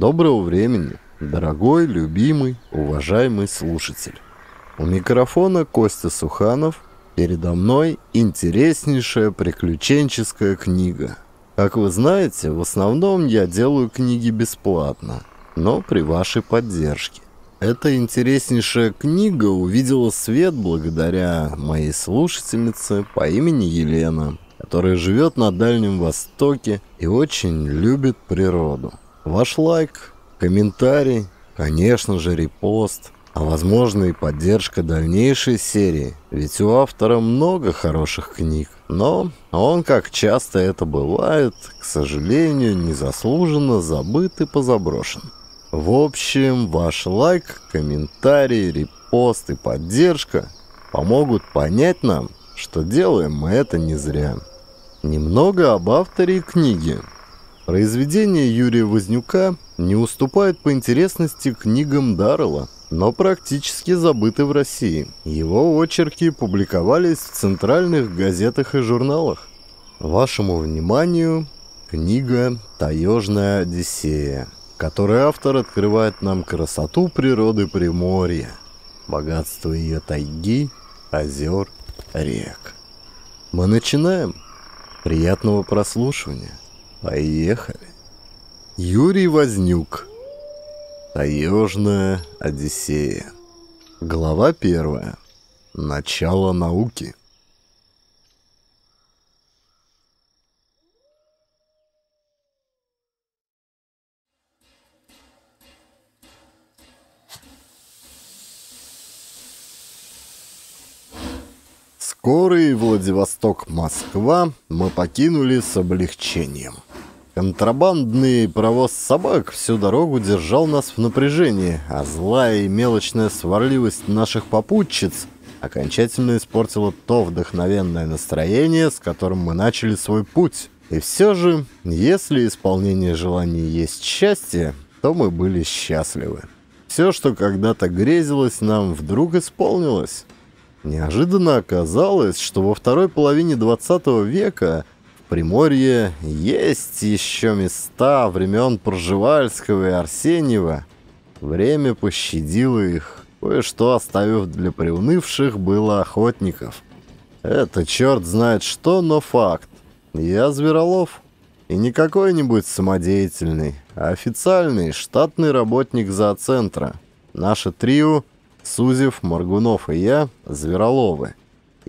Доброго времени, дорогой, любимый, уважаемый слушатель. У микрофона Костя Суханов. Передо мной интереснейшая приключенческая книга. Как вы знаете, в основном я делаю книги бесплатно, но при вашей поддержке. Эта интереснейшая книга увидела свет благодаря моей слушательнице по имени Елена, которая живет на Дальнем Востоке и очень любит природу. Ваш лайк, комментарий, конечно же репост, а возможно и поддержка дальнейшей серии, ведь у автора много хороших книг. Но он, как часто это бывает, к сожалению, незаслуженно забыт и позаброшен. В общем, ваш лайк, комментарий, репост и поддержка помогут понять нам, что делаем мы это не зря. Немного об авторе книги. Произведения Юрия Вознюка не уступают по интересности книгам Даррелла, но практически забыты в России. Его очерки публиковались в центральных газетах и журналах. Вашему вниманию книга «Таежная Одиссея», в которой автор открывает нам красоту природы Приморья, богатство ее тайги, озер, рек. Мы начинаем. Приятного прослушивания. Поехали. Юрий Вознюк. Таежная Одиссея. Глава первая. Начало науки. Скорый Владивосток-Москва мы покинули с облегчением. Контрабандный провоз собак всю дорогу держал нас в напряжении, а злая и мелочная сварливость наших попутчиц окончательно испортила то вдохновенное настроение, с которым мы начали свой путь. И все же, если исполнение желаний есть счастье, то мы были счастливы. Все, что когда-то грезилось нам, вдруг исполнилось. Неожиданно оказалось, что во второй половине 20 века – Приморье есть еще места времен Пржевальского и Арсеньева. Время пощадило их, кое-что оставив для приунывших было охотников. Это черт знает что, но факт. Я зверолов. И не какой-нибудь самодеятельный, а официальный штатный работник зооцентра. Наше трио, Сузев, Моргунов и я, звероловы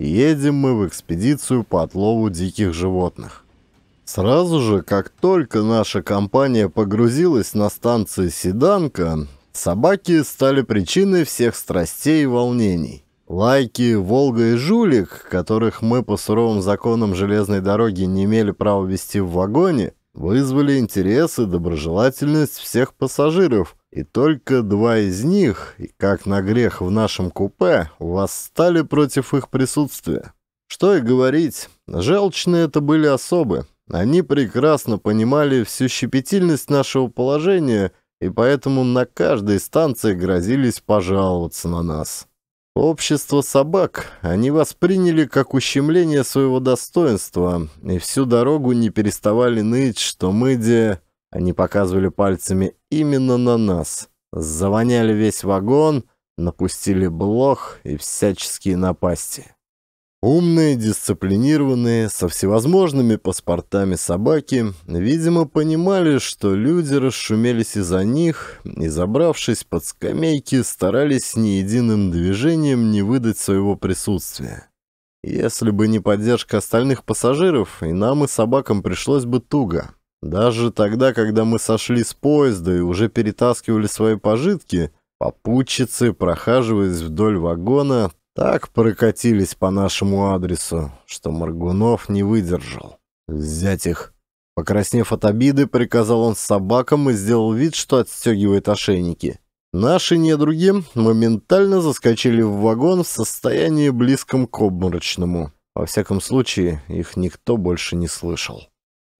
едем мы в экспедицию по отлову диких животных. Сразу же, как только наша компания погрузилась на станции Седанка, собаки стали причиной всех страстей и волнений. Лайки, Волга и Жулик, которых мы по суровым законам железной дороги не имели права вести в вагоне, вызвали интерес и доброжелательность всех пассажиров – и только два из них, и как на грех в нашем купе, восстали против их присутствия. Что и говорить, желчные это были особы. Они прекрасно понимали всю щепетильность нашего положения, и поэтому на каждой станции грозились пожаловаться на нас. Общество собак они восприняли как ущемление своего достоинства, и всю дорогу не переставали ныть, что мы, где... Они показывали пальцами именно на нас. Завоняли весь вагон, напустили блох и всяческие напасти. Умные, дисциплинированные, со всевозможными паспортами собаки, видимо, понимали, что люди расшумелись из-за них и, забравшись под скамейки, старались ни единым движением не выдать своего присутствия. Если бы не поддержка остальных пассажиров, и нам, и собакам пришлось бы туго. Даже тогда, когда мы сошли с поезда и уже перетаскивали свои пожитки, попутчицы, прохаживаясь вдоль вагона, так прокатились по нашему адресу, что Маргунов не выдержал. «Взять их!» Покраснев от обиды, приказал он собакам и сделал вид, что отстегивает ошейники. Наши недруги моментально заскочили в вагон в состоянии близком к обморочному. Во всяком случае, их никто больше не слышал.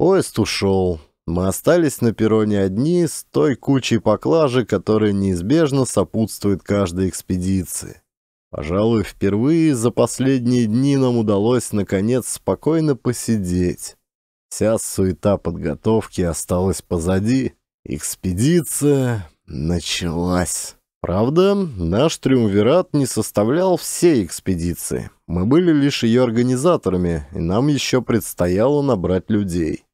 Поезд ушел. Мы остались на перроне одни с той кучей поклажи, которая неизбежно сопутствует каждой экспедиции. Пожалуй, впервые за последние дни нам удалось, наконец, спокойно посидеть. Вся суета подготовки осталась позади. Экспедиция началась. Правда, наш триумвират не составлял всей экспедиции. Мы были лишь ее организаторами, и нам еще предстояло набрать людей.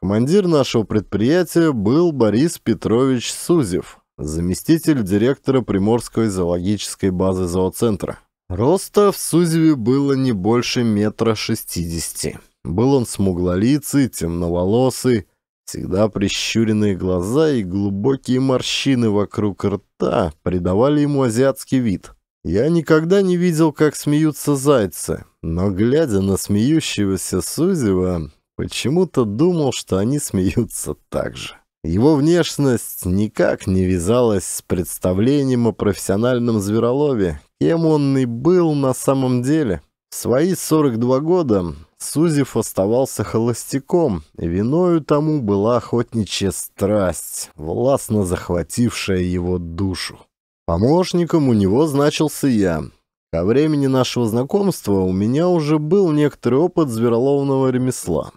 Командир нашего предприятия был Борис Петрович Сузев, заместитель директора Приморской зоологической базы зооцентра. Роста в Сузеве было не больше метра шестидесяти. Был он смуглолицый, темноволосый, всегда прищуренные глаза и глубокие морщины вокруг рта придавали ему азиатский вид. Я никогда не видел, как смеются зайцы, но, глядя на смеющегося Сузева, Почему-то думал, что они смеются так же. Его внешность никак не вязалась с представлением о профессиональном зверолове, кем он и был на самом деле. В свои 42 года Сузев оставался холостяком, и виною тому была охотничья страсть, властно захватившая его душу. Помощником у него значился я. Ко времени нашего знакомства у меня уже был некоторый опыт звероловного ремесла.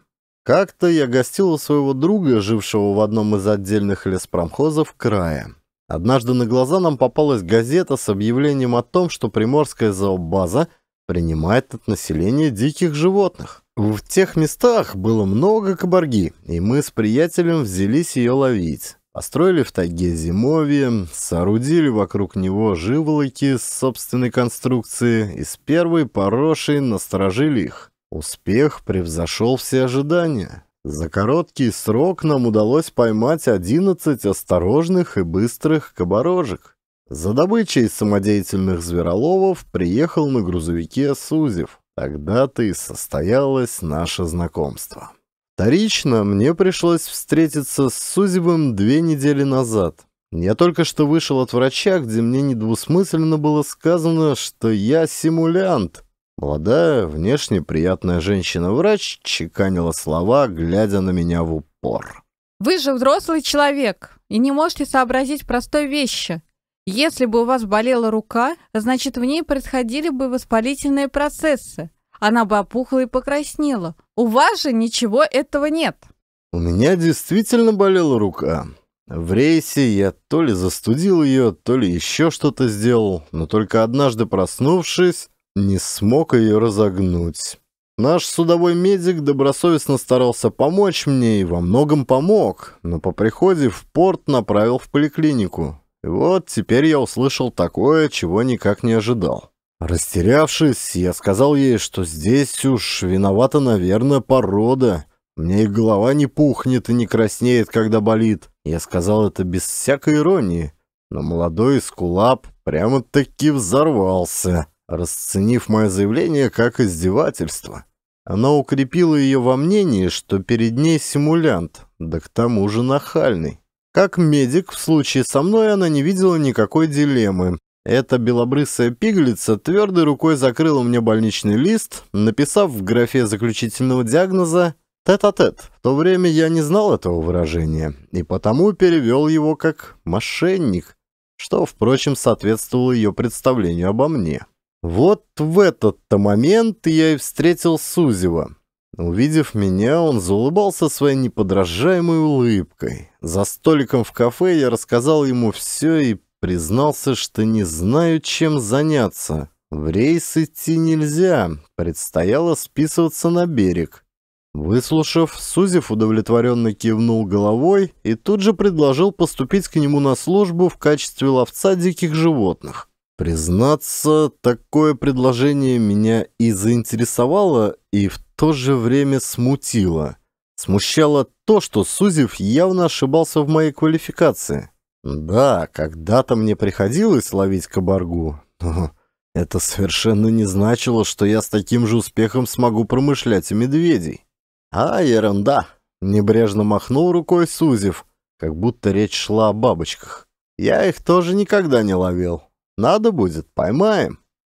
Как-то я гостил у своего друга, жившего в одном из отдельных леспромхозов края. Однажды на глаза нам попалась газета с объявлением о том, что Приморская зообаза принимает от населения диких животных. В тех местах было много кабарги, и мы с приятелем взялись ее ловить. Построили в тайге зимовье, соорудили вокруг него живолоки с собственной конструкции и с первой порошей насторожили их. Успех превзошел все ожидания. За короткий срок нам удалось поймать 11 осторожных и быстрых кабарожек. За добычей самодеятельных звероловов приехал на грузовике Сузев. Тогда-то и состоялось наше знакомство. Вторично мне пришлось встретиться с Сузевым две недели назад. Я только что вышел от врача, где мне недвусмысленно было сказано, что я симулянт, Молодая, внешне приятная женщина-врач чеканила слова, глядя на меня в упор. «Вы же взрослый человек и не можете сообразить простой вещи. Если бы у вас болела рука, значит, в ней происходили бы воспалительные процессы. Она бы опухла и покраснела. У вас же ничего этого нет». «У меня действительно болела рука», в рейсе я то ли застудил ее, то ли еще что-то сделал, но только однажды проснувшись, не смог ее разогнуть. Наш судовой медик добросовестно старался помочь мне и во многом помог, но по приходе в порт направил в поликлинику. И вот теперь я услышал такое, чего никак не ожидал. Растерявшись, я сказал ей, что здесь уж виновата, наверное, порода. Мне и голова не пухнет и не краснеет, когда болит. Я сказал это без всякой иронии, но молодой скулап прямо-таки взорвался расценив мое заявление как издевательство. Она укрепила ее во мнении, что перед ней симулянт, да к тому же нахальный. Как медик, в случае со мной она не видела никакой дилеммы. Эта белобрысая пиглица твердой рукой закрыла мне больничный лист, написав в графе заключительного диагноза «тет-а-тет». -а тет тет В то время я не знал этого выражения, и потому перевел его как «мошенник», что, впрочем, соответствовало ее представлению обо мне. Вот в этот-то момент я и встретил Сузева. Увидев меня, он заулыбался своей неподражаемой улыбкой. За столиком в кафе я рассказал ему все и признался, что не знаю, чем заняться. В рейс идти нельзя, предстояло списываться на берег. Выслушав, Сузев удовлетворенно кивнул головой и тут же предложил поступить к нему на службу в качестве ловца диких животных. Признаться, такое предложение меня и заинтересовало, и в то же время смутило. Смущало то, что Сузев явно ошибался в моей квалификации. Да, когда-то мне приходилось ловить кабаргу, но это совершенно не значило, что я с таким же успехом смогу промышлять и медведей. А ерунда! Небрежно махнул рукой Сузев, как будто речь шла о бабочках. Я их тоже никогда не ловил. Надо будет, поймаем.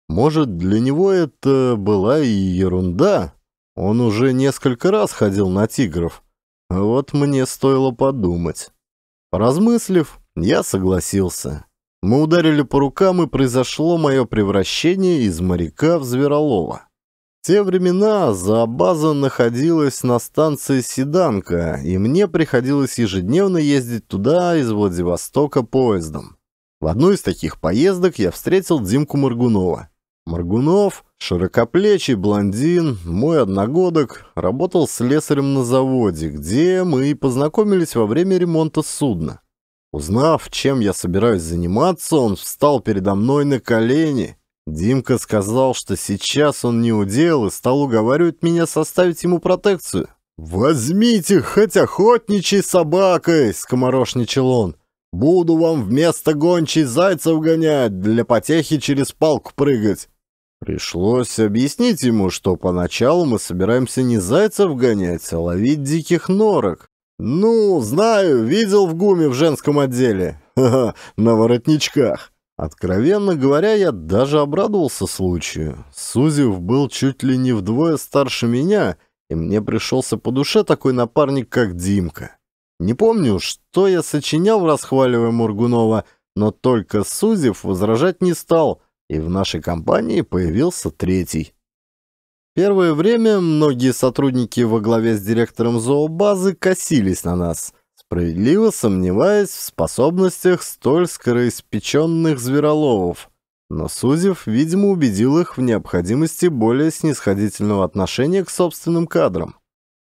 Может, для него это была и ерунда. Он уже несколько раз ходил на тигров. Вот мне стоило подумать. Поразмыслив, я согласился. Мы ударили по рукам, и произошло мое превращение из моряка в зверолова. В те времена зообаза находилась на станции Седанка, и мне приходилось ежедневно ездить туда из Владивостока поездом. В одну из таких поездок я встретил Димку Моргунова. Моргунов, широкоплечий блондин, мой одногодок, работал слесарем на заводе, где мы и познакомились во время ремонта судна. Узнав, чем я собираюсь заниматься, он встал передо мной на колени. Димка сказал, что сейчас он не удел и стал уговаривать меня составить ему протекцию. «Возьмите хоть охотничьей собакой!» — скоморошничал он. Буду вам вместо гончей зайцев гонять, для потехи через палку прыгать. Пришлось объяснить ему, что поначалу мы собираемся не зайцев гонять, а ловить диких норок. Ну, знаю, видел в гуме в женском отделе. Ха-ха, на воротничках. Откровенно говоря, я даже обрадовался случаю. Сузев был чуть ли не вдвое старше меня, и мне пришелся по душе такой напарник, как Димка. Не помню, что я сочинял, расхваливая Мургунова, но только Сузев возражать не стал, и в нашей компании появился третий. Первое время многие сотрудники во главе с директором зообазы косились на нас, справедливо сомневаясь в способностях столь скороиспеченных звероловов. Но Сузев, видимо, убедил их в необходимости более снисходительного отношения к собственным кадрам.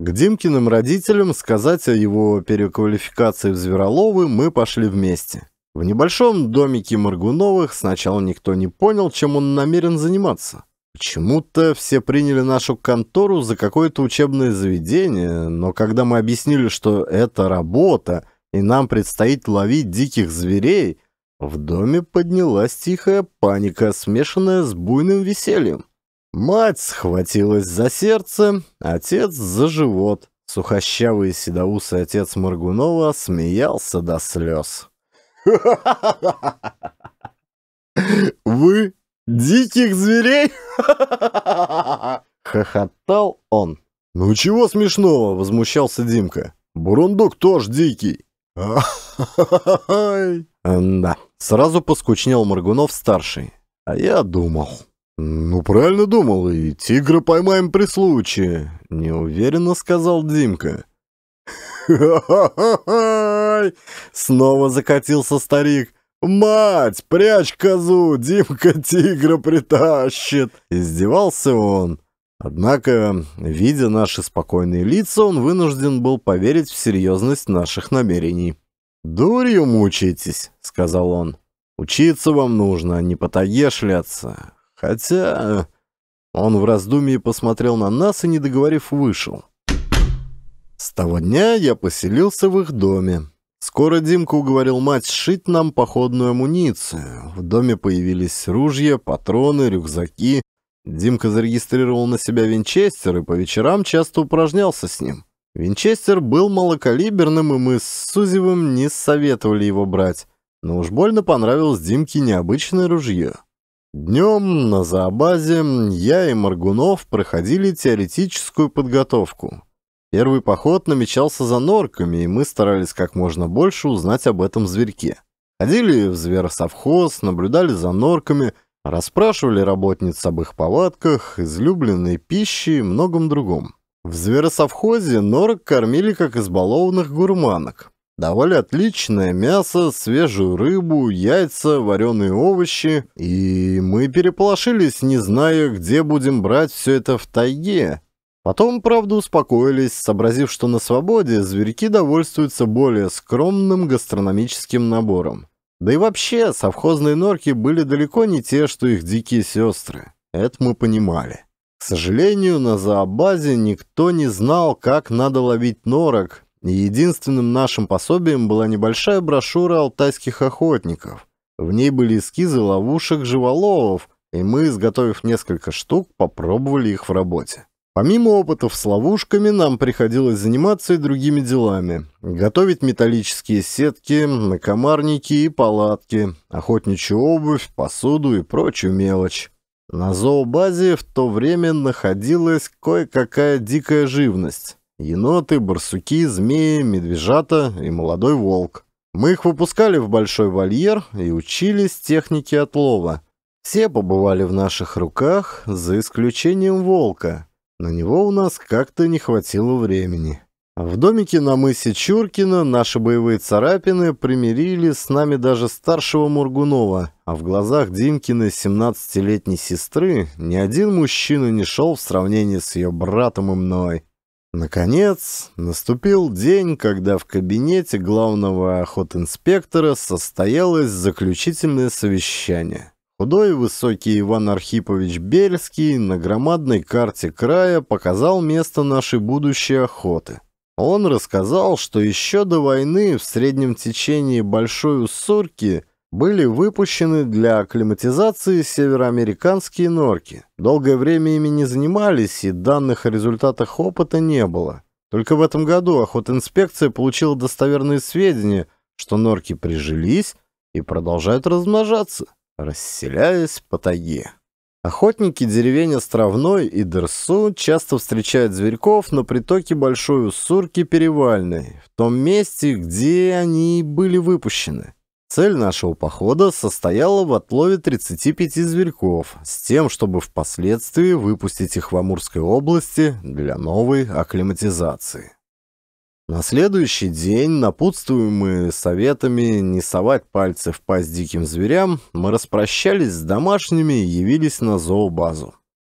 К Димкиным родителям сказать о его переквалификации в Звероловы мы пошли вместе. В небольшом домике Моргуновых сначала никто не понял, чем он намерен заниматься. Почему-то все приняли нашу контору за какое-то учебное заведение, но когда мы объяснили, что это работа, и нам предстоит ловить диких зверей, в доме поднялась тихая паника, смешанная с буйным весельем. Мать схватилась за сердце, отец за живот. Сухощавый седоусый отец Моргунова смеялся до слез. «Вы диких зверей?» — хохотал он. «Ну чего смешного?» — возмущался Димка. «Бурундук тоже дикий». «Да». Сразу поскучнел Моргунов-старший. А я думал... «Ну, правильно думал, и тигра поймаем при случае», — неуверенно сказал Димка. «Ха-ха-ха-ха!» Снова закатился старик. «Мать, прячь козу, Димка тигра притащит!» Издевался он. Однако, видя наши спокойные лица, он вынужден был поверить в серьезность наших намерений. «Дурью мучаетесь», — сказал он. «Учиться вам нужно, а не потаге шляться. Хотя... Э, он в раздумье посмотрел на нас и, не договорив, вышел. С того дня я поселился в их доме. Скоро Димка уговорил мать сшить нам походную амуницию. В доме появились ружья, патроны, рюкзаки. Димка зарегистрировал на себя винчестер и по вечерам часто упражнялся с ним. Винчестер был малокалиберным, и мы с Сузевым не советовали его брать. Но уж больно понравилось Димке необычное ружье. Днем на зообазе я и Маргунов проходили теоретическую подготовку. Первый поход намечался за норками, и мы старались как можно больше узнать об этом зверьке. Ходили в зверосовхоз, наблюдали за норками, расспрашивали работниц об их повадках, излюбленной пище и многом другом. В зверосовхозе норок кормили как избалованных гурманок. Давали отличное мясо, свежую рыбу, яйца, вареные овощи. И мы переполошились, не зная, где будем брать все это в тайге. Потом, правда, успокоились, сообразив, что на свободе зверьки довольствуются более скромным гастрономическим набором. Да и вообще, совхозные норки были далеко не те, что их дикие сестры. Это мы понимали. К сожалению, на зообазе никто не знал, как надо ловить норок, Единственным нашим пособием была небольшая брошюра алтайских охотников. В ней были эскизы ловушек живоловов, и мы, изготовив несколько штук, попробовали их в работе. Помимо опытов с ловушками, нам приходилось заниматься и другими делами. Готовить металлические сетки, накомарники и палатки, охотничью обувь, посуду и прочую мелочь. На зообазе в то время находилась кое-какая дикая живность. Еноты, барсуки, змеи, медвежата и молодой волк. Мы их выпускали в большой вольер и учились технике отлова. Все побывали в наших руках, за исключением волка. На него у нас как-то не хватило времени. В домике на мысе Чуркина наши боевые царапины примирили с нами даже старшего Мургунова, а в глазах Димкиной 17-летней сестры ни один мужчина не шел в сравнении с ее братом и мной. Наконец, наступил день, когда в кабинете главного охотинспектора состоялось заключительное совещание. Худой и высокий Иван Архипович Бельский на громадной карте края показал место нашей будущей охоты. Он рассказал, что еще до войны в среднем течении Большой Уссурки – были выпущены для акклиматизации североамериканские норки. Долгое время ими не занимались, и данных о результатах опыта не было. Только в этом году охотинспекция получила достоверные сведения, что норки прижились и продолжают размножаться, расселяясь по тайге. Охотники деревень Островной и Дерсу часто встречают зверьков на притоке Большой Уссурки Перевальной, в том месте, где они были выпущены. Цель нашего похода состояла в отлове 35 зверьков, с тем, чтобы впоследствии выпустить их в Амурской области для новой акклиматизации. На следующий день, напутствуемые советами не совать пальцы в пасть диким зверям, мы распрощались с домашними и явились на зообазу.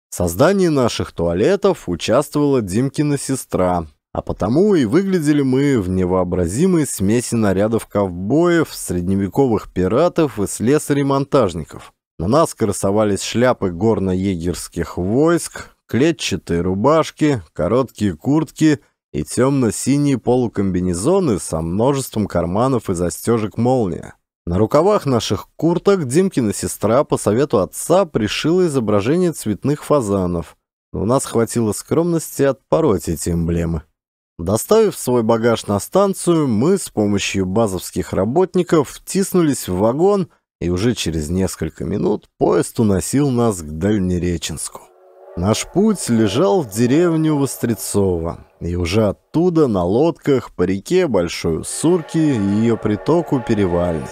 В создании наших туалетов участвовала Димкина сестра, а потому и выглядели мы в невообразимой смеси нарядов ковбоев, средневековых пиратов и слесарей-монтажников. На нас красовались шляпы горно-егерских войск, клетчатые рубашки, короткие куртки и темно-синие полукомбинезоны со множеством карманов и застежек молния. На рукавах наших курток Димкина сестра по совету отца пришила изображение цветных фазанов, но у нас хватило скромности отпороть эти эмблемы. Доставив свой багаж на станцию, мы с помощью базовских работников втиснулись в вагон, и уже через несколько минут поезд уносил нас к Дальнереченску. Наш путь лежал в деревню Вострецово, и уже оттуда на лодках по реке Большой Сурки и ее притоку Перевальной.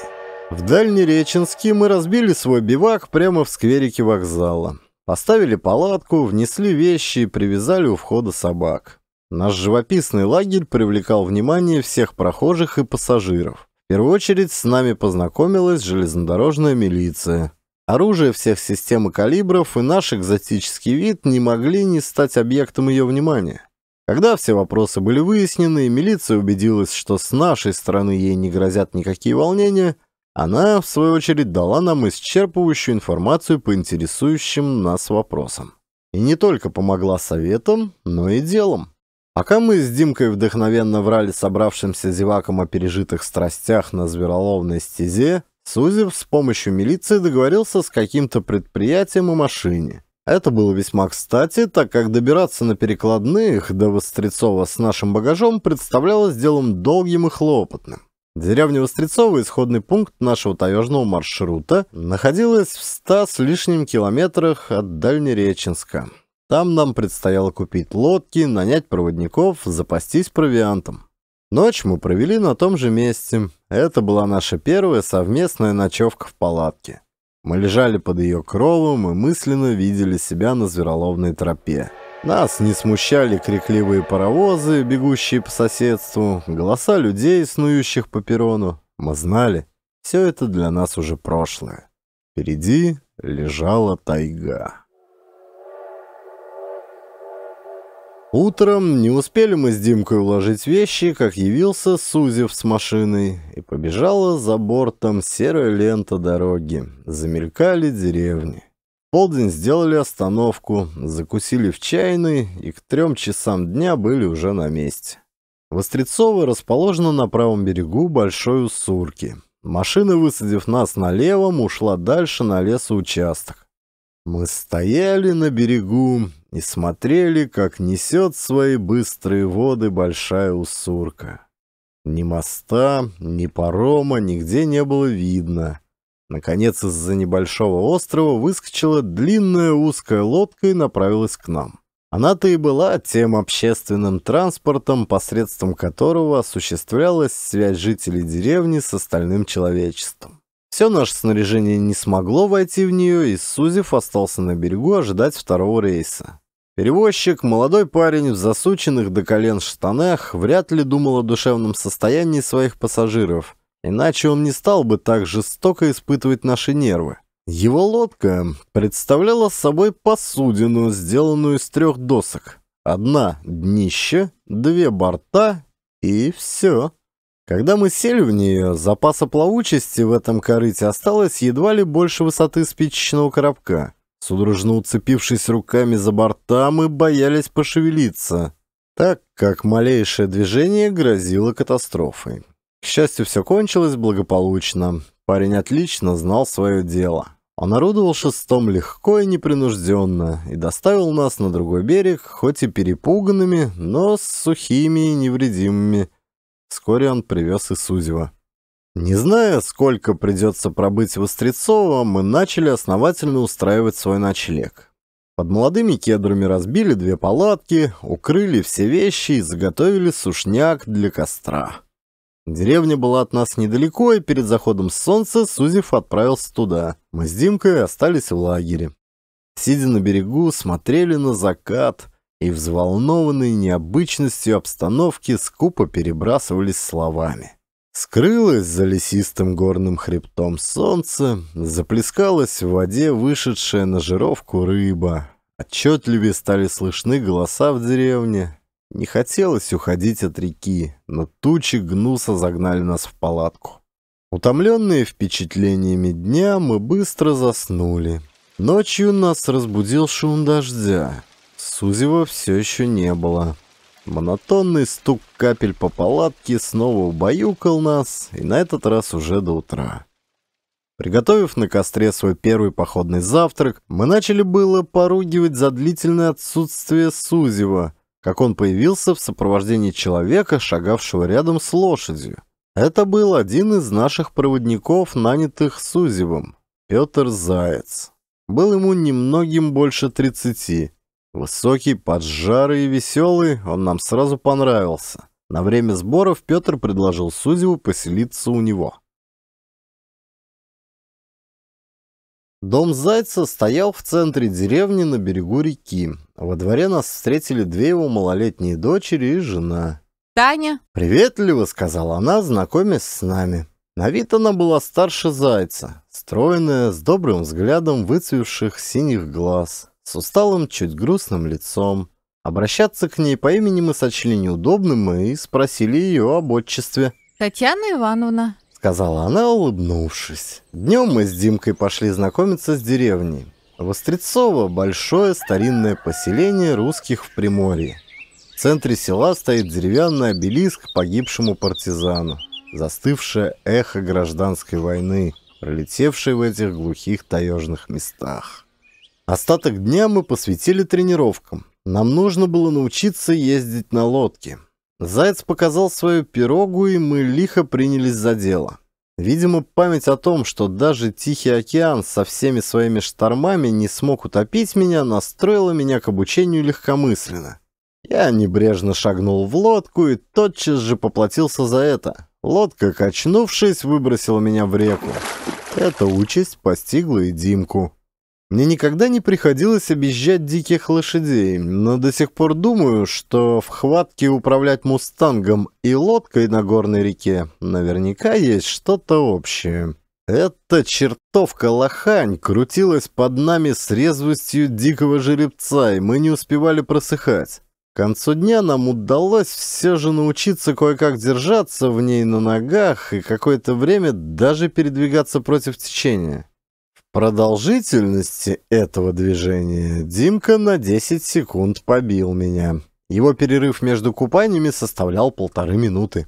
В Дальнереченске мы разбили свой бивак прямо в скверике вокзала. Поставили палатку, внесли вещи и привязали у входа собак. Наш живописный лагерь привлекал внимание всех прохожих и пассажиров. В первую очередь с нами познакомилась железнодорожная милиция. Оружие всех систем и калибров и наш экзотический вид не могли не стать объектом ее внимания. Когда все вопросы были выяснены, и милиция убедилась, что с нашей стороны ей не грозят никакие волнения, она, в свою очередь, дала нам исчерпывающую информацию по интересующим нас вопросам. И не только помогла советам, но и делом. Пока а мы с Димкой вдохновенно врали собравшимся зевакам о пережитых страстях на звероловной стезе, Сузев с помощью милиции договорился с каким-то предприятием о машине. Это было весьма кстати, так как добираться на перекладных до Вострецова с нашим багажом представлялось делом долгим и хлопотным. Деревня Вострецова, исходный пункт нашего таежного маршрута, находилась в 100 с лишним километрах от Дальнереченска. Там нам предстояло купить лодки, нанять проводников, запастись провиантом. Ночь мы провели на том же месте. Это была наша первая совместная ночевка в палатке. Мы лежали под ее кровом и мысленно видели себя на звероловной тропе. Нас не смущали крикливые паровозы, бегущие по соседству, голоса людей, снующих по перрону. Мы знали, все это для нас уже прошлое. Впереди лежала тайга. Утром не успели мы с Димкой уложить вещи, как явился Сузев с машиной, и побежала за бортом серая лента дороги. Замелькали деревни. В полдень сделали остановку, закусили в чайной и к трем часам дня были уже на месте. Вострецово расположено на правом берегу Большой Уссурки. Машина, высадив нас на левом, ушла дальше на лесоучасток. Мы стояли на берегу, и смотрели, как несет свои быстрые воды большая усурка. Ни моста, ни парома нигде не было видно. Наконец, из-за небольшого острова выскочила длинная узкая лодка и направилась к нам. Она-то и была тем общественным транспортом, посредством которого осуществлялась связь жителей деревни с остальным человечеством. Все наше снаряжение не смогло войти в нее, и Сузев остался на берегу ожидать второго рейса. Перевозчик, молодой парень в засученных до колен штанах, вряд ли думал о душевном состоянии своих пассажиров, иначе он не стал бы так жестоко испытывать наши нервы. Его лодка представляла собой посудину, сделанную из трех досок. Одна — днище, две — борта и все. Когда мы сели в нее, запаса плавучести в этом корыте осталось едва ли больше высоты спичечного коробка. Судорожно уцепившись руками за борта, мы боялись пошевелиться, так как малейшее движение грозило катастрофой. К счастью, все кончилось благополучно. Парень отлично знал свое дело. Он орудовал шестом легко и непринужденно и доставил нас на другой берег, хоть и перепуганными, но с сухими и невредимыми, Вскоре он привез и Сузева. Не зная, сколько придется пробыть в Острецово, мы начали основательно устраивать свой ночлег. Под молодыми кедрами разбили две палатки, укрыли все вещи и заготовили сушняк для костра. Деревня была от нас недалеко, и перед заходом солнца Сузев отправился туда. Мы с Димкой остались в лагере. Сидя на берегу, смотрели на закат — и, взволнованные необычностью обстановки, скупо перебрасывались словами. Скрылось за лесистым горным хребтом солнце, заплескалась в воде вышедшая на жировку рыба. Отчетливее стали слышны голоса в деревне. Не хотелось уходить от реки, но тучи гнуса загнали нас в палатку. Утомленные впечатлениями дня, мы быстро заснули. Ночью нас разбудил шум дождя. Сузева все еще не было. Монотонный стук капель по палатке снова убаюкал нас, и на этот раз уже до утра. Приготовив на костре свой первый походный завтрак, мы начали было поругивать за длительное отсутствие Сузева, как он появился в сопровождении человека, шагавшего рядом с лошадью. Это был один из наших проводников, нанятых Сузевым, Петр Заяц. Был ему немногим больше тридцати, Высокий, поджарый и веселый, он нам сразу понравился. На время сборов Петр предложил Сузеву поселиться у него. Дом Зайца стоял в центре деревни на берегу реки. Во дворе нас встретили две его малолетние дочери и жена. «Таня!» — приветливо сказала она, знакомясь с нами. На вид она была старше Зайца, стройная, с добрым взглядом выцвевших синих глаз с усталым, чуть грустным лицом. Обращаться к ней по имени мы сочли неудобным и спросили ее об отчестве. «Татьяна Ивановна», — сказала она, улыбнувшись. Днем мы с Димкой пошли знакомиться с деревней. Вострецово – большое старинное поселение русских в Приморье. В центре села стоит деревянный обелиск погибшему партизану, застывшее эхо гражданской войны, пролетевшей в этих глухих таежных местах. Остаток дня мы посвятили тренировкам. Нам нужно было научиться ездить на лодке. Заяц показал свою пирогу, и мы лихо принялись за дело. Видимо, память о том, что даже Тихий океан со всеми своими штормами не смог утопить меня, настроила меня к обучению легкомысленно. Я небрежно шагнул в лодку и тотчас же поплатился за это. Лодка, качнувшись, выбросила меня в реку. Эта участь постигла и Димку. Мне никогда не приходилось объезжать диких лошадей, но до сих пор думаю, что в хватке управлять мустангом и лодкой на горной реке наверняка есть что-то общее. Эта чертовка лохань крутилась под нами с резвостью дикого жеребца, и мы не успевали просыхать. К концу дня нам удалось все же научиться кое-как держаться в ней на ногах и какое-то время даже передвигаться против течения продолжительности этого движения Димка на 10 секунд побил меня. Его перерыв между купаниями составлял полторы минуты.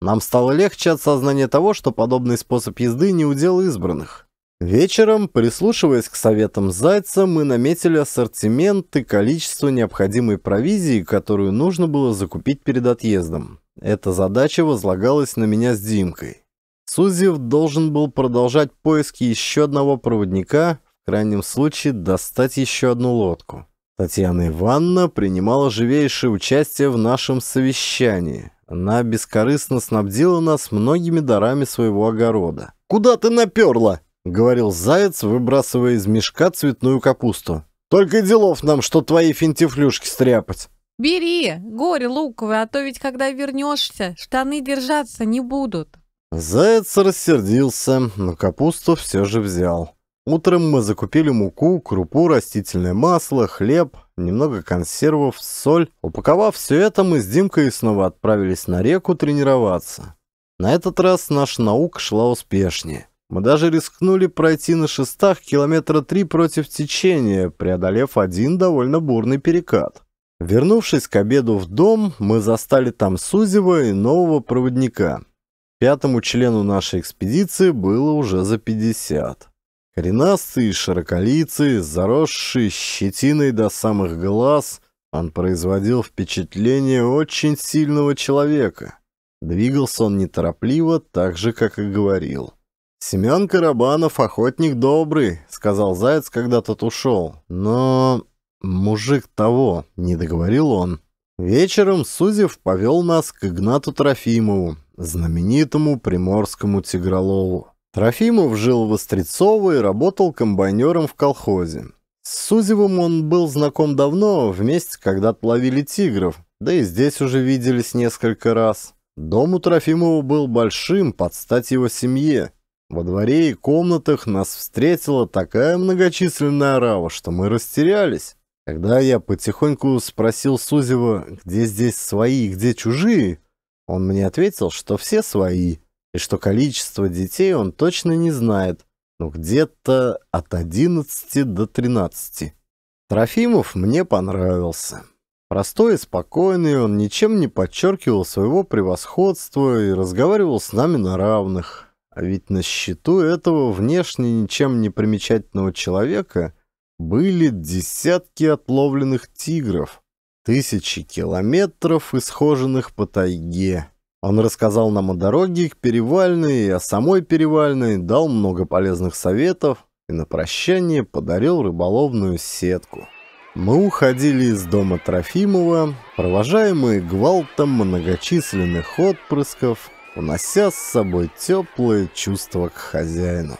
Нам стало легче от сознания того, что подобный способ езды не удел избранных. Вечером, прислушиваясь к советам Зайца, мы наметили ассортимент и количество необходимой провизии, которую нужно было закупить перед отъездом. Эта задача возлагалась на меня с Димкой. Сузев должен был продолжать поиски еще одного проводника, в крайнем случае достать еще одну лодку. Татьяна Ивановна принимала живейшее участие в нашем совещании. Она бескорыстно снабдила нас многими дарами своего огорода. «Куда ты наперла?» — говорил заяц, выбрасывая из мешка цветную капусту. «Только делов нам, что твои финтифлюшки стряпать!» «Бери, горе луковое, а то ведь когда вернешься, штаны держаться не будут!» Заяц рассердился, но капусту все же взял. Утром мы закупили муку, крупу, растительное масло, хлеб, немного консервов, соль. Упаковав все это, мы с Димкой снова отправились на реку тренироваться. На этот раз наша наука шла успешнее. Мы даже рискнули пройти на шестах километра три против течения, преодолев один довольно бурный перекат. Вернувшись к обеду в дом, мы застали там Сузева и нового проводника. Пятому члену нашей экспедиции было уже за 50. Коренастый, широколицый, заросший щетиной до самых глаз, он производил впечатление очень сильного человека. Двигался он неторопливо, так же, как и говорил. «Семен Карабанов, охотник добрый», — сказал Заяц, когда тот ушел. «Но мужик того», — не договорил он. Вечером Сузев повел нас к Игнату Трофимову, знаменитому приморскому тигролову. Трофимов жил в Острецово и работал комбайнером в колхозе. С Сузевым он был знаком давно, вместе когда-то ловили тигров, да и здесь уже виделись несколько раз. Дом у Трофимова был большим, под стать его семье. Во дворе и комнатах нас встретила такая многочисленная орава, что мы растерялись. Когда я потихоньку спросил Сузева, где здесь свои и где чужие, он мне ответил, что все свои, и что количество детей он точно не знает, но где-то от 11 до 13. Трофимов мне понравился. Простой и спокойный, он ничем не подчеркивал своего превосходства и разговаривал с нами на равных. А ведь на счету этого внешне ничем не примечательного человека были десятки отловленных тигров. Тысячи километров, исхоженных по тайге. Он рассказал нам о дороге к Перевальной и о самой Перевальной, дал много полезных советов и на прощание подарил рыболовную сетку. Мы уходили из дома Трофимова, провожаемые гвалтом многочисленных отпрысков, унося с собой теплое чувство к хозяину.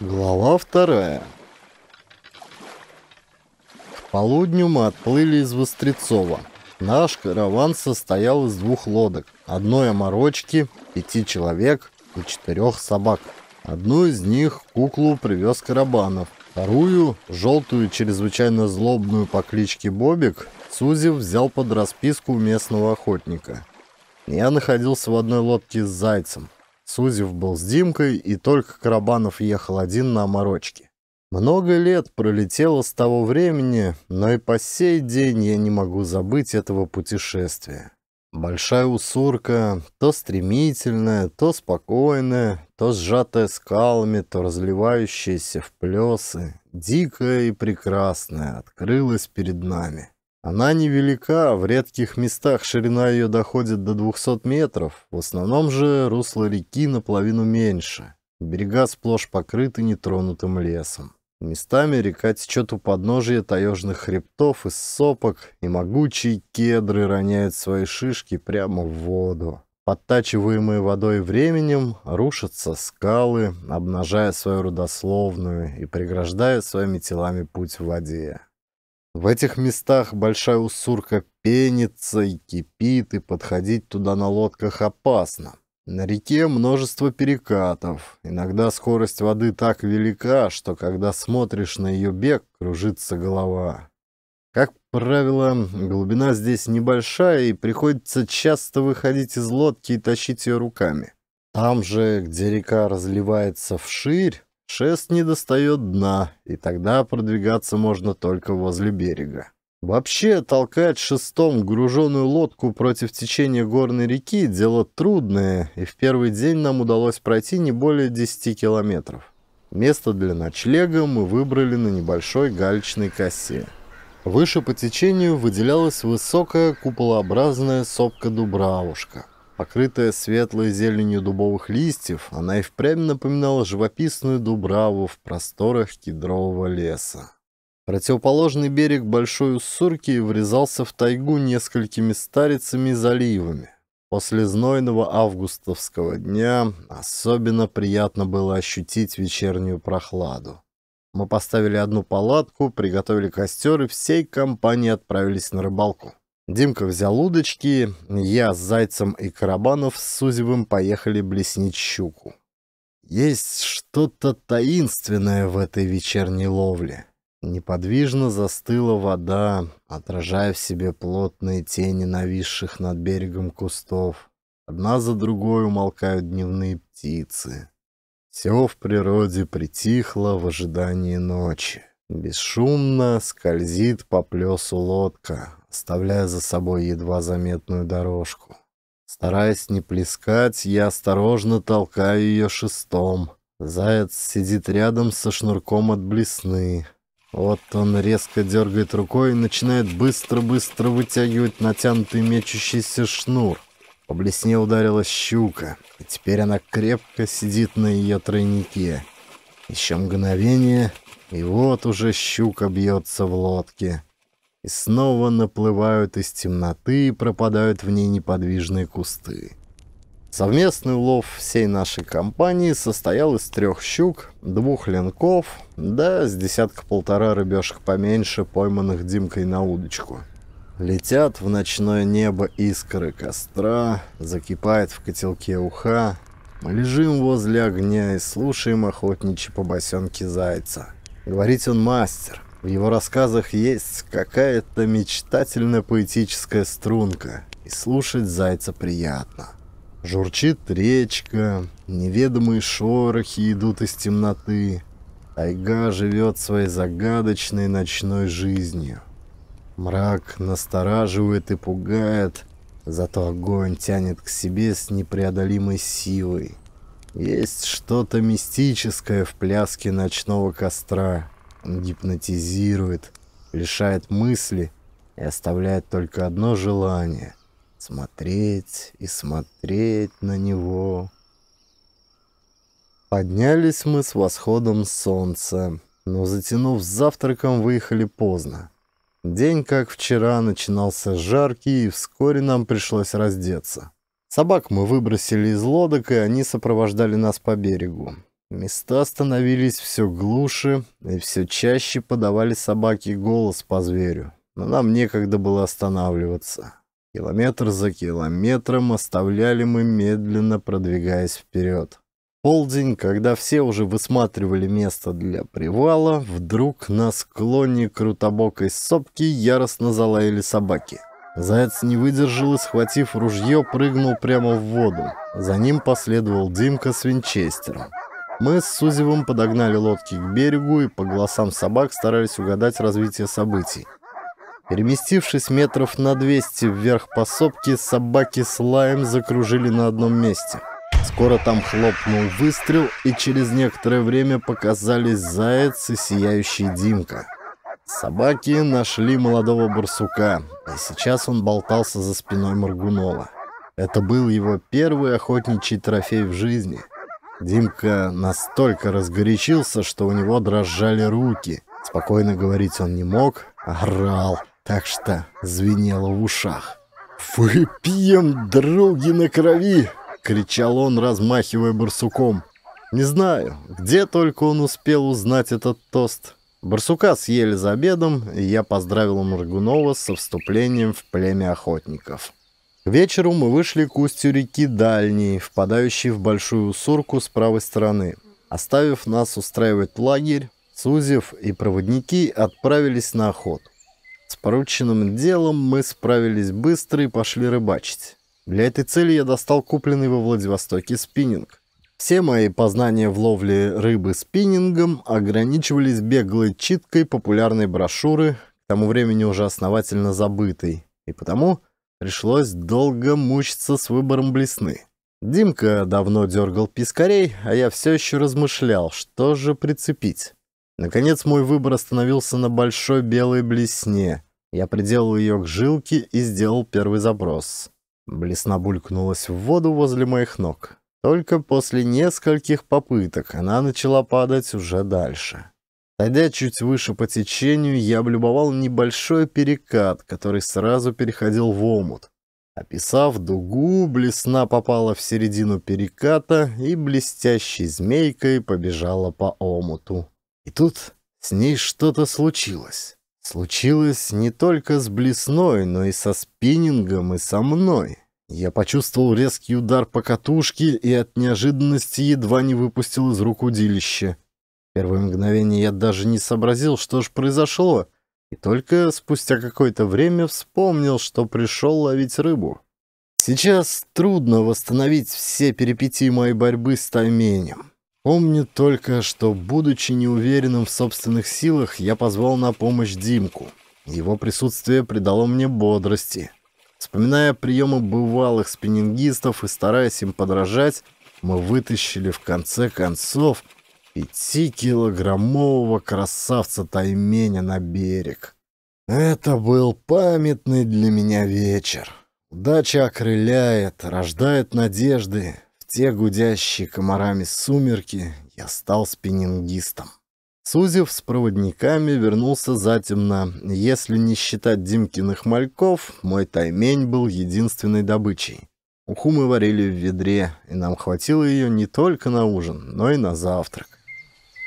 Глава вторая. К полудню мы отплыли из Вострецова. Наш караван состоял из двух лодок, одной оморочки, пяти человек и четырех собак. Одну из них куклу привез Карабанов, вторую, желтую чрезвычайно злобную по кличке Бобик, Сузев взял под расписку местного охотника. Я находился в одной лодке с зайцем, Сузев был с Димкой, и только Карабанов ехал один на оморочке. Много лет пролетело с того времени, но и по сей день я не могу забыть этого путешествия. Большая усурка, то стремительная, то спокойная, то сжатая скалами, то разливающаяся в плесы, дикая и прекрасная, открылась перед нами. Она невелика, в редких местах ширина ее доходит до 200 метров, в основном же русло реки наполовину меньше. Берега сплошь покрыты нетронутым лесом. Местами река течет у подножия таежных хребтов из сопок, и могучие кедры роняют свои шишки прямо в воду. Подтачиваемые водой временем рушатся скалы, обнажая свою родословную и преграждая своими телами путь в воде. В этих местах большая уссурка пенится и кипит, и подходить туда на лодках опасно. На реке множество перекатов. Иногда скорость воды так велика, что когда смотришь на ее бег, кружится голова. Как правило, глубина здесь небольшая, и приходится часто выходить из лодки и тащить ее руками. Там же, где река разливается вширь, Шест не достает дна, и тогда продвигаться можно только возле берега. Вообще, толкать шестом груженную лодку против течения горной реки – дело трудное, и в первый день нам удалось пройти не более 10 километров. Место для ночлега мы выбрали на небольшой гальчной косе. Выше по течению выделялась высокая куполообразная сопка-дубравушка – Покрытая светлой зеленью дубовых листьев, она и впрямь напоминала живописную дубраву в просторах кедрового леса. Противоположный берег Большой Уссурки врезался в тайгу несколькими старицами и заливами. После знойного августовского дня особенно приятно было ощутить вечернюю прохладу. Мы поставили одну палатку, приготовили костер и всей компанией отправились на рыбалку. Димка взял удочки, я с Зайцем и Карабанов с Сузевым поехали блеснить щуку. Есть что-то таинственное в этой вечерней ловле. Неподвижно застыла вода, отражая в себе плотные тени нависших над берегом кустов. Одна за другой умолкают дневные птицы. Все в природе притихло в ожидании ночи. Бесшумно скользит по плесу лодка, оставляя за собой едва заметную дорожку. Стараясь не плескать, я осторожно толкаю ее шестом. Заяц сидит рядом со шнурком от блесны. Вот он резко дергает рукой и начинает быстро-быстро вытягивать натянутый мечущийся шнур. По блесне ударила щука, и теперь она крепко сидит на ее тройнике. Еще мгновение, и вот уже щука бьется в лодке. И снова наплывают из темноты и пропадают в ней неподвижные кусты. Совместный улов всей нашей компании состоял из трех щук, двух ленков, да с десятка-полтора рыбешек поменьше, пойманных Димкой на удочку. Летят в ночное небо искры костра, закипает в котелке уха. Мы лежим возле огня и слушаем охотничьи побосенки зайца. Говорить он мастер. В его рассказах есть какая-то мечтательно-поэтическая струнка, и слушать зайца приятно. Журчит речка, неведомые шорохи идут из темноты. Тайга живет своей загадочной ночной жизнью. Мрак настораживает и пугает, зато огонь тянет к себе с непреодолимой силой. Есть что-то мистическое в пляске ночного костра. Он гипнотизирует, лишает мысли и оставляет только одно желание — смотреть и смотреть на него. Поднялись мы с восходом солнца, но, затянув завтраком, выехали поздно. День, как вчера, начинался жаркий, и вскоре нам пришлось раздеться. Собак мы выбросили из лодок, и они сопровождали нас по берегу. Места становились все глуше, и все чаще подавали собаки голос по зверю. Но нам некогда было останавливаться. Километр за километром оставляли мы, медленно продвигаясь вперед. Полдень, когда все уже высматривали место для привала, вдруг на склоне крутобокой сопки яростно залаяли собаки — Заяц не выдержал и, схватив ружье, прыгнул прямо в воду. За ним последовал Димка с винчестером. Мы с Сузевым подогнали лодки к берегу и по голосам собак старались угадать развитие событий. Переместившись метров на 200 вверх по сопке, собаки с лаем закружили на одном месте. Скоро там хлопнул выстрел, и через некоторое время показались заяц и сияющий Димка. Собаки нашли молодого барсука, и сейчас он болтался за спиной Маргунова. Это был его первый охотничий трофей в жизни. Димка настолько разгорячился, что у него дрожали руки. Спокойно говорить он не мог, а орал, так что звенело в ушах. «Выпьем, други, на крови!» — кричал он, размахивая барсуком. Не знаю, где только он успел узнать этот тост. Барсука съели за обедом, и я поздравил Моргунова со вступлением в племя охотников. К вечеру мы вышли к устью реки Дальней, впадающей в Большую Сурку с правой стороны. Оставив нас устраивать лагерь, Сузев и проводники отправились на охоту. С порученным делом мы справились быстро и пошли рыбачить. Для этой цели я достал купленный во Владивостоке спиннинг. Все мои познания в ловле рыбы спиннингом ограничивались беглой читкой популярной брошюры, к тому времени уже основательно забытой, и потому пришлось долго мучиться с выбором блесны. Димка давно дергал пискарей, а я все еще размышлял, что же прицепить. Наконец мой выбор остановился на большой белой блесне. Я приделал ее к жилке и сделал первый заброс. Блесна булькнулась в воду возле моих ног. Только после нескольких попыток она начала падать уже дальше. Тогда чуть выше по течению, я облюбовал небольшой перекат, который сразу переходил в омут. Описав дугу, блесна попала в середину переката и блестящей змейкой побежала по омуту. И тут с ней что-то случилось. Случилось не только с блесной, но и со спиннингом и со мной. Я почувствовал резкий удар по катушке и от неожиданности едва не выпустил из рук удилище. В первое мгновение я даже не сообразил, что же произошло, и только спустя какое-то время вспомнил, что пришел ловить рыбу. Сейчас трудно восстановить все перипетии моей борьбы с тайменем. Помню только, что, будучи неуверенным в собственных силах, я позвал на помощь Димку. Его присутствие придало мне бодрости. Вспоминая приемы бывалых спиннингистов и стараясь им подражать, мы вытащили в конце концов пятикилограммового красавца Тайменя на берег. Это был памятный для меня вечер. Удача окрыляет, рождает надежды. В те гудящие комарами сумерки я стал спиннингистом. Сузев с проводниками вернулся затемно. Если не считать Димкиных мальков, мой таймень был единственной добычей. Уху мы варили в ведре, и нам хватило ее не только на ужин, но и на завтрак.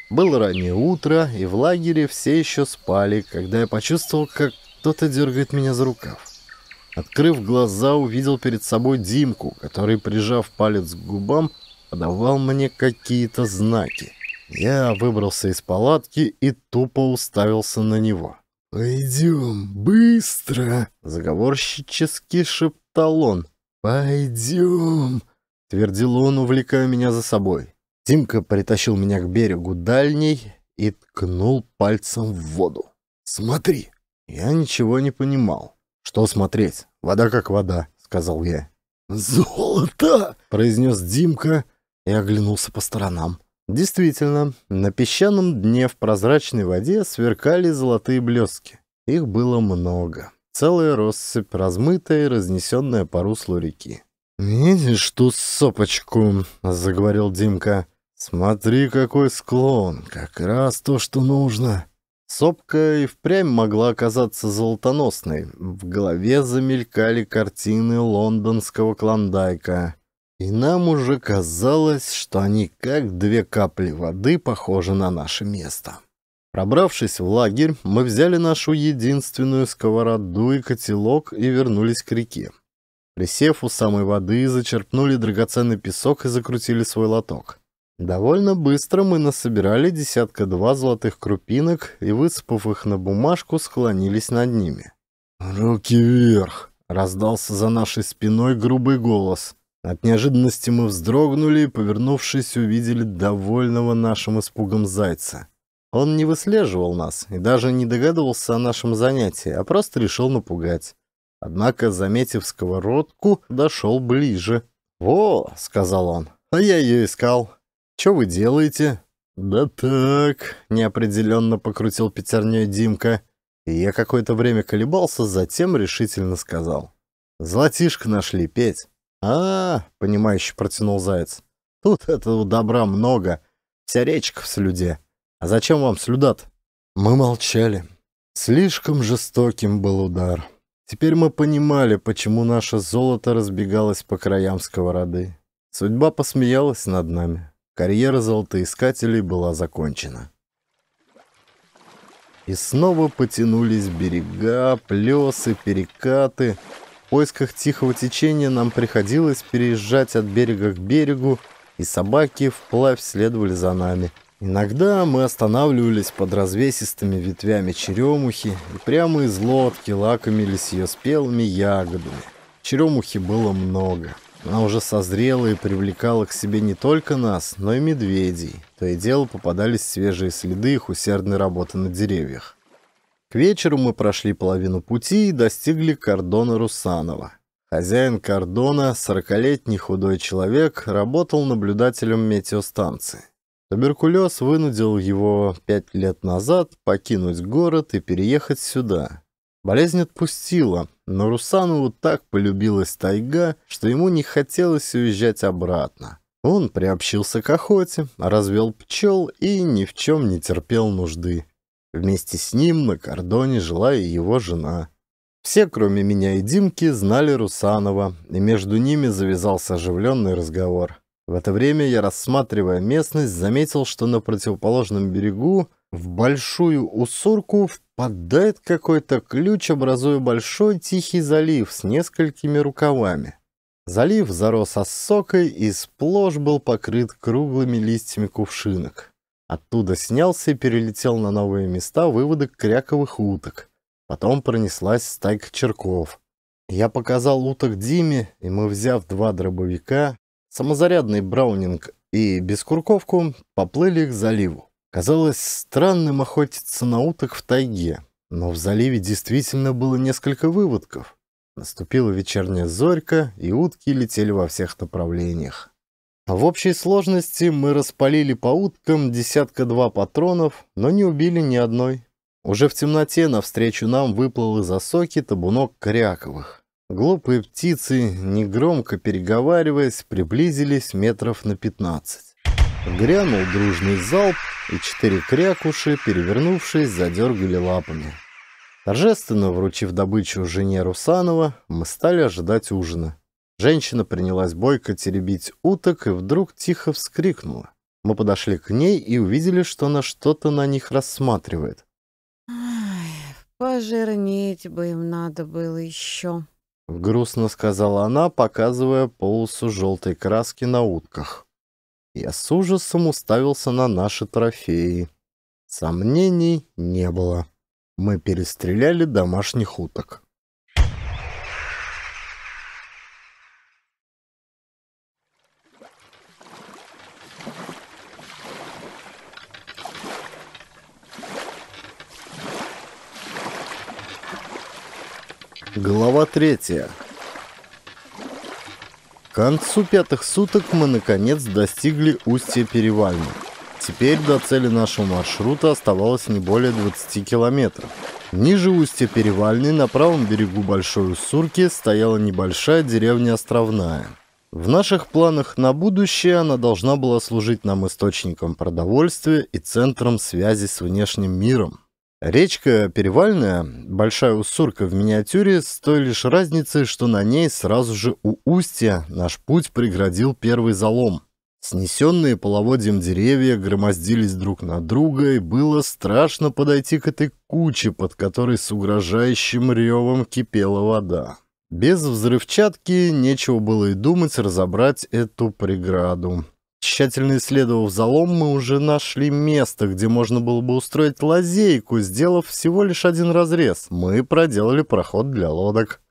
Было раннее утро, и в лагере все еще спали, когда я почувствовал, как кто-то дергает меня за рукав. Открыв глаза, увидел перед собой Димку, который, прижав палец к губам, подавал мне какие-то знаки. Я выбрался из палатки и тупо уставился на него. «Пойдем, быстро!» — заговорщически шептал он. «Пойдем!» — твердил он, увлекая меня за собой. Тимка притащил меня к берегу дальней и ткнул пальцем в воду. «Смотри!» Я ничего не понимал. «Что смотреть? Вода как вода», — сказал я. «Золото!» — произнес Димка и оглянулся по сторонам. Действительно, на песчаном дне в прозрачной воде сверкали золотые блестки. Их было много. Целая россыпь, размытая и разнесенная по руслу реки. «Видишь ту сопочку?» — заговорил Димка. «Смотри, какой склон! Как раз то, что нужно!» Сопка и впрямь могла оказаться золотоносной. В голове замелькали картины лондонского клондайка. И нам уже казалось, что они как две капли воды похожи на наше место. Пробравшись в лагерь, мы взяли нашу единственную сковороду и котелок и вернулись к реке. Присев у самой воды, зачерпнули драгоценный песок и закрутили свой лоток. Довольно быстро мы насобирали десятка-два золотых крупинок и, высыпав их на бумажку, склонились над ними. «Руки вверх!» — раздался за нашей спиной грубый голос. От неожиданности мы вздрогнули и, повернувшись, увидели довольного нашим испугом зайца. Он не выслеживал нас и даже не догадывался о нашем занятии, а просто решил напугать. Однако, заметив сковородку, дошел ближе. «Во!» — сказал он. «А я ее искал. Че вы делаете?» «Да так...» — неопределенно покрутил пятерней Димка. И я какое-то время колебался, затем решительно сказал. «Золотишко нашли, Петь а, -а, понимающе протянул заяц. «Тут этого добра много. Вся речка в слюде. А зачем вам слюдат?» Мы молчали. Слишком жестоким был удар. Теперь мы понимали, почему наше золото разбегалось по краям сковороды. Судьба посмеялась над нами. Карьера золотоискателей была закончена. И снова потянулись берега, плесы, перекаты — поисках тихого течения нам приходилось переезжать от берега к берегу, и собаки вплавь следовали за нами. Иногда мы останавливались под развесистыми ветвями черемухи и прямо из лодки лакомились ее спелыми ягодами. Черемухи было много. Она уже созрела и привлекала к себе не только нас, но и медведей. То и дело попадались свежие следы их усердной работы на деревьях. К вечеру мы прошли половину пути и достигли кордона Русанова. Хозяин кордона, сорокалетний худой человек, работал наблюдателем метеостанции. Туберкулез вынудил его пять лет назад покинуть город и переехать сюда. Болезнь отпустила, но Русанову так полюбилась тайга, что ему не хотелось уезжать обратно. Он приобщился к охоте, развел пчел и ни в чем не терпел нужды. Вместе с ним на кордоне жила и его жена. Все, кроме меня и Димки, знали Русанова, и между ними завязался оживленный разговор. В это время я, рассматривая местность, заметил, что на противоположном берегу в большую усурку впадает какой-то ключ, образуя большой тихий залив с несколькими рукавами. Залив зарос осокой и сплошь был покрыт круглыми листьями кувшинок. Оттуда снялся и перелетел на новые места выводок кряковых уток. Потом пронеслась стайка черков. Я показал уток Диме, и мы, взяв два дробовика, самозарядный браунинг и бескурковку, поплыли к заливу. Казалось странным охотиться на уток в тайге, но в заливе действительно было несколько выводков. Наступила вечерняя зорька, и утки летели во всех направлениях. В общей сложности мы распалили по уткам десятка-два патронов, но не убили ни одной. Уже в темноте навстречу нам выплыл из осоки табунок кряковых. Глупые птицы, негромко переговариваясь, приблизились метров на пятнадцать. Грянул дружный залп, и четыре крякуши, перевернувшись, задергали лапами. Торжественно вручив добычу жене Русанова, мы стали ожидать ужина. Женщина принялась бойко теребить уток и вдруг тихо вскрикнула. Мы подошли к ней и увидели, что она что-то на них рассматривает. пожирнеть бы им надо было еще», — грустно сказала она, показывая полосу желтой краски на утках. Я с ужасом уставился на наши трофеи. Сомнений не было. Мы перестреляли домашних уток. Глава третья. К концу пятых суток мы наконец достигли устья Перевальны. Теперь до цели нашего маршрута оставалось не более 20 километров. Ниже устья Перевальны, на правом берегу Большой Уссурки, стояла небольшая деревня Островная. В наших планах на будущее она должна была служить нам источником продовольствия и центром связи с внешним миром. Речка Перевальная, большая уссурка в миниатюре, с той лишь разницей, что на ней сразу же у устья наш путь преградил первый залом. Снесенные половодьем деревья громоздились друг на друга, и было страшно подойти к этой куче, под которой с угрожающим ревом кипела вода. Без взрывчатки нечего было и думать разобрать эту преграду. Тщательно исследовав залом, мы уже нашли место, где можно было бы устроить лазейку, сделав всего лишь один разрез. Мы проделали проход для лодок.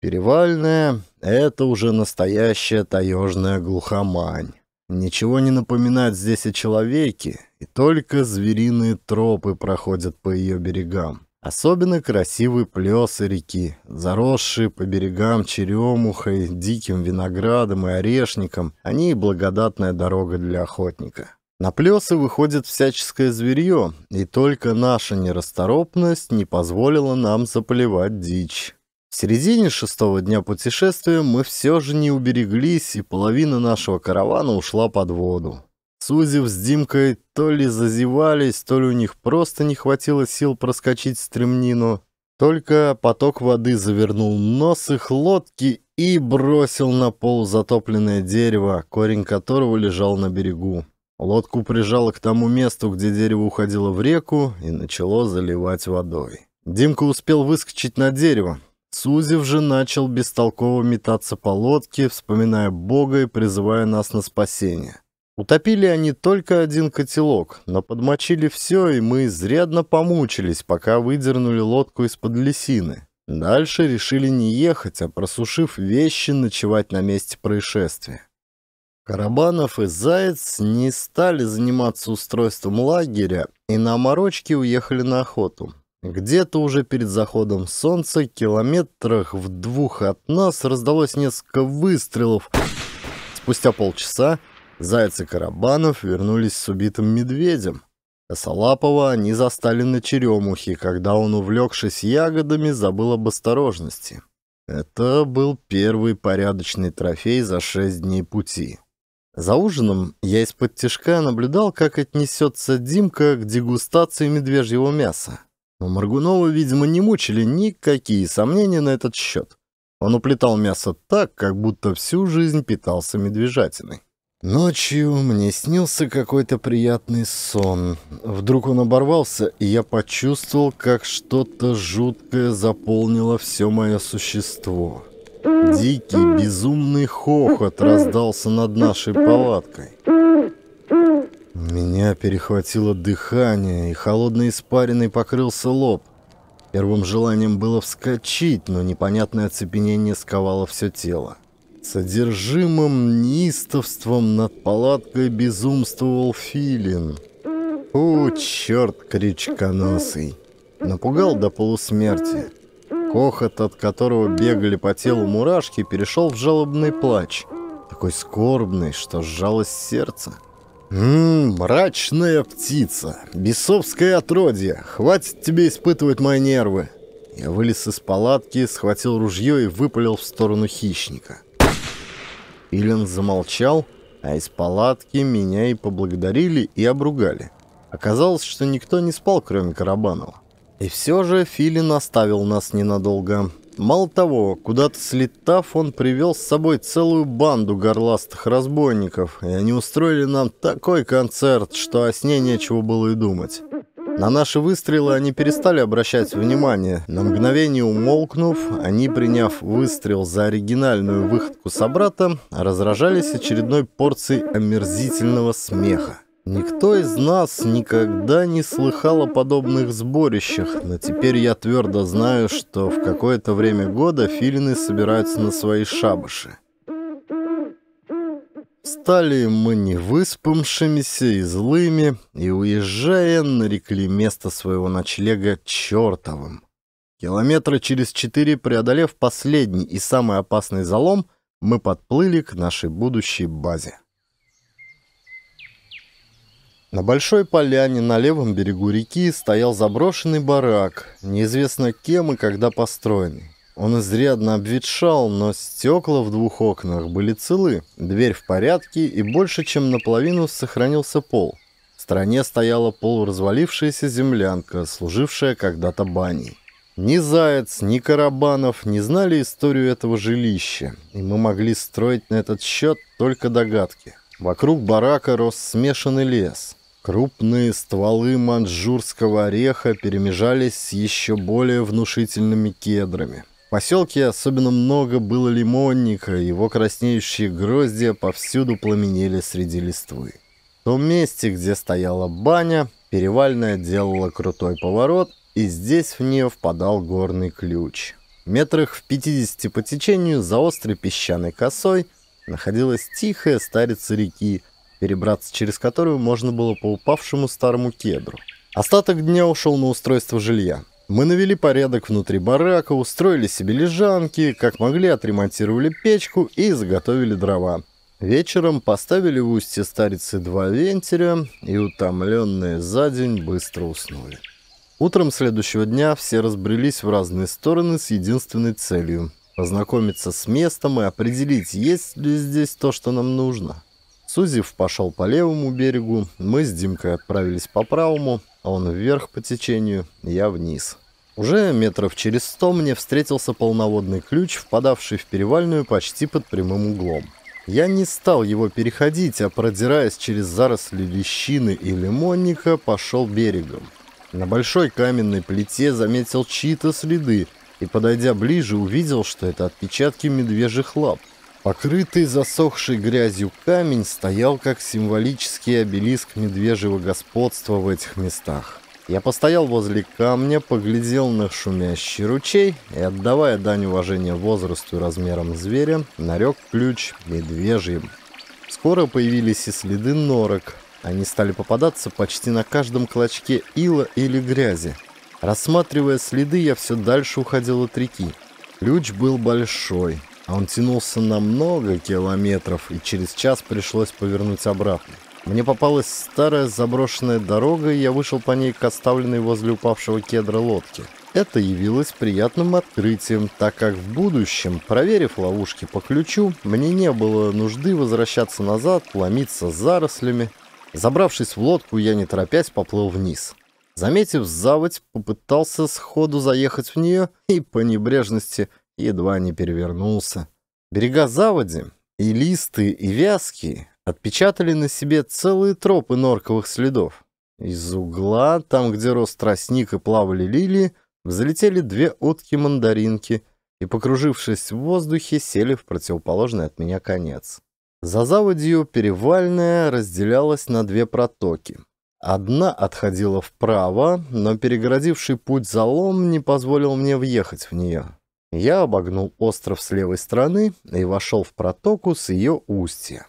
Перевальная — это уже настоящая таежная глухомань. Ничего не напоминает здесь о человеке, и только звериные тропы проходят по ее берегам. Особенно красивы плесы реки, заросшие по берегам черемухой, диким виноградом и орешником, они и благодатная дорога для охотника. На плесы выходит всяческое зверье, и только наша нерасторопность не позволила нам заполевать дичь. В середине шестого дня путешествия мы все же не убереглись, и половина нашего каравана ушла под воду. Сузев с Димкой то ли зазевались, то ли у них просто не хватило сил проскочить стремнину. Только поток воды завернул нос их лодки и бросил на пол затопленное дерево, корень которого лежал на берегу. Лодку прижало к тому месту, где дерево уходило в реку, и начало заливать водой. Димка успел выскочить на дерево. Сузев же начал бестолково метаться по лодке, вспоминая Бога и призывая нас на спасение. Утопили они только один котелок, но подмочили все, и мы изрядно помучились, пока выдернули лодку из-под лесины. Дальше решили не ехать, а просушив вещи, ночевать на месте происшествия. Карабанов и Заяц не стали заниматься устройством лагеря и на морочке уехали на охоту. Где-то уже перед заходом солнца, километрах в двух от нас, раздалось несколько выстрелов. Спустя полчаса Зайцы Карабанов вернулись с убитым медведем. Косолапова они застали на черемухе, когда он, увлекшись ягодами, забыл об осторожности. Это был первый порядочный трофей за шесть дней пути. За ужином я из-под тяжка наблюдал, как отнесется Димка к дегустации медвежьего мяса. Но Маргунова, видимо, не мучили никакие сомнения на этот счет. Он уплетал мясо так, как будто всю жизнь питался медвежатиной. Ночью мне снился какой-то приятный сон. Вдруг он оборвался, и я почувствовал, как что-то жуткое заполнило все мое существо. Дикий, безумный хохот раздался над нашей палаткой. Меня перехватило дыхание, и холодный испаренный покрылся лоб. Первым желанием было вскочить, но непонятное оцепенение сковало все тело. Содержимым неистовством над палаткой безумствовал филин. «О, черт!» — крючконосый. Напугал до полусмерти. Кохот, от которого бегали по телу мурашки, перешел в жалобный плач. Такой скорбный, что сжалось сердце. «Ммм, мрачная птица! Бесовское отродье! Хватит тебе испытывать мои нервы!» Я вылез из палатки, схватил ружье и выпалил в сторону хищника. Илен замолчал, а из палатки меня и поблагодарили, и обругали. Оказалось, что никто не спал, кроме Карабанова. И все же Филин оставил нас ненадолго. Мало того, куда-то слетав, он привел с собой целую банду горластых разбойников, и они устроили нам такой концерт, что о сне нечего было и думать. На наши выстрелы они перестали обращать внимание. На мгновение умолкнув, они, приняв выстрел за оригинальную выходку собрата, разражались очередной порцией омерзительного смеха. Никто из нас никогда не слыхал о подобных сборищах, но теперь я твердо знаю, что в какое-то время года филины собираются на свои шабаши. Стали мы не выспавшимися и злыми, и, уезжая, нарекли место своего ночлега чертовым. Километра через четыре, преодолев последний и самый опасный залом, мы подплыли к нашей будущей базе. На большой поляне на левом берегу реки стоял заброшенный барак, неизвестно кем и когда построенный. Он изрядно обветшал, но стекла в двух окнах были целы, дверь в порядке и больше чем наполовину сохранился пол. В стороне стояла полуразвалившаяся землянка, служившая когда-то баней. Ни Заяц, ни Карабанов не знали историю этого жилища, и мы могли строить на этот счет только догадки. Вокруг барака рос смешанный лес. Крупные стволы манжурского ореха перемежались с еще более внушительными кедрами поселке особенно много было лимонника, его краснеющие гроздья повсюду пламенели среди листвы. В том месте, где стояла баня, перевальная делала крутой поворот, и здесь в нее впадал горный ключ. Метрах в 50 по течению за острой песчаной косой находилась тихая старица реки, перебраться через которую можно было по упавшему старому кедру. Остаток дня ушел на устройство жилья. Мы навели порядок внутри барака, устроили себе лежанки, как могли отремонтировали печку и заготовили дрова. Вечером поставили в устье старицы два вентиля и утомленные за день быстро уснули. Утром следующего дня все разбрелись в разные стороны с единственной целью – познакомиться с местом и определить, есть ли здесь то, что нам нужно. Сузив пошел по левому берегу, мы с Димкой отправились по правому – а он вверх по течению, я вниз. Уже метров через сто мне встретился полноводный ключ, впадавший в перевальную почти под прямым углом. Я не стал его переходить, а продираясь через заросли лещины и лимонника, пошел берегом. На большой каменной плите заметил чьи-то следы и, подойдя ближе, увидел, что это отпечатки медвежьих лап – Покрытый засохшей грязью камень стоял как символический обелиск медвежьего господства в этих местах. Я постоял возле камня, поглядел на шумящий ручей и, отдавая дань уважения возрасту и размерам зверя, нарек ключ медвежьим. Скоро появились и следы норок. Они стали попадаться почти на каждом клочке ила или грязи. Рассматривая следы, я все дальше уходил от реки. Ключ был большой, а он тянулся на много километров, и через час пришлось повернуть обратно. Мне попалась старая заброшенная дорога, и я вышел по ней к оставленной возле упавшего кедра лодке. Это явилось приятным открытием, так как в будущем, проверив ловушки по ключу, мне не было нужды возвращаться назад, ломиться зарослями. Забравшись в лодку, я не торопясь поплыл вниз. Заметив заводь, попытался сходу заехать в нее и по небрежности – едва не перевернулся. Берега заводи, и листы, и вязки отпечатали на себе целые тропы норковых следов. Из угла, там, где рос тростник и плавали лилии, взлетели две утки-мандаринки и, покружившись в воздухе, сели в противоположный от меня конец. За заводью перевальная разделялась на две протоки. Одна отходила вправо, но перегородивший путь залом не позволил мне въехать в нее. Я обогнул остров с левой стороны и вошел в протоку с ее устья.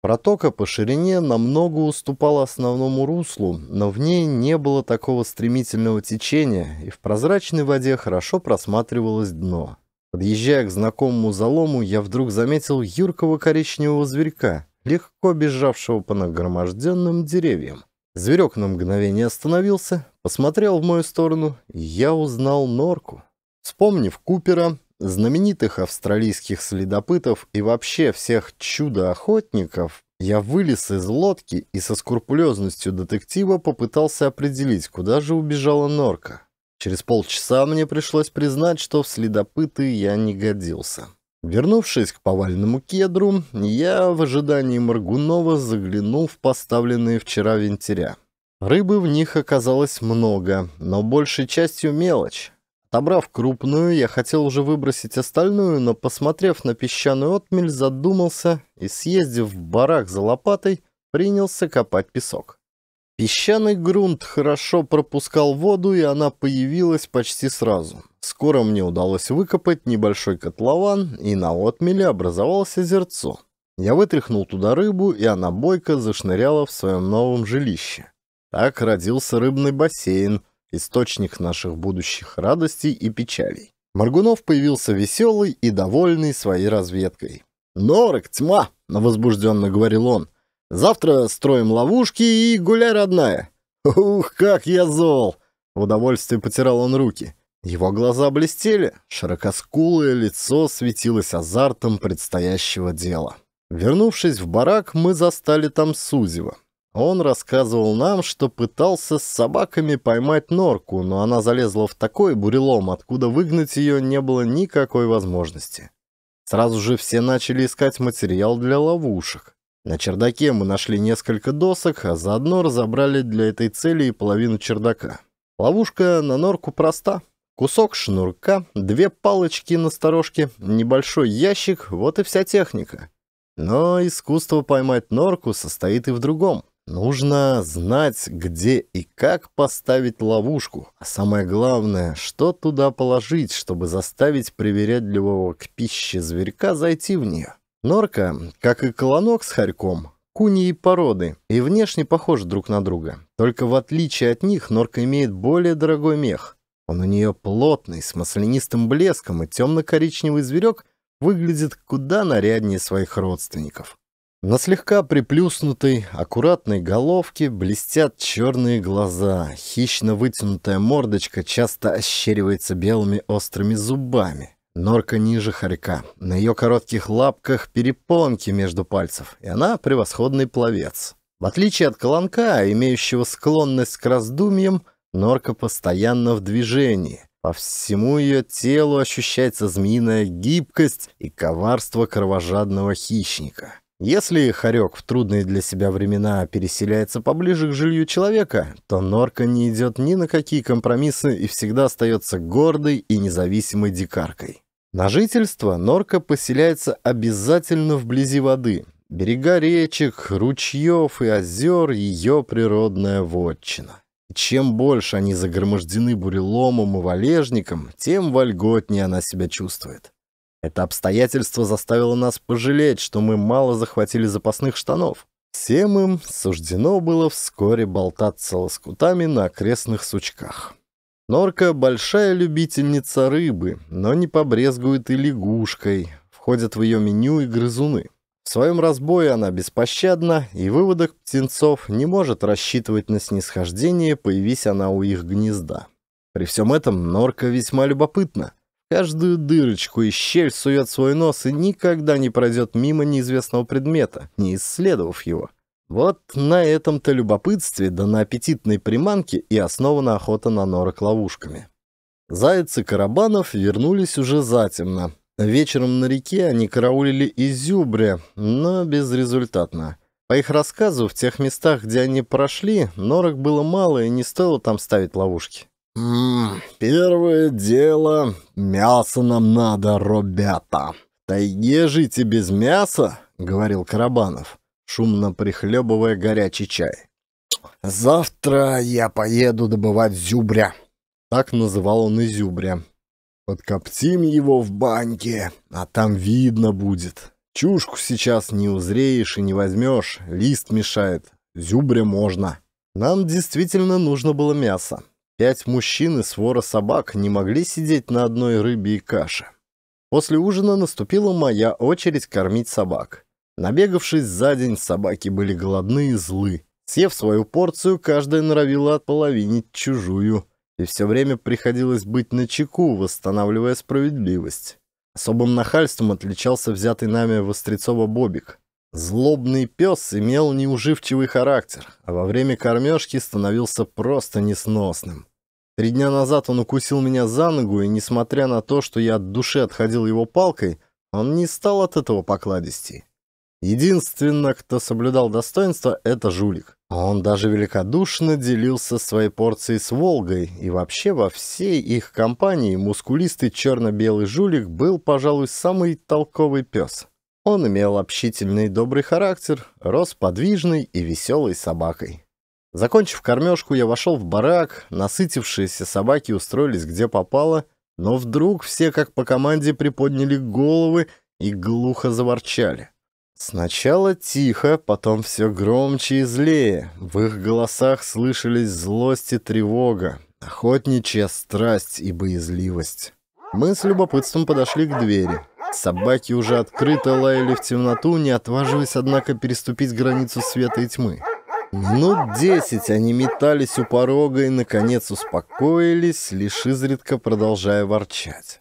Протока по ширине намного уступала основному руслу, но в ней не было такого стремительного течения, и в прозрачной воде хорошо просматривалось дно. Подъезжая к знакомому залому, я вдруг заметил юркого коричневого зверька, легко бежавшего по нагроможденным деревьям. Зверек на мгновение остановился, посмотрел в мою сторону, и я узнал норку. Вспомнив Купера, знаменитых австралийских следопытов и вообще всех чудо-охотников, я вылез из лодки и со скрупулезностью детектива попытался определить, куда же убежала норка. Через полчаса мне пришлось признать, что в следопыты я не годился. Вернувшись к повальному кедру, я в ожидании Моргунова заглянул в поставленные вчера винтеря. Рыбы в них оказалось много, но большей частью мелочь. Отобрав крупную, я хотел уже выбросить остальную, но, посмотрев на песчаную отмель, задумался и, съездив в барак за лопатой, принялся копать песок. Песчаный грунт хорошо пропускал воду, и она появилась почти сразу. Скоро мне удалось выкопать небольшой котлован, и на отмеле образовалось озерцо. Я вытряхнул туда рыбу, и она бойко зашныряла в своем новом жилище. Так родился рыбный бассейн — источник наших будущих радостей и печалей. Моргунов появился веселый и довольный своей разведкой. «Норок, тьма!» — возбужденно говорил он. «Завтра строим ловушки и гуляй, родная!» «Ух, как я зол!» — в удовольствие потирал он руки. Его глаза блестели, широкоскулое лицо светилось азартом предстоящего дела. Вернувшись в барак, мы застали там Сузева. Он рассказывал нам, что пытался с собаками поймать норку, но она залезла в такой бурелом, откуда выгнать ее не было никакой возможности. Сразу же все начали искать материал для ловушек. На чердаке мы нашли несколько досок, а заодно разобрали для этой цели и половину чердака. Ловушка на норку проста. Кусок шнурка, две палочки на сторожке, небольшой ящик, вот и вся техника. Но искусство поймать норку состоит и в другом. Нужно знать, где и как поставить ловушку, а самое главное, что туда положить, чтобы заставить привередливого к пище зверька зайти в нее. Норка, как и колонок с хорьком, куньи породы и внешне похожи друг на друга. Только в отличие от них норка имеет более дорогой мех. Он у нее плотный, с маслянистым блеском, и темно-коричневый зверек выглядит куда наряднее своих родственников. На слегка приплюснутой, аккуратной головке блестят черные глаза, хищно вытянутая мордочка часто ощеривается белыми острыми зубами. Норка ниже хорька, на ее коротких лапках перепонки между пальцев, и она превосходный пловец. В отличие от колонка, имеющего склонность к раздумьям, норка постоянно в движении. По всему ее телу ощущается змеиная гибкость и коварство кровожадного хищника. Если хорек в трудные для себя времена переселяется поближе к жилью человека, то норка не идет ни на какие компромиссы и всегда остается гордой и независимой дикаркой. На жительство норка поселяется обязательно вблизи воды. Берега речек, ручьев и озер – ее природная вотчина. Чем больше они загромождены буреломом и валежником, тем вольготнее она себя чувствует. Это обстоятельство заставило нас пожалеть, что мы мало захватили запасных штанов. Всем им суждено было вскоре болтаться лоскутами на окрестных сучках. Норка – большая любительница рыбы, но не побрезгует и лягушкой. Входят в ее меню и грызуны. В своем разбое она беспощадна, и выводок птенцов не может рассчитывать на снисхождение, появись она у их гнезда. При всем этом норка весьма любопытна каждую дырочку и щель сует свой нос и никогда не пройдет мимо неизвестного предмета, не исследовав его. Вот на этом-то любопытстве да на аппетитной приманке и основана охота на норок ловушками. Заяц и Карабанов вернулись уже затемно. Вечером на реке они караулили изюбря, но безрезультатно. По их рассказу, в тех местах, где они прошли, норок было мало и не стоило там ставить ловушки. «Первое дело — мясо нам надо, ребята. тайге жить и без мяса?» — говорил Карабанов, шумно прихлебывая горячий чай. «Завтра я поеду добывать зюбря». Так называл он и зюбря. «Подкоптим его в баньке, а там видно будет. Чушку сейчас не узреешь и не возьмешь, лист мешает. Зюбря можно». Нам действительно нужно было мясо. Пять мужчин и свора собак не могли сидеть на одной рыбе и каше. После ужина наступила моя очередь кормить собак. Набегавшись за день, собаки были голодны и злы. Съев свою порцию, каждая норовила отполовинить чужую. И все время приходилось быть на чеку, восстанавливая справедливость. Особым нахальством отличался взятый нами Вострецова Бобик. Злобный пес имел неуживчивый характер, а во время кормежки становился просто несносным. Три дня назад он укусил меня за ногу, и несмотря на то, что я от души отходил его палкой, он не стал от этого покладистей. Единственное, кто соблюдал достоинство, это жулик. Он даже великодушно делился своей порцией с Волгой, и вообще во всей их компании мускулистый черно-белый жулик был, пожалуй, самый толковый пес. Он имел общительный и добрый характер, рос подвижной и веселой собакой. Закончив кормежку, я вошел в барак, насытившиеся собаки устроились где попало, но вдруг все как по команде приподняли головы и глухо заворчали. Сначала тихо, потом все громче и злее. В их голосах слышались злость и тревога, охотничья страсть и боязливость. Мы с любопытством подошли к двери. Собаки уже открыто лаяли в темноту, не отваживаясь, однако, переступить границу света и тьмы. Минут десять они метались у порога и, наконец, успокоились, лишь изредка продолжая ворчать.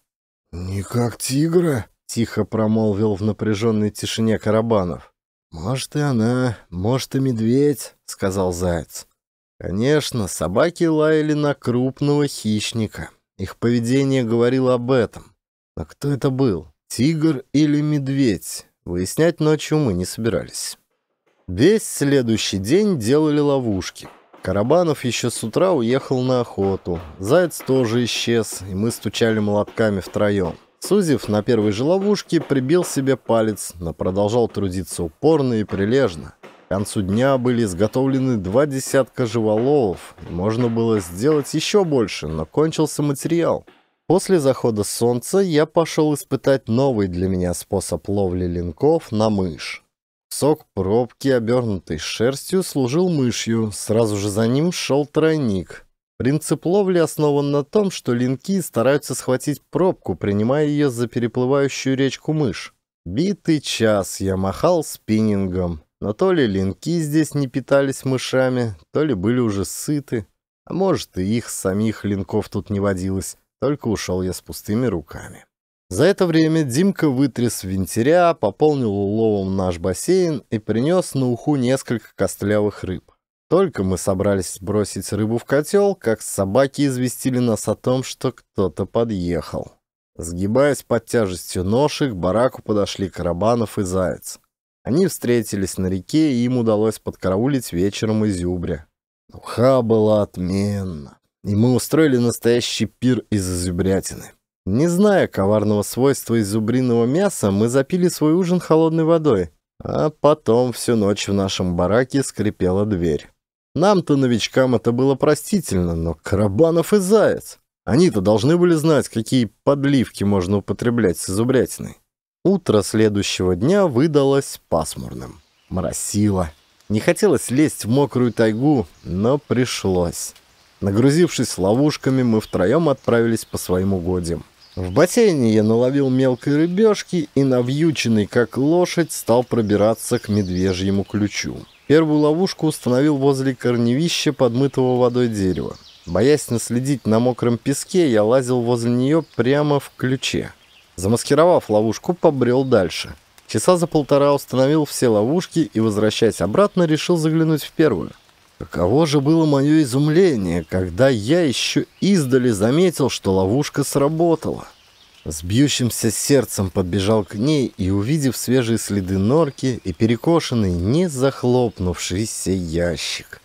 «Не как тигра», — тихо промолвил в напряженной тишине Карабанов. «Может, и она, может, и медведь», — сказал Заяц. Конечно, собаки лаяли на крупного хищника. Их поведение говорило об этом. Но кто это был, тигр или медведь, выяснять ночью мы не собирались. Весь следующий день делали ловушки. Карабанов еще с утра уехал на охоту. Заяц тоже исчез, и мы стучали молотками втроем. Сузев на первой же ловушке прибил себе палец, но продолжал трудиться упорно и прилежно. К концу дня были изготовлены два десятка живоловов, и можно было сделать еще больше, но кончился материал. После захода солнца я пошел испытать новый для меня способ ловли линков на мышь. Сок пробки, обернутый шерстью, служил мышью, сразу же за ним шел тройник. Принцип ловли основан на том, что линки стараются схватить пробку, принимая ее за переплывающую речку мышь. Битый час я махал спиннингом, но то ли линки здесь не питались мышами, то ли были уже сыты, а может и их самих линков тут не водилось, только ушел я с пустыми руками. За это время Димка вытряс винтеря, пополнил уловом наш бассейн и принес на уху несколько костлявых рыб. Только мы собрались бросить рыбу в котел, как собаки известили нас о том, что кто-то подъехал. Сгибаясь под тяжестью ноши, к бараку подошли Карабанов и Заяц. Они встретились на реке, и им удалось подкараулить вечером изюбря. Уха была отменна, и мы устроили настоящий пир из изюбрятины. Не зная коварного свойства изубринного мяса, мы запили свой ужин холодной водой, а потом всю ночь в нашем бараке скрипела дверь. Нам-то, новичкам, это было простительно, но Карабанов и Заяц. Они-то должны были знать, какие подливки можно употреблять с изубрятиной. Утро следующего дня выдалось пасмурным. Моросило. Не хотелось лезть в мокрую тайгу, но пришлось. Нагрузившись ловушками, мы втроем отправились по своим угодьям. В бассейне я наловил мелкой рыбешки и, навьюченный как лошадь, стал пробираться к медвежьему ключу. Первую ловушку установил возле корневища подмытого водой дерева. Боясь наследить на мокром песке, я лазил возле нее прямо в ключе. Замаскировав ловушку, побрел дальше. Часа за полтора установил все ловушки и, возвращаясь обратно, решил заглянуть в первую. Каково же было мое изумление, когда я еще издали заметил, что ловушка сработала. С бьющимся сердцем подбежал к ней и, увидев свежие следы норки и перекошенный, не захлопнувшийся ящик.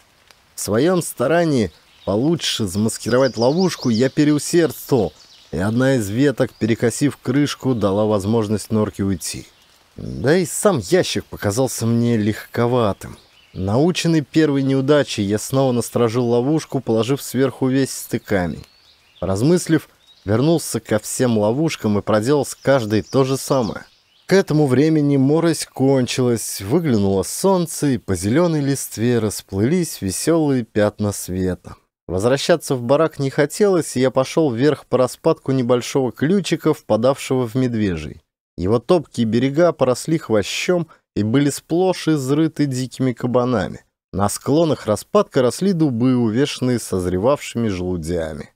В своем старании получше замаскировать ловушку я переусердствовал, и одна из веток, перекосив крышку, дала возможность норке уйти. Да и сам ящик показался мне легковатым. Наученный первой неудачей, я снова насторожил ловушку, положив сверху весь стыками. Размыслив, вернулся ко всем ловушкам и проделал с каждой то же самое. К этому времени морось кончилась, выглянуло солнце, и по зеленой листве расплылись веселые пятна света. Возвращаться в барак не хотелось, и я пошел вверх по распадку небольшого ключика, впадавшего в медвежий. Его топкие берега поросли хвощом, и были сплошь изрыты дикими кабанами. На склонах распадка росли дубы, увешанные созревавшими желудями.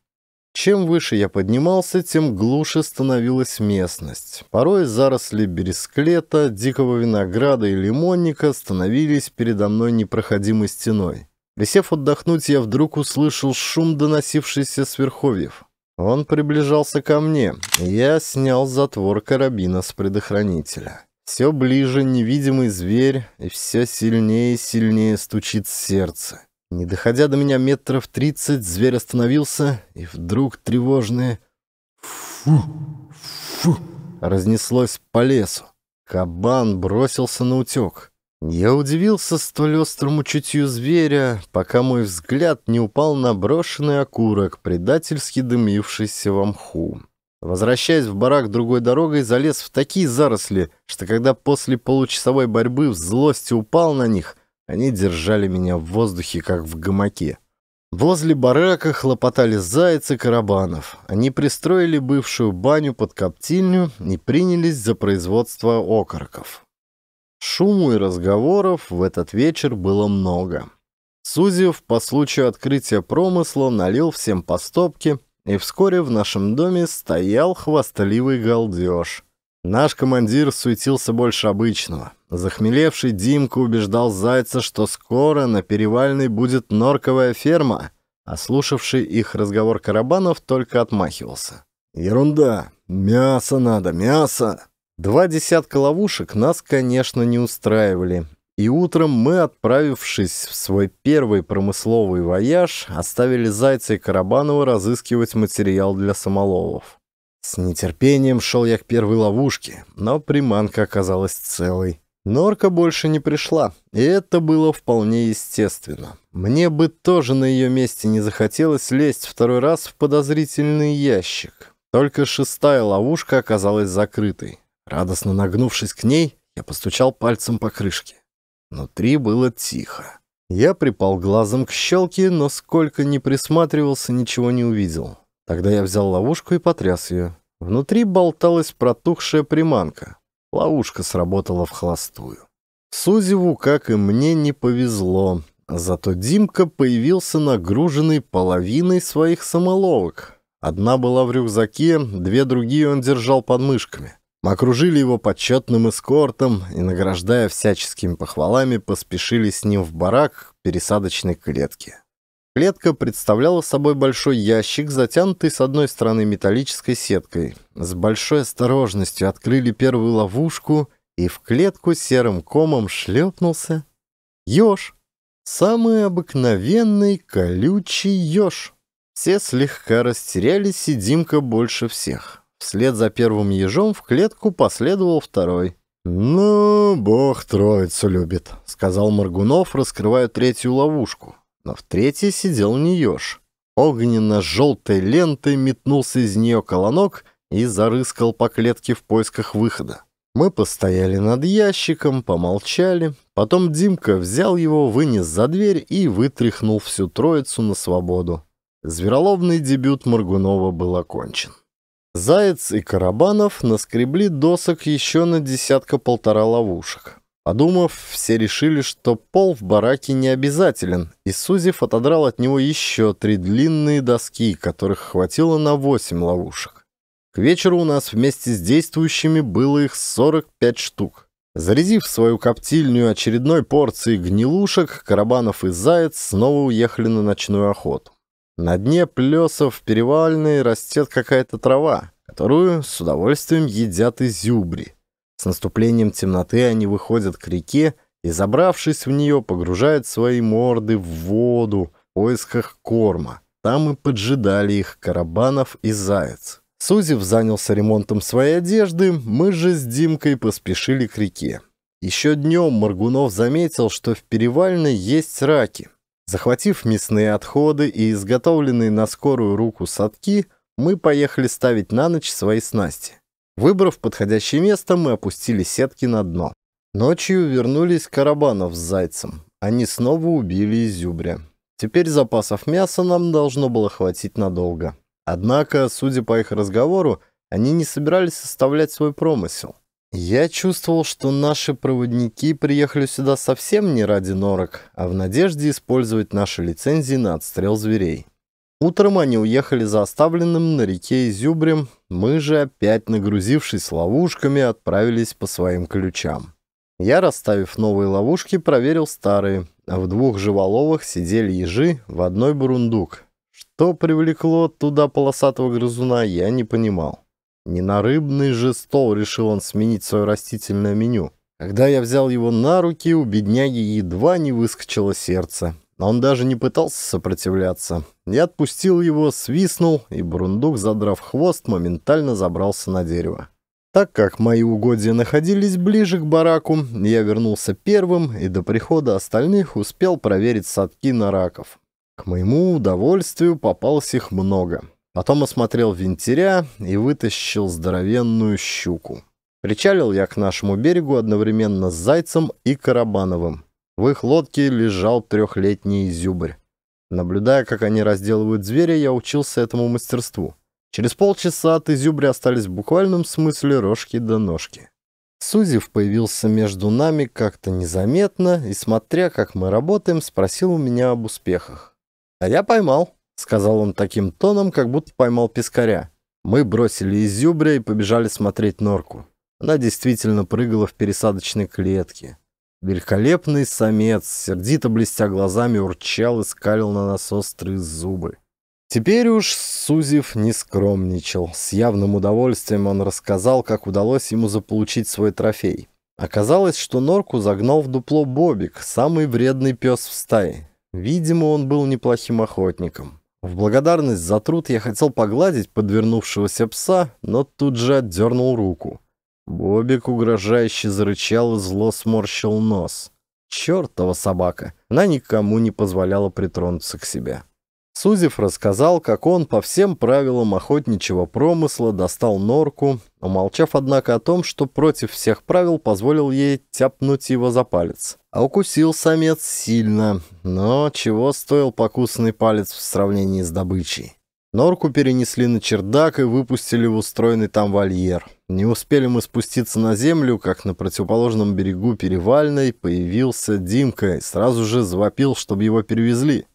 Чем выше я поднимался, тем глуше становилась местность. Порой заросли бересклета, дикого винограда и лимонника становились передо мной непроходимой стеной. Присев отдохнуть, я вдруг услышал шум, доносившийся с верховьев. Он приближался ко мне, и я снял затвор карабина с предохранителя. Все ближе невидимый зверь, и все сильнее и сильнее стучит сердце. Не доходя до меня метров тридцать, зверь остановился, и вдруг тревожное «фу, фу» разнеслось по лесу. Кабан бросился на утек. Я удивился столь острому чутью зверя, пока мой взгляд не упал на брошенный окурок, предательски дымившийся в мху. Возвращаясь в барак другой дорогой, залез в такие заросли, что когда после получасовой борьбы в злости упал на них, они держали меня в воздухе, как в гамаке. Возле барака хлопотали зайцы карабанов. Они пристроили бывшую баню под коптильню и принялись за производство окороков. Шуму и разговоров в этот вечер было много. Сузев по случаю открытия промысла налил всем по стопке – и вскоре в нашем доме стоял хвастливый галдеж. Наш командир суетился больше обычного. Захмелевший Димка убеждал Зайца, что скоро на Перевальной будет норковая ферма, а слушавший их разговор Карабанов только отмахивался. «Ерунда! Мясо надо, мясо!» Два десятка ловушек нас, конечно, не устраивали, и утром мы, отправившись в свой первый промысловый вояж, оставили Зайца и Карабанова разыскивать материал для самоловов. С нетерпением шел я к первой ловушке, но приманка оказалась целой. Норка больше не пришла, и это было вполне естественно. Мне бы тоже на ее месте не захотелось лезть второй раз в подозрительный ящик. Только шестая ловушка оказалась закрытой. Радостно нагнувшись к ней, я постучал пальцем по крышке. Внутри было тихо. Я припал глазом к щелке, но сколько ни присматривался, ничего не увидел. Тогда я взял ловушку и потряс ее. Внутри болталась протухшая приманка. Ловушка сработала в холостую. Сузеву, как и мне, не повезло. Зато Димка появился нагруженный половиной своих самоловок. Одна была в рюкзаке, две другие он держал под мышками. Мы окружили его почетным эскортом и, награждая всяческими похвалами, поспешили с ним в барак пересадочной клетки. Клетка представляла собой большой ящик, затянутый с одной стороны металлической сеткой. С большой осторожностью открыли первую ловушку, и в клетку серым комом шлепнулся еж. Самый обыкновенный колючий еж. Все слегка растерялись, и Димка больше всех. Вслед за первым ежом в клетку последовал второй. «Ну, бог троицу любит», — сказал Моргунов, раскрывая третью ловушку. Но в третьей сидел не еж. Огненно-желтой лентой метнулся из нее колонок и зарыскал по клетке в поисках выхода. Мы постояли над ящиком, помолчали. Потом Димка взял его, вынес за дверь и вытряхнул всю троицу на свободу. Звероловный дебют Моргунова был окончен. Заяц и Карабанов наскребли досок еще на десятка-полтора ловушек. Подумав, все решили, что пол в бараке не обязателен, и Сузев отодрал от него еще три длинные доски, которых хватило на восемь ловушек. К вечеру у нас вместе с действующими было их 45 штук. Зарядив свою коптильню очередной порцией гнилушек, Карабанов и Заяц снова уехали на ночную охоту. На дне плесов перевальной растет какая-то трава, которую с удовольствием едят и зюбри. С наступлением темноты они выходят к реке и, забравшись в нее, погружают свои морды в воду в поисках корма. Там и поджидали их Карабанов и Заяц. Сузев занялся ремонтом своей одежды, мы же с Димкой поспешили к реке. Еще днем Маргунов заметил, что в перевальной есть раки. Захватив мясные отходы и изготовленные на скорую руку садки, мы поехали ставить на ночь свои снасти. Выбрав подходящее место, мы опустили сетки на дно. Ночью вернулись Карабанов с Зайцем. Они снова убили изюбря. Теперь запасов мяса нам должно было хватить надолго. Однако, судя по их разговору, они не собирались оставлять свой промысел. Я чувствовал, что наши проводники приехали сюда совсем не ради норок, а в надежде использовать наши лицензии на отстрел зверей. Утром они уехали за оставленным на реке Изюбрем, мы же, опять нагрузившись ловушками, отправились по своим ключам. Я, расставив новые ловушки, проверил старые, а в двух живоловых сидели ежи, в одной бурундук. Что привлекло туда полосатого грызуна, я не понимал. Не на рыбный же стол решил он сменить свое растительное меню. Когда я взял его на руки, у бедняги едва не выскочило сердце. Но он даже не пытался сопротивляться. Я отпустил его, свистнул, и бурундук, задрав хвост, моментально забрался на дерево. Так как мои угодья находились ближе к бараку, я вернулся первым и до прихода остальных успел проверить садки на раков. К моему удовольствию попалось их много. Потом осмотрел винтеря и вытащил здоровенную щуку. Причалил я к нашему берегу одновременно с Зайцем и Карабановым. В их лодке лежал трехлетний зюбрь. Наблюдая, как они разделывают зверя, я учился этому мастерству. Через полчаса от изюбря остались в буквальном смысле рожки до ножки. Сузев появился между нами как-то незаметно и, смотря как мы работаем, спросил у меня об успехах. А я поймал. — сказал он таким тоном, как будто поймал пескаря. Мы бросили изюбря и побежали смотреть норку. Она действительно прыгала в пересадочной клетке. Великолепный самец, сердито блестя глазами, урчал и скалил на нас острые зубы. Теперь уж Сузев не скромничал. С явным удовольствием он рассказал, как удалось ему заполучить свой трофей. Оказалось, что норку загнал в дупло Бобик, самый вредный пес в стае. Видимо, он был неплохим охотником. В благодарность за труд я хотел погладить подвернувшегося пса, но тут же отдернул руку. Бобик угрожающе зарычал и зло сморщил нос. Чёртова собака! Она никому не позволяла притронуться к себе. Сузев рассказал, как он по всем правилам охотничьего промысла достал норку, умолчав, однако, о том, что против всех правил позволил ей тяпнуть его за палец. А укусил самец сильно, но чего стоил покусанный палец в сравнении с добычей. Норку перенесли на чердак и выпустили в устроенный там вольер. Не успели мы спуститься на землю, как на противоположном берегу перевальной появился Димка и сразу же завопил, чтобы его перевезли.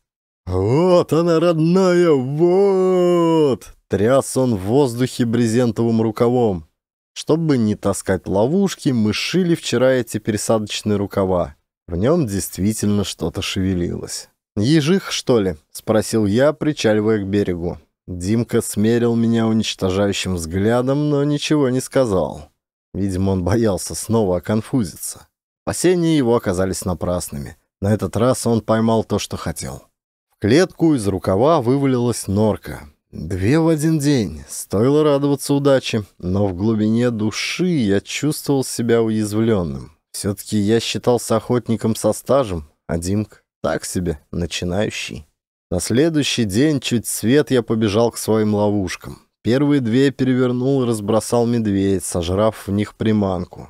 «Вот она, родная, вот!» Тряс он в воздухе брезентовым рукавом. Чтобы не таскать ловушки, мы шили вчера эти пересадочные рукава. В нем действительно что-то шевелилось. «Ежих, что ли?» — спросил я, причаливая к берегу. Димка смерил меня уничтожающим взглядом, но ничего не сказал. Видимо, он боялся снова оконфузиться. Опасения его оказались напрасными. На этот раз он поймал то, что хотел. В клетку из рукава вывалилась норка. Две в один день. Стоило радоваться удаче, но в глубине души я чувствовал себя уязвленным. Все-таки я считался охотником со стажем, а Димка так себе, начинающий. На следующий день чуть свет я побежал к своим ловушкам. Первые две перевернул и разбросал медведь, сожрав в них приманку.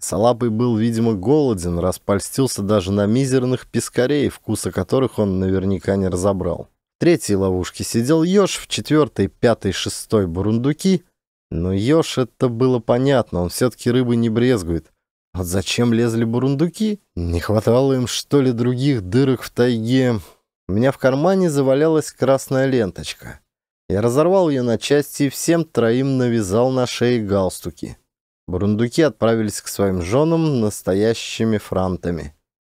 Салапый был, видимо, голоден, распольстился даже на мизерных пескарей, вкуса которых он наверняка не разобрал. В третьей ловушке сидел еж, в четвертой, пятой, шестой бурундуки. Но еж это было понятно, он все-таки рыбы не брезгует. Вот зачем лезли бурундуки? Не хватало им, что ли, других дырок в тайге? У меня в кармане завалялась красная ленточка. Я разорвал ее на части и всем троим навязал на шее галстуки. Бурундуки отправились к своим женам настоящими франтами.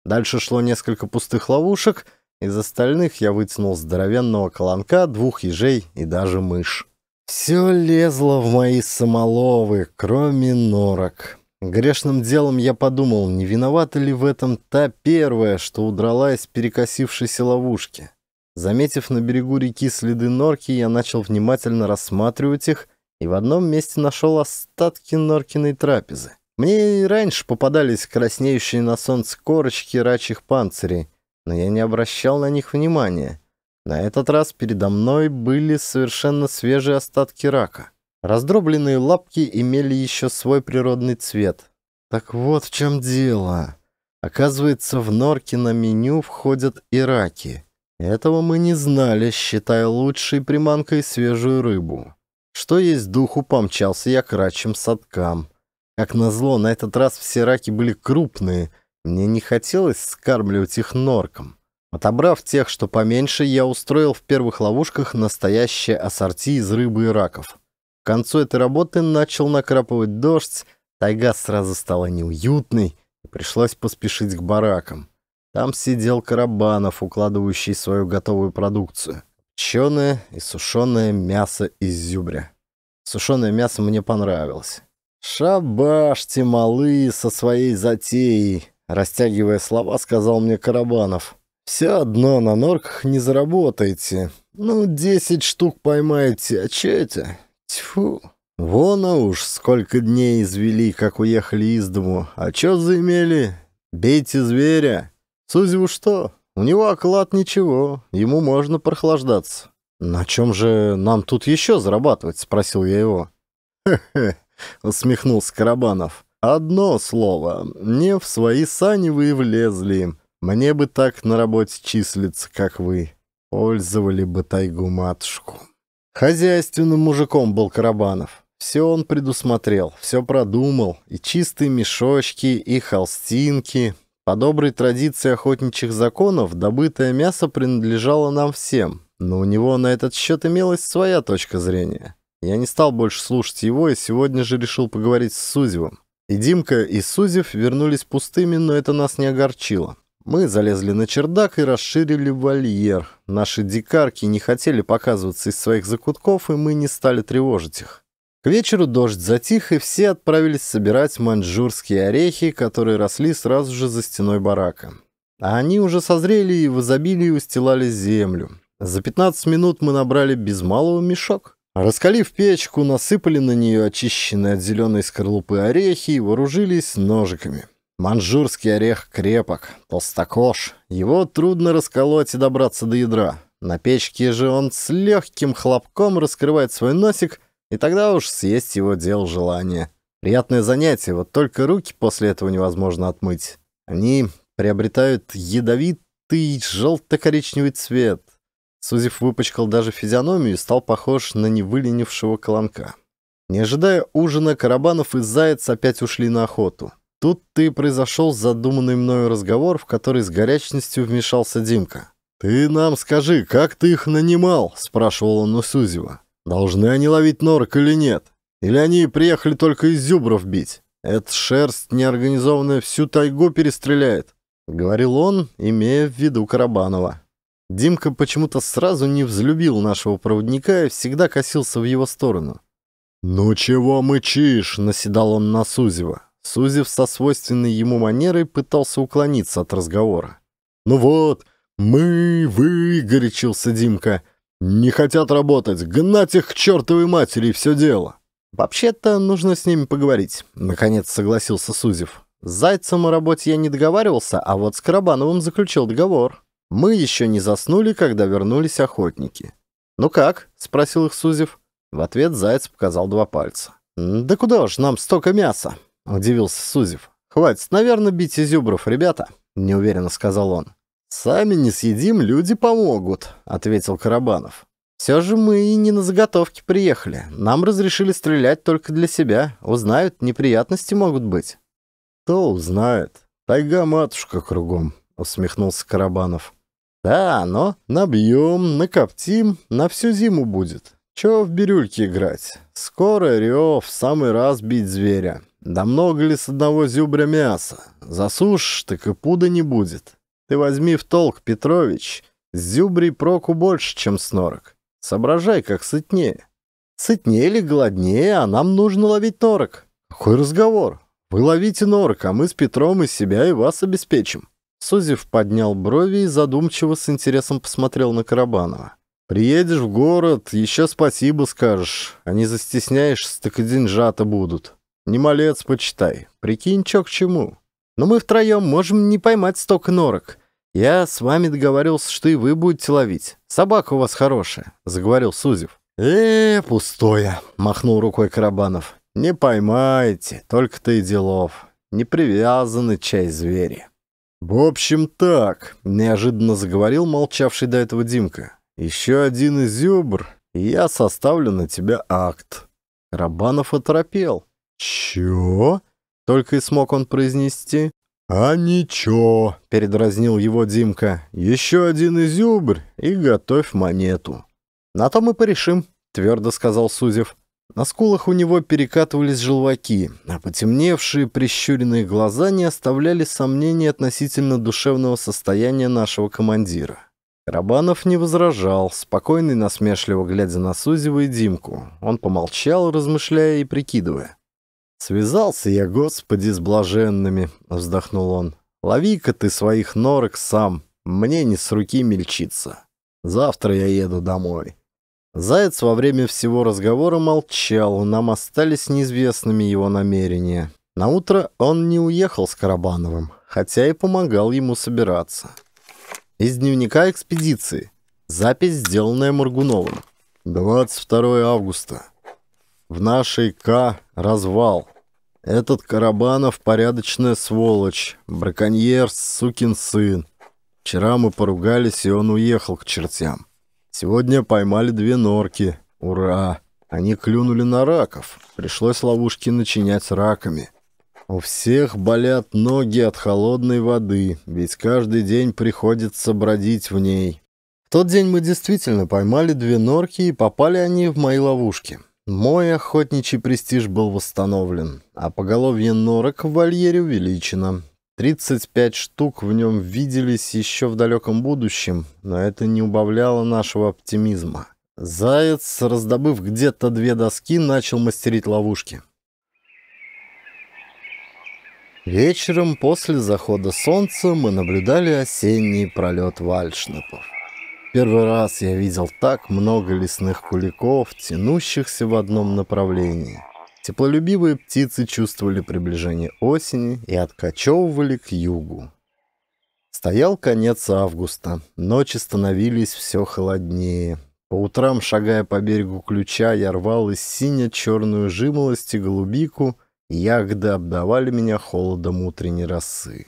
Дальше шло несколько пустых ловушек, из остальных я вытянул здоровенного колонка, двух ежей и даже мышь. Все лезло в мои самоловы, кроме норок. Грешным делом я подумал, не виновата ли в этом та первая, что удрала из перекосившейся ловушки. Заметив на берегу реки следы норки, я начал внимательно рассматривать их и в одном месте нашел остатки норкиной трапезы. Мне и раньше попадались краснеющие на солнце корочки рачьих панцирей, но я не обращал на них внимания. На этот раз передо мной были совершенно свежие остатки рака. Раздробленные лапки имели еще свой природный цвет. Так вот в чем дело. Оказывается, в норке на меню входят и раки. Этого мы не знали, считая лучшей приманкой свежую рыбу. Что есть духу, помчался я к рачьим садкам. Как назло, на этот раз все раки были крупные. Мне не хотелось скармливать их норкам. Отобрав тех, что поменьше, я устроил в первых ловушках настоящее ассорти из рыбы и раков концу этой работы начал накрапывать дождь, тайга сразу стала неуютной, и пришлось поспешить к баракам. Там сидел Карабанов, укладывающий свою готовую продукцию. Пченое и сушеное мясо из зюбря. Сушеное мясо мне понравилось. «Шабаш, малы со своей затеей!» Растягивая слова, сказал мне Карабанов. «Все одно на норках не заработаете. Ну, десять штук поймаете, а чё это? Тьфу, вон а уж сколько дней извели, как уехали из дому. А чё заимели? Бейте зверя. Сузеву что? У него оклад ничего, ему можно прохлаждаться. «На чем же нам тут еще зарабатывать?» — спросил я его. «Хе-хе», — усмехнулся Карабанов. «Одно слово. Не в свои сани вы влезли. Мне бы так на работе числиться, как вы. Пользовали бы тайгу-матушку». Хозяйственным мужиком был Карабанов. Все он предусмотрел, все продумал. И чистые мешочки, и холстинки. По доброй традиции охотничьих законов, добытое мясо принадлежало нам всем. Но у него на этот счет имелась своя точка зрения. Я не стал больше слушать его и сегодня же решил поговорить с Сузевым. И Димка, и Сузев вернулись пустыми, но это нас не огорчило. Мы залезли на чердак и расширили вольер. Наши дикарки не хотели показываться из своих закутков, и мы не стали тревожить их. К вечеру дождь затих, и все отправились собирать маньчжурские орехи, которые росли сразу же за стеной барака. А они уже созрели и в изобилии устилали землю. За 15 минут мы набрали без малого мешок. Раскалив печку, насыпали на нее очищенные от зеленой скорлупы орехи и вооружились ножиками. Манжурский орех крепок, толстокож. Его трудно расколоть и добраться до ядра. На печке же он с легким хлопком раскрывает свой носик, и тогда уж съесть его дел желание. Приятное занятие, вот только руки после этого невозможно отмыть. Они приобретают ядовитый желто-коричневый цвет. Сузев выпачкал даже физиономию и стал похож на невыленившего колонка. Не ожидая ужина, Карабанов и Заяц опять ушли на охоту. Тут-то и произошел задуманный мною разговор, в который с горячностью вмешался Димка. «Ты нам скажи, как ты их нанимал?» – спрашивал он у Сузева. «Должны они ловить норок или нет? Или они приехали только из зюбров бить? Эта шерсть неорганизованная всю тайгу перестреляет», — говорил он, имея в виду Карабанова. Димка почему-то сразу не взлюбил нашего проводника и всегда косился в его сторону. «Ну чего мычишь?» — наседал он на Сузева. Сузев со свойственной ему манерой пытался уклониться от разговора. «Ну вот, мы, вы!» — горячился Димка. «Не хотят работать! Гнать их к чертовой матери и все дело!» «Вообще-то нужно с ними поговорить», — наконец согласился Сузев. «С Зайцем о работе я не договаривался, а вот с Карабановым заключил договор. Мы еще не заснули, когда вернулись охотники». «Ну как?» — спросил их Сузев. В ответ Заяц показал два пальца. «Да куда уж нам столько мяса?» — удивился Сузев. «Хватит, наверное, бить изюбров, ребята», — неуверенно сказал он. «Сами не съедим, люди помогут», — ответил Карабанов. «Все же мы и не на заготовке приехали. Нам разрешили стрелять только для себя. Узнают, неприятности могут быть». «Кто узнает? Тайга-матушка кругом», — усмехнулся Карабанов. «Да, но набьем, накоптим, на всю зиму будет. Чего в бирюльке играть? Скоро рев, самый раз бить зверя. Да много ли с одного зюбря мяса? Засушь, так и пуда не будет. Ты возьми в толк, Петрович. С Зюбрий проку больше, чем с норок. Соображай, как сытнее. Сытнее или голоднее, а нам нужно ловить норок. Какой разговор? Вы ловите норок, а мы с Петром и себя и вас обеспечим. Сузев поднял брови и задумчиво с интересом посмотрел на Карабанова. «Приедешь в город, еще спасибо скажешь, а не застесняешься, так и деньжата будут». Не малец, почитай. Прикинь, чё к чему. Но мы втроем можем не поймать столько норок. Я с вами договорился, что и вы будете ловить. Собака у вас хорошая», — заговорил Сузев. «Э, пустое», — махнул рукой Карабанов. «Не поймаете, только-то и делов. Не привязаны чай звери». «В общем так», — неожиданно заговорил молчавший до этого Димка. «Еще один изюбр, и я составлю на тебя акт». Рабанов оторопел. «Чё?» — только и смог он произнести. «А ничего!» — передразнил его Димка. «Еще один изюбр и готовь монету». «На то мы порешим», — твердо сказал Сузев. На скулах у него перекатывались желваки, а потемневшие прищуренные глаза не оставляли сомнений относительно душевного состояния нашего командира. Карабанов не возражал, спокойный насмешливо глядя на Сузева и Димку. Он помолчал, размышляя и прикидывая. «Связался я, Господи, с блаженными!» — вздохнул он. «Лови-ка ты своих норок сам, мне не с руки мельчиться. Завтра я еду домой». Заяц во время всего разговора молчал, нам остались неизвестными его намерения. На утро он не уехал с Карабановым, хотя и помогал ему собираться. Из дневника экспедиции. Запись, сделанная Моргуновым. 22 августа. В нашей К развал. Этот Карабанов порядочная сволочь. Браконьер, сукин сын. Вчера мы поругались, и он уехал к чертям. Сегодня поймали две норки. Ура! Они клюнули на раков. Пришлось ловушки начинять раками. У всех болят ноги от холодной воды, ведь каждый день приходится бродить в ней. В тот день мы действительно поймали две норки, и попали они в мои ловушки. Мой охотничий престиж был восстановлен, а поголовье норок в вольере увеличено. 35 штук в нем виделись еще в далеком будущем, но это не убавляло нашего оптимизма. Заяц, раздобыв где-то две доски, начал мастерить ловушки. Вечером после захода солнца мы наблюдали осенний пролет вальшнапов. Первый раз я видел так много лесных куликов, тянущихся в одном направлении. Теплолюбивые птицы чувствовали приближение осени и откачевывали к югу. Стоял конец августа, ночи становились все холоднее. По утрам, шагая по берегу ключа, я рвал из синя-черную жимолость и голубику, и ягоды обдавали меня холодом утренней росы.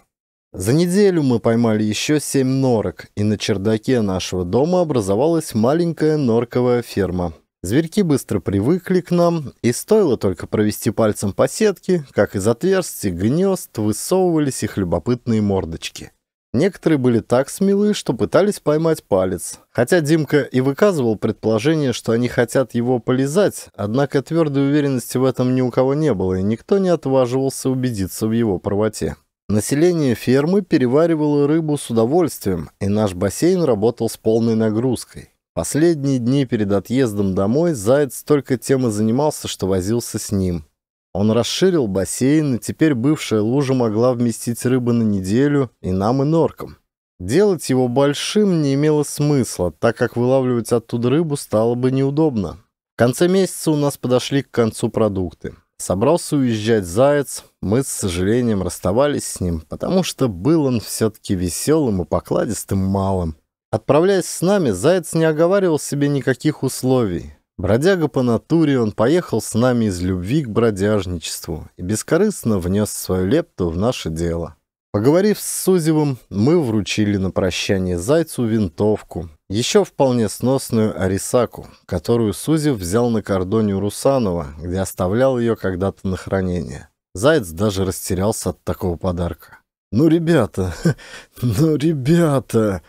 За неделю мы поймали еще семь норок, и на чердаке нашего дома образовалась маленькая норковая ферма. Зверьки быстро привыкли к нам, и стоило только провести пальцем по сетке, как из отверстий гнезд высовывались их любопытные мордочки. Некоторые были так смелы, что пытались поймать палец. Хотя Димка и выказывал предположение, что они хотят его полизать, однако твердой уверенности в этом ни у кого не было, и никто не отваживался убедиться в его правоте. Население фермы переваривало рыбу с удовольствием, и наш бассейн работал с полной нагрузкой. Последние дни перед отъездом домой Заяц только тем и занимался, что возился с ним. Он расширил бассейн, и теперь бывшая лужа могла вместить рыбу на неделю и нам, и норкам. Делать его большим не имело смысла, так как вылавливать оттуда рыбу стало бы неудобно. В конце месяца у нас подошли к концу продукты. Собрался уезжать заяц, мы с сожалением расставались с ним, потому что был он все-таки веселым и покладистым малым. Отправляясь с нами, заяц не оговаривал себе никаких условий. Бродяга по натуре, он поехал с нами из любви к бродяжничеству и бескорыстно внес свою лепту в наше дело. Поговорив с Сузевым, мы вручили на прощание Зайцу винтовку, еще вполне сносную Арисаку, которую Сузев взял на кордоне у Русанова, где оставлял ее когда-то на хранение. Заяц даже растерялся от такого подарка. «Ну, ребята! Ну, ребята!»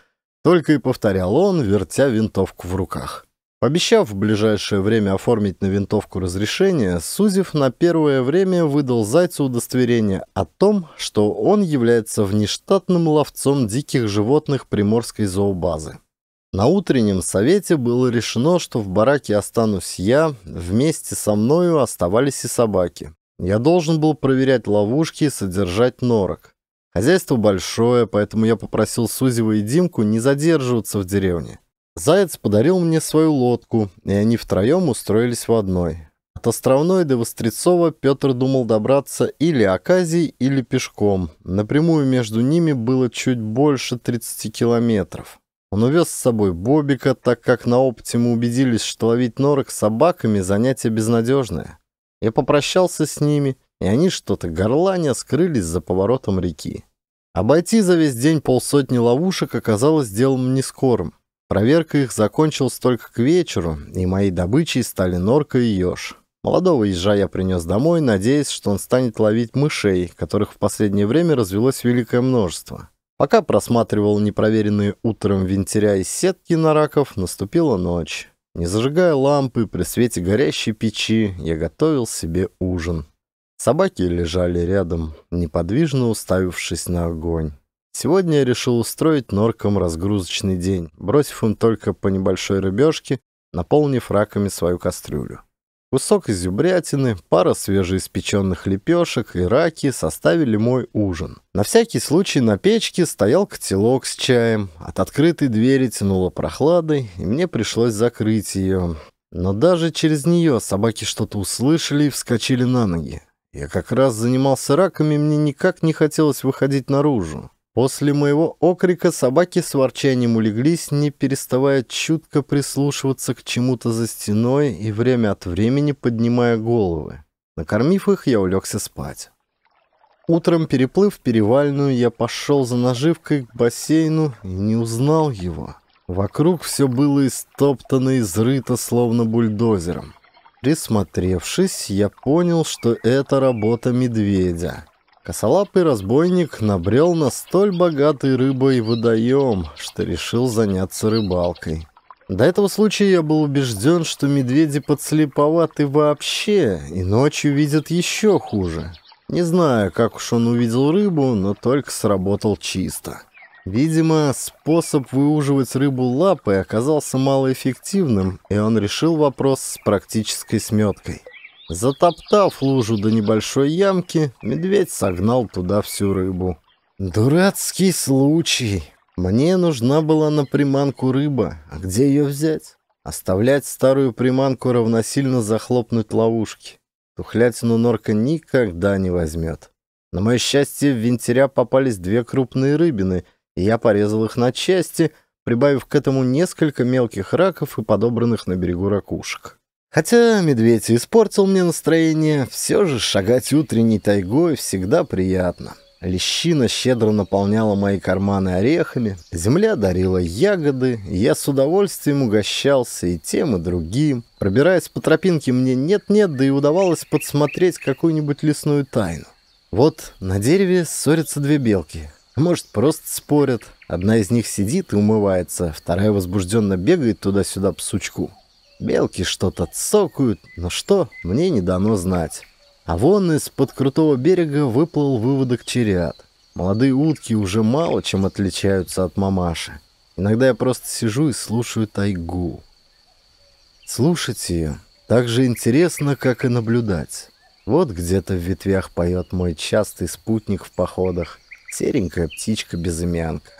Только и повторял он, вертя винтовку в руках. Пообещав в ближайшее время оформить на винтовку разрешение, Сузев на первое время выдал Зайцу удостоверение о том, что он является внештатным ловцом диких животных приморской зообазы. На утреннем совете было решено, что в бараке останусь я, вместе со мною оставались и собаки. Я должен был проверять ловушки и содержать норок. Хозяйство большое, поэтому я попросил Сузева и Димку не задерживаться в деревне. Заяц подарил мне свою лодку, и они втроем устроились в одной. От Островной до Вострецова Петр думал добраться или оказией, или пешком. Напрямую между ними было чуть больше 30 километров. Он увез с собой Бобика, так как на опыте мы убедились, что ловить норок с собаками – занятие безнадежное. Я попрощался с ними, и они что-то горланя скрылись за поворотом реки. Обойти за весь день полсотни ловушек оказалось делом нескорым. Проверка их закончилась только к вечеру, и моей добычей стали норка и еж. Молодого ежа я принес домой, надеясь, что он станет ловить мышей, которых в последнее время развелось великое множество. Пока просматривал непроверенные утром винтеря и сетки на раков, наступила ночь. Не зажигая лампы, при свете горящей печи, я готовил себе ужин. Собаки лежали рядом, неподвижно уставившись на огонь. Сегодня я решил устроить норкам разгрузочный день, бросив им только по небольшой рыбешке, наполнив раками свою кастрюлю. Кусок изюбрятины, пара свежеиспеченных лепешек и раки составили мой ужин. На всякий случай на печке стоял котелок с чаем. От открытой двери тянуло прохладой, и мне пришлось закрыть ее. Но даже через нее собаки что-то услышали и вскочили на ноги. Я как раз занимался раками, мне никак не хотелось выходить наружу. После моего окрика собаки с ворчанием улеглись, не переставая чутко прислушиваться к чему-то за стеной и время от времени поднимая головы. Накормив их, я улегся спать. Утром, переплыв перевальную, я пошел за наживкой к бассейну и не узнал его. Вокруг все было истоптано и изрыто, словно бульдозером. Присмотревшись, я понял, что это работа медведя — Косолапый разбойник набрел на столь богатый рыбой водоем, что решил заняться рыбалкой. До этого случая я был убежден, что медведи подслеповаты вообще, и ночью видят еще хуже. Не знаю, как уж он увидел рыбу, но только сработал чисто. Видимо, способ выуживать рыбу лапой оказался малоэффективным, и он решил вопрос с практической сметкой. Затоптав лужу до небольшой ямки, медведь согнал туда всю рыбу. «Дурацкий случай. Мне нужна была на приманку рыба. А где ее взять?» Оставлять старую приманку равносильно захлопнуть ловушки. Тухлятину норка никогда не возьмет. На мое счастье, в винтеря попались две крупные рыбины, и я порезал их на части, прибавив к этому несколько мелких раков и подобранных на берегу ракушек. Хотя медведь испортил мне настроение, все же шагать утренней тайгой всегда приятно. Лещина щедро наполняла мои карманы орехами, земля дарила ягоды, я с удовольствием угощался и тем, и другим. Пробираясь по тропинке, мне нет-нет, да и удавалось подсмотреть какую-нибудь лесную тайну. Вот на дереве ссорятся две белки. Может, просто спорят. Одна из них сидит и умывается, вторая возбужденно бегает туда-сюда по сучку. Белки что-то цокают, но что, мне не дано знать. А вон из-под крутого берега выплыл выводок черят. Молодые утки уже мало чем отличаются от мамаши. Иногда я просто сижу и слушаю тайгу. Слушать ее так же интересно, как и наблюдать. Вот где-то в ветвях поет мой частый спутник в походах, серенькая птичка-безымянка.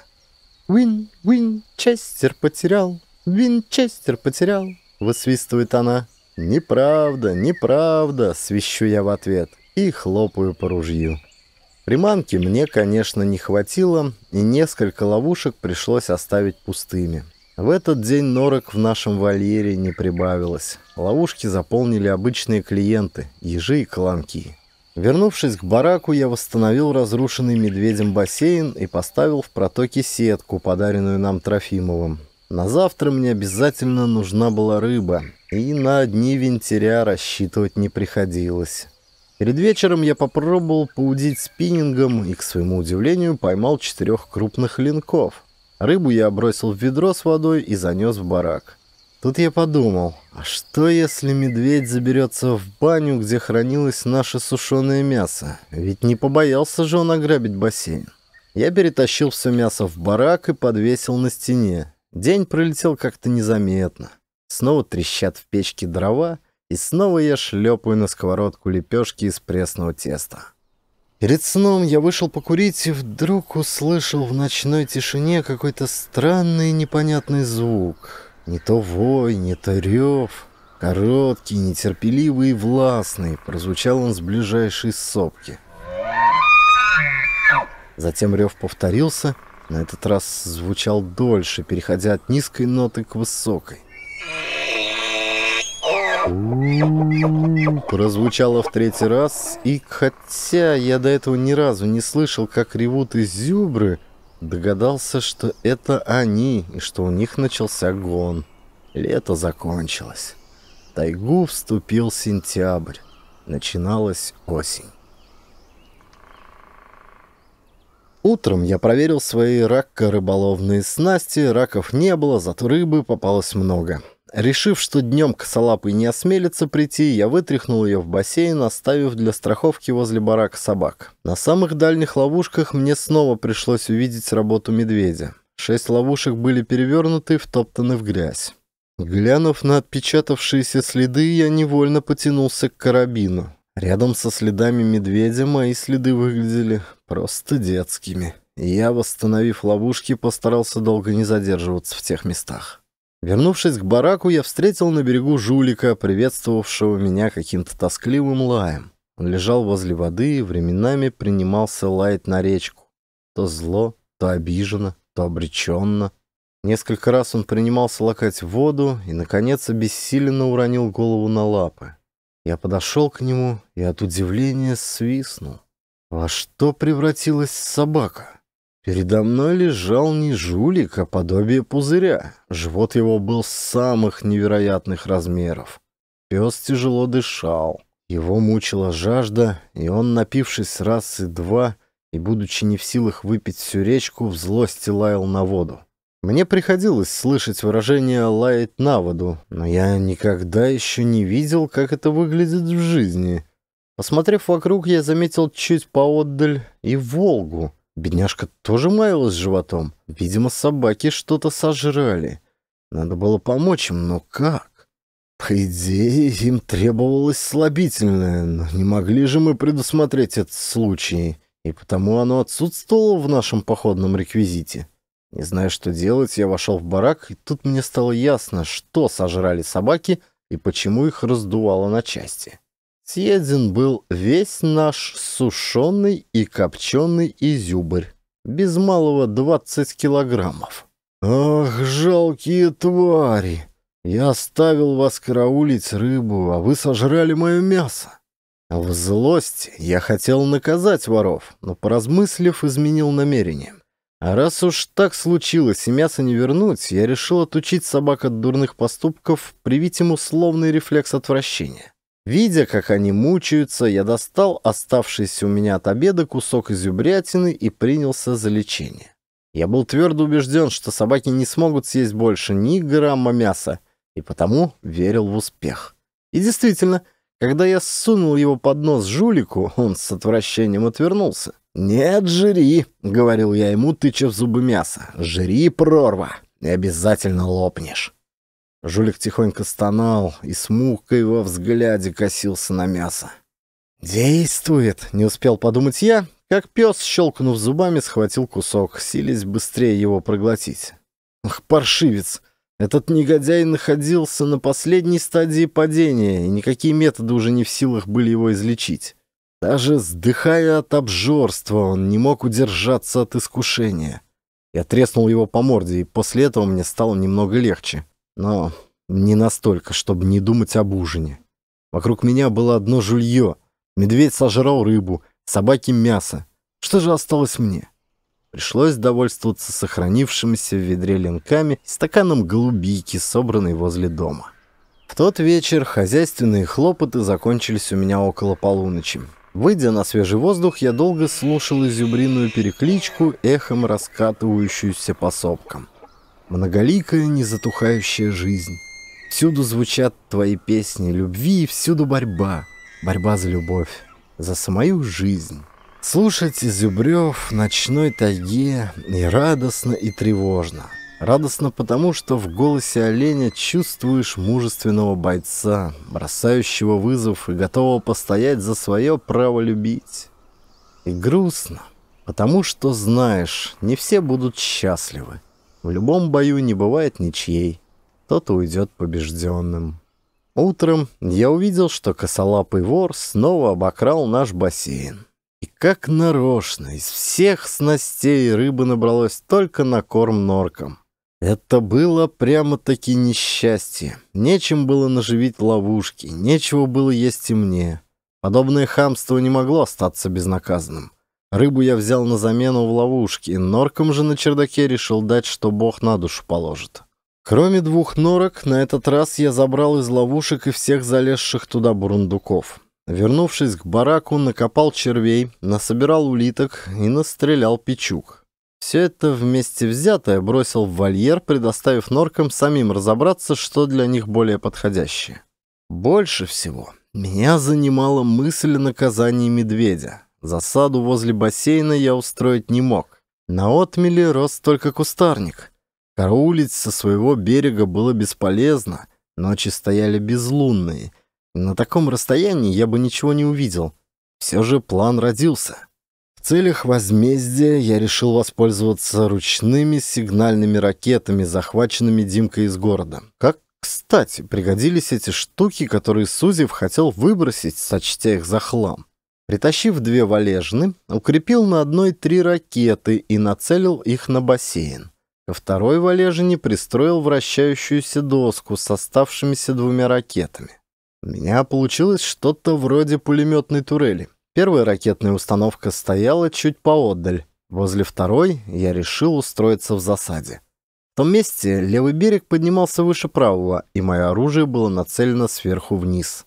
Вин, вин, Честер потерял, Вин, Честер потерял высвистывает она. «Неправда, неправда!» – свищу я в ответ и хлопаю по ружью. Приманки мне, конечно, не хватило, и несколько ловушек пришлось оставить пустыми. В этот день норок в нашем вольере не прибавилось. Ловушки заполнили обычные клиенты – ежи и колонки. Вернувшись к бараку, я восстановил разрушенный медведем бассейн и поставил в протоке сетку, подаренную нам Трофимовым. На завтра мне обязательно нужна была рыба, и на одни винтеря рассчитывать не приходилось. Перед вечером я попробовал поудить спиннингом и, к своему удивлению, поймал четырех крупных линков. Рыбу я бросил в ведро с водой и занес в барак. Тут я подумал, а что если медведь заберется в баню, где хранилось наше сушеное мясо? Ведь не побоялся же он ограбить бассейн. Я перетащил все мясо в барак и подвесил на стене. День пролетел как-то незаметно. Снова трещат в печке дрова, и снова я шлепаю на сковородку лепешки из пресного теста. Перед сном я вышел покурить и вдруг услышал в ночной тишине какой-то странный непонятный звук. Не то вой, не то рев. Короткий, нетерпеливый и властный. Прозвучал он с ближайшей сопки. Затем рев повторился — на этот раз звучал дольше, переходя от низкой ноты к высокой. У прозвучало в третий раз, и хотя я до этого ни разу не слышал, как ревут изюбры, догадался, что это они, и что у них начался гон. Лето закончилось. В тайгу вступил сентябрь. Начиналась осень. Утром я проверил свои ракко-рыболовные снасти, раков не было, зато рыбы попалось много. Решив, что днем косолапый не осмелится прийти, я вытряхнул ее в бассейн, оставив для страховки возле барака собак. На самых дальних ловушках мне снова пришлось увидеть работу медведя. Шесть ловушек были перевернуты и втоптаны в грязь. Глянув на отпечатавшиеся следы, я невольно потянулся к карабину. Рядом со следами медведя мои следы выглядели просто детскими. я, восстановив ловушки, постарался долго не задерживаться в тех местах. Вернувшись к бараку, я встретил на берегу жулика, приветствовавшего меня каким-то тоскливым лаем. Он лежал возле воды и временами принимался лаять на речку. То зло, то обиженно, то обреченно. Несколько раз он принимался лакать воду и, наконец, обессиленно уронил голову на лапы. Я подошел к нему и от удивления свистнул. Во что превратилась собака? Передо мной лежал не жулик, а подобие пузыря. Живот его был самых невероятных размеров. Пес тяжело дышал. Его мучила жажда, и он, напившись раз и два, и, будучи не в силах выпить всю речку, в злости лаял на воду. Мне приходилось слышать выражение лаять на воду», но я никогда еще не видел, как это выглядит в жизни. Посмотрев вокруг, я заметил чуть поотдаль и Волгу. Бедняжка тоже маялась животом. Видимо, собаки что-то сожрали. Надо было помочь им, но как? По идее, им требовалось слабительное, но не могли же мы предусмотреть этот случай, и потому оно отсутствовало в нашем походном реквизите. Не зная, что делать, я вошел в барак, и тут мне стало ясно, что сожрали собаки и почему их раздувало на части. Съеден был весь наш сушеный и копченый изюбрь, без малого 20 килограммов. «Ах, жалкие твари! Я оставил вас караулить рыбу, а вы сожрали мое мясо!» В злости я хотел наказать воров, но, поразмыслив, изменил намерение. А раз уж так случилось и мясо не вернуть, я решил отучить собак от дурных поступков, привить им условный рефлекс отвращения. Видя, как они мучаются, я достал оставшийся у меня от обеда кусок изюбрятины и принялся за лечение. Я был твердо убежден, что собаки не смогут съесть больше ни грамма мяса, и потому верил в успех. И действительно, когда я сунул его под нос жулику, он с отвращением отвернулся. «Нет, жри», — говорил я ему, тычев зубы мяса. «Жри, прорва, и обязательно лопнешь». Жулик тихонько стонал и с мукой во взгляде косился на мясо. «Действует!» — не успел подумать я, как пес, щелкнув зубами, схватил кусок, сились быстрее его проглотить. «Ах, паршивец! Этот негодяй находился на последней стадии падения, и никакие методы уже не в силах были его излечить». Даже сдыхая от обжорства, он не мог удержаться от искушения. Я треснул его по морде, и после этого мне стало немного легче. Но не настолько, чтобы не думать об ужине. Вокруг меня было одно жулье. Медведь сожрал рыбу, собаки мясо. Что же осталось мне? Пришлось довольствоваться сохранившимися в ведре ленками и стаканом голубики, собранной возле дома. В тот вечер хозяйственные хлопоты закончились у меня около полуночи. Выйдя на свежий воздух, я долго слушал изюбриную перекличку, эхом раскатывающуюся по сопкам. Многоликая, незатухающая жизнь. Всюду звучат твои песни любви, и всюду борьба. Борьба за любовь, за самую жизнь. Слушать изюбрев в ночной тайге и радостно, и тревожно. Радостно потому, что в голосе оленя чувствуешь мужественного бойца, бросающего вызов и готового постоять за свое право любить. И грустно, потому что знаешь, не все будут счастливы. В любом бою не бывает ничьей. Тот уйдет побежденным. Утром я увидел, что косолапый вор снова обокрал наш бассейн. И как нарочно из всех снастей рыбы набралось только на корм норкам. Это было прямо-таки несчастье. Нечем было наживить ловушки, нечего было есть и мне. Подобное хамство не могло остаться безнаказанным. Рыбу я взял на замену в ловушке, норкам же на чердаке решил дать, что бог на душу положит. Кроме двух норок, на этот раз я забрал из ловушек и всех залезших туда бурундуков. Вернувшись к бараку, накопал червей, насобирал улиток и настрелял печук. Все это вместе взятое бросил в вольер, предоставив норкам самим разобраться, что для них более подходящее. Больше всего меня занимала мысль о наказании медведя. Засаду возле бассейна я устроить не мог. На отмеле рос только кустарник. Караулить со своего берега было бесполезно, ночи стояли безлунные. На таком расстоянии я бы ничего не увидел. Все же план родился целях возмездия я решил воспользоваться ручными сигнальными ракетами, захваченными Димкой из города. Как кстати, пригодились эти штуки, которые Сузев хотел выбросить, сочтя их за хлам. Притащив две валежны, укрепил на одной три ракеты и нацелил их на бассейн. Ко второй валежине пристроил вращающуюся доску с оставшимися двумя ракетами. У меня получилось что-то вроде пулеметной турели. Первая ракетная установка стояла чуть поодаль, Возле второй я решил устроиться в засаде. В том месте левый берег поднимался выше правого, и мое оружие было нацелено сверху вниз.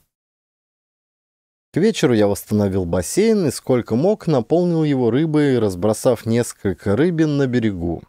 К вечеру я восстановил бассейн и сколько мог наполнил его рыбой, разбросав несколько рыбин на берегу.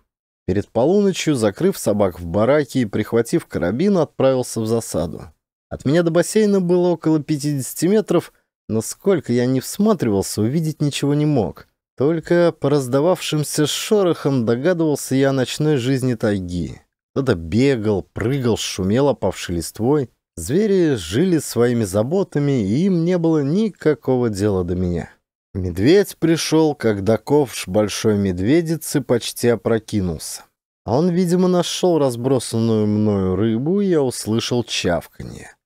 Перед полуночью, закрыв собак в бараке и прихватив карабин, отправился в засаду. От меня до бассейна было около 50 метров, но сколько я не всматривался, увидеть ничего не мог. Только по раздававшимся шорохам догадывался я о ночной жизни тайги. Кто-то бегал, прыгал, шумел, опавший листвой. Звери жили своими заботами, и им не было никакого дела до меня. Медведь пришел, когда ковш большой медведицы почти опрокинулся. А он, видимо, нашел разбросанную мною рыбу, и я услышал чавканье.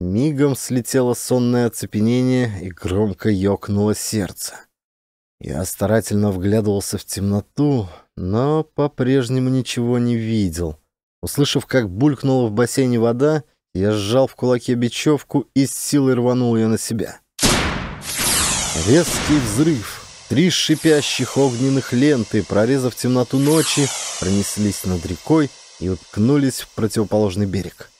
Мигом слетело сонное оцепенение и громко ёкнуло сердце. Я старательно вглядывался в темноту, но по-прежнему ничего не видел. Услышав, как булькнула в бассейне вода, я сжал в кулаке бечевку и с силой рванул ее на себя. Резкий взрыв. Три шипящих огненных ленты, прорезав темноту ночи, пронеслись над рекой и уткнулись в противоположный берег.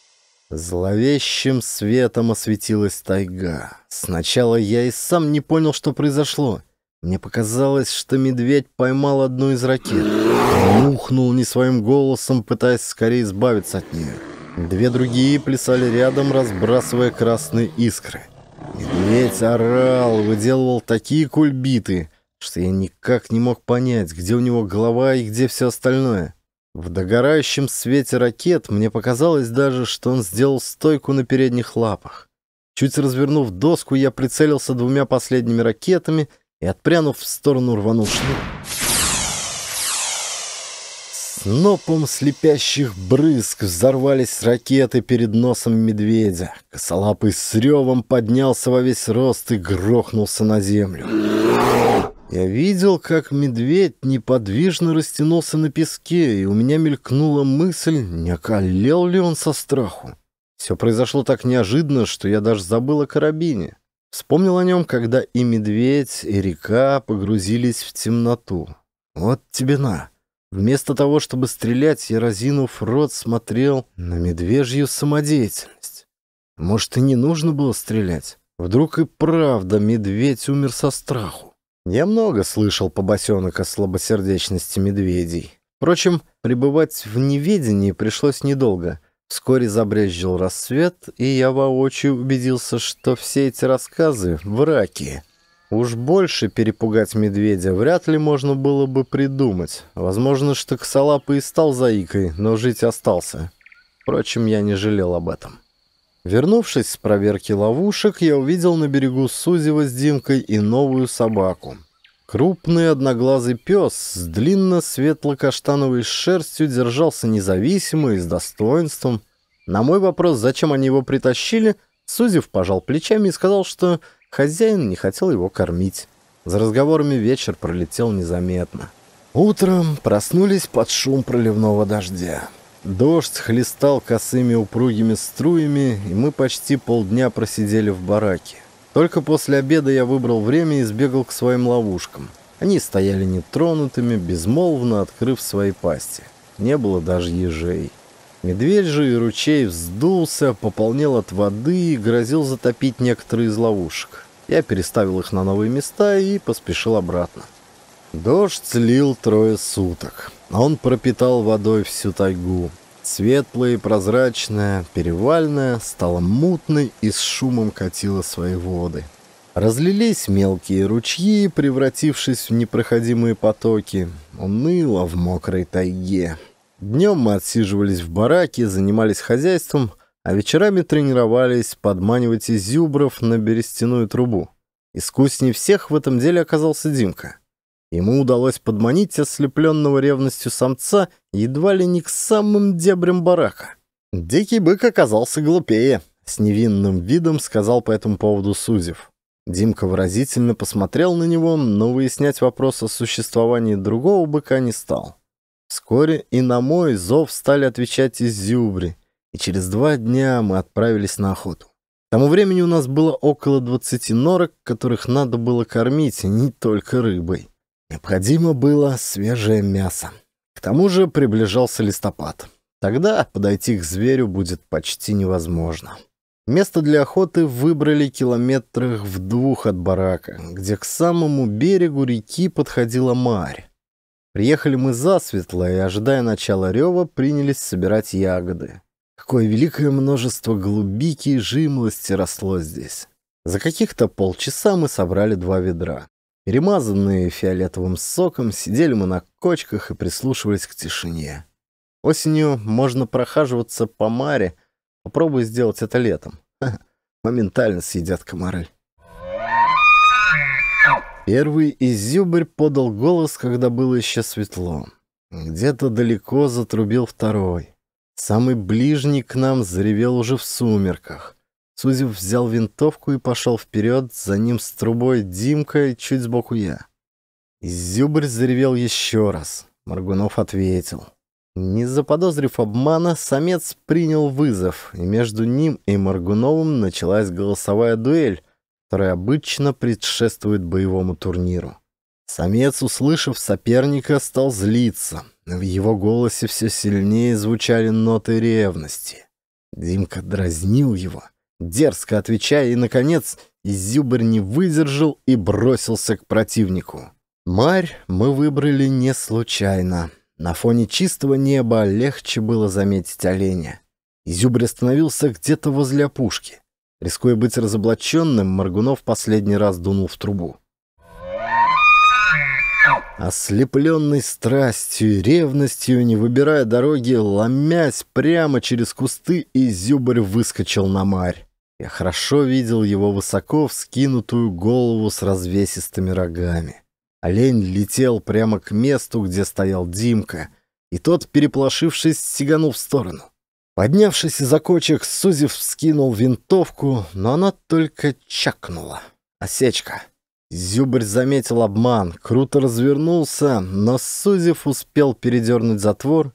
Зловещим светом осветилась тайга. Сначала я и сам не понял, что произошло. Мне показалось, что медведь поймал одну из ракет. Мухнул не своим голосом, пытаясь скорее избавиться от нее. Две другие плясали рядом, разбрасывая красные искры. Медведь орал, выделывал такие кульбиты, что я никак не мог понять, где у него голова и где все остальное. В догорающем свете ракет мне показалось даже, что он сделал стойку на передних лапах. Чуть развернув доску, я прицелился двумя последними ракетами и, отпрянув в сторону, рванул шнур. Снопом слепящих брызг взорвались ракеты перед носом медведя. Косолапый с ревом поднялся во весь рост и грохнулся на землю. Я видел, как медведь неподвижно растянулся на песке, и у меня мелькнула мысль, не околел ли он со страху. Все произошло так неожиданно, что я даже забыл о карабине. Вспомнил о нем, когда и медведь, и река погрузились в темноту. Вот тебе на. Вместо того, чтобы стрелять, я, разинув рот, смотрел на медвежью самодеятельность. Может, и не нужно было стрелять? Вдруг и правда медведь умер со страху? Я много слышал побосенок о слабосердечности медведей. Впрочем, пребывать в неведении пришлось недолго. Вскоре забрезжил рассвет, и я воочию убедился, что все эти рассказы — враки. Уж больше перепугать медведя вряд ли можно было бы придумать. Возможно, что косолапый и стал заикой, но жить остался. Впрочем, я не жалел об этом. Вернувшись с проверки ловушек, я увидел на берегу Сузева с Димкой и новую собаку. Крупный одноглазый пес с длинно-светло-каштановой шерстью держался независимо и с достоинством. На мой вопрос, зачем они его притащили, Сузев пожал плечами и сказал, что хозяин не хотел его кормить. За разговорами вечер пролетел незаметно. Утром проснулись под шум проливного дождя. Дождь хлестал косыми упругими струями, и мы почти полдня просидели в бараке. Только после обеда я выбрал время и сбегал к своим ловушкам. Они стояли нетронутыми, безмолвно открыв свои пасти. Не было даже ежей. Медведь же и ручей вздулся, пополнел от воды и грозил затопить некоторые из ловушек. Я переставил их на новые места и поспешил обратно. Дождь лил трое суток. А он пропитал водой всю тайгу. Светлая и прозрачная, перевальная, стала мутной и с шумом катила свои воды. Разлились мелкие ручьи, превратившись в непроходимые потоки. Уныло а в мокрой тайге. Днем мы отсиживались в бараке, занимались хозяйством, а вечерами тренировались подманивать изюбров на берестяную трубу. Искусней всех в этом деле оказался Димка. Ему удалось подманить ослепленного ревностью самца едва ли не к самым дебрям барака. Дикий бык оказался глупее, с невинным видом сказал по этому поводу Сузев. Димка выразительно посмотрел на него, но выяснять вопрос о существовании другого быка не стал. Вскоре и на мой зов стали отвечать из зюбри, и через два дня мы отправились на охоту. К тому времени у нас было около 20 норок, которых надо было кормить, а не только рыбой. Необходимо было свежее мясо. К тому же приближался листопад. Тогда подойти к зверю будет почти невозможно. Место для охоты выбрали километрах в двух от барака, где к самому берегу реки подходила марь. Приехали мы засветло и, ожидая начала рева, принялись собирать ягоды. Какое великое множество голубики и жимлости росло здесь. За каких-то полчаса мы собрали два ведра. Перемазанные фиолетовым соком, сидели мы на кочках и прислушивались к тишине. Осенью можно прохаживаться по маре. Попробуй сделать это летом. Ха -ха, моментально съедят комары. Первый изюбрь подал голос, когда было еще светло. Где-то далеко затрубил второй. Самый ближний к нам заревел уже в сумерках. Сузев взял винтовку и пошел вперед, за ним с трубой Димка и чуть сбоку я. Зюбрь заревел еще раз. Маргунов ответил. Не заподозрив обмана, самец принял вызов, и между ним и Маргуновым началась голосовая дуэль, которая обычно предшествует боевому турниру. Самец, услышав соперника, стал злиться. В его голосе все сильнее звучали ноты ревности. Димка дразнил его — дерзко отвечая, и, наконец, Зюбер не выдержал и бросился к противнику. Марь мы выбрали не случайно. На фоне чистого неба легче было заметить оленя. Изюбрь остановился где-то возле опушки. Рискуя быть разоблаченным, Маргунов последний раз дунул в трубу. Ослепленный страстью и ревностью, не выбирая дороги, ломясь прямо через кусты, Изюбрь выскочил на марь. Я хорошо видел его высоко вскинутую голову с развесистыми рогами. Олень летел прямо к месту, где стоял Димка, и тот, переплошившись, сиганул в сторону. Поднявшись из окочек, Сузев вскинул винтовку, но она только чакнула. Осечка. Зюбрь заметил обман, круто развернулся, но Сузев успел передернуть затвор.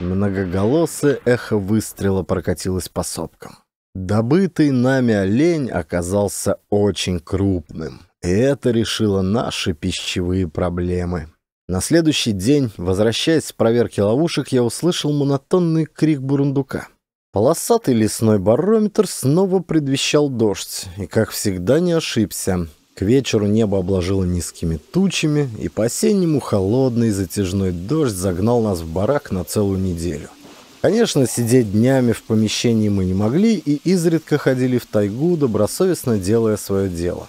Многоголосое эхо выстрела прокатилось по сопкам. Добытый нами олень оказался очень крупным, и это решило наши пищевые проблемы. На следующий день, возвращаясь с проверки ловушек, я услышал монотонный крик бурундука. Полосатый лесной барометр снова предвещал дождь, и, как всегда, не ошибся. К вечеру небо обложило низкими тучами, и по-осеннему холодный затяжной дождь загнал нас в барак на целую неделю. Конечно, сидеть днями в помещении мы не могли и изредка ходили в тайгу, добросовестно делая свое дело.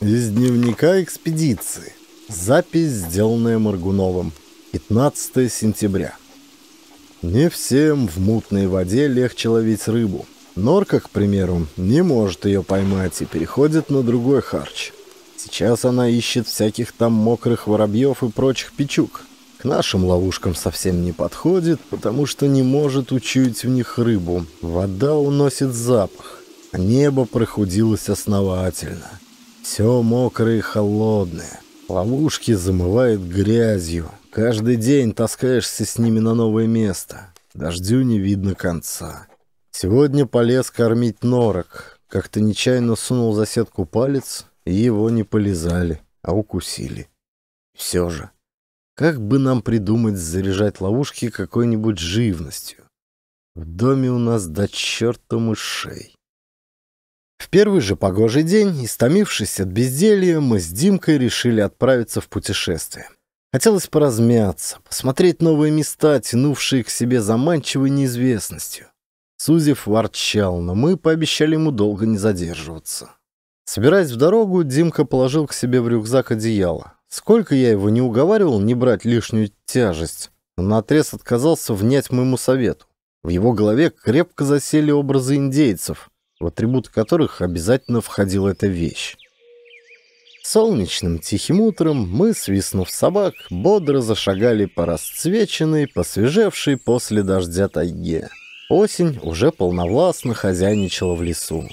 Из дневника экспедиции. Запись, сделанная Маргуновым. 15 сентября. Не всем в мутной воде легче ловить рыбу. Норка, к примеру, не может ее поймать и переходит на другой харч. Сейчас она ищет всяких там мокрых воробьев и прочих печук нашим ловушкам совсем не подходит, потому что не может учуять в них рыбу. Вода уносит запах. А небо прохудилось основательно. Все мокрое и холодное. Ловушки замывает грязью. Каждый день таскаешься с ними на новое место. Дождю не видно конца. Сегодня полез кормить норок. Как-то нечаянно сунул за сетку палец, и его не полезали, а укусили. Все же. Как бы нам придумать заряжать ловушки какой-нибудь живностью? В доме у нас до черта мышей. В первый же погожий день, истомившись от безделья, мы с Димкой решили отправиться в путешествие. Хотелось поразмяться, посмотреть новые места, тянувшие к себе заманчивой неизвестностью. Сузев ворчал, но мы пообещали ему долго не задерживаться. Собираясь в дорогу, Димка положил к себе в рюкзак одеяло. Сколько я его не уговаривал не брать лишнюю тяжесть, он наотрез отказался внять моему совету. В его голове крепко засели образы индейцев, в атрибут которых обязательно входила эта вещь. Солнечным тихим утром мы, свистнув собак, бодро зашагали по расцвеченной, посвежевшей после дождя тайге. Осень уже полновластно хозяйничала в лесу.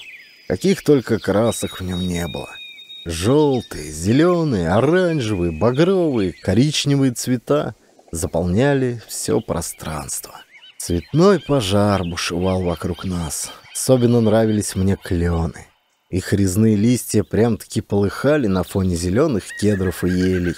Каких только красок в нем не было — Желтые, зеленые, оранжевые, багровые, коричневые цвета заполняли все пространство. Цветной пожар бушевал вокруг нас. Особенно нравились мне клены. Их резные листья прям-таки полыхали на фоне зеленых кедров и елей.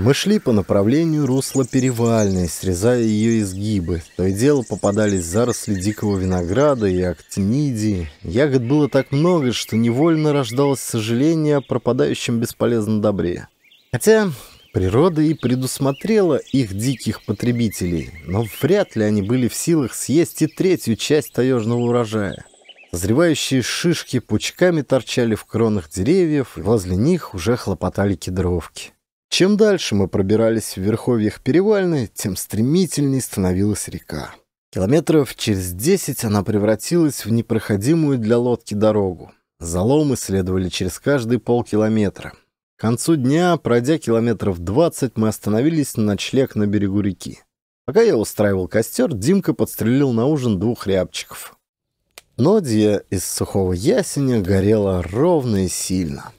Мы шли по направлению русла Перевальной, срезая ее изгибы. То и дело попадались заросли дикого винограда и актинидии. Ягод было так много, что невольно рождалось сожаление о пропадающем бесполезном добре. Хотя природа и предусмотрела их диких потребителей, но вряд ли они были в силах съесть и третью часть таежного урожая. Зревающие шишки пучками торчали в кронах деревьев, и возле них уже хлопотали кедровки. Чем дальше мы пробирались в верховьях Перевальной, тем стремительней становилась река. Километров через десять она превратилась в непроходимую для лодки дорогу. Заломы следовали через каждые полкилометра. К концу дня, пройдя километров двадцать, мы остановились на ночлег на берегу реки. Пока я устраивал костер, Димка подстрелил на ужин двух рябчиков. Нодия из сухого ясеня горела ровно и сильно.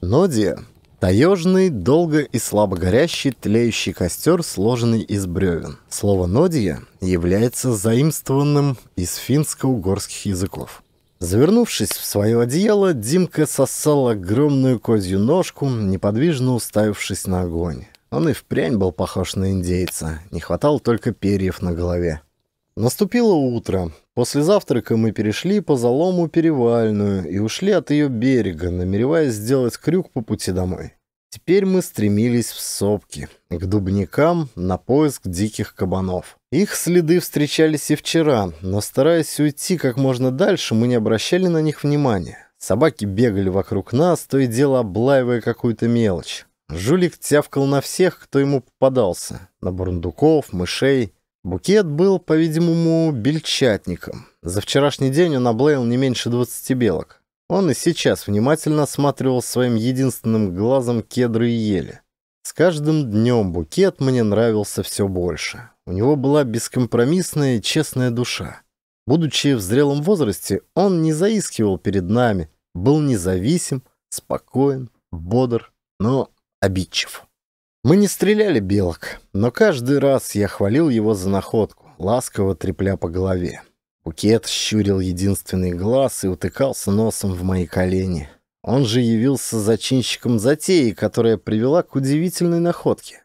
Нодия Таежный, долго и слабо горящий тлеющий костер, сложенный из бревен. Слово «нодия» является заимствованным из финско-угорских языков. Завернувшись в свое одеяло, Димка сосал огромную козью ножку, неподвижно уставившись на огонь. Он и впрямь был похож на индейца, не хватало только перьев на голове. Наступило утро. После завтрака мы перешли по залому Перевальную и ушли от ее берега, намереваясь сделать крюк по пути домой. Теперь мы стремились в сопки, к дубникам, на поиск диких кабанов. Их следы встречались и вчера, но стараясь уйти как можно дальше, мы не обращали на них внимания. Собаки бегали вокруг нас, то и дело облаивая какую-то мелочь. Жулик тявкал на всех, кто ему попадался. На бурундуков, мышей. Букет был, по-видимому, бельчатником. За вчерашний день он облеял не меньше 20 белок. Он и сейчас внимательно осматривал своим единственным глазом кедры и ели. С каждым днем букет мне нравился все больше. У него была бескомпромиссная и честная душа. Будучи в зрелом возрасте, он не заискивал перед нами, был независим, спокоен, бодр, но обидчив. Мы не стреляли белок, но каждый раз я хвалил его за находку, ласково трепля по голове. Букет щурил единственный глаз и утыкался носом в мои колени. Он же явился зачинщиком затеи, которая привела к удивительной находке.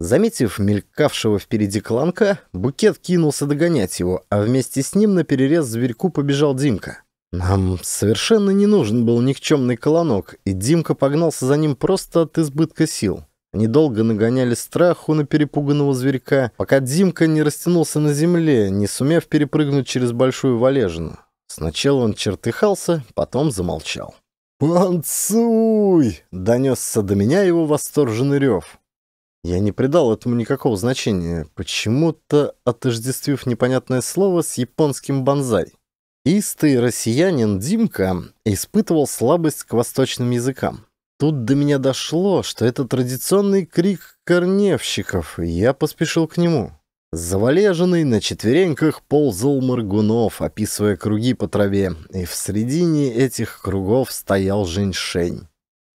Заметив мелькавшего впереди колонка, Букет кинулся догонять его, а вместе с ним на перерез зверьку побежал Димка. Нам совершенно не нужен был никчемный колонок, и Димка погнался за ним просто от избытка сил. Они долго нагоняли страх у перепуганного зверька, пока Димка не растянулся на земле, не сумев перепрыгнуть через большую валежину. Сначала он чертыхался, потом замолчал. «Панцуй!» — донесся до меня его восторженный рев. Я не придал этому никакого значения, почему-то отождествив непонятное слово с японским бонзай, Истый россиянин Димка испытывал слабость к восточным языкам. Тут до меня дошло, что это традиционный крик корневщиков, и я поспешил к нему. Завалеженный на четвереньках ползал Моргунов, описывая круги по траве, и в середине этих кругов стоял женьшень.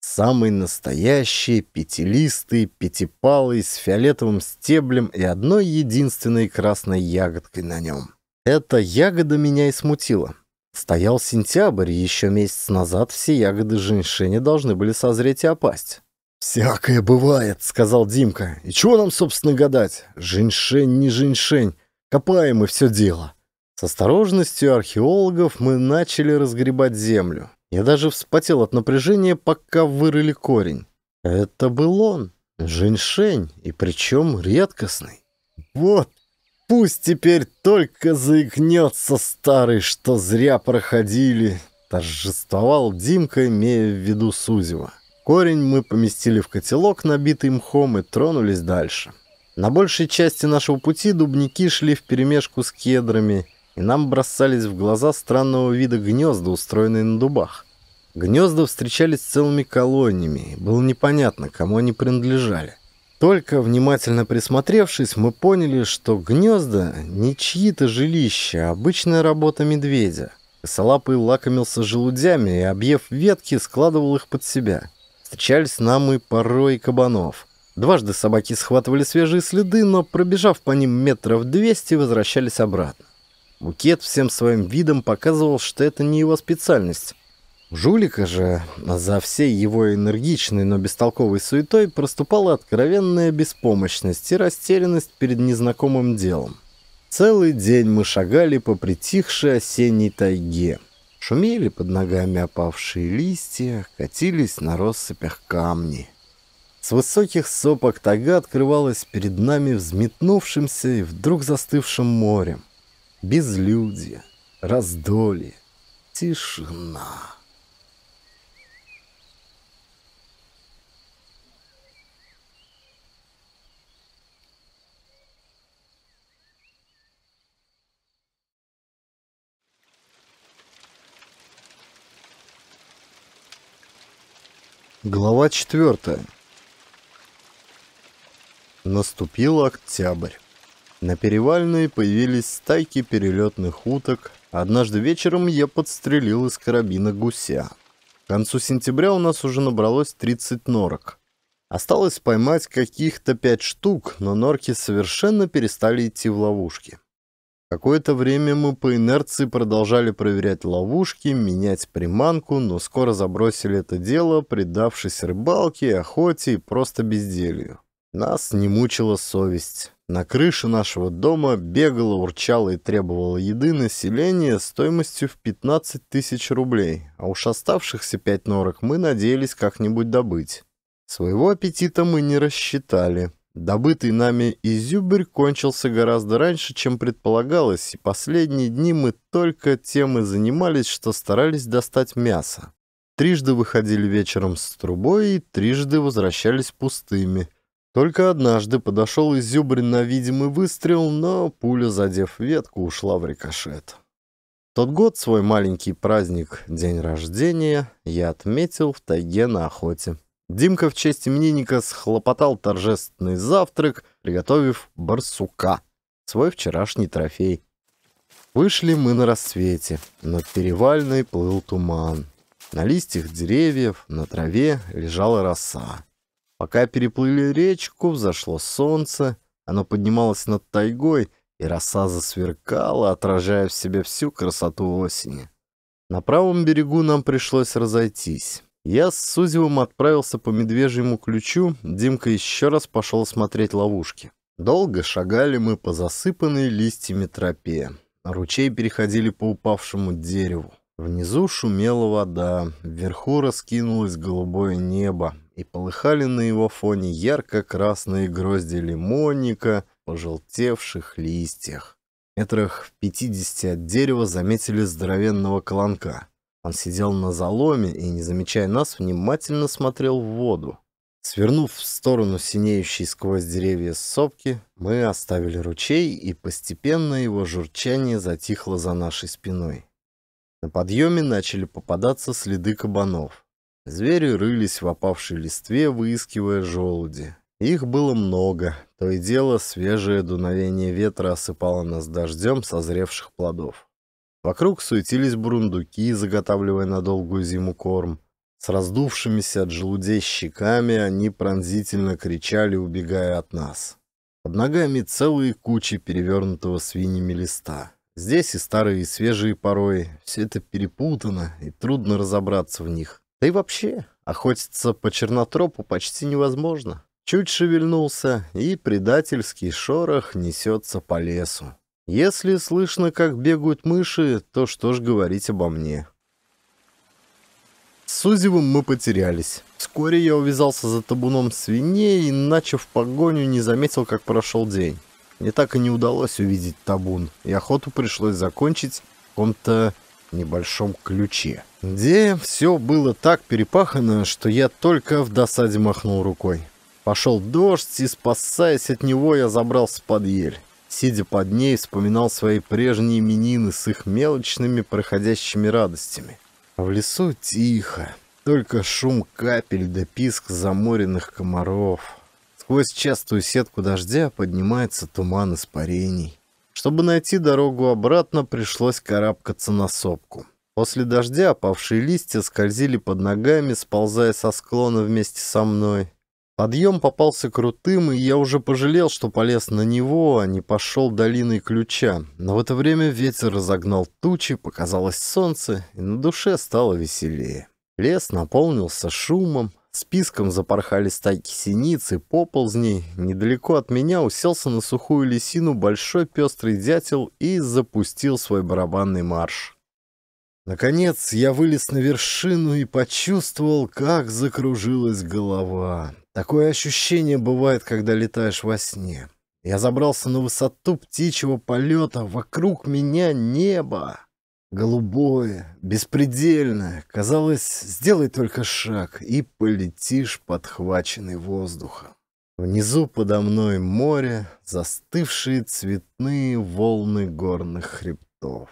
Самый настоящий, пятилистый, пятипалый, с фиолетовым стеблем и одной единственной красной ягодкой на нем. Эта ягода меня и смутила. Стоял сентябрь, еще месяц назад все ягоды женьшеня должны были созреть и опасть. «Всякое бывает», — сказал Димка. «И чего нам, собственно, гадать? Женьшень не женьшень. Копаем и все дело». С осторожностью археологов мы начали разгребать землю. Я даже вспотел от напряжения, пока вырыли корень. Это был он, женьшень, и причем редкостный. «Вот Пусть теперь только заикнется старый, что зря проходили, торжествовал Димка, имея в виду Сузева. Корень мы поместили в котелок, набитый мхом, и тронулись дальше. На большей части нашего пути дубники шли в вперемешку с кедрами, и нам бросались в глаза странного вида гнезда, устроенные на дубах. Гнезда встречались целыми колониями, было непонятно, кому они принадлежали. Только внимательно присмотревшись, мы поняли, что гнезда не чьи-то жилища, а обычная работа медведя. Косолапый лакомился желудями и, объев ветки, складывал их под себя. Встречались нам и порой кабанов. Дважды собаки схватывали свежие следы, но, пробежав по ним метров двести, возвращались обратно. Букет всем своим видом показывал, что это не его специальность, Жулика же за всей его энергичной, но бестолковой суетой проступала откровенная беспомощность и растерянность перед незнакомым делом. Целый день мы шагали по притихшей осенней тайге. Шумели под ногами опавшие листья, катились на россыпях камни. С высоких сопок тайга открывалась перед нами взметнувшимся и вдруг застывшим морем. Безлюдье, раздолье, тишина. Глава 4. Наступил октябрь. На перевальной появились стайки перелетных уток. Однажды вечером я подстрелил из карабина гуся. К концу сентября у нас уже набралось 30 норок. Осталось поймать каких-то 5 штук, но норки совершенно перестали идти в ловушки. Какое-то время мы по инерции продолжали проверять ловушки, менять приманку, но скоро забросили это дело, предавшись рыбалке, охоте и просто безделью. Нас не мучила совесть. На крыше нашего дома бегало, урчало и требовало еды население стоимостью в 15 тысяч рублей, а уж оставшихся пять норок мы надеялись как-нибудь добыть. Своего аппетита мы не рассчитали, Добытый нами изюбрь кончился гораздо раньше, чем предполагалось, и последние дни мы только тем и занимались, что старались достать мясо. Трижды выходили вечером с трубой и трижды возвращались пустыми. Только однажды подошел изюбрь на видимый выстрел, но пуля, задев ветку, ушла в рикошет. Тот год свой маленький праздник, день рождения, я отметил в тайге на охоте. Димка в честь именинника схлопотал торжественный завтрак, приготовив барсука, свой вчерашний трофей. Вышли мы на рассвете, над перевальной плыл туман. На листьях деревьев, на траве лежала роса. Пока переплыли речку, взошло солнце, оно поднималось над тайгой, и роса засверкала, отражая в себе всю красоту осени. На правом берегу нам пришлось разойтись. Я с Сузевым отправился по медвежьему ключу, Димка еще раз пошел смотреть ловушки. Долго шагали мы по засыпанной листьями тропе. Ручей переходили по упавшему дереву. Внизу шумела вода, вверху раскинулось голубое небо, и полыхали на его фоне ярко-красные грозди лимонника, пожелтевших листьях. Метрах в пятидесяти от дерева заметили здоровенного колонка. Он сидел на заломе и, не замечая нас, внимательно смотрел в воду. Свернув в сторону синеющей сквозь деревья сопки, мы оставили ручей, и постепенно его журчание затихло за нашей спиной. На подъеме начали попадаться следы кабанов. Звери рылись в опавшей листве, выискивая желуди. Их было много, то и дело свежее дуновение ветра осыпало нас дождем созревших плодов. Вокруг суетились бурундуки, заготавливая на долгую зиму корм. С раздувшимися от желудей щеками они пронзительно кричали, убегая от нас. Под ногами целые кучи перевернутого свиньями листа. Здесь и старые, и свежие порой. Все это перепутано, и трудно разобраться в них. Да и вообще, охотиться по чернотропу почти невозможно. Чуть шевельнулся, и предательский шорох несется по лесу. Если слышно, как бегают мыши, то что ж говорить обо мне. С Сузевым мы потерялись. Вскоре я увязался за табуном свиней, и, начав погоню не заметил, как прошел день. Мне так и не удалось увидеть табун, и охоту пришлось закончить в каком-то небольшом ключе, где все было так перепахано, что я только в досаде махнул рукой. Пошел дождь, и, спасаясь от него, я забрался под ель сидя под ней, вспоминал свои прежние именины с их мелочными проходящими радостями. в лесу тихо, только шум капель да писк заморенных комаров. Сквозь частую сетку дождя поднимается туман испарений. Чтобы найти дорогу обратно, пришлось карабкаться на сопку. После дождя опавшие листья скользили под ногами, сползая со склона вместе со мной. Подъем попался крутым, и я уже пожалел, что полез на него, а не пошел долиной ключа. Но в это время ветер разогнал тучи, показалось солнце, и на душе стало веселее. Лес наполнился шумом, списком запорхали стайки синиц и поползней. Недалеко от меня уселся на сухую лисину большой пестрый дятел и запустил свой барабанный марш. Наконец я вылез на вершину и почувствовал, как закружилась голова. Такое ощущение бывает, когда летаешь во сне. Я забрался на высоту птичьего полета, вокруг меня небо. Голубое, беспредельное, казалось, сделай только шаг и полетишь подхваченный воздухом. Внизу подо мной море, застывшие цветные волны горных хребтов.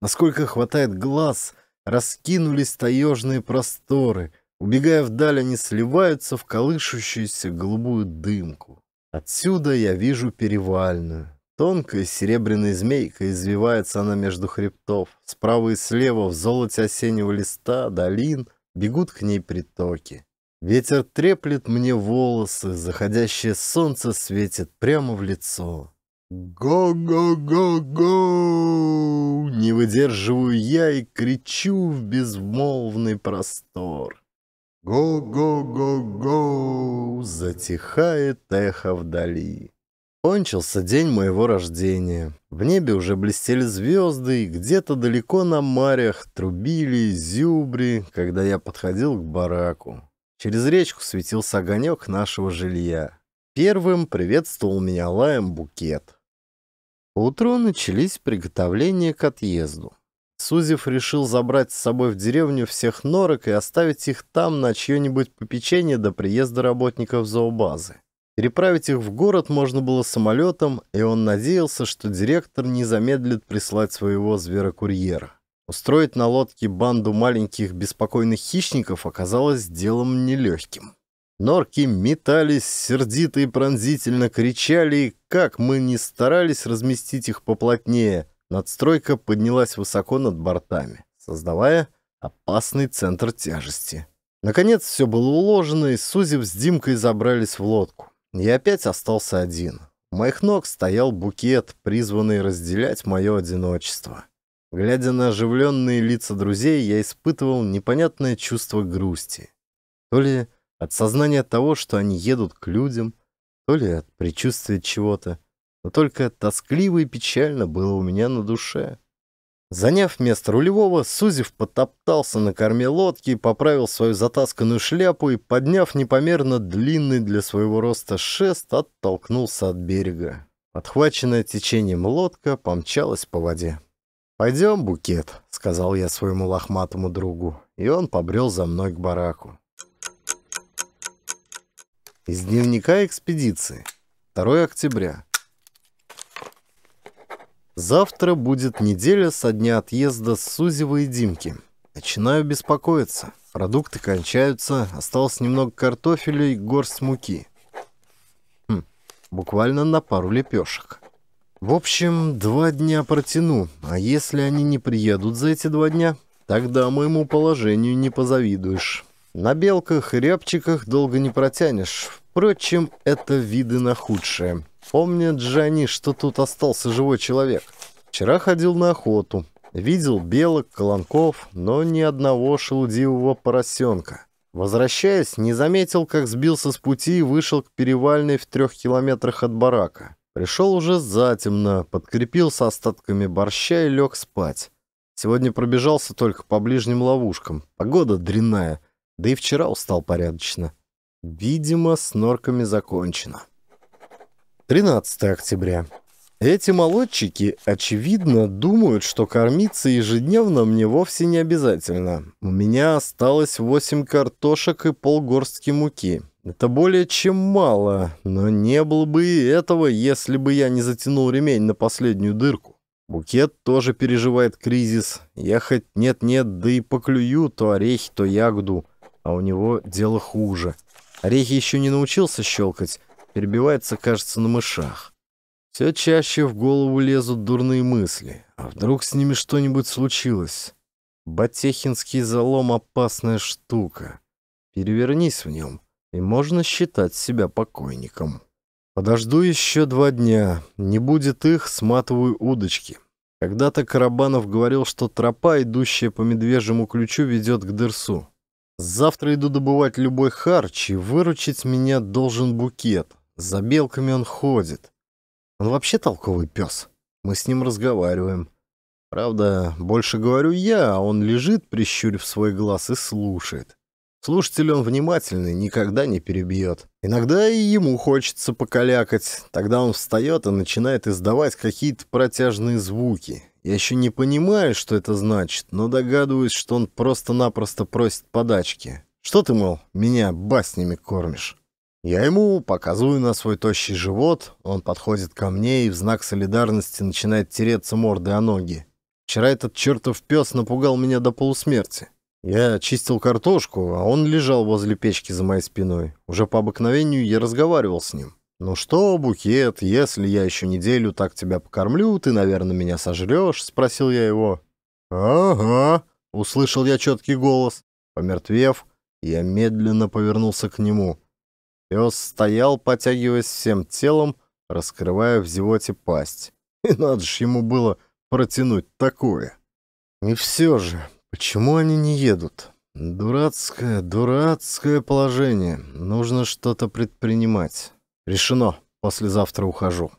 Насколько хватает глаз, раскинулись таежные просторы — Убегая вдаль, они сливаются в колышущуюся голубую дымку. Отсюда я вижу перевальную. Тонкая серебряная змейка извивается она между хребтов. Справа и слева в золоте осеннего листа, долин, бегут к ней притоки. Ветер треплет мне волосы, заходящее солнце светит прямо в лицо. «Го-го-го-го!» Не выдерживаю я и кричу в безмолвный простор. Го-го-го-го! Затихает эхо вдали. Кончился день моего рождения. В небе уже блестели звезды, где-то далеко на морях трубили зюбри, когда я подходил к бараку. Через речку светился огонек нашего жилья. Первым приветствовал меня лаем букет. Утро начались приготовления к отъезду. Сузев решил забрать с собой в деревню всех норок и оставить их там на чье-нибудь попечение до приезда работников зообазы. Переправить их в город можно было самолетом, и он надеялся, что директор не замедлит прислать своего зверокурьера. Устроить на лодке банду маленьких беспокойных хищников оказалось делом нелегким. Норки метались, сердито и пронзительно кричали, и как мы не старались разместить их поплотнее – надстройка поднялась высоко над бортами, создавая опасный центр тяжести. Наконец все было уложено, и Сузев с Димкой забрались в лодку. Я опять остался один. У моих ног стоял букет, призванный разделять мое одиночество. Глядя на оживленные лица друзей, я испытывал непонятное чувство грусти. То ли от сознания того, что они едут к людям, то ли от предчувствия чего-то но только тоскливо и печально было у меня на душе. Заняв место рулевого, Сузев потоптался на корме лодки, поправил свою затасканную шляпу и, подняв непомерно длинный для своего роста шест, оттолкнулся от берега. Подхваченная течением лодка помчалась по воде. «Пойдем, букет», — сказал я своему лохматому другу, и он побрел за мной к бараку. Из дневника экспедиции. 2 октября. Завтра будет неделя со дня отъезда Сузева и Димки. Начинаю беспокоиться. Продукты кончаются, осталось немного картофеля и горсть муки. Хм, буквально на пару лепешек. В общем, два дня протяну, а если они не приедут за эти два дня, тогда моему положению не позавидуешь. На белках и рябчиках долго не протянешь. Впрочем, это виды на худшее. Помнят же они, что тут остался живой человек. Вчера ходил на охоту, видел белок, колонков, но ни одного шелудивого поросенка. Возвращаясь, не заметил, как сбился с пути и вышел к перевальной в трех километрах от барака. Пришел уже затемно, подкрепился остатками борща и лег спать. Сегодня пробежался только по ближним ловушкам. Погода дрянная, да и вчера устал порядочно. Видимо, с норками закончено. 13 октября. Эти молодчики, очевидно, думают, что кормиться ежедневно мне вовсе не обязательно. У меня осталось 8 картошек и полгорстки муки. Это более чем мало, но не было бы и этого, если бы я не затянул ремень на последнюю дырку. Букет тоже переживает кризис. Ехать нет-нет, да и поклюю то орехи, то ягоду. А у него дело хуже. Орехи еще не научился щелкать, перебивается, кажется, на мышах. Все чаще в голову лезут дурные мысли. А вдруг с ними что-нибудь случилось? Батехинский залом — опасная штука. Перевернись в нем, и можно считать себя покойником. Подожду еще два дня. Не будет их, сматываю удочки. Когда-то Карабанов говорил, что тропа, идущая по медвежьему ключу, ведет к дырсу. Завтра иду добывать любой харч, и выручить меня должен букет. За белками он ходит. Он вообще толковый пес. Мы с ним разговариваем. Правда, больше говорю я, а он лежит, прищурив свой глаз, и слушает. Слушатель он внимательный, никогда не перебьет. Иногда и ему хочется покалякать. Тогда он встает и начинает издавать какие-то протяжные звуки. Я еще не понимаю, что это значит, но догадываюсь, что он просто-напросто просит подачки. Что ты, мол, меня баснями кормишь? Я ему показываю на свой тощий живот, он подходит ко мне и в знак солидарности начинает тереться мордой о ноги. Вчера этот чертов пес напугал меня до полусмерти. Я чистил картошку, а он лежал возле печки за моей спиной. Уже по обыкновению я разговаривал с ним. «Ну что, Букет, если я еще неделю так тебя покормлю, ты, наверное, меня сожрешь?» — спросил я его. «Ага», — услышал я четкий голос. Помертвев, я медленно повернулся к нему. Пес стоял, потягиваясь всем телом, раскрывая в зевоте пасть. И надо же ему было протянуть такое. И все же, почему они не едут? Дурацкое, дурацкое положение. Нужно что-то предпринимать. Решено. Послезавтра ухожу.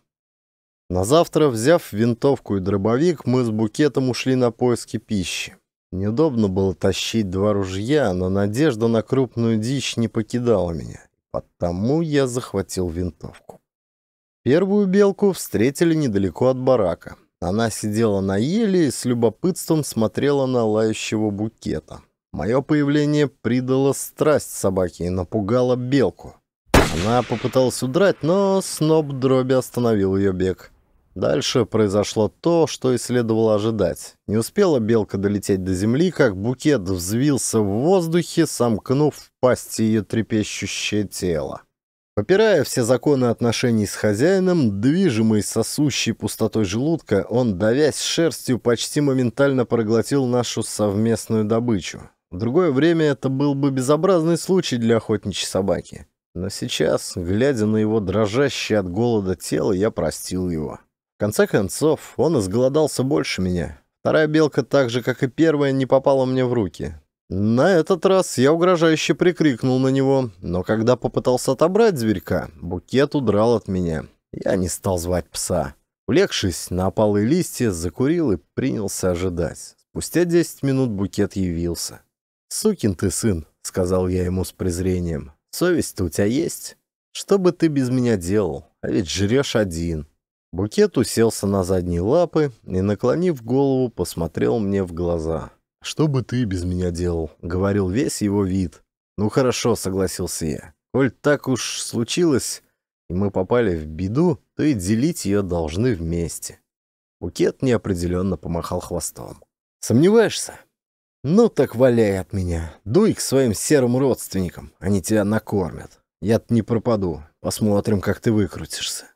На завтра, взяв винтовку и дробовик, мы с букетом ушли на поиски пищи. Неудобно было тащить два ружья, но надежда на крупную дичь не покидала меня. Потому я захватил винтовку. Первую белку встретили недалеко от барака. Она сидела на еле и с любопытством смотрела на лающего букета. Мое появление придало страсть собаке и напугало белку. Она попыталась удрать, но сноб дроби остановил ее бег. Дальше произошло то, что и следовало ожидать. Не успела белка долететь до земли, как букет взвился в воздухе, сомкнув в пасти ее трепещущее тело. Попирая все законы отношений с хозяином, движимый сосущей пустотой желудка, он, давясь шерстью, почти моментально проглотил нашу совместную добычу. В другое время это был бы безобразный случай для охотничьей собаки. Но сейчас, глядя на его дрожащее от голода тело, я простил его. В конце концов, он изголодался больше меня. Вторая белка, так же, как и первая, не попала мне в руки. На этот раз я угрожающе прикрикнул на него, но когда попытался отобрать зверька, букет удрал от меня. Я не стал звать пса. Улегшись на опалые листья, закурил и принялся ожидать. Спустя 10 минут букет явился. «Сукин ты сын», — сказал я ему с презрением. «Совесть-то у тебя есть? Что бы ты без меня делал? А ведь жрешь один». Букет уселся на задние лапы и, наклонив голову, посмотрел мне в глаза. «Что бы ты без меня делал?» — говорил весь его вид. «Ну хорошо», — согласился я. «Коль так уж случилось, и мы попали в беду, то и делить ее должны вместе». Букет неопределенно помахал хвостом. «Сомневаешься?» «Ну так валяй от меня. Дуй к своим серым родственникам. Они тебя накормят. Я-то не пропаду. Посмотрим, как ты выкрутишься».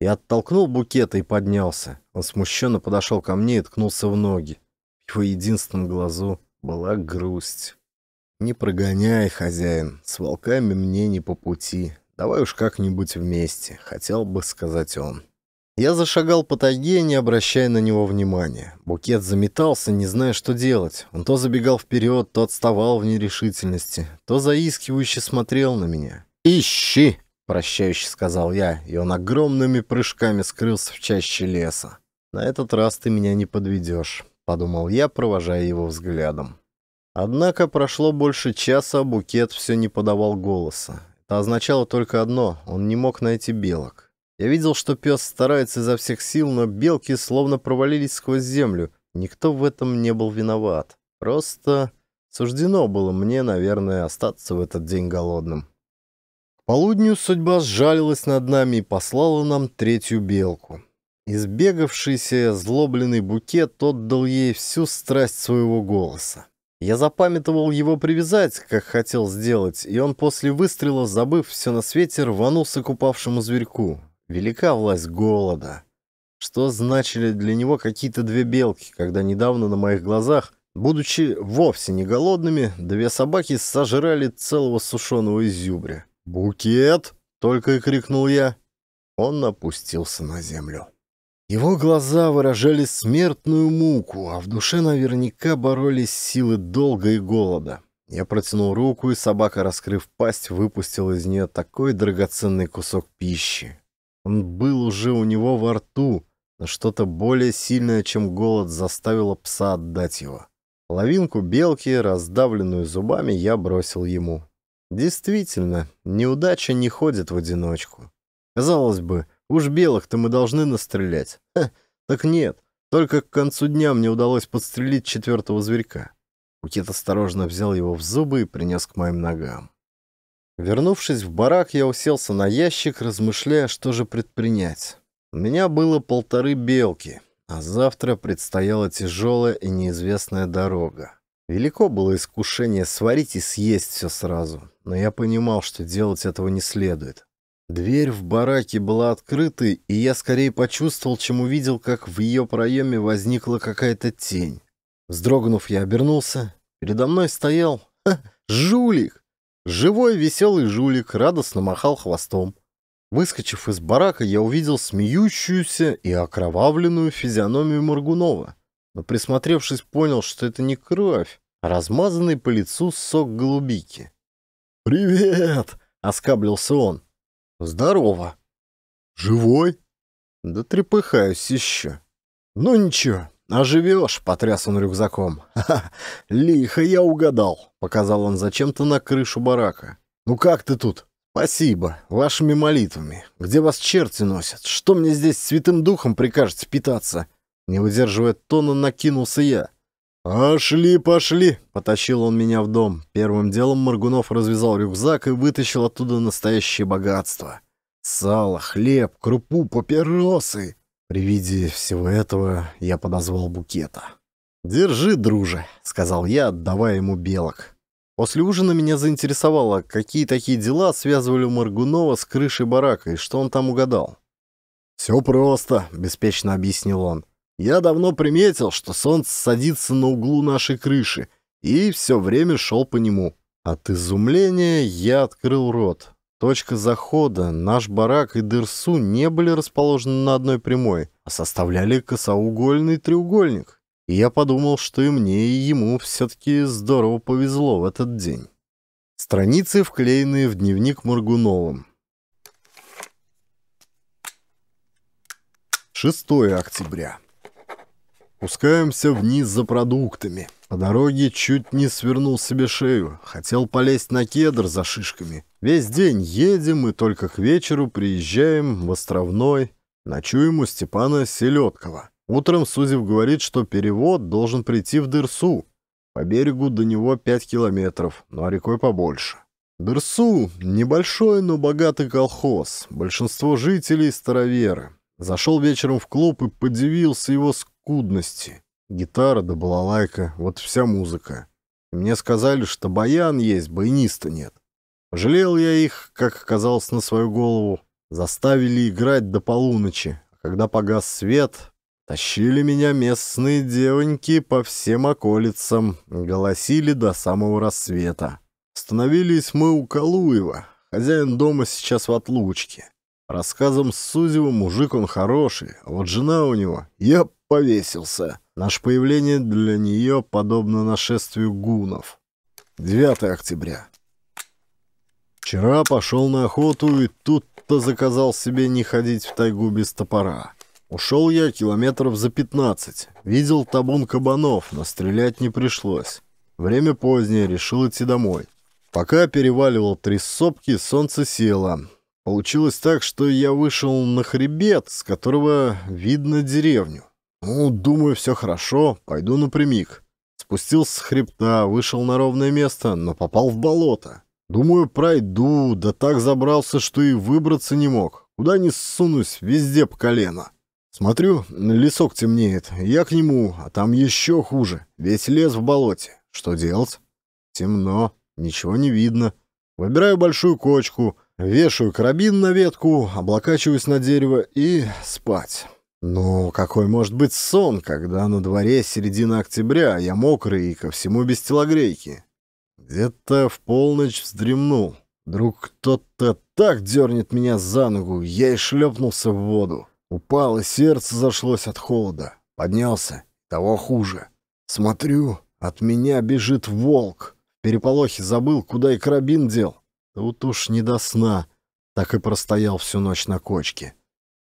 Я оттолкнул букет и поднялся. Он смущенно подошел ко мне и ткнулся в ноги. В его единственном глазу была грусть. «Не прогоняй, хозяин, с волками мне не по пути. Давай уж как-нибудь вместе», — хотел бы сказать он. Я зашагал по тайге, не обращая на него внимания. Букет заметался, не зная, что делать. Он то забегал вперед, то отставал в нерешительности, то заискивающе смотрел на меня. «Ищи!» прощающе сказал я, и он огромными прыжками скрылся в чаще леса. «На этот раз ты меня не подведешь», — подумал я, провожая его взглядом. Однако прошло больше часа, а букет все не подавал голоса. Это означало только одно — он не мог найти белок. Я видел, что пес старается изо всех сил, но белки словно провалились сквозь землю. Никто в этом не был виноват. Просто суждено было мне, наверное, остаться в этот день голодным полудню судьба сжалилась над нами и послала нам третью белку. Избегавшийся злобленный букет отдал ей всю страсть своего голоса. Я запамятовал его привязать, как хотел сделать, и он после выстрела, забыв все на свете, рванулся к упавшему зверьку. Велика власть голода. Что значили для него какие-то две белки, когда недавно на моих глазах, будучи вовсе не голодными, две собаки сожрали целого сушеного изюбря. «Букет!» — только и крикнул я. Он опустился на землю. Его глаза выражали смертную муку, а в душе наверняка боролись силы долга и голода. Я протянул руку, и собака, раскрыв пасть, выпустила из нее такой драгоценный кусок пищи. Он был уже у него во рту, но что-то более сильное, чем голод, заставило пса отдать его. Половинку белки, раздавленную зубами, я бросил ему. Действительно, неудача не ходит в одиночку. Казалось бы, уж белых-то мы должны настрелять. Ха, так нет, только к концу дня мне удалось подстрелить четвертого зверька. Букет осторожно взял его в зубы и принес к моим ногам. Вернувшись в барак, я уселся на ящик, размышляя, что же предпринять. У меня было полторы белки, а завтра предстояла тяжелая и неизвестная дорога. Велико было искушение сварить и съесть все сразу, но я понимал, что делать этого не следует. Дверь в бараке была открытой, и я скорее почувствовал, чем увидел, как в ее проеме возникла какая-то тень. Вздрогнув, я обернулся. Передо мной стоял... Ха, жулик! Живой веселый жулик радостно махал хвостом. Выскочив из барака, я увидел смеющуюся и окровавленную физиономию Моргунова но присмотревшись понял, что это не кровь, а размазанный по лицу сок голубики. «Привет!» — оскаблился он. «Здорово!» «Живой?» «Да трепыхаюсь еще». «Ну ничего, оживешь!» — потряс он рюкзаком. «Ха-ха! Лихо я угадал!» — показал он зачем-то на крышу барака. «Ну как ты тут?» «Спасибо. Вашими молитвами. Где вас черти носят? Что мне здесь святым духом прикажете питаться?» Не выдерживая тона, накинулся я. «Пошли, пошли!» — потащил он меня в дом. Первым делом Моргунов развязал рюкзак и вытащил оттуда настоящее богатство. Сало, хлеб, крупу, папиросы. При виде всего этого я подозвал букета. «Держи, друже», — сказал я, отдавая ему белок. После ужина меня заинтересовало, какие такие дела связывали у Моргунова с крышей барака и что он там угадал. «Все просто», — беспечно объяснил он. Я давно приметил, что солнце садится на углу нашей крыши, и все время шел по нему. От изумления я открыл рот. Точка захода, наш барак и Дырсу не были расположены на одной прямой, а составляли косоугольный треугольник. И я подумал, что и мне, и ему все-таки здорово повезло в этот день. Страницы, вклеенные в дневник Моргуновым. 6 октября. Пускаемся вниз за продуктами. По дороге чуть не свернул себе шею. Хотел полезть на кедр за шишками. Весь день едем и только к вечеру приезжаем в Островной. Ночуем у Степана Селедкова. Утром Сузев говорит, что перевод должен прийти в Дырсу. По берегу до него 5 километров, ну а рекой побольше. Дырсу – небольшой, но богатый колхоз. Большинство жителей – староверы. Зашел вечером в клуб и подивился его скоростью скудности. Гитара да балалайка, вот вся музыка. мне сказали, что баян есть, баяниста нет. Жалел я их, как оказалось, на свою голову. Заставили играть до полуночи. А когда погас свет, тащили меня местные девоньки по всем околицам, голосили до самого рассвета. Становились мы у Калуева. Хозяин дома сейчас в отлучке. Рассказом с Сузева мужик он хороший, а вот жена у него... Я повесился. Наше появление для нее подобно нашествию гунов. 9 октября. Вчера пошел на охоту и тут-то заказал себе не ходить в тайгу без топора. Ушел я километров за 15. Видел табун кабанов, но стрелять не пришлось. Время позднее, решил идти домой. Пока переваливал три сопки, солнце село. Получилось так, что я вышел на хребет, с которого видно деревню. «Ну, думаю, все хорошо, пойду напрямик». Спустился с хребта, вышел на ровное место, но попал в болото. Думаю, пройду, да так забрался, что и выбраться не мог. Куда ни сунусь, везде по колено. Смотрю, лесок темнеет, я к нему, а там еще хуже. Весь лес в болоте. Что делать? Темно, ничего не видно. Выбираю большую кочку, вешаю карабин на ветку, облокачиваюсь на дерево и спать. Ну какой может быть сон, когда на дворе середина октября, а я мокрый и ко всему без телогрейки? Где-то в полночь вздремнул. Вдруг кто-то так дернет меня за ногу, я и шлепнулся в воду. Упал, и сердце зашлось от холода. Поднялся, того хуже. Смотрю, от меня бежит волк. В переполохе забыл, куда и карабин дел. Тут уж не до сна. Так и простоял всю ночь на кочке.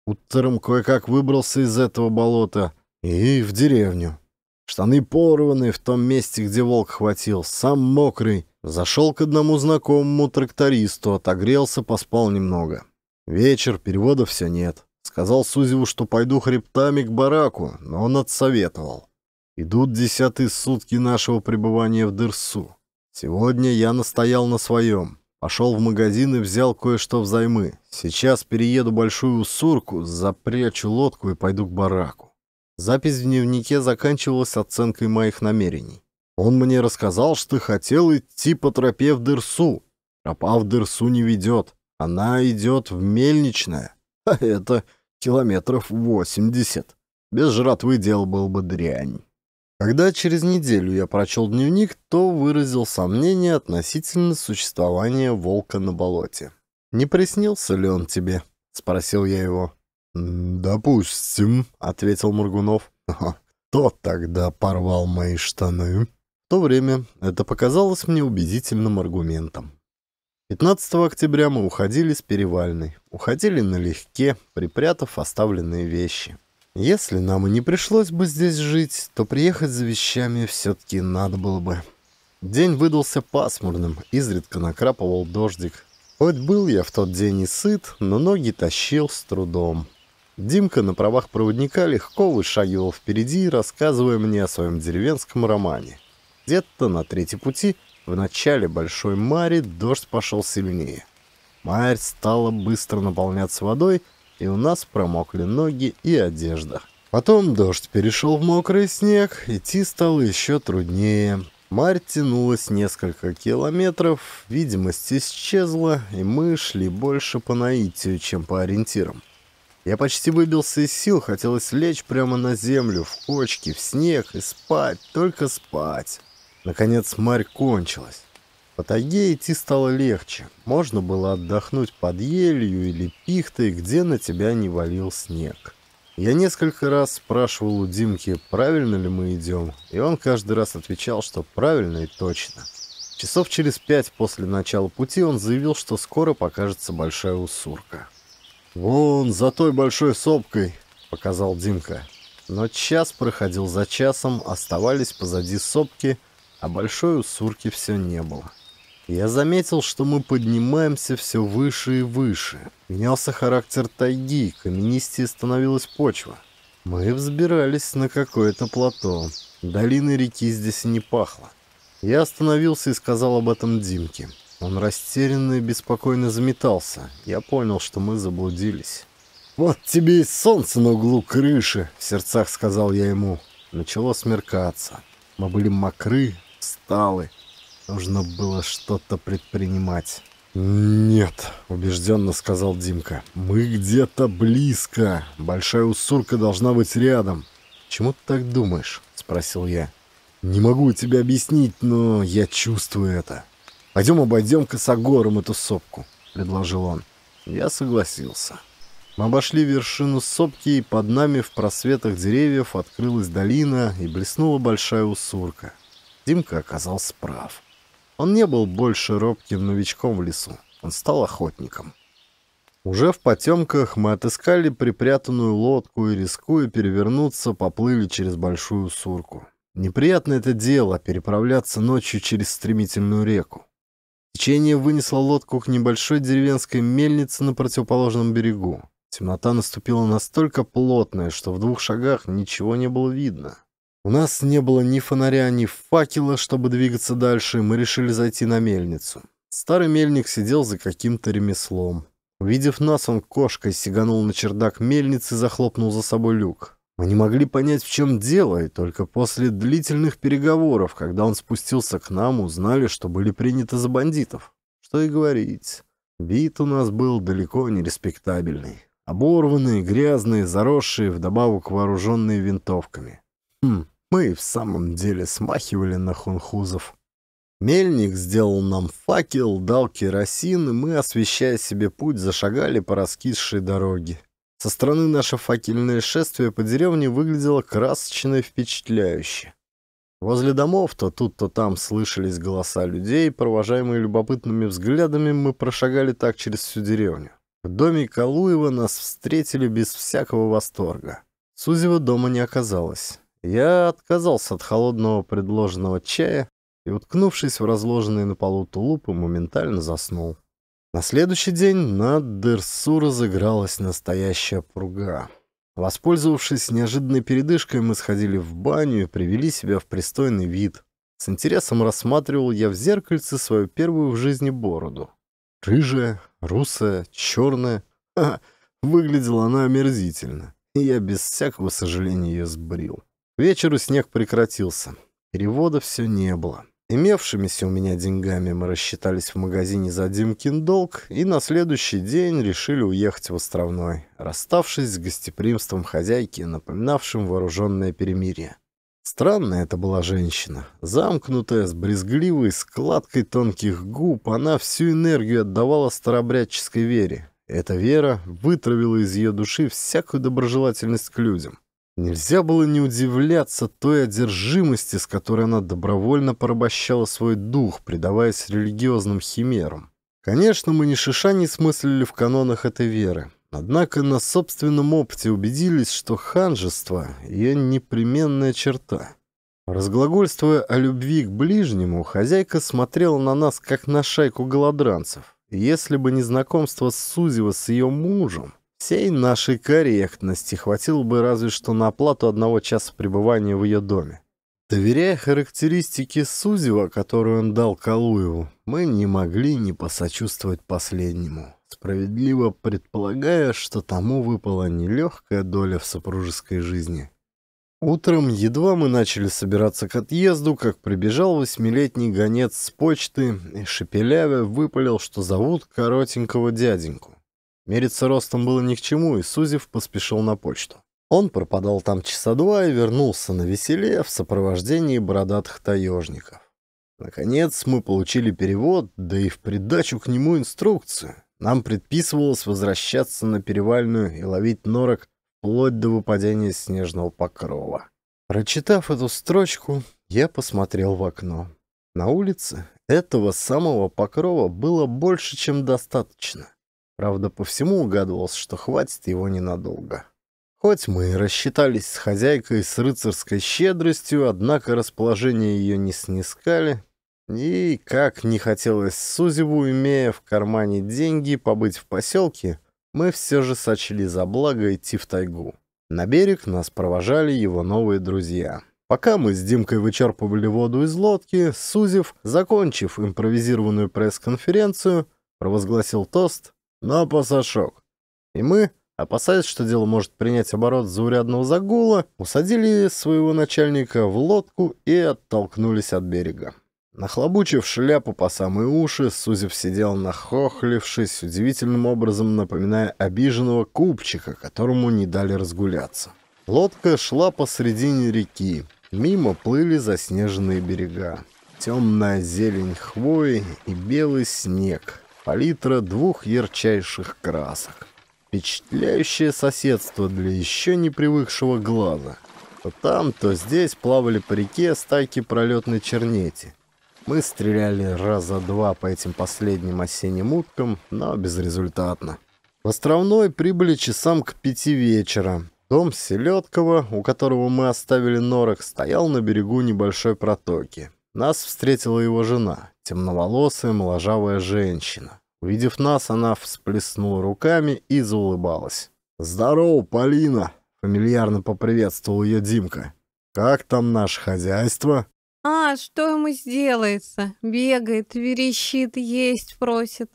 Утром кое-как выбрался из этого болота и в деревню. Штаны порваны в том месте, где волк хватил, сам мокрый. Зашел к одному знакомому трактористу, отогрелся, поспал немного. Вечер, перевода все нет. Сказал Сузеву, что пойду хребтами к бараку, но он отсоветовал. Идут десятые сутки нашего пребывания в Дырсу. Сегодня я настоял на своем. Пошел в магазин и взял кое-что взаймы. Сейчас перееду большую сурку, запрячу лодку и пойду к бараку. Запись в дневнике заканчивалась оценкой моих намерений. Он мне рассказал, что хотел идти по тропе в Дырсу. Тропа в Дырсу не ведет. Она идет в Мельничное. А это километров восемьдесят. Без жратвы дел был бы дрянь. Когда через неделю я прочел дневник, то выразил сомнение относительно существования волка на болоте. «Не приснился ли он тебе?» — спросил я его. «Допустим», — ответил Мургунов. «Кто тогда порвал мои штаны?» В то время это показалось мне убедительным аргументом. 15 октября мы уходили с перевальной. Уходили налегке, припрятав оставленные вещи. Если нам и не пришлось бы здесь жить, то приехать за вещами все-таки надо было бы. День выдался пасмурным, изредка накрапывал дождик. Хоть был я в тот день и сыт, но ноги тащил с трудом. Димка на правах проводника легко вышагивал впереди, рассказывая мне о своем деревенском романе. Где-то на третьем пути, в начале Большой Мари, дождь пошел сильнее. Марь стала быстро наполняться водой, и у нас промокли ноги и одежда. Потом дождь перешел в мокрый снег, идти стало еще труднее. Марь тянулась несколько километров, видимость исчезла, и мы шли больше по наитию, чем по ориентирам. Я почти выбился из сил, хотелось лечь прямо на землю, в кочки, в снег и спать, только спать. Наконец Марь кончилась. По тайге идти стало легче. Можно было отдохнуть под елью или пихтой, где на тебя не валил снег. Я несколько раз спрашивал у Димки, правильно ли мы идем, и он каждый раз отвечал, что правильно и точно. Часов через пять после начала пути он заявил, что скоро покажется большая усурка. «Вон, за той большой сопкой», — показал Димка. Но час проходил за часом, оставались позади сопки, а большой усурки все не было. Я заметил, что мы поднимаемся все выше и выше. Менялся характер тайги, каменистее становилась почва. Мы взбирались на какое-то плато. Долины реки здесь не пахло. Я остановился и сказал об этом Димке. Он растерянно и беспокойно заметался. Я понял, что мы заблудились. «Вот тебе и солнце на углу крыши!» — в сердцах сказал я ему. Начало смеркаться. Мы были мокры, всталы. Нужно было что-то предпринимать. «Нет», — убежденно сказал Димка. «Мы где-то близко. Большая усурка должна быть рядом». «Чему ты так думаешь?» — спросил я. «Не могу тебе объяснить, но я чувствую это. Пойдем обойдем косогором эту сопку», — предложил он. Я согласился. Мы обошли вершину сопки, и под нами в просветах деревьев открылась долина и блеснула большая усурка. Димка оказался прав. Он не был больше робким новичком в лесу. Он стал охотником. Уже в потемках мы отыскали припрятанную лодку и, рискуя перевернуться, поплыли через большую сурку. Неприятно это дело — переправляться ночью через стремительную реку. Течение вынесло лодку к небольшой деревенской мельнице на противоположном берегу. Темнота наступила настолько плотная, что в двух шагах ничего не было видно. У нас не было ни фонаря, ни факела, чтобы двигаться дальше, мы решили зайти на мельницу. Старый мельник сидел за каким-то ремеслом. Увидев нас, он кошкой сиганул на чердак мельницы и захлопнул за собой люк. Мы не могли понять, в чем дело, и только после длительных переговоров, когда он спустился к нам, узнали, что были приняты за бандитов. Что и говорить, вид у нас был далеко не респектабельный. Оборванные, грязные, заросшие, вдобавок вооруженные винтовками. Хм, мы и в самом деле смахивали на хунхузов. Мельник сделал нам факел, дал керосин, и мы, освещая себе путь, зашагали по раскисшей дороге. Со стороны наше факельное шествие по деревне выглядело красочно и впечатляюще. Возле домов то тут, то там слышались голоса людей, провожаемые любопытными взглядами мы прошагали так через всю деревню. В доме Калуева нас встретили без всякого восторга. Сузева дома не оказалось. Я отказался от холодного предложенного чая и, уткнувшись в разложенные на полу тулупы, моментально заснул. На следующий день на Дерсу разыгралась настоящая пруга. Воспользовавшись неожиданной передышкой, мы сходили в баню и привели себя в пристойный вид. С интересом рассматривал я в зеркальце свою первую в жизни бороду. Рыжая, русая, черная. Ха -ха, выглядела она омерзительно, и я без всякого сожаления ее сбрил вечеру снег прекратился. Перевода все не было. Имевшимися у меня деньгами мы рассчитались в магазине за Димкин долг и на следующий день решили уехать в Островной, расставшись с гостеприимством хозяйки, напоминавшим вооруженное перемирие. Странная это была женщина. Замкнутая, с брезгливой складкой тонких губ, она всю энергию отдавала старобрядческой вере. Эта вера вытравила из ее души всякую доброжелательность к людям. Нельзя было не удивляться той одержимости, с которой она добровольно порабощала свой дух, предаваясь религиозным химерам. Конечно, мы ни шиша не смыслили в канонах этой веры. Однако на собственном опыте убедились, что ханжество – ее непременная черта. Разглагольствуя о любви к ближнему, хозяйка смотрела на нас, как на шайку голодранцев. И если бы не знакомство Сузева с ее мужем, Всей нашей корректности хватило бы разве что на оплату одного часа пребывания в ее доме. Доверяя характеристики Сузева, которую он дал Калуеву, мы не могли не посочувствовать последнему, справедливо предполагая, что тому выпала нелегкая доля в супружеской жизни. Утром едва мы начали собираться к отъезду, как прибежал восьмилетний гонец с почты и шепелявя выпалил, что зовут коротенького дяденьку. Мериться ростом было ни к чему, и Сузев поспешил на почту. Он пропадал там часа два и вернулся на веселе в сопровождении бородатых таежников. Наконец мы получили перевод, да и в придачу к нему инструкцию. Нам предписывалось возвращаться на перевальную и ловить норок вплоть до выпадения снежного покрова. Прочитав эту строчку, я посмотрел в окно. На улице этого самого покрова было больше, чем достаточно. Правда, по всему угадывалось, что хватит его ненадолго. Хоть мы и рассчитались с хозяйкой с рыцарской щедростью, однако расположение ее не снискали. И, как не хотелось Сузеву, имея в кармане деньги, побыть в поселке, мы все же сочли за благо идти в тайгу. На берег нас провожали его новые друзья. Пока мы с Димкой вычерпывали воду из лодки, Сузев, закончив импровизированную пресс-конференцию, провозгласил тост но посошок. И мы, опасаясь, что дело может принять оборот заурядного загула, усадили своего начальника в лодку и оттолкнулись от берега. Нахлобучив шляпу по самые уши, Сузев сидел нахохлившись, удивительным образом напоминая обиженного купчика, которому не дали разгуляться. Лодка шла посредине реки. Мимо плыли заснеженные берега. Темная зелень хвои и белый снег — палитра двух ярчайших красок. Впечатляющее соседство для еще не привыкшего глаза. То там, то здесь плавали по реке стайки пролетной чернети. Мы стреляли раза два по этим последним осенним уткам, но безрезультатно. В Островной прибыли часам к пяти вечера. Дом Селедкова, у которого мы оставили норок, стоял на берегу небольшой протоки. Нас встретила его жена темноволосая моложавая женщина. Увидев нас, она всплеснула руками и заулыбалась. «Здорово, Полина!» — фамильярно поприветствовал ее Димка. «Как там наше хозяйство?» «А, что ему сделается? Бегает, верещит, есть просит».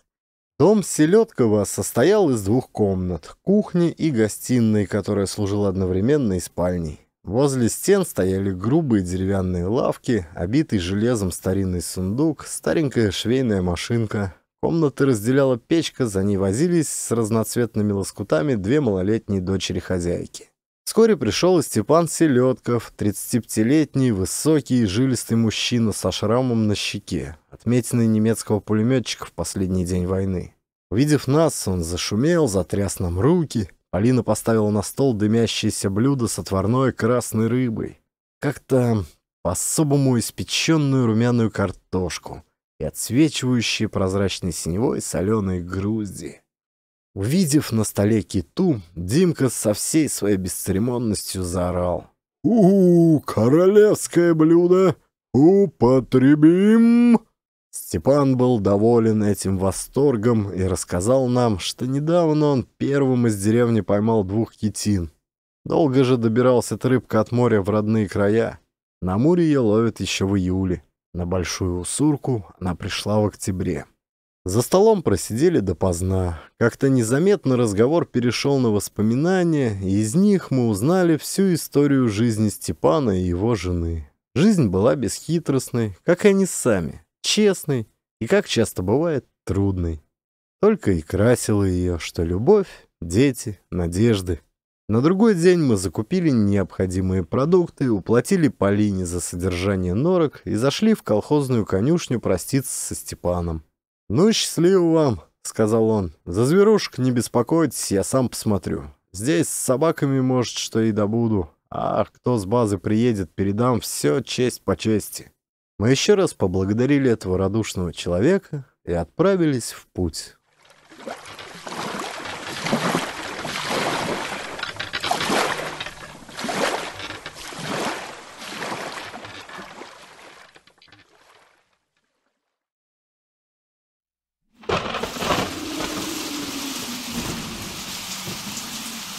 Дом Селедкова состоял из двух комнат — кухни и гостиной, которая служила одновременно и спальней. Возле стен стояли грубые деревянные лавки, обитый железом старинный сундук, старенькая швейная машинка. Комнаты разделяла печка, за ней возились с разноцветными лоскутами две малолетние дочери хозяйки. Вскоре пришел и Степан Селедков, 35-летний, высокий и жилистый мужчина со шрамом на щеке, отметенный немецкого пулеметчика в последний день войны. Увидев нас, он зашумел, затряс нам руки. Полина поставила на стол дымящееся блюдо с отварной красной рыбой. Как-то по-особому испеченную румяную картошку и отсвечивающие прозрачной синевой соленые грузди. Увидев на столе киту, Димка со всей своей бесцеремонностью заорал. «У, -у королевское блюдо! Употребим!» Степан был доволен этим восторгом и рассказал нам, что недавно он первым из деревни поймал двух китин. Долго же добирался эта рыбка от моря в родные края. На море ее ловят еще в июле. На Большую Усурку она пришла в октябре. За столом просидели допоздна. Как-то незаметно разговор перешел на воспоминания, и из них мы узнали всю историю жизни Степана и его жены. Жизнь была бесхитростной, как и они сами честный и, как часто бывает, трудный. Только и красила ее, что любовь, дети, надежды. На другой день мы закупили необходимые продукты, уплатили Полине за содержание норок и зашли в колхозную конюшню проститься со Степаном. «Ну, счастливо вам», — сказал он. «За зверушек не беспокойтесь, я сам посмотрю. Здесь с собаками, может, что и добуду. А кто с базы приедет, передам все честь по чести». Мы еще раз поблагодарили этого радушного человека и отправились в путь.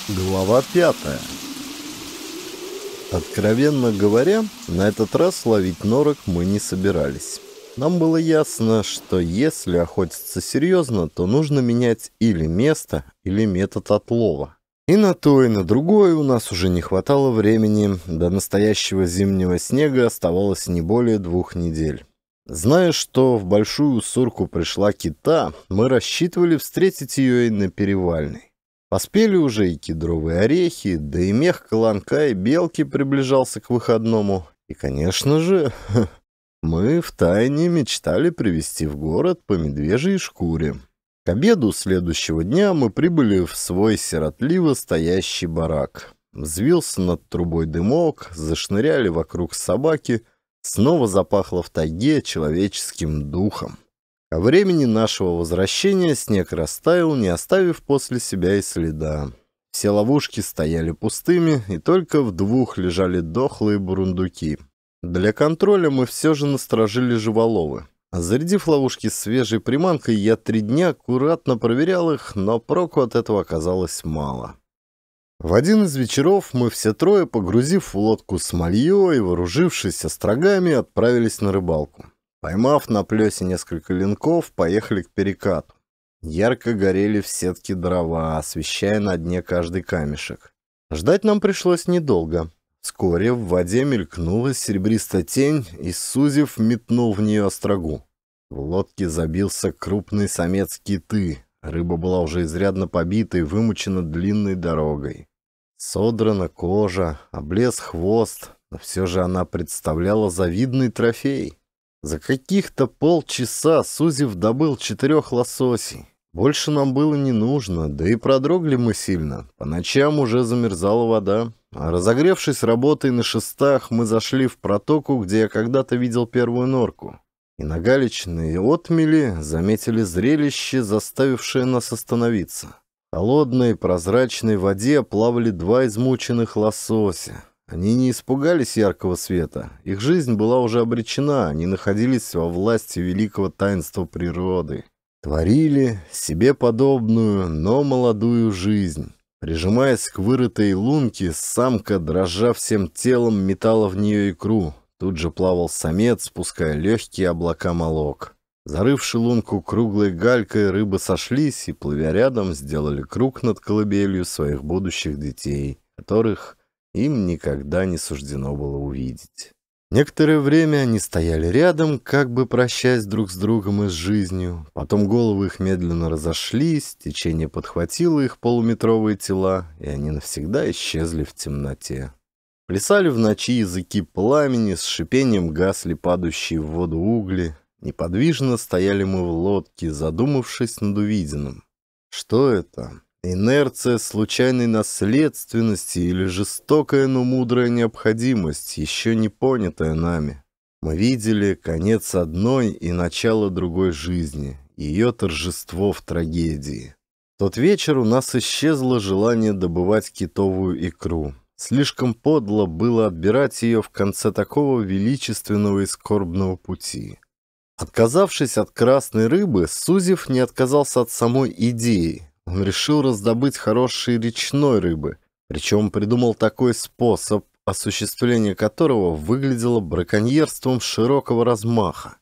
Глава пятая Откровенно говоря, на этот раз ловить норок мы не собирались. Нам было ясно, что если охотиться серьезно, то нужно менять или место, или метод отлова. И на то, и на другое у нас уже не хватало времени. До настоящего зимнего снега оставалось не более двух недель. Зная, что в большую сурку пришла кита, мы рассчитывали встретить ее и на перевальной. Поспели уже и кедровые орехи, да и мех колонка и белки приближался к выходному. И, конечно же, мы втайне мечтали привезти в город по медвежьей шкуре. К обеду следующего дня мы прибыли в свой сиротливо стоящий барак. Взвился над трубой дымок, зашныряли вокруг собаки, снова запахло в тайге человеческим духом. Ко а времени нашего возвращения снег растаял, не оставив после себя и следа. Все ловушки стояли пустыми, и только в двух лежали дохлые бурундуки. Для контроля мы все же насторожили живоловы. Зарядив ловушки свежей приманкой, я три дня аккуратно проверял их, но проку от этого оказалось мало. В один из вечеров мы все трое, погрузив в лодку смолье и вооружившись острогами, отправились на рыбалку. Поймав на плесе несколько линков, поехали к перекату. Ярко горели в сетке дрова, освещая на дне каждый камешек. Ждать нам пришлось недолго. Вскоре в воде мелькнула серебристая тень и, сузив, метнул в нее острогу. В лодке забился крупный самец киты. Рыба была уже изрядно побита и вымучена длинной дорогой. Содрана кожа, облез хвост, но все же она представляла завидный трофей. За каких-то полчаса Сузев добыл четырех лососей. Больше нам было не нужно, да и продрогли мы сильно. По ночам уже замерзала вода. А разогревшись работой на шестах, мы зашли в протоку, где я когда-то видел первую норку. И на галечные отмели заметили зрелище, заставившее нас остановиться. В холодной прозрачной воде плавали два измученных лосося. Они не испугались яркого света. Их жизнь была уже обречена, они находились во власти великого таинства природы. Творили себе подобную, но молодую жизнь. Прижимаясь к вырытой лунке, самка, дрожа всем телом, метала в нее икру. Тут же плавал самец, спуская легкие облака молок. Зарывши лунку круглой галькой, рыбы сошлись и, плывя рядом, сделали круг над колыбелью своих будущих детей, которых им никогда не суждено было увидеть. Некоторое время они стояли рядом, как бы прощаясь друг с другом и с жизнью. Потом головы их медленно разошлись, течение подхватило их полуметровые тела, и они навсегда исчезли в темноте. Плясали в ночи языки пламени, с шипением гасли падающие в воду угли. Неподвижно стояли мы в лодке, задумавшись над увиденным. Что это? Инерция случайной наследственности или жестокая, но мудрая необходимость, еще не понятая нами. Мы видели конец одной и начало другой жизни, ее торжество в трагедии. тот вечер у нас исчезло желание добывать китовую икру. Слишком подло было отбирать ее в конце такого величественного и скорбного пути. Отказавшись от красной рыбы, Сузев не отказался от самой идеи он решил раздобыть хорошей речной рыбы, причем придумал такой способ, осуществление которого выглядело браконьерством широкого размаха.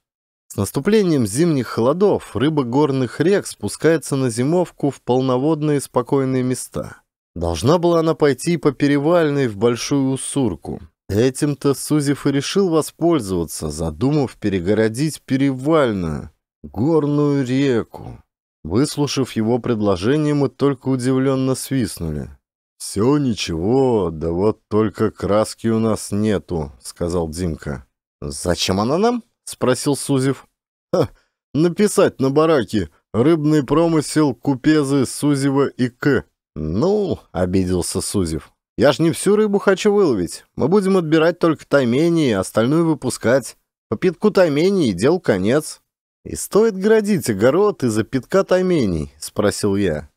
С наступлением зимних холодов рыба горных рек спускается на зимовку в полноводные спокойные места. Должна была она пойти по перевальной в Большую Усурку. Этим-то Сузев и решил воспользоваться, задумав перегородить перевальную, горную реку. Выслушав его предложение, мы только удивленно свистнули. «Все ничего, да вот только краски у нас нету», — сказал Димка. «Зачем она нам?» — спросил Сузев. «Ха, написать на бараке. Рыбный промысел Купезы, Сузева и К». «Ну», — обиделся Сузев, — «я ж не всю рыбу хочу выловить. Мы будем отбирать только таймени и остальную выпускать. По пятку таймении дел конец». «И стоит градить огород из-за пятка тайменей?» — спросил я.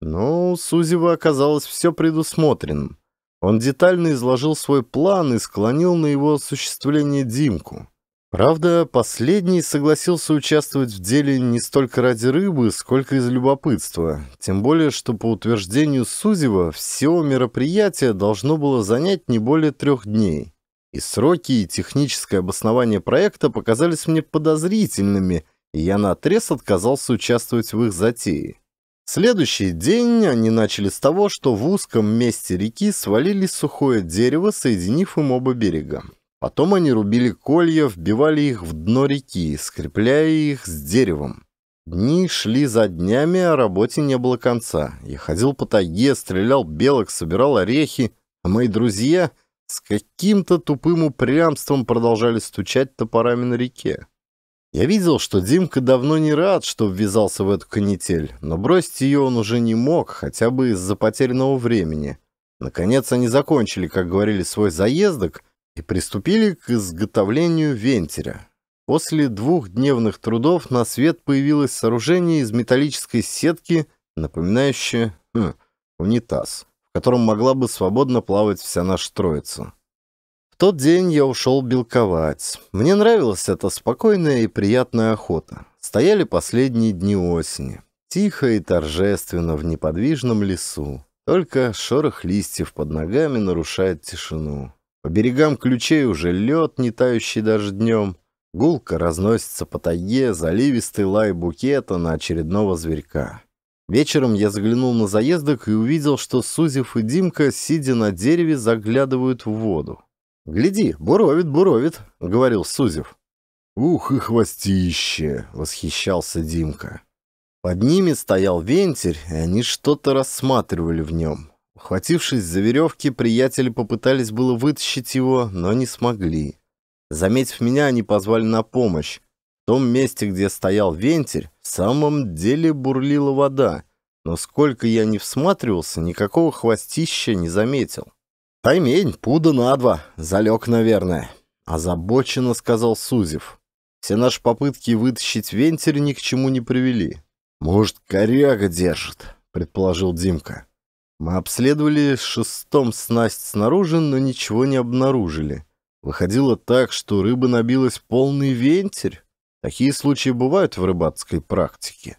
Но у Сузева оказалось все предусмотренным. Он детально изложил свой план и склонил на его осуществление Димку. Правда, последний согласился участвовать в деле не столько ради рыбы, сколько из любопытства. Тем более, что по утверждению Сузева, все мероприятие должно было занять не более трех дней. И сроки, и техническое обоснование проекта показались мне подозрительными, и я наотрез отказался участвовать в их затее. Следующий день они начали с того, что в узком месте реки свалили сухое дерево, соединив им оба берега. Потом они рубили колья, вбивали их в дно реки, скрепляя их с деревом. Дни шли за днями, а работе не было конца. Я ходил по тайге, стрелял белок, собирал орехи, а мои друзья — с каким-то тупым упрямством продолжали стучать топорами на реке. Я видел, что Димка давно не рад, что ввязался в эту канитель, но бросить ее он уже не мог, хотя бы из-за потерянного времени. Наконец они закончили, как говорили, свой заездок и приступили к изготовлению вентиля. После двухдневных трудов на свет появилось сооружение из металлической сетки, напоминающее хм, унитаз котором могла бы свободно плавать вся наша троица. В тот день я ушел белковать. Мне нравилась эта спокойная и приятная охота. Стояли последние дни осени. Тихо и торжественно в неподвижном лесу. Только шорох листьев под ногами нарушает тишину. По берегам ключей уже лед, не тающий даже днем. Гулко разносится по тайге заливистый лай букета на очередного зверька. Вечером я заглянул на заездок и увидел, что Сузев и Димка, сидя на дереве, заглядывают в воду. «Гляди, буровит, буровит», — говорил Сузев. «Ух и хвостище!» — восхищался Димка. Под ними стоял вентиль, и они что-то рассматривали в нем. Ухватившись за веревки, приятели попытались было вытащить его, но не смогли. Заметив меня, они позвали на помощь. В том месте, где стоял вентиль, в самом деле бурлила вода, но сколько я не всматривался, никакого хвостища не заметил. «Таймень, пуда на два, залег, наверное», — озабоченно сказал Сузев. «Все наши попытки вытащить вентиль ни к чему не привели». «Может, коряга держит», — предположил Димка. Мы обследовали шестом снасть снаружи, но ничего не обнаружили. Выходило так, что рыба набилась полный вентиль. Такие случаи бывают в рыбацкой практике.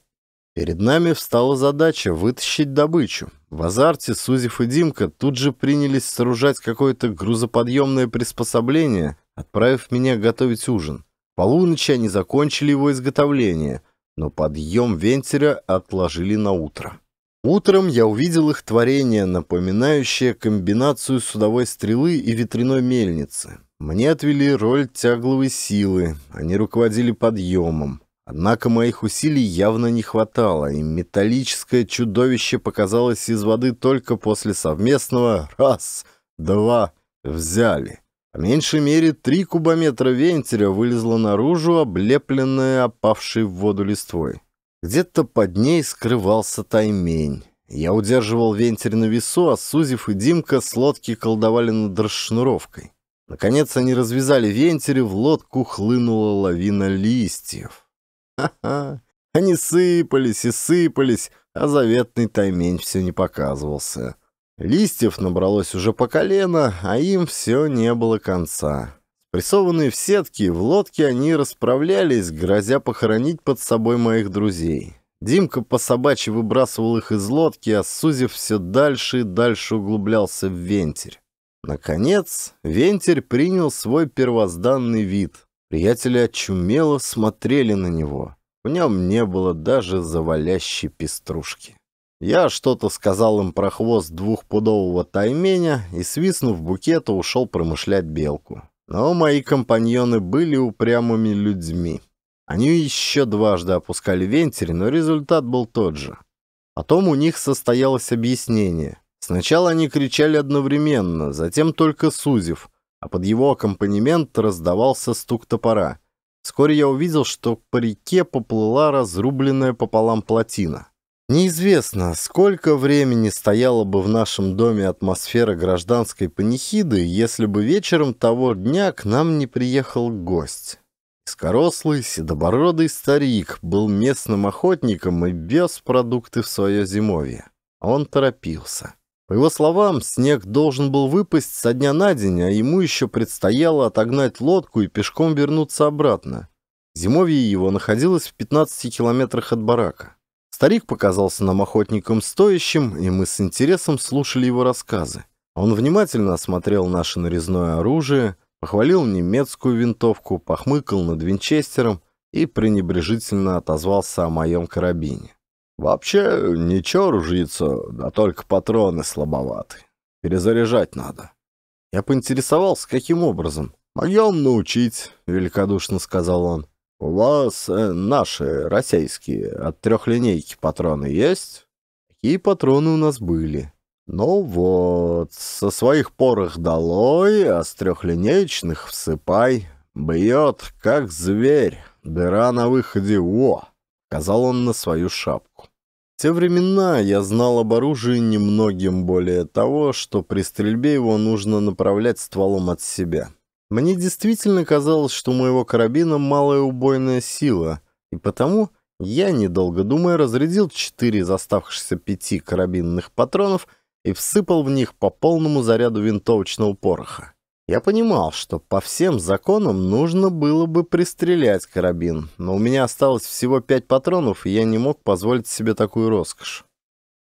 Перед нами встала задача вытащить добычу. В азарте Сузев и Димка тут же принялись сооружать какое-то грузоподъемное приспособление, отправив меня готовить ужин. Полуночи они закончили его изготовление, но подъем вентиля отложили на утро. Утром я увидел их творение, напоминающее комбинацию судовой стрелы и ветряной мельницы. Мне отвели роль тягловой силы, они руководили подъемом. Однако моих усилий явно не хватало, и металлическое чудовище показалось из воды только после совместного «раз, два, взяли». По меньшей мере три кубометра вентиля вылезло наружу, облепленное опавшей в воду листвой. Где-то под ней скрывался таймень. Я удерживал вентиль на весу, а Сузев и Димка с лодки колдовали над расшнуровкой. Наконец они развязали вентеры, в лодку хлынула лавина листьев. Ха-ха! Они сыпались и сыпались, а заветный таймень все не показывался. Листьев набралось уже по колено, а им все не было конца. Спрессованные в сетки, в лодке они расправлялись, грозя похоронить под собой моих друзей. Димка по собачьи выбрасывал их из лодки, а Сузев все дальше и дальше углублялся в вентиль. Наконец, вентер принял свой первозданный вид. Приятели очумело смотрели на него. В нем не было даже завалящей пеструшки. Я что-то сказал им про хвост двухпудового тайменя и, свистнув букета, ушел промышлять белку. Но мои компаньоны были упрямыми людьми. Они еще дважды опускали вентиль, но результат был тот же. Потом у них состоялось объяснение. Сначала они кричали одновременно, затем только Сузев, а под его аккомпанемент раздавался стук топора. Вскоре я увидел, что по реке поплыла разрубленная пополам плотина. Неизвестно, сколько времени стояла бы в нашем доме атмосфера гражданской панихиды, если бы вечером того дня к нам не приехал гость. Скорослый, седобородый старик был местным охотником и без продукты в свое зимовье. Он торопился. По его словам, снег должен был выпасть со дня на день, а ему еще предстояло отогнать лодку и пешком вернуться обратно. Зимовье его находилось в 15 километрах от барака. Старик показался нам охотником стоящим, и мы с интересом слушали его рассказы. Он внимательно осмотрел наше нарезное оружие, похвалил немецкую винтовку, похмыкал над винчестером и пренебрежительно отозвался о моем карабине. Вообще, ничего ружиться, да только патроны слабоваты. Перезаряжать надо. Я поинтересовался, каким образом. «Могем научить», — великодушно сказал он. «У вас э, наши, российские, от трехлинейки патроны есть?» «Какие патроны у нас были?» «Ну вот, со своих порох долой, а с трехлинеечных всыпай. Бьет, как зверь, дыра на выходе, о!» — сказал он на свою шапку. В те времена я знал об оружии немногим более того, что при стрельбе его нужно направлять стволом от себя. Мне действительно казалось, что у моего карабина малая убойная сила, и потому я, недолго думая, разрядил четыре из оставшихся пяти карабинных патронов и всыпал в них по полному заряду винтовочного пороха. Я понимал, что по всем законам нужно было бы пристрелять карабин, но у меня осталось всего пять патронов, и я не мог позволить себе такую роскошь.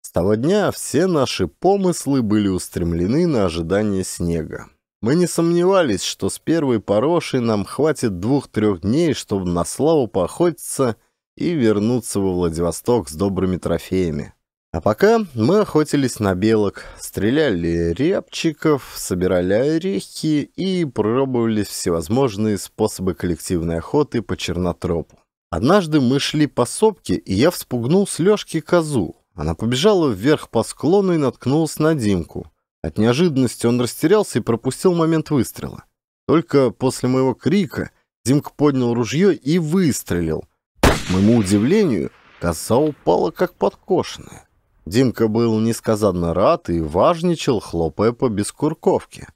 С того дня все наши помыслы были устремлены на ожидание снега. Мы не сомневались, что с первой порошей нам хватит двух-трех дней, чтобы на славу поохотиться и вернуться во Владивосток с добрыми трофеями. А пока мы охотились на белок, стреляли рябчиков, собирали орехи и пробовали всевозможные способы коллективной охоты по чернотропу. Однажды мы шли по сопке, и я вспугнул с Лёшки козу. Она побежала вверх по склону и наткнулась на Димку. От неожиданности он растерялся и пропустил момент выстрела. Только после моего крика Димка поднял ружье и выстрелил. К моему удивлению, коза упала как подкошенная. Димка был несказанно рад и важничал, хлопая по бескурковке.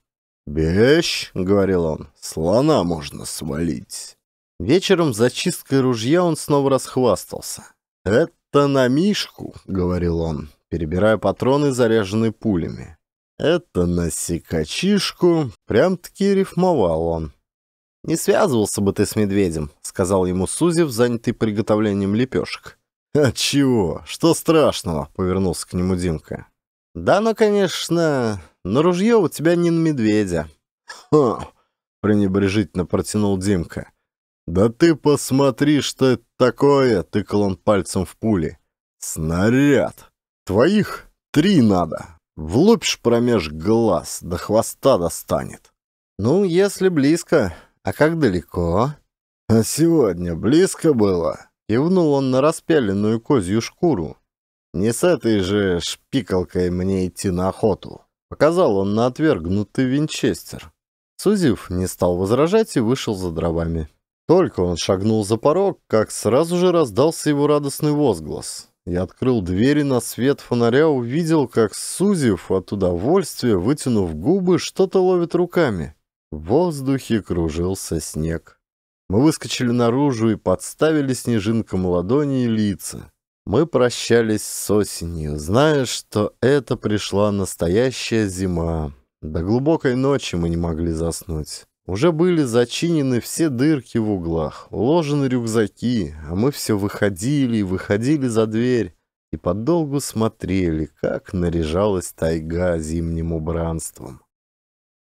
«Бещ», — говорил он, — «слона можно свалить». Вечером за чисткой ружья он снова расхвастался. «Это на Мишку», — говорил он, перебирая патроны, заряженные пулями. «Это на сикачишку, — прям-таки рифмовал он. «Не связывался бы ты с медведем», — сказал ему Сузев, занятый приготовлением лепешек. А чего? Что страшного?» — повернулся к нему Димка. «Да, ну, конечно, но ружье у тебя не на медведя». «Хм!» — пренебрежительно протянул Димка. «Да ты посмотри, что это такое!» — тыкал он пальцем в пули. «Снаряд! Твоих три надо! Влупишь промеж глаз, до хвоста достанет!» «Ну, если близко, а как далеко?» «А сегодня близко было!» Кивнул он на распяленную козью шкуру. «Не с этой же шпикалкой мне идти на охоту!» Показал он на отвергнутый винчестер. Сузив не стал возражать и вышел за дровами. Только он шагнул за порог, как сразу же раздался его радостный возглас. Я открыл двери на свет фонаря, увидел, как Сузив от удовольствия, вытянув губы, что-то ловит руками. В воздухе кружился снег. Мы выскочили наружу и подставили снежинкам ладони и лица. Мы прощались с осенью, зная, что это пришла настоящая зима. До глубокой ночи мы не могли заснуть. Уже были зачинены все дырки в углах, уложены рюкзаки, а мы все выходили и выходили за дверь и подолгу смотрели, как наряжалась тайга зимним убранством.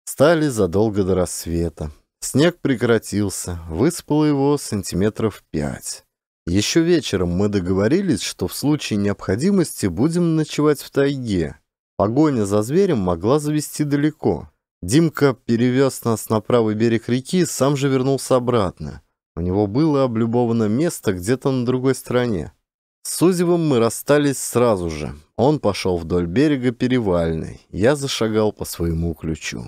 Стали задолго до рассвета. Снег прекратился, выспало его сантиметров пять. Еще вечером мы договорились, что в случае необходимости будем ночевать в тайге. Погоня за зверем могла завести далеко. Димка перевез нас на правый берег реки, сам же вернулся обратно. У него было облюбовано место где-то на другой стороне. С Сузевым мы расстались сразу же. Он пошел вдоль берега перевальный, я зашагал по своему ключу.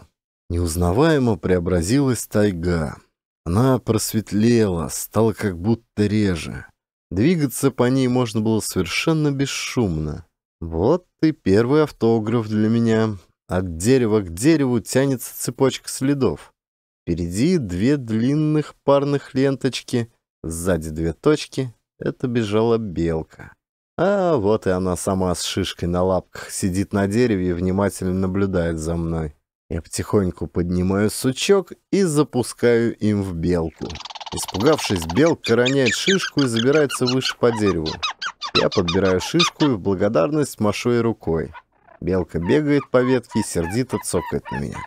Неузнаваемо преобразилась тайга. Она просветлела, стала как будто реже. Двигаться по ней можно было совершенно бесшумно. Вот и первый автограф для меня. От дерева к дереву тянется цепочка следов. Впереди две длинных парных ленточки, сзади две точки. Это бежала белка. А вот и она сама с шишкой на лапках сидит на дереве и внимательно наблюдает за мной. Я потихоньку поднимаю сучок и запускаю им в белку. Испугавшись, белка роняет шишку и забирается выше по дереву. Я подбираю шишку и в благодарность машу ей рукой. Белка бегает по ветке и сердито цокает на меня.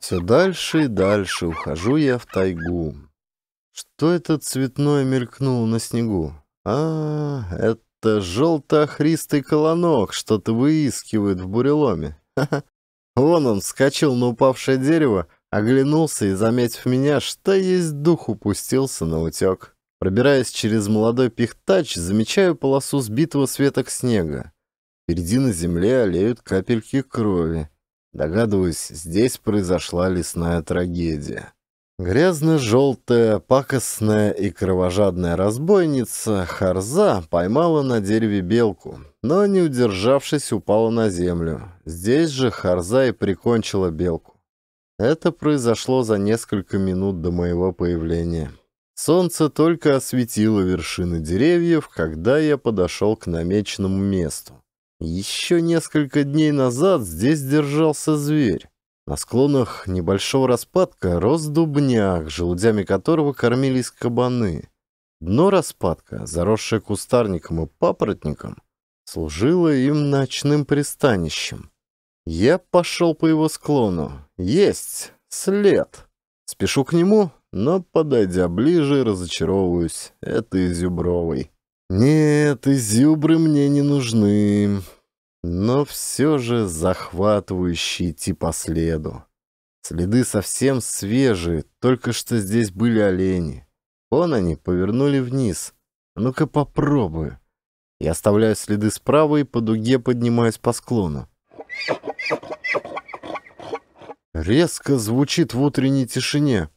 Все дальше и дальше ухожу я в тайгу. Что это цветное мелькнуло на снегу? А, это желто-охристый колонок, что-то выискивает в буреломе. Вон он вскочил на упавшее дерево, оглянулся и, заметив меня, что есть дух, упустился на утек. Пробираясь через молодой пихтач, замечаю полосу сбитого светок снега. Впереди на земле олеют капельки крови. Догадываюсь, здесь произошла лесная трагедия. Грязно-желтая, пакостная и кровожадная разбойница Харза поймала на дереве белку, но, не удержавшись, упала на землю. Здесь же Харза и прикончила белку. Это произошло за несколько минут до моего появления. Солнце только осветило вершины деревьев, когда я подошел к намеченному месту. Еще несколько дней назад здесь держался зверь. На склонах небольшого распадка рос дубняк, желудями которого кормились кабаны. Дно распадка, заросшее кустарником и папоротником, служило им ночным пристанищем. Я пошел по его склону. Есть! След! Спешу к нему, но, подойдя ближе, разочаровываюсь. Это изюбровый. «Нет, изюбры мне не нужны но все же захватывающе идти типа по следу. Следы совсем свежие, только что здесь были олени. Вон они, повернули вниз. Ну-ка попробую. Я оставляю следы справа и по дуге поднимаюсь по склону. Резко звучит в утренней тишине.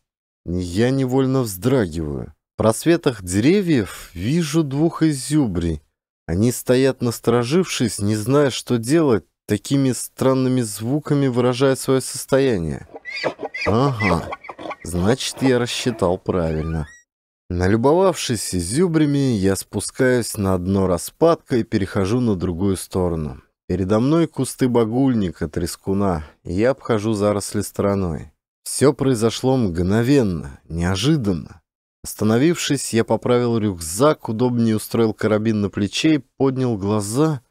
Я невольно вздрагиваю. В просветах деревьев вижу двух изюбрий. Они стоят насторожившись, не зная, что делать, такими странными звуками выражая свое состояние. Ага, значит, я рассчитал правильно. Налюбовавшись изюбрями, я спускаюсь на дно распадка и перехожу на другую сторону. Передо мной кусты багульника, трескуна, и я обхожу заросли стороной. Все произошло мгновенно, неожиданно. Остановившись, я поправил рюкзак, удобнее устроил карабин на плече и поднял глаза.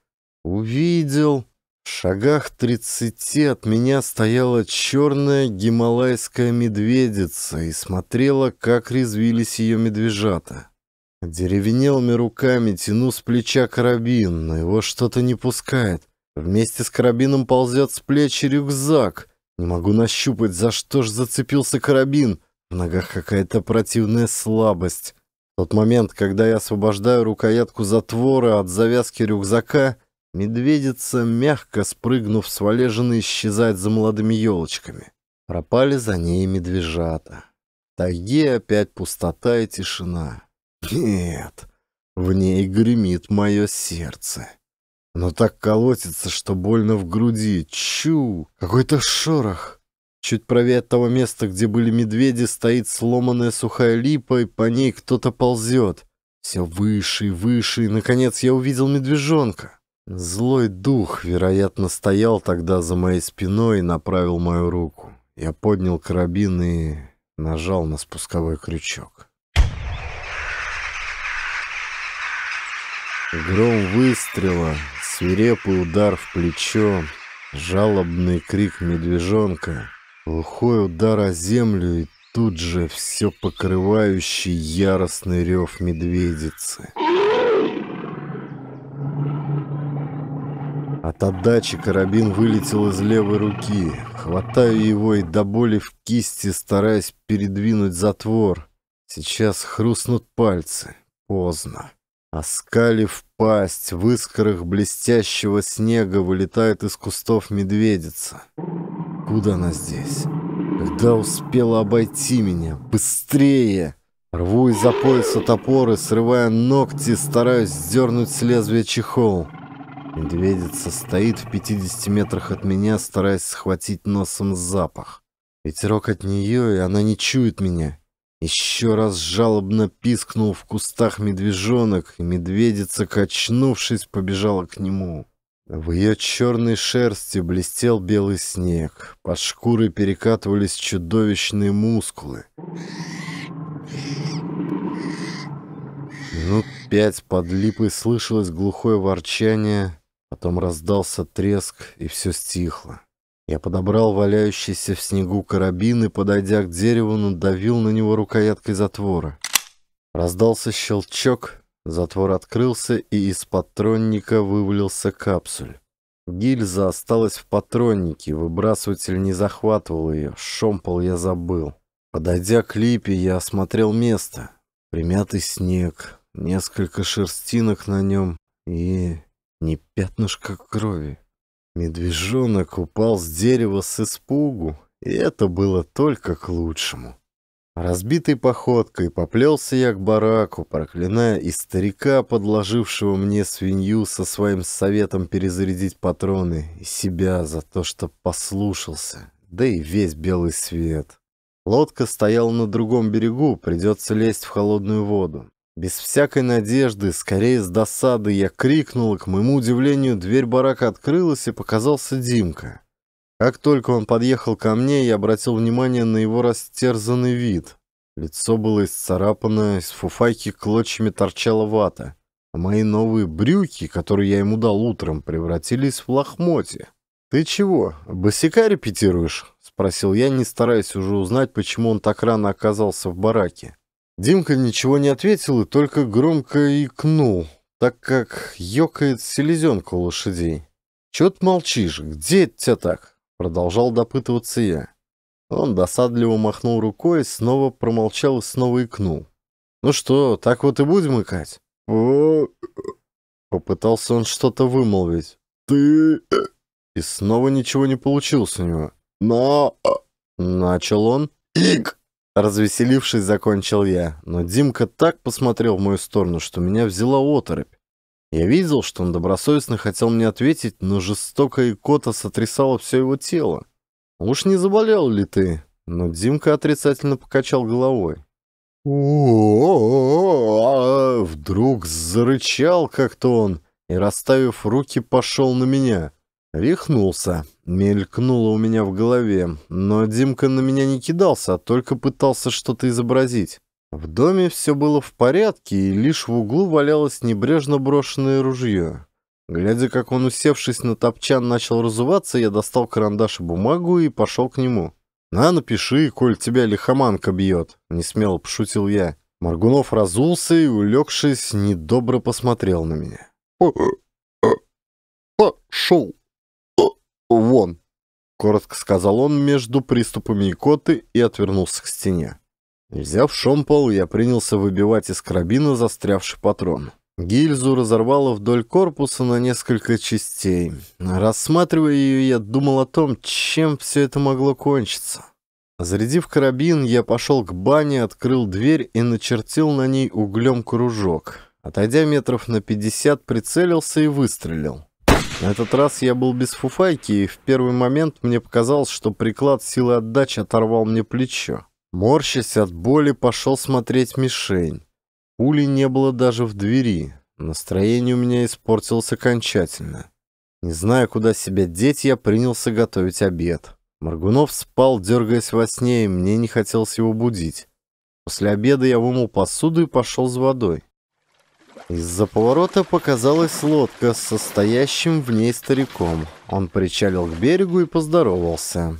Увидел. В шагах тридцати от меня стояла черная гималайская медведица и смотрела, как резвились ее медвежата. Деревенелыми руками тяну с плеча карабин, но его что-то не пускает. Вместе с карабином ползет с плечи рюкзак. Не могу нащупать, за что ж зацепился карабин. В ногах какая-то противная слабость. Тот момент, когда я освобождаю рукоятку затвора от завязки рюкзака, медведица, мягко спрыгнув с валежины, исчезает за молодыми елочками. Пропали за ней медвежата. В тайге опять пустота и тишина. Нет, в ней гремит мое сердце. Но так колотится, что больно в груди. Чу! Какой-то шорох. Чуть правее от того места, где были медведи, стоит сломанная сухая липа, и по ней кто-то ползет. Все выше и выше, и, наконец, я увидел медвежонка. Злой дух, вероятно, стоял тогда за моей спиной и направил мою руку. Я поднял карабин и нажал на спусковой крючок. Гром выстрела, свирепый удар в плечо, жалобный крик медвежонка — Глухой удар о землю и тут же все покрывающий яростный рев медведицы. От отдачи карабин вылетел из левой руки. Хватаю его и до боли в кисти, стараясь передвинуть затвор. Сейчас хрустнут пальцы. Поздно. Оскалив пасть, в искрах блестящего снега вылетает из кустов медведица. Медведица. Откуда она здесь? Когда успела обойти меня? Быстрее! Рву из-за пояса топоры, срывая ногти, стараюсь сдернуть с лезвия чехол. Медведица стоит в 50 метрах от меня, стараясь схватить носом запах. Ветерок от нее, и она не чует меня. Еще раз жалобно пискнул в кустах медвежонок, и медведица, качнувшись, побежала к нему. В ее черной шерсти блестел белый снег. Под шкурой перекатывались чудовищные мускулы. Минут пять под липой слышалось глухое ворчание, потом раздался треск, и все стихло. Я подобрал валяющийся в снегу карабин и, подойдя к дереву, надавил на него рукояткой затвора. Раздался щелчок, Затвор открылся, и из патронника вывалился капсуль. Гильза осталась в патроннике, выбрасыватель не захватывал ее, шомпол я забыл. Подойдя к липе, я осмотрел место. Примятый снег, несколько шерстинок на нем и не пятнышко крови. Медвежонок упал с дерева с испугу, и это было только к лучшему. Разбитой походкой поплелся я к бараку, проклиная и старика, подложившего мне свинью со своим советом перезарядить патроны, и себя за то, что послушался, да и весь белый свет. Лодка стояла на другом берегу, придется лезть в холодную воду. Без всякой надежды, скорее с досады, я крикнул, к моему удивлению, дверь барака открылась, и показался Димка. Как только он подъехал ко мне, я обратил внимание на его растерзанный вид. Лицо было исцарапано, из фуфайки клочьями торчала вата. А мои новые брюки, которые я ему дал утром, превратились в лохмотья. «Ты чего, босика репетируешь?» — спросил я, не стараясь уже узнать, почему он так рано оказался в бараке. Димка ничего не ответил и только громко икнул, так как ёкает селезенка у лошадей. Чего ты молчишь? Где это тебя так?» Продолжал допытываться я. Он досадливо махнул рукой, снова промолчал и снова икнул. «Ну что, так вот и будем икать?» Попытался он что-то вымолвить. «Ты...» И снова ничего не получилось у него. «Но...» Начал он. «Ик!» Развеселившись, закончил я, но Димка так посмотрел в мою сторону, что меня взяла оторопь. Я видел, что он добросовестно хотел мне ответить, но жестокая икота сотрясала все его тело. «Уж не заболел ли ты?» Но Димка отрицательно покачал головой. «О-о-о-о!» Вдруг зарычал как-то он и, расставив руки, пошел на меня. Рехнулся. Мелькнуло у меня в голове, но Димка на меня не кидался, а только пытался что-то изобразить. В доме все было в порядке, и лишь в углу валялось небрежно брошенное ружье. Глядя, как он, усевшись на топчан, начал разуваться, я достал карандаш и бумагу и пошел к нему. «На, напиши, коль тебя лихоманка бьет», — несмело пошутил я. Маргунов разулся и, улегшись, недобро посмотрел на меня. «Э, э, э, «Пошел! Вон!» — коротко сказал он между приступами икоты и отвернулся к стене. Взяв шомпол, я принялся выбивать из карабина застрявший патрон. Гильзу разорвало вдоль корпуса на несколько частей. Рассматривая ее, я думал о том, чем все это могло кончиться. Зарядив карабин, я пошел к бане, открыл дверь и начертил на ней углем кружок. Отойдя метров на 50, прицелился и выстрелил. На этот раз я был без фуфайки, и в первый момент мне показалось, что приклад силы отдачи оторвал мне плечо. Морщась от боли, пошел смотреть мишень. Пули не было даже в двери. Настроение у меня испортилось окончательно. Не зная, куда себя деть, я принялся готовить обед. Маргунов спал, дергаясь во сне, и мне не хотелось его будить. После обеда я вымыл посуду и пошел с водой. Из-за поворота показалась лодка с состоящим в ней стариком. Он причалил к берегу и поздоровался.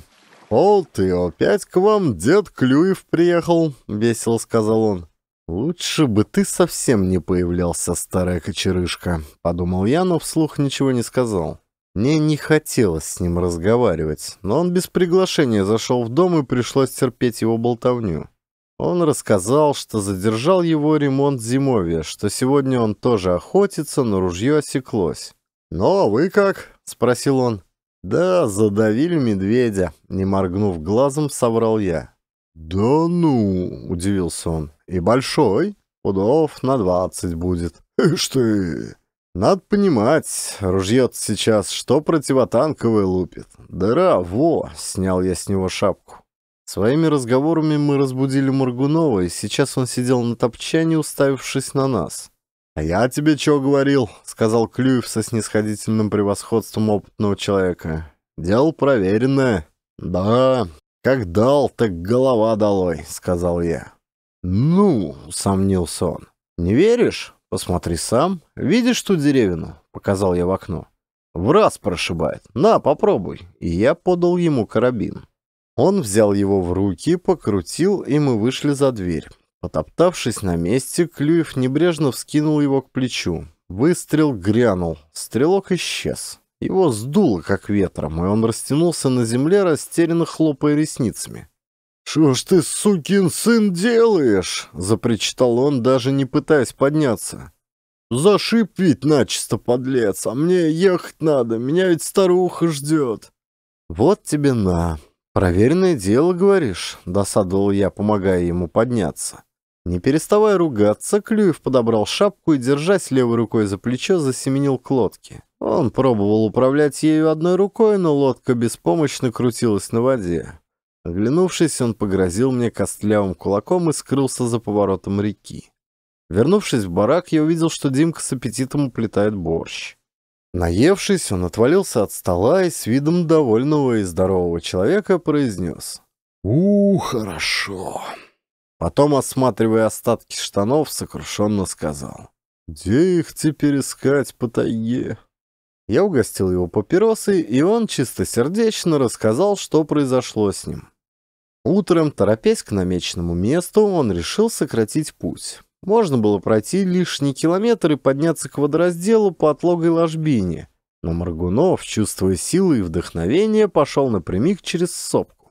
Вот и опять к вам дед Клюев приехал», — весело сказал он. «Лучше бы ты совсем не появлялся, старая кочерышка», — подумал я, но вслух ничего не сказал. Мне не хотелось с ним разговаривать, но он без приглашения зашел в дом и пришлось терпеть его болтовню. Он рассказал, что задержал его ремонт зимовья, что сегодня он тоже охотится, но ружье осеклось. «Ну, а вы как?» — спросил он. «Да, задавили медведя», — не моргнув глазом, соврал я. «Да ну!» — удивился он. «И большой. Пудов на двадцать будет». «Ишь ты!» «Надо понимать, ружье сейчас что противотанковое лупит. Дыра, во!» — снял я с него шапку. Своими разговорами мы разбудили Моргунова, и сейчас он сидел на топчане, уставившись на нас. «А я тебе чего говорил?» — сказал Клюев со снисходительным превосходством опытного человека. «Дело проверенное». «Да, как дал, так голова долой», — сказал я. «Ну», — сомнился он. «Не веришь? Посмотри сам. Видишь ту деревину?» — показал я в окно. «В раз прошибает. На, попробуй». И я подал ему карабин. Он взял его в руки, покрутил, и мы вышли за дверь. Потоптавшись на месте, Клюев небрежно вскинул его к плечу. Выстрел грянул. Стрелок исчез. Его сдуло, как ветром, и он растянулся на земле, растерянно хлопая ресницами. «Что ж ты, сукин сын, делаешь?» — запричитал он, даже не пытаясь подняться. «Зашиб ведь начисто, подлец, а мне ехать надо, меня ведь старуха ждет». «Вот тебе на. Проверенное дело, говоришь?» — досадовал я, помогая ему подняться. Не переставая ругаться, Клюев подобрал шапку и, держась левой рукой за плечо, засеменил к лодке. Он пробовал управлять ею одной рукой, но лодка беспомощно крутилась на воде. Оглянувшись, он погрозил мне костлявым кулаком и скрылся за поворотом реки. Вернувшись в барак, я увидел, что Димка с аппетитом уплетает борщ. Наевшись, он отвалился от стола и с видом довольного и здорового человека произнес. «У, хорошо!» Потом, осматривая остатки штанов, сокрушенно сказал. «Где их теперь искать по тайге?» Я угостил его папиросой, и он чистосердечно рассказал, что произошло с ним. Утром, торопясь к намеченному месту, он решил сократить путь. Можно было пройти лишний километр и подняться к водоразделу по отлогой ложбине, но Маргунов, чувствуя силы и вдохновение, пошел напрямик через сопку.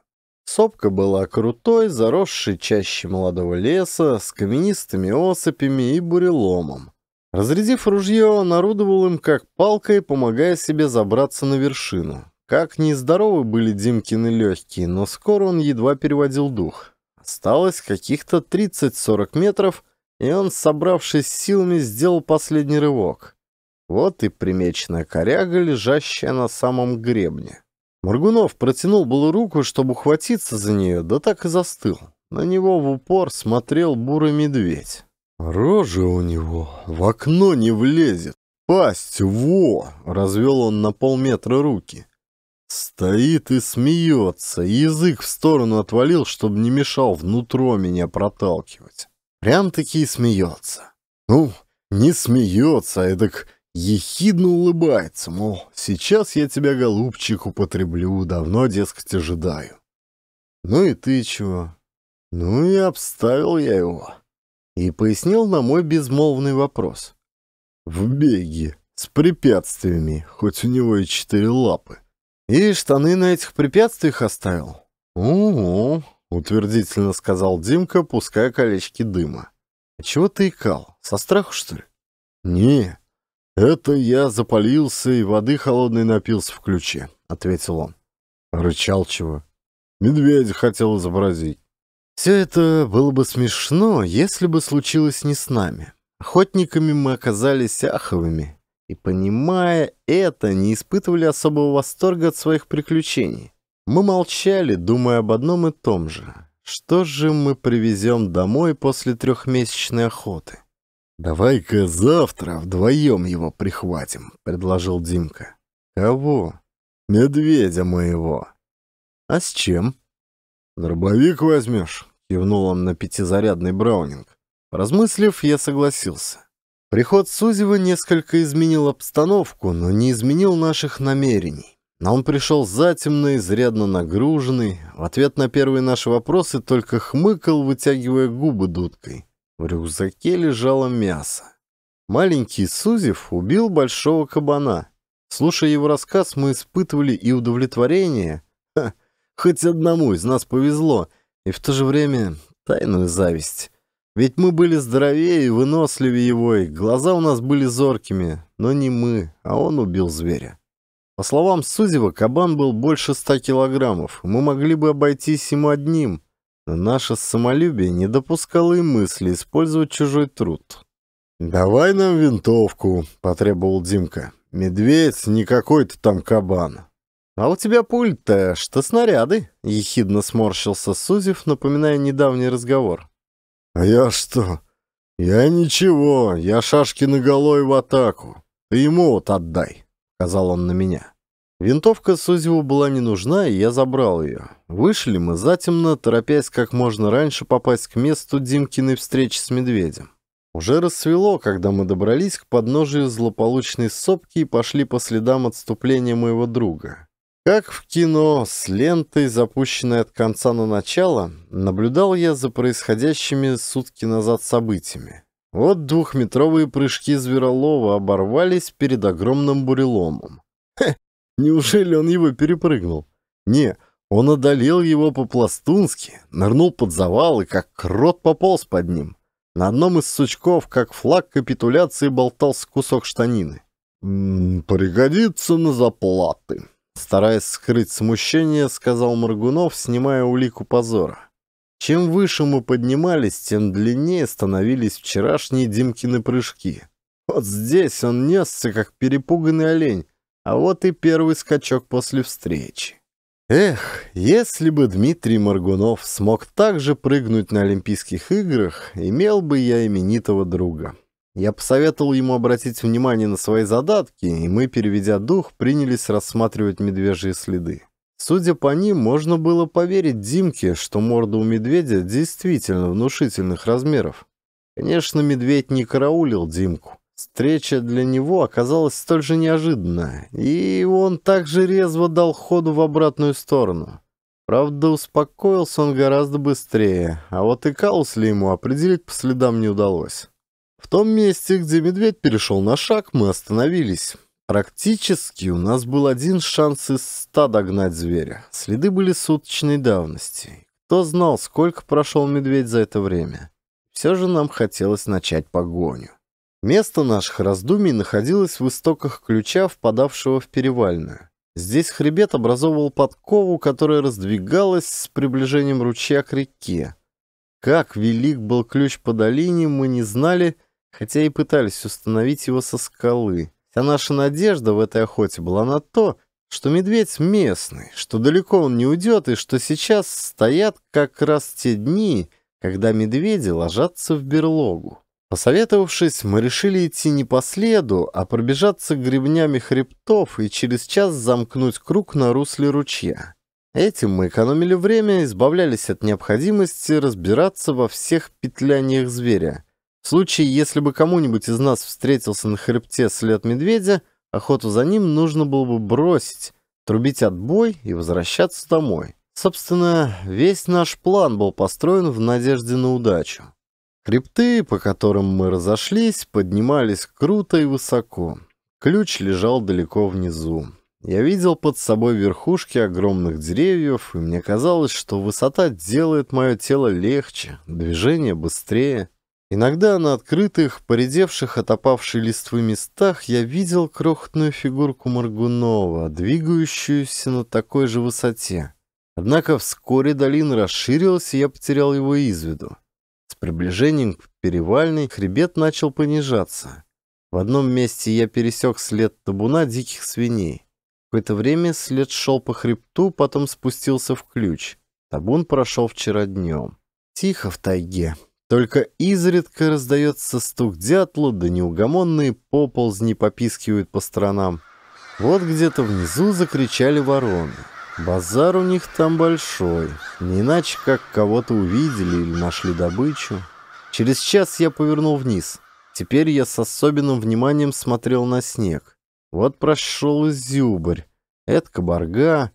Сопка была крутой, заросшей чаще молодого леса, с каменистыми осыпями и буреломом. Разрядив ружье, он орудовал им как палкой, помогая себе забраться на вершину. Как нездоровы были Димкины легкие, но скоро он едва переводил дух. Осталось каких-то 30-40 метров, и он, собравшись силами, сделал последний рывок. Вот и примечная коряга, лежащая на самом гребне. Моргунов протянул было руку, чтобы ухватиться за нее, да так и застыл. На него в упор смотрел бурый медведь. «Рожа у него в окно не влезет! Пасть, во!» — развел он на полметра руки. Стоит и смеется, язык в сторону отвалил, чтобы не мешал внутро меня проталкивать. Прям-таки и смеется. Ну, не смеется, а эдак ехидно улыбается, мол, сейчас я тебя, голубчик, употреблю, давно, дескать, ожидаю. Ну и ты чего? Ну и обставил я его. И пояснил на мой безмолвный вопрос. В беге, с препятствиями, хоть у него и четыре лапы. И штаны на этих препятствиях оставил. «Угу», — утвердительно сказал Димка, пуская колечки дыма. «А чего ты икал? Со страху, что ли?» «Не, «Это я запалился и воды холодной напился в ключе», — ответил он. Рычал чего? Медведя хотел изобразить. Все это было бы смешно, если бы случилось не с нами. Охотниками мы оказались аховыми, и, понимая это, не испытывали особого восторга от своих приключений. Мы молчали, думая об одном и том же. Что же мы привезем домой после трехмесячной охоты? «Давай-ка завтра вдвоем его прихватим», — предложил Димка. «Кого?» «Медведя моего». «А с чем?» «Дробовик возьмешь», — кивнул он на пятизарядный браунинг. Размыслив, я согласился. Приход Сузева несколько изменил обстановку, но не изменил наших намерений. Но а он пришел затемно, изрядно нагруженный. В ответ на первые наши вопросы только хмыкал, вытягивая губы дудкой. В рюкзаке лежало мясо. Маленький Сузев убил большого кабана. Слушая его рассказ, мы испытывали и удовлетворение. Ха, хоть одному из нас повезло, и в то же время тайную зависть. Ведь мы были здоровее и выносливее его, и глаза у нас были зоркими, но не мы, а он убил зверя. По словам Сузева, кабан был больше ста килограммов, мы могли бы обойтись ему одним, но наше самолюбие не допускало и мысли использовать чужой труд. «Давай нам винтовку», — потребовал Димка. «Медведь не какой-то там кабан». «А у тебя пульт-то, что снаряды?» — ехидно сморщился Сузев, напоминая недавний разговор. «А я что? Я ничего, я шашки наголой в атаку. Ты ему вот отдай», — сказал он на меня. Винтовка Сузеву была не нужна, и я забрал ее. Вышли мы затемно, торопясь как можно раньше попасть к месту Димкиной встречи с медведем. Уже рассвело, когда мы добрались к подножию злополучной сопки и пошли по следам отступления моего друга. Как в кино, с лентой, запущенной от конца на начало, наблюдал я за происходящими сутки назад событиями. Вот двухметровые прыжки Зверолова оборвались перед огромным буреломом. Хе, Неужели он его перепрыгнул? Не, он одолел его по-пластунски, нырнул под завал и как крот пополз под ним. На одном из сучков, как флаг капитуляции, болтался кусок штанины. «М -м, «Пригодится на заплаты», — стараясь скрыть смущение, сказал Моргунов, снимая улику позора. Чем выше мы поднимались, тем длиннее становились вчерашние Димкины прыжки. Вот здесь он несся, как перепуганный олень, а вот и первый скачок после встречи. Эх, если бы Дмитрий Моргунов смог так же прыгнуть на Олимпийских играх, имел бы я именитого друга. Я посоветовал ему обратить внимание на свои задатки, и мы, переведя дух, принялись рассматривать медвежьи следы. Судя по ним, можно было поверить Димке, что морда у медведя действительно внушительных размеров. Конечно, медведь не караулил Димку. Встреча для него оказалась столь же неожиданна, и он также резво дал ходу в обратную сторону. Правда, успокоился он гораздо быстрее, а вот и Каус ли ему определить по следам не удалось. В том месте, где медведь перешел на шаг, мы остановились. Практически у нас был один шанс из ста догнать зверя. Следы были суточной давности. Кто знал, сколько прошел медведь за это время. Все же нам хотелось начать погоню. Место наших раздумий находилось в истоках ключа, впадавшего в перевальную. Здесь хребет образовывал подкову, которая раздвигалась с приближением ручья к реке. Как велик был ключ по долине, мы не знали, хотя и пытались установить его со скалы. Вся наша надежда в этой охоте была на то, что медведь местный, что далеко он не уйдет, и что сейчас стоят как раз те дни, когда медведи ложатся в берлогу. Посоветовавшись, мы решили идти не по следу, а пробежаться гребнями хребтов и через час замкнуть круг на русле ручья. Этим мы экономили время, избавлялись от необходимости разбираться во всех петляниях зверя. В случае, если бы кому-нибудь из нас встретился на хребте след медведя, охоту за ним нужно было бы бросить, трубить отбой и возвращаться домой. Собственно, весь наш план был построен в надежде на удачу. Хребты, по которым мы разошлись, поднимались круто и высоко. Ключ лежал далеко внизу. Я видел под собой верхушки огромных деревьев, и мне казалось, что высота делает мое тело легче, движение быстрее. Иногда на открытых, поредевших от опавшей листвы местах я видел крохотную фигурку Маргунова, двигающуюся на такой же высоте. Однако вскоре долина расширилась, и я потерял его из виду приближением к перевальной хребет начал понижаться. В одном месте я пересек след табуна диких свиней. Какое-то время след шел по хребту, потом спустился в ключ. Табун прошел вчера днем. Тихо в тайге. Только изредка раздается стук дятла, да неугомонные поползни попискивают по сторонам. Вот где-то внизу закричали вороны. Базар у них там большой, не иначе как кого-то увидели или нашли добычу. Через час я повернул вниз. Теперь я с особенным вниманием смотрел на снег. Вот прошел изюбрь, это кабарга,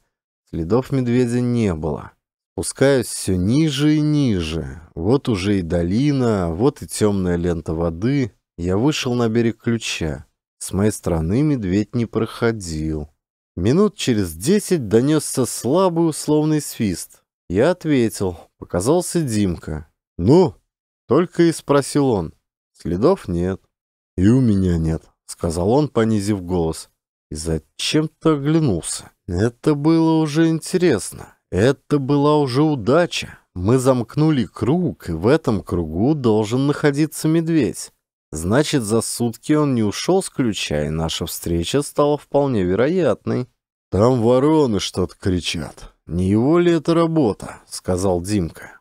следов медведя не было. Пускаюсь все ниже и ниже. Вот уже и долина, вот и темная лента воды. Я вышел на берег ключа. С моей стороны медведь не проходил. Минут через десять донесся слабый условный свист. Я ответил. Показался Димка. «Ну?» — только и спросил он. Следов нет. «И у меня нет», — сказал он, понизив голос. И зачем-то оглянулся. Это было уже интересно. Это была уже удача. Мы замкнули круг, и в этом кругу должен находиться медведь. Значит, за сутки он не ушел с ключа, и наша встреча стала вполне вероятной. «Там вороны что-то кричат. Не его ли это работа?» — сказал Димка.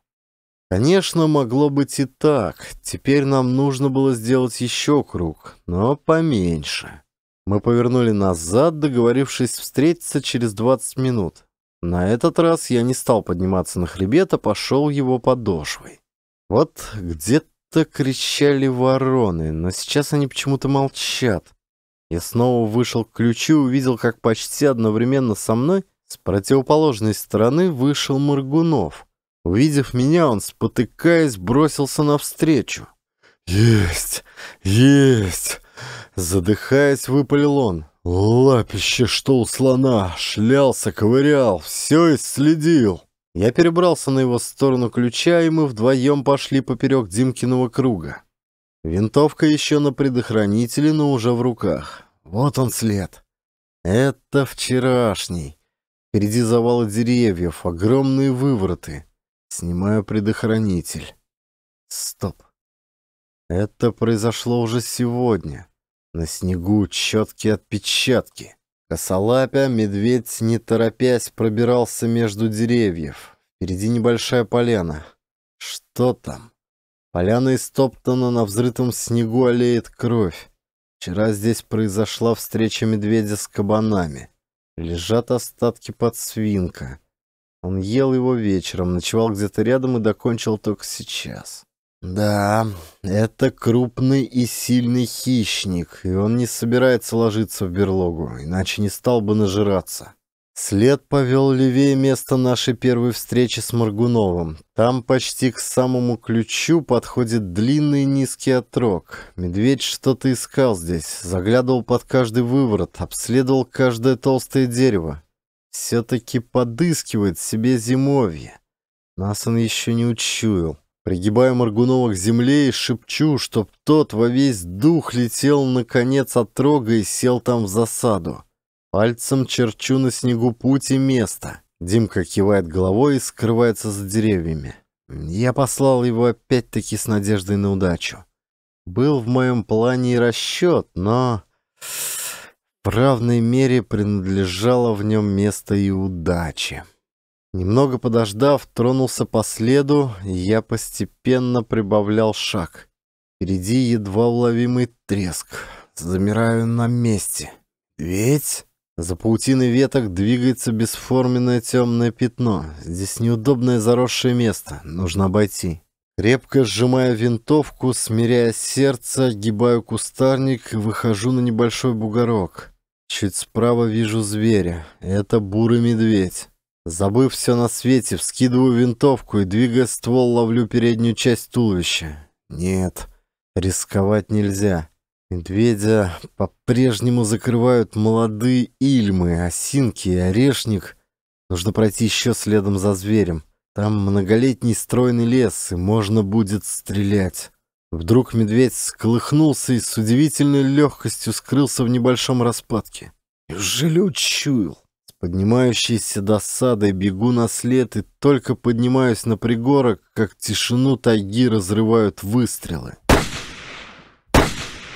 Конечно, могло быть и так. Теперь нам нужно было сделать еще круг, но поменьше. Мы повернули назад, договорившись встретиться через 20 минут. На этот раз я не стал подниматься на хребет, а пошел его подошвой. Вот где так кричали вороны, но сейчас они почему-то молчат. Я снова вышел к ключу и увидел, как почти одновременно со мной с противоположной стороны вышел Моргунов. Увидев меня, он, спотыкаясь, бросился навстречу. «Есть! Есть!» Задыхаясь, выпалил он. «Лапище, что у слона! Шлялся, ковырял, все исследил!» Я перебрался на его сторону ключа, и мы вдвоем пошли поперек Димкиного круга. Винтовка еще на предохранителе, но уже в руках. Вот он след. Это вчерашний. Впереди завалы деревьев, огромные вывороты. Снимаю предохранитель. Стоп. Это произошло уже сегодня. На снегу четкие отпечатки. Косолапя медведь, не торопясь, пробирался между деревьев. Впереди небольшая поляна. Что там? Поляна истоптана, на взрытом снегу олеет кровь. Вчера здесь произошла встреча медведя с кабанами. Лежат остатки под свинка. Он ел его вечером, ночевал где-то рядом и докончил только сейчас. Да, это крупный и сильный хищник, и он не собирается ложиться в берлогу, иначе не стал бы нажираться. След повел левее место нашей первой встречи с Маргуновым. Там почти к самому ключу подходит длинный низкий отрог. Медведь что-то искал здесь, заглядывал под каждый выворот, обследовал каждое толстое дерево. Все-таки подыскивает себе зимовье. Нас он еще не учуял. Пригибаю Моргунова к земле и шепчу, чтоб тот во весь дух летел наконец от рога и сел там в засаду. Пальцем черчу на снегу путь и место. Димка кивает головой и скрывается за деревьями. Я послал его опять-таки с надеждой на удачу. Был в моем плане и расчет, но в равной мере принадлежало в нем место и удачи. Немного подождав, тронулся по следу, и я постепенно прибавлял шаг. Впереди едва уловимый треск. Замираю на месте. Ведь... За паутиной веток двигается бесформенное темное пятно. Здесь неудобное заросшее место. Нужно обойти. Крепко сжимая винтовку, смиряя сердце, гибаю кустарник и выхожу на небольшой бугорок. Чуть справа вижу зверя. Это бурый медведь. Забыв все на свете, вскидываю винтовку и, двигая ствол, ловлю переднюю часть туловища. Нет, рисковать нельзя. Медведя по-прежнему закрывают молодые ильмы, осинки и орешник. Нужно пройти еще следом за зверем. Там многолетний стройный лес, и можно будет стрелять. Вдруг медведь сколыхнулся и с удивительной легкостью скрылся в небольшом распадке. Неужели учуял? поднимающейся досадой бегу на след и только поднимаюсь на пригорок, как тишину тайги разрывают выстрелы.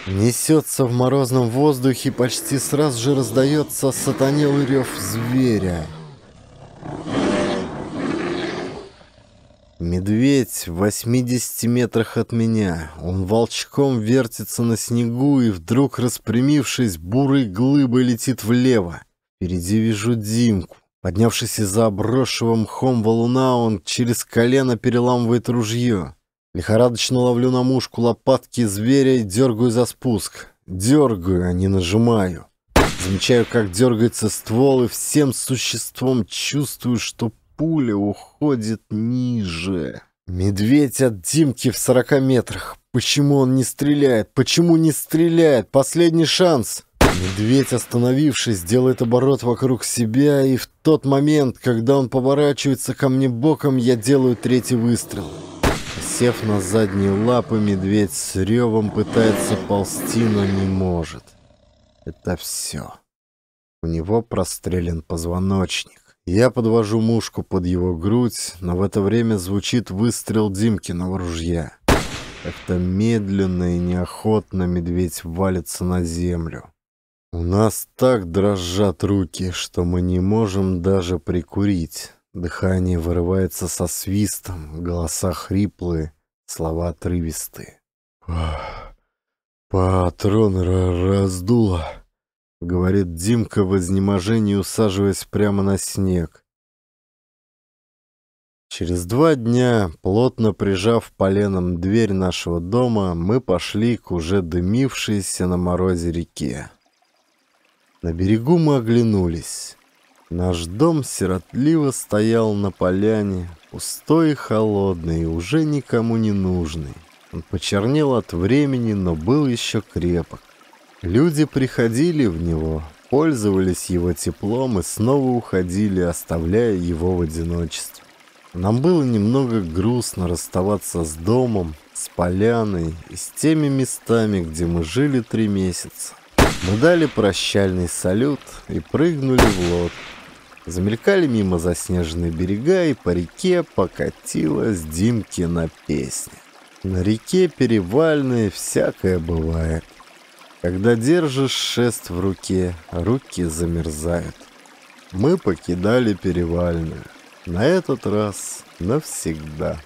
Несется в морозном воздухе, почти сразу же раздается сатанелый рев зверя. Медведь в 80 метрах от меня. Он волчком вертится на снегу и вдруг, распрямившись, бурой глыбой летит влево. Впереди вижу Димку. Поднявшись из-за обросшего мхом валуна, он через колено переламывает ружье. Лихорадочно ловлю на мушку лопатки зверя и дергаю за спуск. Дергаю, а не нажимаю. Замечаю, как дергается ствол, и всем существом чувствую, что пуля уходит ниже. Медведь от Димки в сорока метрах. Почему он не стреляет? Почему не стреляет? Последний шанс. Медведь, остановившись, делает оборот вокруг себя, и в тот момент, когда он поворачивается ко мне боком, я делаю третий выстрел. Сев на задние лапы, медведь с ревом пытается ползти, но не может. Это все. У него прострелен позвоночник. Я подвожу мушку под его грудь, но в это время звучит выстрел Димкиного ружья. Как-то медленно и неохотно медведь валится на землю. У нас так дрожат руки, что мы не можем даже прикурить. Дыхание вырывается со свистом, голоса хриплые, слова отрывистые. «Патрон раздуло», — говорит Димка в изнеможении, усаживаясь прямо на снег. Через два дня, плотно прижав поленом дверь нашего дома, мы пошли к уже дымившейся на морозе реке. На берегу мы оглянулись. Наш дом сиротливо стоял на поляне, пустой и холодный, уже никому не нужный. Он почернел от времени, но был еще крепок. Люди приходили в него, пользовались его теплом и снова уходили, оставляя его в одиночестве. Нам было немного грустно расставаться с домом, с поляной и с теми местами, где мы жили три месяца. Мы дали прощальный салют и прыгнули в лод. Замелькали мимо заснеженные берега, и по реке покатилась Димкина песня. На реке перевальные всякое бывает. Когда держишь шест в руке, руки замерзают. Мы покидали перевальное. На этот раз навсегда.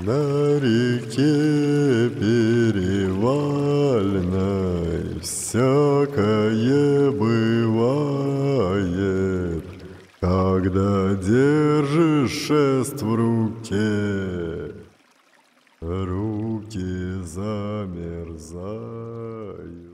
На реке перевальной всякое бывает, Когда держишь шест в руке, руки замерзают.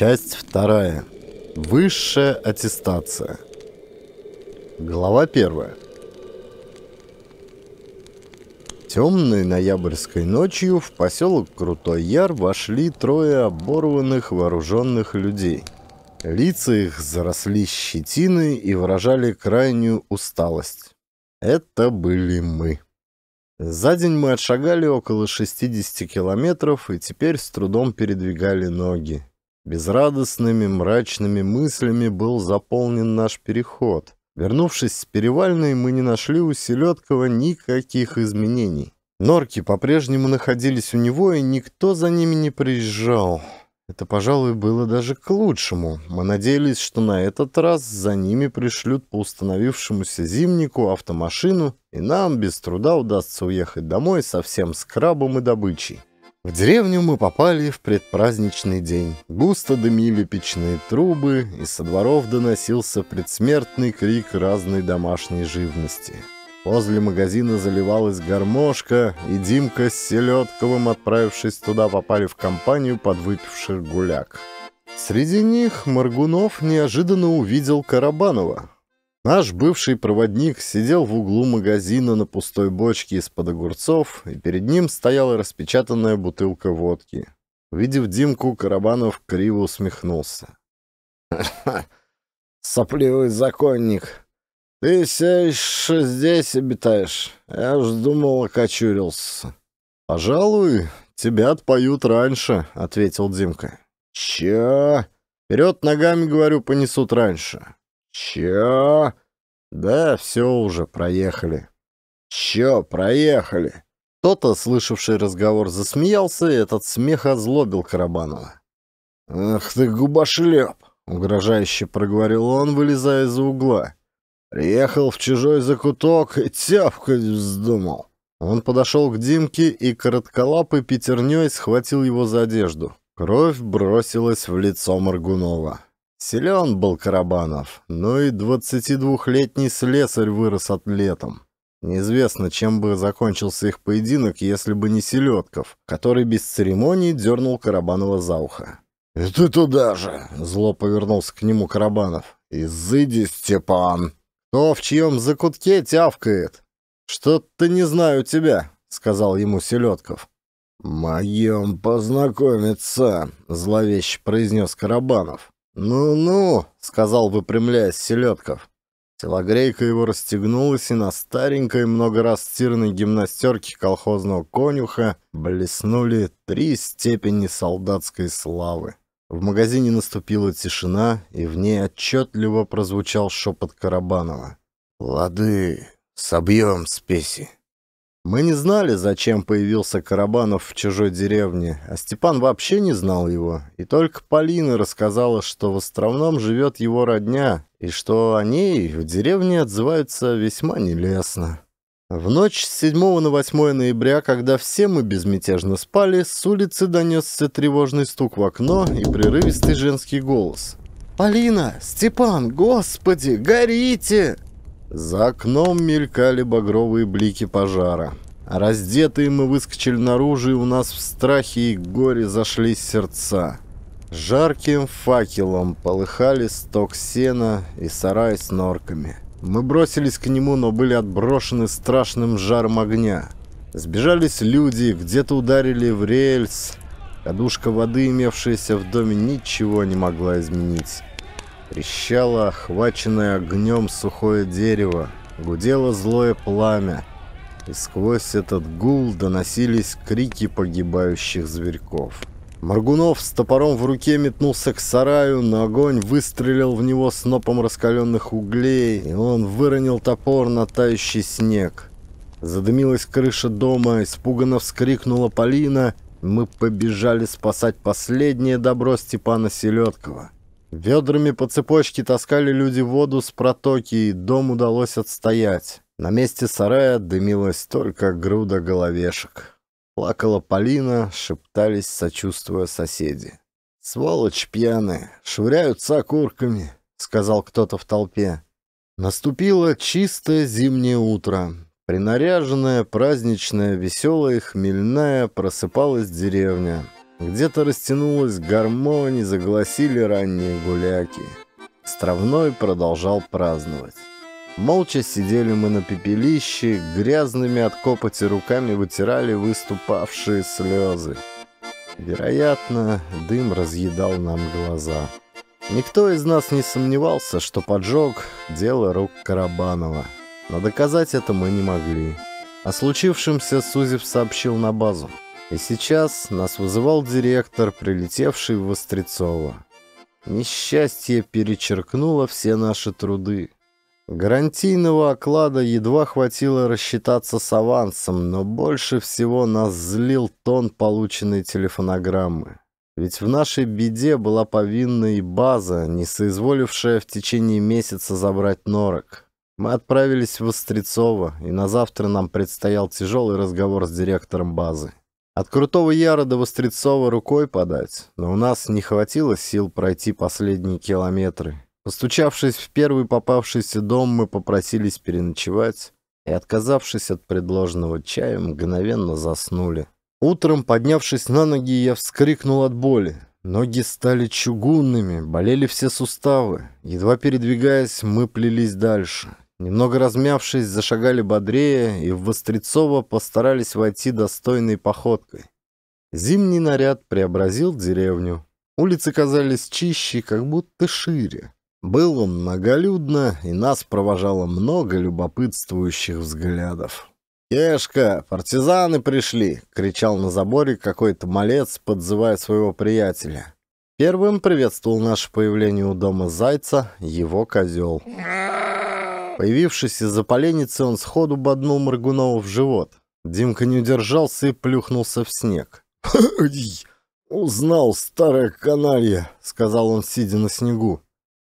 Часть вторая. Высшая аттестация. Глава первая. Темной ноябрьской ночью в поселок Крутой Яр вошли трое оборванных вооруженных людей. Лица их заросли щетиной и выражали крайнюю усталость. Это были мы. За день мы отшагали около 60 километров и теперь с трудом передвигали ноги. Безрадостными, мрачными мыслями был заполнен наш переход. Вернувшись с перевальной, мы не нашли у Селедкова никаких изменений. Норки по-прежнему находились у него, и никто за ними не приезжал. Это, пожалуй, было даже к лучшему. Мы надеялись, что на этот раз за ними пришлют по установившемуся зимнику автомашину, и нам без труда удастся уехать домой со всем скрабом и добычей. В деревню мы попали в предпраздничный день. Густо дымили печные трубы, и со дворов доносился предсмертный крик разной домашней живности. Возле магазина заливалась гармошка, и Димка с Селедковым, отправившись туда, попали в компанию подвыпивших гуляк. Среди них Маргунов неожиданно увидел Карабанова. Наш бывший проводник сидел в углу магазина на пустой бочке из-под огурцов, и перед ним стояла распечатанная бутылка водки. Увидев Димку, Карабанов криво усмехнулся. — Сопливый законник! Ты все еще здесь обитаешь? Я ж думал, окочурился. — Пожалуй, тебя отпоют раньше, — ответил Димка. — Че? Вперед ногами, говорю, понесут раньше. «Чё?» «Да, все уже, проехали». «Чё, проехали?» Кто-то, слышавший разговор, засмеялся, и этот смех озлобил Карабанова. «Ах ты, губошлеп!» — угрожающе проговорил он, вылезая из-за угла. «Приехал в чужой закуток и тяпкать вздумал». Он подошел к Димке и коротколапой пятерней схватил его за одежду. Кровь бросилась в лицо Маргунова. Силен был Карабанов, но и 22-летний слесарь вырос атлетом. Неизвестно, чем бы закончился их поединок, если бы не Селедков, который без церемоний дернул Карабанова за ухо. «И ты туда же!» — зло повернулся к нему Карабанов. «Изыди, Степан!» «Кто в чьем закутке тявкает?» «Что-то не знаю тебя», — сказал ему Селедков. «Моем познакомиться», — зловеще произнес Карабанов. «Ну-ну», — сказал, выпрямляясь Селедков. Телогрейка его расстегнулась, и на старенькой, много раз стиранной гимнастерке колхозного конюха блеснули три степени солдатской славы. В магазине наступила тишина, и в ней отчетливо прозвучал шепот Карабанова. «Лады, собьем спеси». Мы не знали, зачем появился Карабанов в чужой деревне, а Степан вообще не знал его. И только Полина рассказала, что в Островном живет его родня, и что о ней в деревне отзываются весьма нелестно. В ночь с 7 на 8 ноября, когда все мы безмятежно спали, с улицы донесся тревожный стук в окно и прерывистый женский голос. «Полина! Степан! Господи! Горите!» За окном мелькали багровые блики пожара. Раздетые мы выскочили наружу, и у нас в страхе и горе зашлись сердца. Жарким факелом полыхали сток сена и сарай с норками. Мы бросились к нему, но были отброшены страшным жаром огня. Сбежались люди, где-то ударили в рельс. Кадушка воды, имевшаяся в доме, ничего не могла изменить. Трещало охваченное огнем сухое дерево, гудело злое пламя, и сквозь этот гул доносились крики погибающих зверьков. Моргунов с топором в руке метнулся к сараю, но огонь выстрелил в него снопом раскаленных углей, и он выронил топор на тающий снег. Задымилась крыша дома, испуганно вскрикнула Полина. Мы побежали спасать последнее добро Степана Селедкова. Ведрами по цепочке таскали люди воду с протоки, и дом удалось отстоять. На месте сарая дымилась только груда головешек. Плакала Полина, шептались, сочувствуя соседи. «Сволочь пьяная, швыряются окурками», — сказал кто-то в толпе. Наступило чистое зимнее утро. Принаряженная, праздничная, веселая, хмельная просыпалась деревня. Где-то растянулась гармония, загласили ранние гуляки. Стравной продолжал праздновать. Молча сидели мы на пепелище, грязными от копоти руками вытирали выступавшие слезы. Вероятно, дым разъедал нам глаза. Никто из нас не сомневался, что поджог – дело рук Карабанова. Но доказать это мы не могли. О случившемся Сузев сообщил на базу. И сейчас нас вызывал директор, прилетевший в Вострецово. Несчастье перечеркнуло все наши труды. Гарантийного оклада едва хватило рассчитаться с авансом, но больше всего нас злил тон полученной телефонограммы. Ведь в нашей беде была повинна и база, не соизволившая в течение месяца забрать норок. Мы отправились в Острецово, и на завтра нам предстоял тяжелый разговор с директором базы. От Крутого Яра до Вострецова рукой подать, но у нас не хватило сил пройти последние километры. Постучавшись в первый попавшийся дом, мы попросились переночевать и, отказавшись от предложенного чая, мгновенно заснули. Утром, поднявшись на ноги, я вскрикнул от боли. Ноги стали чугунными, болели все суставы. Едва передвигаясь, мы плелись дальше. Немного размявшись, зашагали бодрее и в Вострецово постарались войти достойной походкой. Зимний наряд преобразил деревню. Улицы казались чище, как будто шире. Был он многолюдно, и нас провожало много любопытствующих взглядов. «Кешка, партизаны пришли!» — кричал на заборе какой-то малец, подзывая своего приятеля. Первым приветствовал наше появление у дома зайца его козел. Появившись из-за поленницы, он сходу боднул Моргунова в живот. Димка не удержался и плюхнулся в снег. «Узнал, старая каналья», — сказал он, сидя на снегу.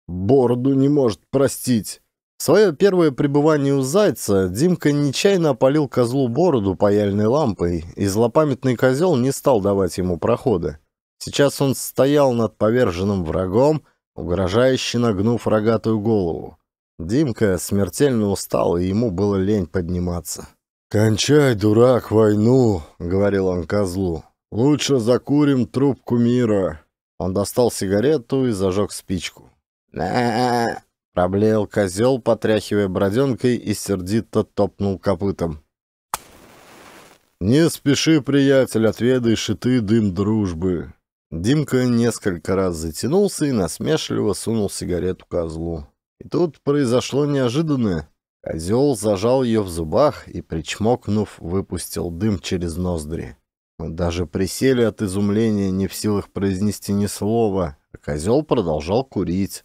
«Бороду не может простить». Свое первое пребывание у Зайца Димка нечаянно опалил козлу бороду паяльной лампой, и злопамятный козел не стал давать ему прохода. Сейчас он стоял над поверженным врагом, угрожающе нагнув рогатую голову. Димка смертельно устал, и ему было лень подниматься. «Кончай, дурак, войну!» — говорил он козлу. «Лучше закурим трубку мира!» Он достал сигарету и зажег спичку. на проблеял козел, потряхивая броденкой и сердито топнул копытом. «Не спеши, приятель, отведаешь и ты дым дружбы!» Димка несколько раз затянулся и насмешливо сунул сигарету козлу. И тут произошло неожиданное. Козел зажал ее в зубах и, причмокнув, выпустил дым через ноздри. Мы даже присели от изумления, не в силах произнести ни слова, а козел продолжал курить.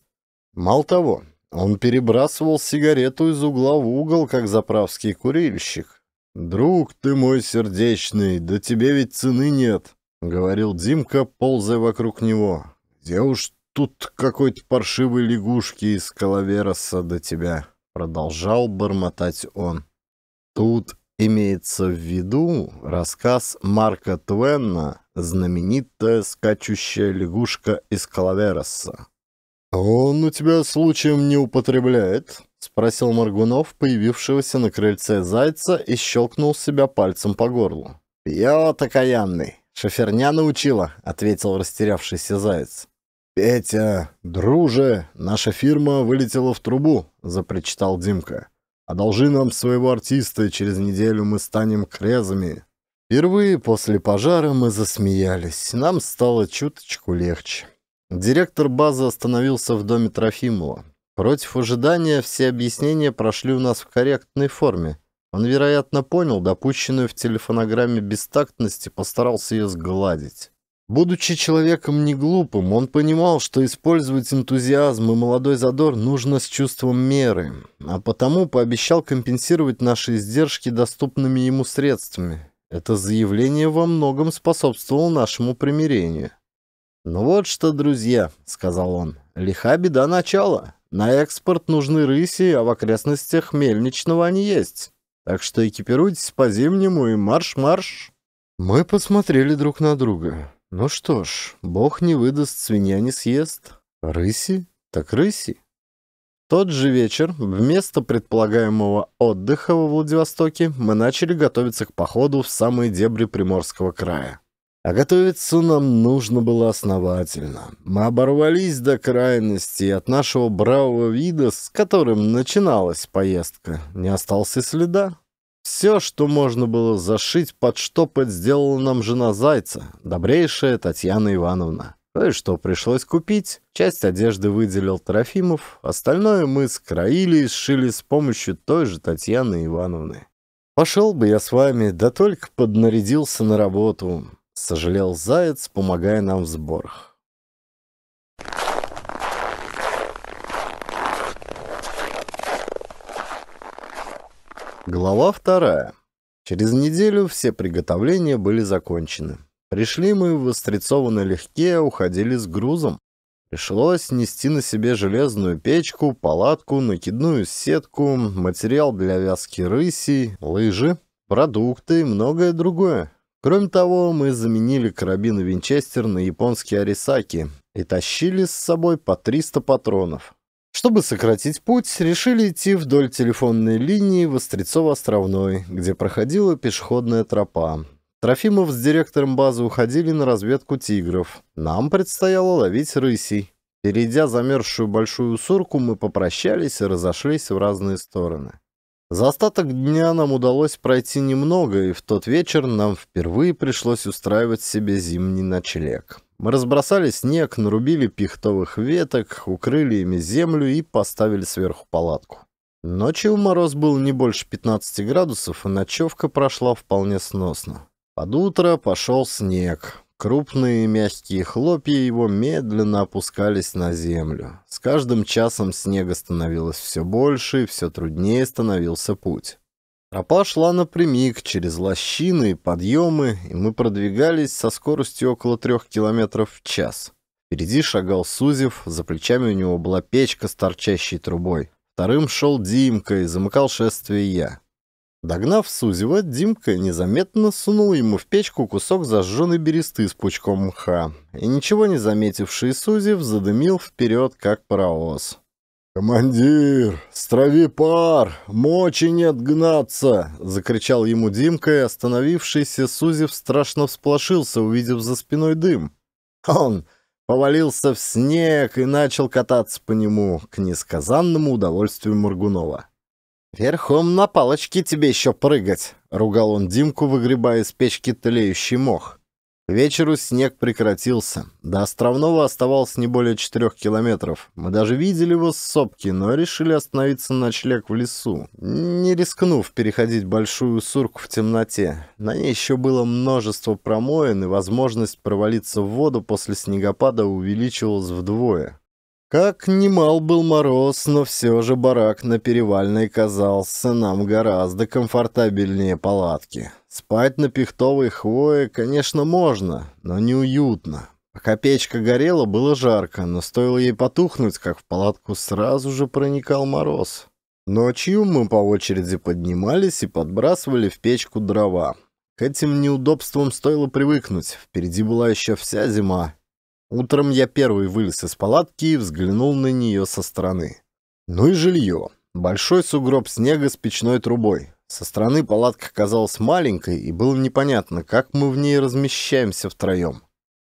Мало того, он перебрасывал сигарету из угла в угол, как заправский курильщик. «Друг ты мой сердечный, да тебе ведь цены нет», — говорил Димка, ползая вокруг него. «Где уж тут какой-то паршивой лягушки из Калавероса до тебя», — продолжал бормотать он. «Тут имеется в виду рассказ Марка Твенна «Знаменитая скачущая лягушка из Калавероса». «Он у тебя случаем не употребляет?» — спросил Моргунов, появившегося на крыльце зайца, и щелкнул себя пальцем по горлу. «Пьет окаянный!» «Шоферня научила», — ответил растерявшийся заяц. «Петя, друже, наша фирма вылетела в трубу», — запричитал Димка. «Одолжи нам своего артиста, через неделю мы станем крезами». Впервые после пожара мы засмеялись. Нам стало чуточку легче. Директор базы остановился в доме Трофимова. Против ожидания все объяснения прошли у нас в корректной форме. Он, вероятно, понял допущенную в телефонограмме бестактность и постарался ее сгладить. Будучи человеком неглупым, он понимал, что использовать энтузиазм и молодой задор нужно с чувством меры, а потому пообещал компенсировать наши издержки доступными ему средствами. Это заявление во многом способствовало нашему примирению. «Ну вот что, друзья», — сказал он, — «лиха беда начала. На экспорт нужны рыси, а в окрестностях мельничного они есть. Так что экипируйтесь по-зимнему и марш-марш». Мы посмотрели друг на друга. Ну что ж, бог не выдаст, свинья не съест. Рыси? Так рыси. Тот же вечер, вместо предполагаемого отдыха во Владивостоке, мы начали готовиться к походу в самые дебри Приморского края. А готовиться нам нужно было основательно. Мы оборвались до крайности, и от нашего бравого вида, с которым начиналась поездка, не остался следа. Все, что можно было зашить, подштопать, сделала нам жена Зайца, добрейшая Татьяна Ивановна. Ну и что пришлось купить? Часть одежды выделил Трофимов, остальное мы скроили и сшили с помощью той же Татьяны Ивановны. Пошел бы я с вами, да только поднарядился на работу, сожалел Заяц, помогая нам в сборах. Глава вторая. Через неделю все приготовления были закончены. Пришли мы в Острецово налегке, уходили с грузом. Пришлось нести на себе железную печку, палатку, накидную сетку, материал для вязки рыси, лыжи, продукты и многое другое. Кроме того, мы заменили карабины Винчестер на японские арисаки и тащили с собой по 300 патронов. Чтобы сократить путь, решили идти вдоль телефонной линии Вострецово-Островной, где проходила пешеходная тропа. Трофимов с директором базы уходили на разведку тигров. Нам предстояло ловить рысей. Перейдя замерзшую большую сурку, мы попрощались и разошлись в разные стороны. За остаток дня нам удалось пройти немного, и в тот вечер нам впервые пришлось устраивать себе зимний ночлег. Мы разбросали снег, нарубили пихтовых веток, укрыли ими землю и поставили сверху палатку. Ночью мороз был не больше 15 градусов, и ночевка прошла вполне сносно. Под утро пошел снег. Крупные мягкие хлопья его медленно опускались на землю. С каждым часом снега становилось все больше, и все труднее становился путь. Тропа шла напрямик через лощины и подъемы, и мы продвигались со скоростью около трех километров в час. Впереди шагал Сузев, за плечами у него была печка с торчащей трубой. Вторым шел Димка и замыкал шествие я. Догнав Сузева, Димка незаметно сунул ему в печку кусок зажженной бересты с пучком мха, и ничего не заметивший Сузев задымил вперед, как паровоз. «Командир, страви пар! Мочи нет гнаться!» — закричал ему Димка, и остановившийся Сузев страшно всполошился, увидев за спиной дым. Он повалился в снег и начал кататься по нему к несказанному удовольствию Моргунова. «Верхом на палочке тебе еще прыгать!» — ругал он Димку, выгребая из печки тлеющий мох вечеру снег прекратился. До Островного оставалось не более четырех километров. Мы даже видели его с сопки, но решили остановиться на ночлег в лесу, не рискнув переходить большую сурку в темноте. На ней еще было множество промоин, и возможность провалиться в воду после снегопада увеличивалась вдвое. Как немал был мороз, но все же барак на Перевальной казался нам гораздо комфортабельнее палатки. Спать на пихтовой хвое, конечно, можно, но неуютно. Пока печка горела, было жарко, но стоило ей потухнуть, как в палатку сразу же проникал мороз. Ночью мы по очереди поднимались и подбрасывали в печку дрова. К этим неудобствам стоило привыкнуть, впереди была еще вся зима, Утром я первый вылез из палатки и взглянул на нее со стороны. Ну и жилье. Большой сугроб снега с печной трубой. Со стороны палатка казалась маленькой, и было непонятно, как мы в ней размещаемся втроем.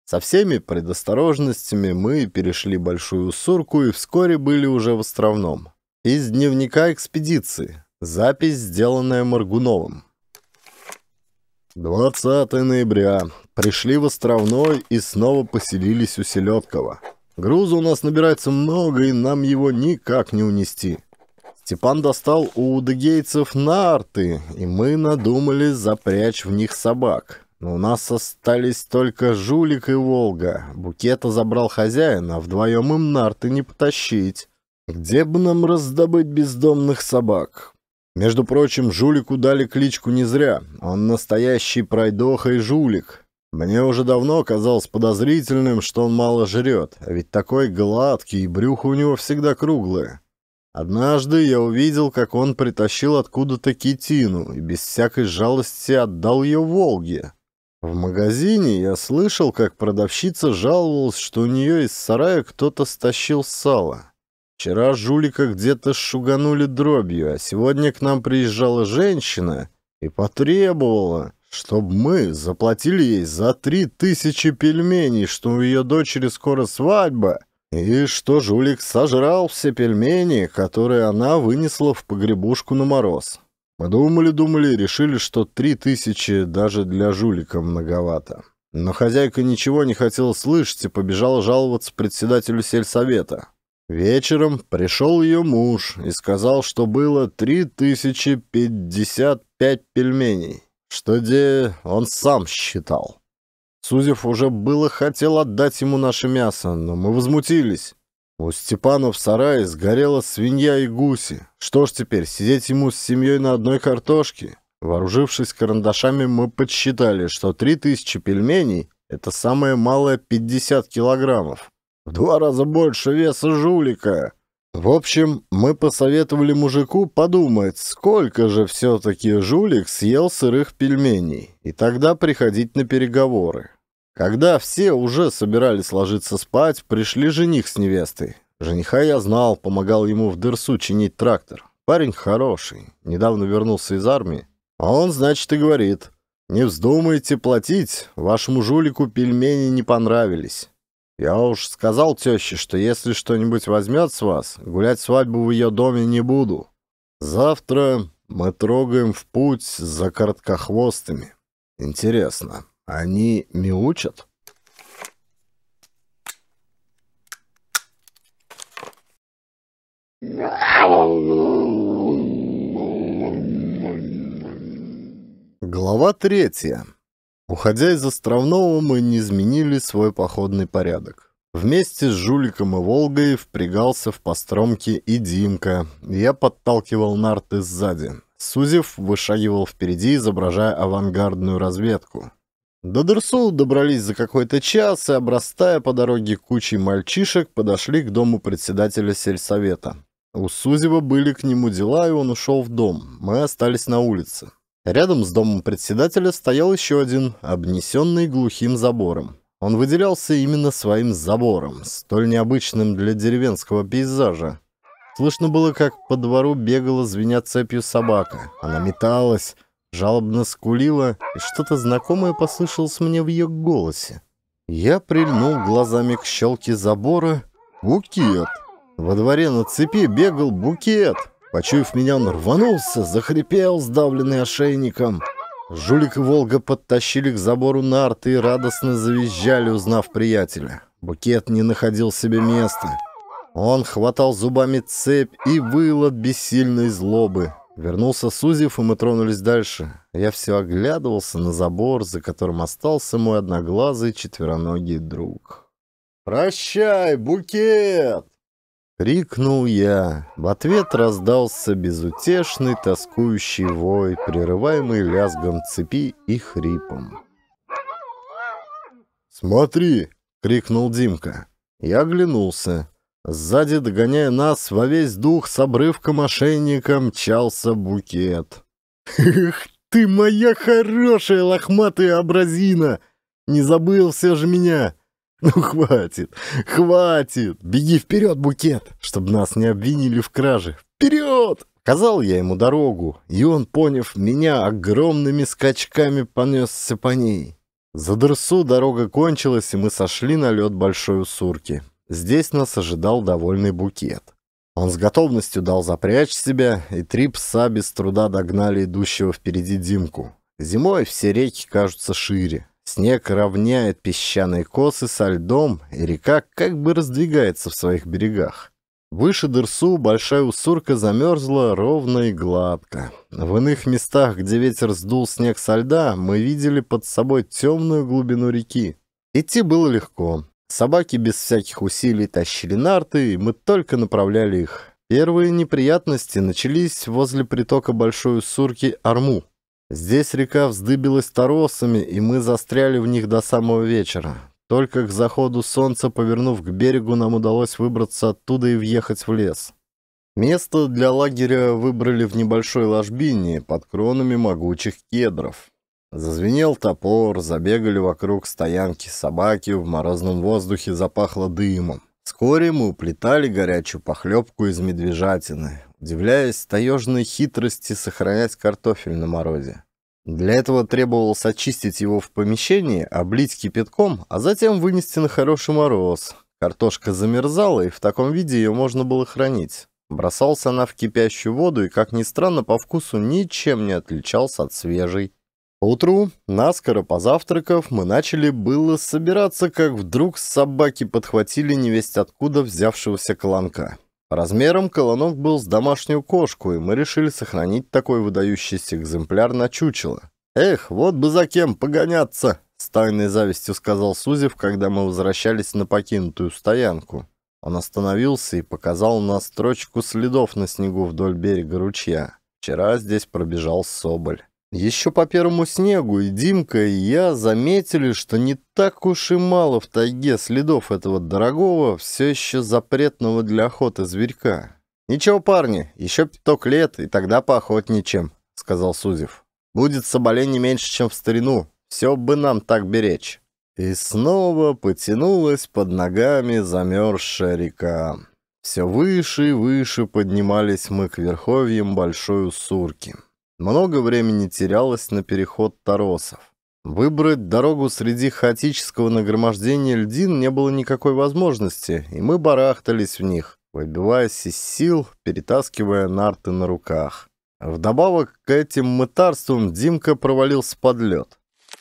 Со всеми предосторожностями мы перешли большую сурку и вскоре были уже в островном. Из дневника экспедиции. Запись, сделанная Маргуновым. 20 ноября. Пришли в Островной и снова поселились у Селедкова. Груза у нас набирается много, и нам его никак не унести. Степан достал у удыгейцев нарты, и мы надумали запрячь в них собак. Но у нас остались только жулик и волга. Букета забрал хозяин, а вдвоем им нарты не потащить. Где бы нам раздобыть бездомных собак? Между прочим, жулику дали кличку не зря. Он настоящий пройдоха и жулик. Мне уже давно казалось подозрительным, что он мало жрет, а ведь такой гладкий, и брюхо у него всегда круглое. Однажды я увидел, как он притащил откуда-то китину и без всякой жалости отдал ее Волге. В магазине я слышал, как продавщица жаловалась, что у нее из сарая кто-то стащил сало. Вчера жулика где-то шуганули дробью, а сегодня к нам приезжала женщина и потребовала, чтобы мы заплатили ей за три тысячи пельменей, что у ее дочери скоро свадьба, и что жулик сожрал все пельмени, которые она вынесла в погребушку на мороз. Мы думали-думали решили, что три тысячи даже для жулика многовато. Но хозяйка ничего не хотела слышать и побежала жаловаться председателю сельсовета. Вечером пришел ее муж и сказал, что было 3055 пельменей, что где он сам считал. Сузев уже было хотел отдать ему наше мясо, но мы возмутились. У Степана в сарае сгорела свинья и гуси. Что ж теперь, сидеть ему с семьей на одной картошке? Вооружившись карандашами, мы подсчитали, что 3000 пельменей — это самое малое 50 килограммов. В два раза больше веса жулика. В общем, мы посоветовали мужику подумать, сколько же все-таки жулик съел сырых пельменей, и тогда приходить на переговоры. Когда все уже собирались ложиться спать, пришли жених с невестой. Жениха я знал, помогал ему в дырсу чинить трактор. Парень хороший, недавно вернулся из армии. А он, значит, и говорит, «Не вздумайте платить, вашему жулику пельмени не понравились». Я уж сказал теще, что если что-нибудь возьмет с вас, гулять свадьбу в ее доме не буду. Завтра мы трогаем в путь за короткохвостыми. Интересно, они мяучат? Глава третья. Уходя из Островного, мы не изменили свой походный порядок. Вместе с Жуликом и Волгой впрягался в постромки и Димка. Я подталкивал нарты сзади. Сузев вышагивал впереди, изображая авангардную разведку. До Дерсоу добрались за какой-то час и, обрастая по дороге кучей мальчишек, подошли к дому председателя сельсовета. У Сузева были к нему дела, и он ушел в дом. Мы остались на улице. Рядом с домом председателя стоял еще один, обнесенный глухим забором. Он выделялся именно своим забором, столь необычным для деревенского пейзажа. Слышно было, как по двору бегала, звеня цепью собака. Она металась, жалобно скулила, и что-то знакомое послышалось мне в ее голосе. Я прильнул глазами к щелке забора. «Букет!» Во дворе на цепи бегал букет. Почуяв меня, он рванулся, захрипел, сдавленный ошейником. Жулик и Волга подтащили к забору нарты и радостно завизжали, узнав приятеля. Букет не находил себе места. Он хватал зубами цепь и выл от бессильной злобы. Вернулся Сузев, и мы тронулись дальше. Я все оглядывался на забор, за которым остался мой одноглазый четвероногий друг. «Прощай, букет!» Крикнул я. В ответ раздался безутешный, тоскующий вой, прерываемый лязгом цепи и хрипом. «Смотри!» — крикнул Димка. Я оглянулся. Сзади, догоняя нас, во весь дух с обрывком ошейника мчался букет. «Эх ты моя хорошая лохматая абразина, Не забыл все же меня!» Ну хватит, хватит, беги вперед, букет, чтобы нас не обвинили в краже. Вперед! Казал я ему дорогу, и он, поняв меня, огромными скачками понесся по ней. За Дерсу дорога кончилась, и мы сошли на лед Большой Усурки. Здесь нас ожидал довольный букет. Он с готовностью дал запрячь себя, и три пса без труда догнали идущего впереди Димку. Зимой все реки кажутся шире. Снег равняет песчаные косы со льдом, и река как бы раздвигается в своих берегах. Выше Дырсу большая усурка замерзла ровно и гладко. В иных местах, где ветер сдул снег со льда, мы видели под собой темную глубину реки. Идти было легко. Собаки без всяких усилий тащили нарты, и мы только направляли их. Первые неприятности начались возле притока большой усурки Арму. Здесь река вздыбилась торосами, и мы застряли в них до самого вечера. Только к заходу солнца, повернув к берегу, нам удалось выбраться оттуда и въехать в лес. Место для лагеря выбрали в небольшой ложбине под кронами могучих кедров. Зазвенел топор, забегали вокруг стоянки собаки, в морозном воздухе запахло дымом. Вскоре мы уплетали горячую похлебку из медвежатины удивляясь таежной хитрости сохранять картофель на морозе. Для этого требовалось очистить его в помещении, облить кипятком, а затем вынести на хороший мороз. Картошка замерзала, и в таком виде ее можно было хранить. Бросалась она в кипящую воду и, как ни странно, по вкусу ничем не отличался от свежей. Утру, наскоро позавтракав, мы начали было собираться, как вдруг собаки подхватили невесть откуда взявшегося кланка. Размером колонок был с домашнюю кошку, и мы решили сохранить такой выдающийся экземпляр на чучело. «Эх, вот бы за кем погоняться!» — с тайной завистью сказал Сузев, когда мы возвращались на покинутую стоянку. Он остановился и показал на строчку следов на снегу вдоль берега ручья. Вчера здесь пробежал соболь. Еще по первому снегу и Димка, и я заметили, что не так уж и мало в тайге следов этого дорогого, все еще запретного для охоты зверька. «Ничего, парни, еще пяток лет, и тогда поохотничем», — сказал Сузев. «Будет соболей не меньше, чем в старину. Все бы нам так беречь». И снова потянулась под ногами замерзшая река. Все выше и выше поднимались мы к верховьям Большой Уссурки. Много времени терялось на переход торосов. Выбрать дорогу среди хаотического нагромождения льдин не было никакой возможности, и мы барахтались в них, выбиваясь из сил, перетаскивая нарты на руках. Вдобавок к этим мытарствам Димка провалился под лед.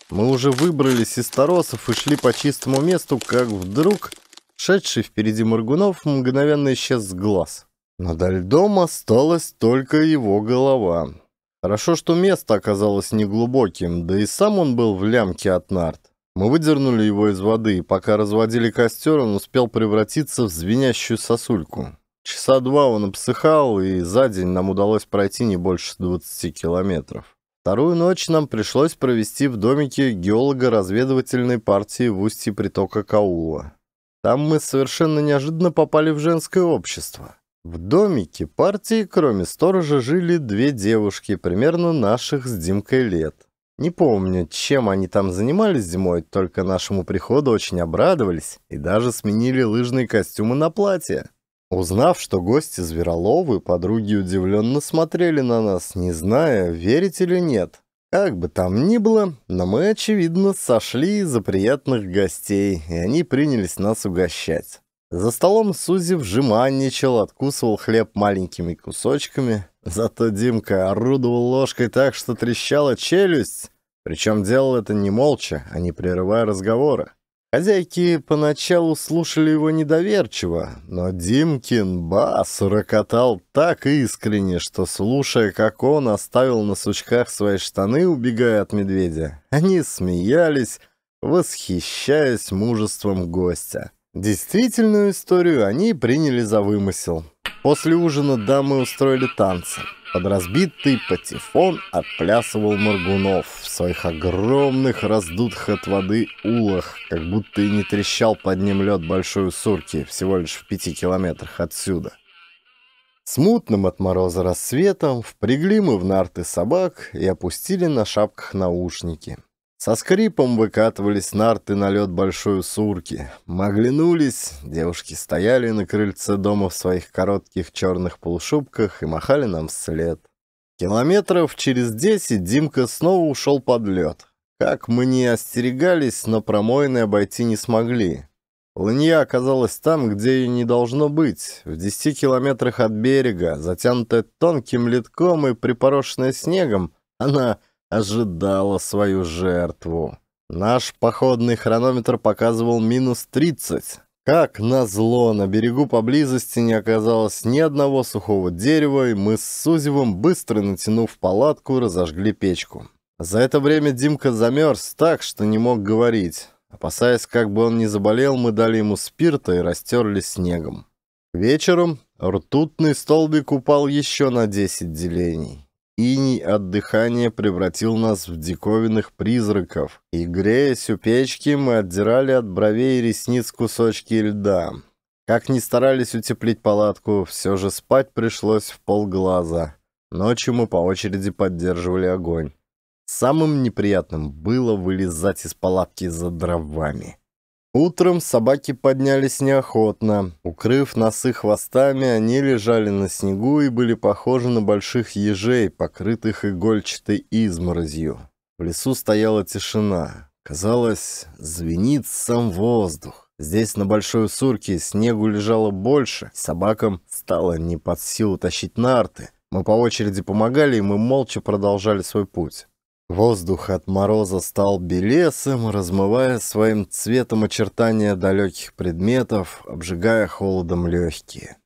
Мы уже выбрались из торосов и шли по чистому месту, как вдруг шедший впереди Моргунов мгновенно исчез с глаз. Надо льдом осталась только его голова. Хорошо, что место оказалось неглубоким, да и сам он был в лямке от нарт. Мы выдернули его из воды, и пока разводили костер, он успел превратиться в звенящую сосульку. Часа два он обсыхал, и за день нам удалось пройти не больше 20 километров. Вторую ночь нам пришлось провести в домике геолога разведывательной партии в устье притока Каула. Там мы совершенно неожиданно попали в женское общество. В домике партии, кроме сторожа, жили две девушки, примерно наших с Димкой лет. Не помню, чем они там занимались зимой, только нашему приходу очень обрадовались и даже сменили лыжные костюмы на платье. Узнав, что гости Звероловы, подруги удивленно смотрели на нас, не зная, верить или нет. Как бы там ни было, но мы, очевидно, сошли из-за приятных гостей, и они принялись нас угощать. За столом Сузи вжиманничал, откусывал хлеб маленькими кусочками. Зато Димка орудовал ложкой так, что трещала челюсть. Причем делал это не молча, а не прерывая разговора. Хозяйки поначалу слушали его недоверчиво, но Димкин бас рокотал так искренне, что, слушая, как он оставил на сучках свои штаны, убегая от медведя, они смеялись, восхищаясь мужеством гостя. Действительную историю они приняли за вымысел. После ужина дамы устроили танцы. Под разбитый патефон отплясывал Моргунов в своих огромных раздутых от воды улах, как будто и не трещал под ним лед большой усурки, всего лишь в пяти километрах отсюда. Смутным от мороза рассветом впрягли мы в нарты собак и опустили на шапках наушники. Со скрипом выкатывались нарты на лед большой сурки. Мы оглянулись, девушки стояли на крыльце дома в своих коротких черных полушубках и махали нам вслед. Километров через десять Димка снова ушел под лед. Как мы не остерегались, но промоины обойти не смогли. Лынья оказалась там, где ее не должно быть, в десяти километрах от берега, затянутая тонким литком и припорошенная снегом, она ожидала свою жертву. Наш походный хронометр показывал минус 30. Как назло, на берегу поблизости не оказалось ни одного сухого дерева, и мы с Сузевым, быстро натянув палатку, разожгли печку. За это время Димка замерз так, что не мог говорить. Опасаясь, как бы он не заболел, мы дали ему спирта и растерли снегом. Вечером ртутный столбик упал еще на 10 делений иней от дыхания превратил нас в диковинных призраков, и, греясь у печки, мы отдирали от бровей и ресниц кусочки льда. Как ни старались утеплить палатку, все же спать пришлось в полглаза. Ночью мы по очереди поддерживали огонь. Самым неприятным было вылезать из палатки за дровами. Утром собаки поднялись неохотно. Укрыв носы хвостами, они лежали на снегу и были похожи на больших ежей, покрытых игольчатой изморозью. В лесу стояла тишина. Казалось, звенит сам воздух. Здесь на Большой Сурке снегу лежало больше, собакам стало не под силу тащить нарты. Мы по очереди помогали, и мы молча продолжали свой путь. Воздух от мороза стал белесым, размывая своим цветом очертания далеких предметов, обжигая холодом легкие.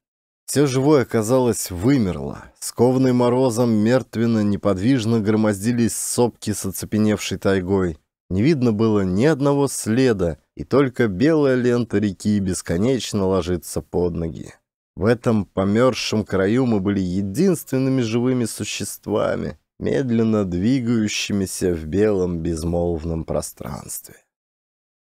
Все живое, казалось, вымерло. Скованный морозом мертвенно-неподвижно громоздились сопки с оцепеневшей тайгой. Не видно было ни одного следа, и только белая лента реки бесконечно ложится под ноги. В этом померзшем краю мы были единственными живыми существами — медленно двигающимися в белом безмолвном пространстве.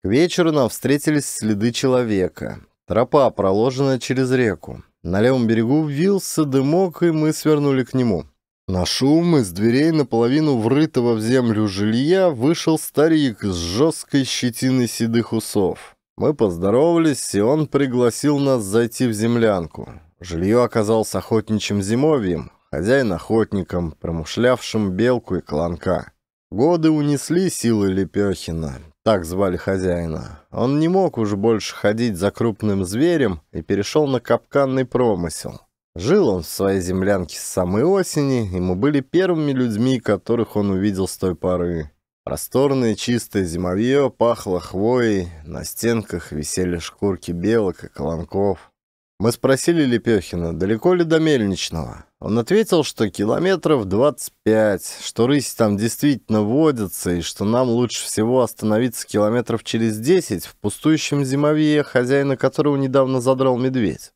К вечеру нам встретились следы человека. Тропа, проложенная через реку. На левом берегу вился дымок, и мы свернули к нему. На шум из дверей наполовину врытого в землю жилья вышел старик с жесткой щетиной седых усов. Мы поздоровались, и он пригласил нас зайти в землянку. Жилье оказалось охотничьим зимовьем, хозяин охотником, промышлявшим белку и кланка. Годы унесли силы Лепехина, так звали хозяина. Он не мог уж больше ходить за крупным зверем и перешел на капканный промысел. Жил он в своей землянке с самой осени, и мы были первыми людьми, которых он увидел с той поры. Просторное чистое зимовье пахло хвоей, на стенках висели шкурки белок и колонков. Мы спросили Лепехина, далеко ли до Мельничного. Он ответил, что километров 25, что рысь там действительно водится, и что нам лучше всего остановиться километров через 10 в пустующем зимовье, хозяина которого недавно задрал медведь.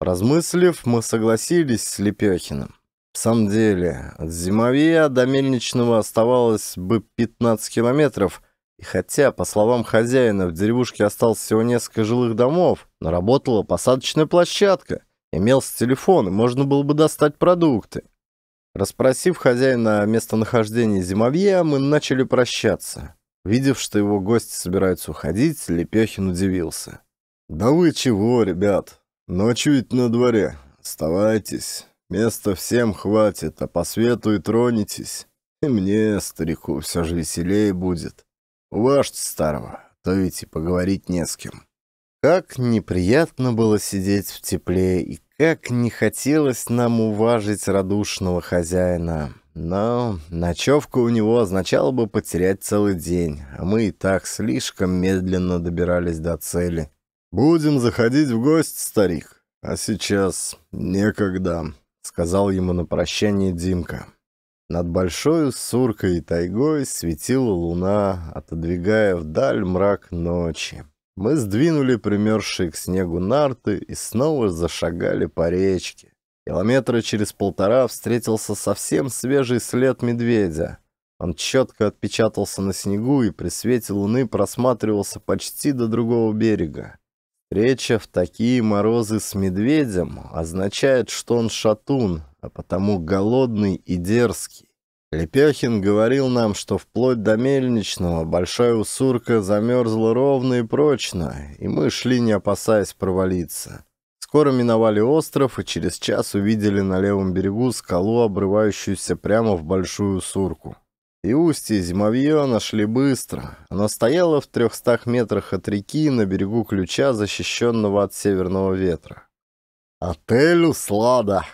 Размыслив, мы согласились с Лепехиным. В самом деле, от зимовья до Мельничного оставалось бы 15 километров, и хотя, по словам хозяина, в деревушке осталось всего несколько жилых домов, но работала посадочная площадка — Имелся телефон, и можно было бы достать продукты. Распросив хозяина о местонахождении Зимовья, мы начали прощаться. Видев, что его гости собираются уходить, Лепехин удивился. «Да вы чего, ребят? Ночью ведь на дворе. Оставайтесь. Места всем хватит, а по свету и тронетесь. И мне, старику, все же веселее будет. Уважьте старого, а то ведь и поговорить не с кем». Как неприятно было сидеть в тепле и как не хотелось нам уважить радушного хозяина. Но ночевка у него означала бы потерять целый день, а мы и так слишком медленно добирались до цели. «Будем заходить в гости, старик, а сейчас некогда», — сказал ему на прощание Димка. Над большой суркой и тайгой светила луна, отодвигая вдаль мрак ночи. Мы сдвинули примерзшие к снегу нарты и снова зашагали по речке. Километра через полтора встретился совсем свежий след медведя. Он четко отпечатался на снегу и при свете луны просматривался почти до другого берега. Речь в такие морозы с медведем означает, что он шатун, а потому голодный и дерзкий. Лепехин говорил нам, что вплоть до Мельничного Большая Усурка замерзла ровно и прочно, и мы шли, не опасаясь провалиться. Скоро миновали остров и через час увидели на левом берегу скалу, обрывающуюся прямо в Большую Усурку. И устье зимовье нашли быстро. Оно стояло в трехстах метрах от реки на берегу ключа, защищенного от северного ветра. «Отель слада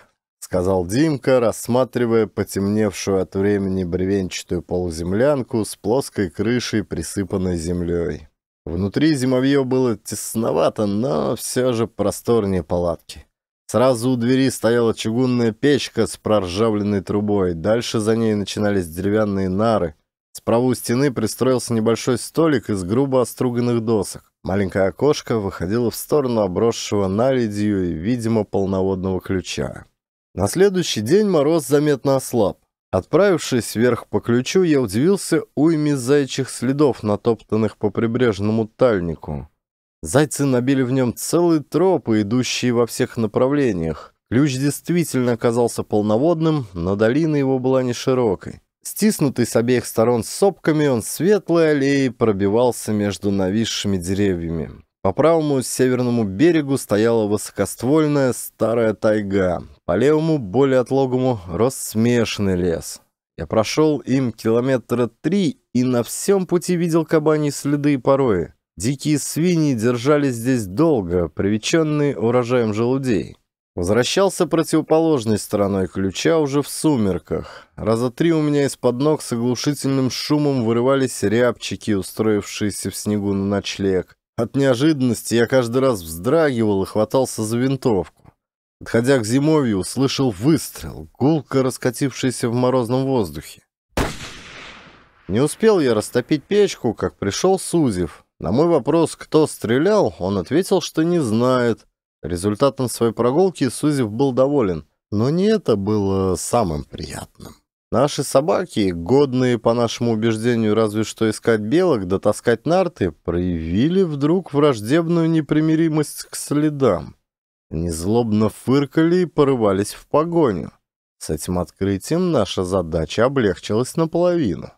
сказал Димка, рассматривая потемневшую от времени бревенчатую полуземлянку с плоской крышей, присыпанной землей. Внутри зимовье было тесновато, но все же просторнее палатки. Сразу у двери стояла чугунная печка с проржавленной трубой, дальше за ней начинались деревянные нары. Справа у стены пристроился небольшой столик из грубо оструганных досок. Маленькое окошко выходило в сторону обросшего наледью и, видимо, полноводного ключа. На следующий день мороз заметно ослаб. Отправившись вверх по ключу, я удивился уйме зайчих следов, натоптанных по прибрежному тальнику. Зайцы набили в нем целые тропы, идущие во всех направлениях. Ключ действительно оказался полноводным, но долина его была не широкой. Стиснутый с обеих сторон сопками, он светлой аллеей пробивался между нависшими деревьями. По правому северному берегу стояла высокоствольная старая тайга, по левому, более отлогому, рос смешанный лес. Я прошел им километра три и на всем пути видел кабани следы и порои. Дикие свиньи держались здесь долго, привеченные урожаем желудей. Возвращался противоположной стороной ключа уже в сумерках. Раза три у меня из-под ног с оглушительным шумом вырывались рябчики, устроившиеся в снегу на ночлег. От неожиданности я каждый раз вздрагивал и хватался за винтовку. Подходя к зимовью, услышал выстрел, гулко раскатившийся в морозном воздухе. Не успел я растопить печку, как пришел Сузев. На мой вопрос, кто стрелял, он ответил, что не знает. Результатом своей прогулки Сузев был доволен, но не это было самым приятным. Наши собаки, годные, по нашему убеждению, разве что искать белок да таскать нарты, проявили вдруг враждебную непримиримость к следам. Незлобно фыркали и порывались в погоню. С этим открытием наша задача облегчилась наполовину.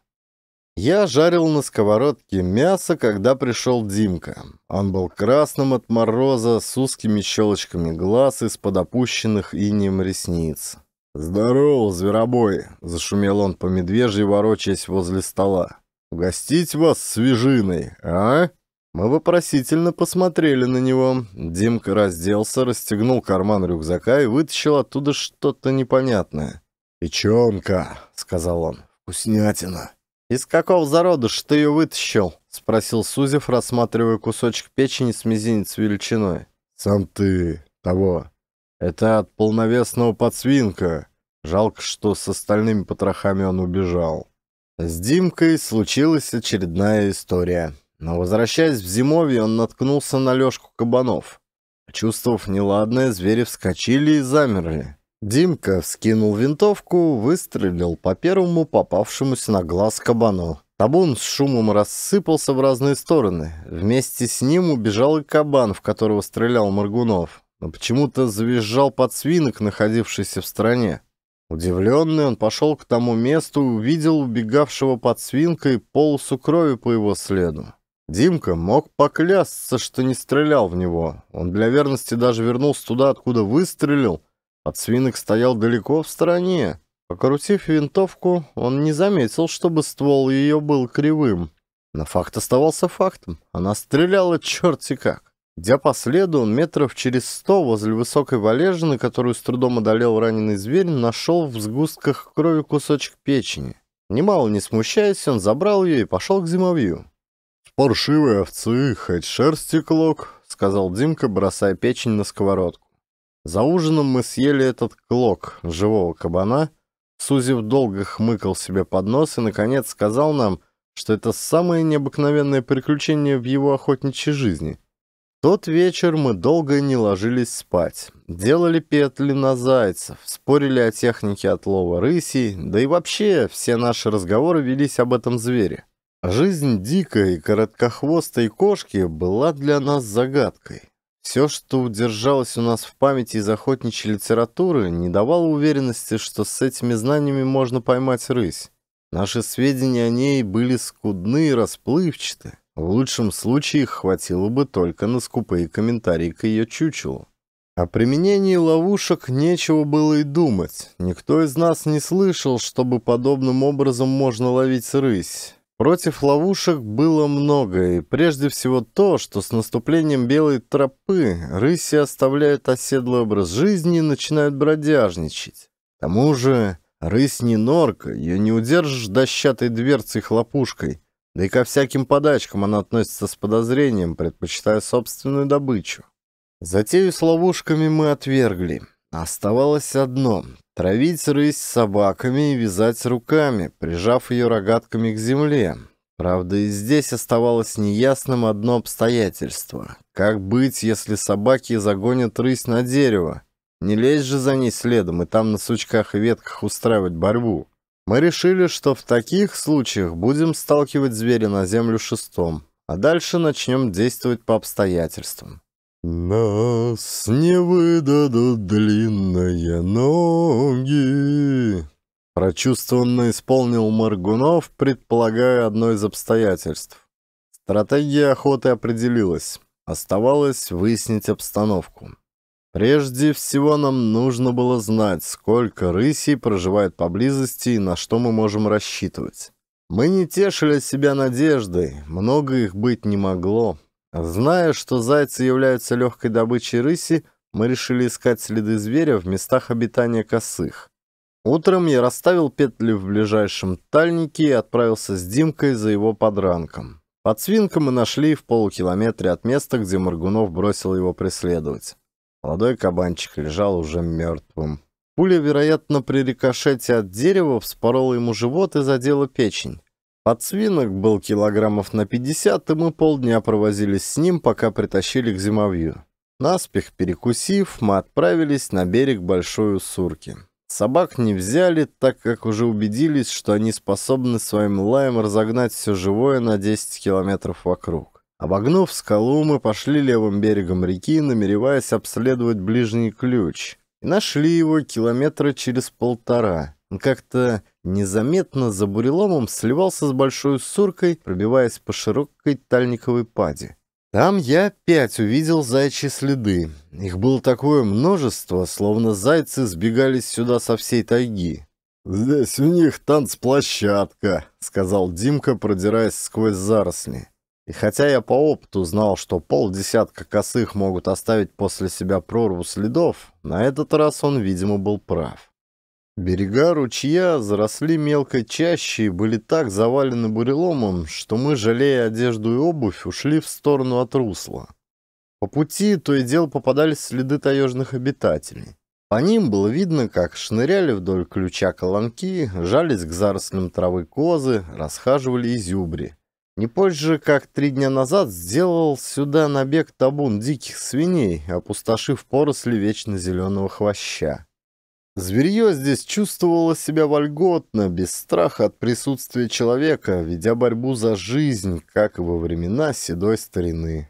Я жарил на сковородке мясо, когда пришел Димка. Он был красным от мороза, с узкими щелочками глаз из-под опущенных инеем ресниц. «Здорово, зверобой!» — зашумел он по медвежьей ворочаясь возле стола. «Угостить вас свежиной, а?» Мы вопросительно посмотрели на него. Димка разделся, расстегнул карман рюкзака и вытащил оттуда что-то непонятное. «Печенка!» — сказал он. «Вкуснятина!» «Из какого зародыша ты ее вытащил?» — спросил Сузев, рассматривая кусочек печени с мизинец величиной. «Сам ты того это от полновесного подсвинка. Жалко, что с остальными потрохами он убежал. С Димкой случилась очередная история. Но, возвращаясь в зимовье, он наткнулся на лёжку кабанов. Почувствовав неладное, звери вскочили и замерли. Димка вскинул винтовку, выстрелил по первому попавшемуся на глаз кабану. Табун с шумом рассыпался в разные стороны. Вместе с ним убежал и кабан, в которого стрелял Моргунов но почему-то завизжал подсвинок, находившийся в стране. Удивленный, он пошел к тому месту и увидел убегавшего подсвинка и полосу крови по его следу. Димка мог поклясться, что не стрелял в него. Он для верности даже вернулся туда, откуда выстрелил. Подсвинок стоял далеко в стороне. Покрутив винтовку, он не заметил, чтобы ствол ее был кривым. Но факт оставался фактом. Она стреляла черти как. Идя по следу, он метров через сто возле высокой валежины, которую с трудом одолел раненый зверь, нашел в сгустках крови кусочек печени. Немало не смущаясь, он забрал ее и пошел к зимовью. «С паршивой овцы хоть шерсти клок», — сказал Димка, бросая печень на сковородку. За ужином мы съели этот клок живого кабана. Сузев долго хмыкал себе под нос и, наконец, сказал нам, что это самое необыкновенное приключение в его охотничьей жизни — тот вечер мы долго не ложились спать. Делали петли на зайцев, спорили о технике отлова рысей, да и вообще все наши разговоры велись об этом звере. Жизнь дикой, короткохвостой кошки была для нас загадкой. Все, что удержалось у нас в памяти из охотничьей литературы, не давало уверенности, что с этими знаниями можно поймать рысь. Наши сведения о ней были скудны и расплывчаты. В лучшем случае хватило бы только на скупые комментарии к ее чучелу. О применении ловушек нечего было и думать. Никто из нас не слышал, чтобы подобным образом можно ловить рысь. Против ловушек было многое, и прежде всего то, что с наступлением белой тропы рыси оставляют оседлый образ жизни и начинают бродяжничать. К тому же рысь не норка, ее не удержишь дощатой дверцей хлопушкой – да и ко всяким подачкам она относится с подозрением, предпочитая собственную добычу. Затею с ловушками мы отвергли. Оставалось одно — травить рысь собаками и вязать руками, прижав ее рогатками к земле. Правда, и здесь оставалось неясным одно обстоятельство. Как быть, если собаки загонят рысь на дерево? Не лезь же за ней следом и там на сучках и ветках устраивать борьбу. Мы решили, что в таких случаях будем сталкивать зверя на землю шестом, а дальше начнем действовать по обстоятельствам. «Нас не выдадут длинные ноги», — прочувствованно исполнил Маргунов, предполагая одно из обстоятельств. Стратегия охоты определилась. Оставалось выяснить обстановку. Прежде всего нам нужно было знать, сколько рысей проживает поблизости и на что мы можем рассчитывать. Мы не тешили себя надеждой, много их быть не могло. Зная, что зайцы являются легкой добычей рыси, мы решили искать следы зверя в местах обитания косых. Утром я расставил петли в ближайшем тальнике и отправился с Димкой за его подранком. Под свинком мы нашли в полукилометре от места, где Моргунов бросил его преследовать. Молодой кабанчик лежал уже мертвым. Пуля, вероятно, при рикошете от дерева вспорола ему живот и задела печень. Подсвинок был килограммов на 50, и мы полдня провозились с ним, пока притащили к зимовью. Наспех перекусив, мы отправились на берег Большой Усурки. Собак не взяли, так как уже убедились, что они способны своим лаем разогнать все живое на 10 километров вокруг. Обогнув скалу, мы пошли левым берегом реки, намереваясь обследовать ближний ключ. И нашли его километра через полтора. Он как-то незаметно за буреломом сливался с большой суркой, пробиваясь по широкой тальниковой паде. Там я опять увидел зайчьи следы. Их было такое множество, словно зайцы сбегались сюда со всей тайги. «Здесь у них танцплощадка», — сказал Димка, продираясь сквозь заросли. И хотя я по опыту знал, что полдесятка косых могут оставить после себя прорву следов, на этот раз он, видимо, был прав. Берега ручья заросли мелкой чаще и были так завалены буреломом, что мы, жалея одежду и обувь, ушли в сторону от русла. По пути то и дело попадались следы таежных обитателей. По ним было видно, как шныряли вдоль ключа колонки, жались к зарослям травы козы, расхаживали изюбри. Не позже, как три дня назад, сделал сюда набег табун диких свиней, опустошив поросли вечно зеленого хвоща. Зверье здесь чувствовало себя вольготно, без страха от присутствия человека, ведя борьбу за жизнь, как и во времена седой старины.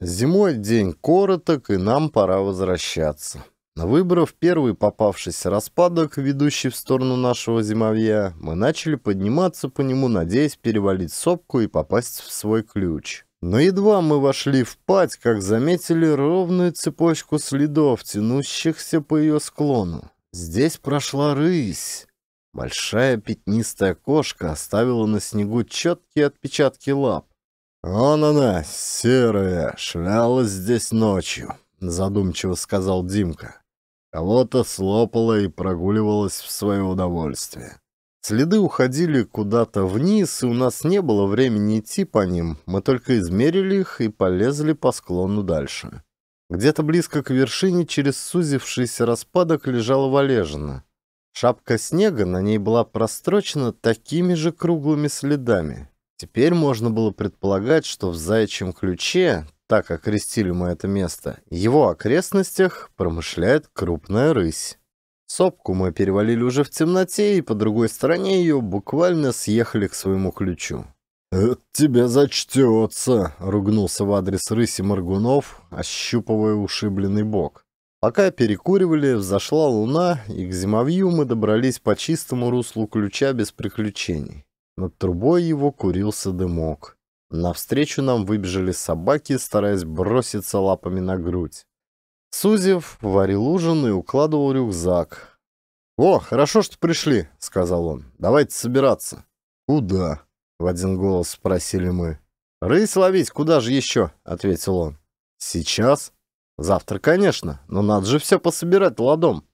Зимой день короток, и нам пора возвращаться. Выбрав первый попавшийся распадок, ведущий в сторону нашего зимовья, мы начали подниматься по нему, надеясь перевалить сопку и попасть в свой ключ. Но едва мы вошли в пать, как заметили ровную цепочку следов, тянущихся по ее склону. Здесь прошла рысь. Большая пятнистая кошка оставила на снегу четкие отпечатки лап. «Вон она, серая, шлялась здесь ночью», — задумчиво сказал Димка. Кого-то слопала и прогуливалась в свое удовольствие. Следы уходили куда-то вниз, и у нас не было времени идти по ним. Мы только измерили их и полезли по склону дальше. Где-то близко к вершине через сузившийся распадок лежала валежина. Шапка снега на ней была прострочена такими же круглыми следами. Теперь можно было предполагать, что в заячьем ключе так окрестили мы это место, его окрестностях промышляет крупная рысь. Сопку мы перевалили уже в темноте, и по другой стороне ее буквально съехали к своему ключу. «Это тебе зачтется!» — ругнулся в адрес рыси Моргунов, ощупывая ушибленный бок. Пока перекуривали, взошла луна, и к зимовью мы добрались по чистому руслу ключа без приключений. Над трубой его курился дымок. Навстречу нам выбежали собаки, стараясь броситься лапами на грудь. Сузев варил ужин и укладывал рюкзак. «О, хорошо, что пришли», — сказал он. «Давайте собираться». «Куда?» — в один голос спросили мы. «Рысь ловить, куда же еще?» — ответил он. «Сейчас?» «Завтра, конечно, но надо же все пособирать ладом».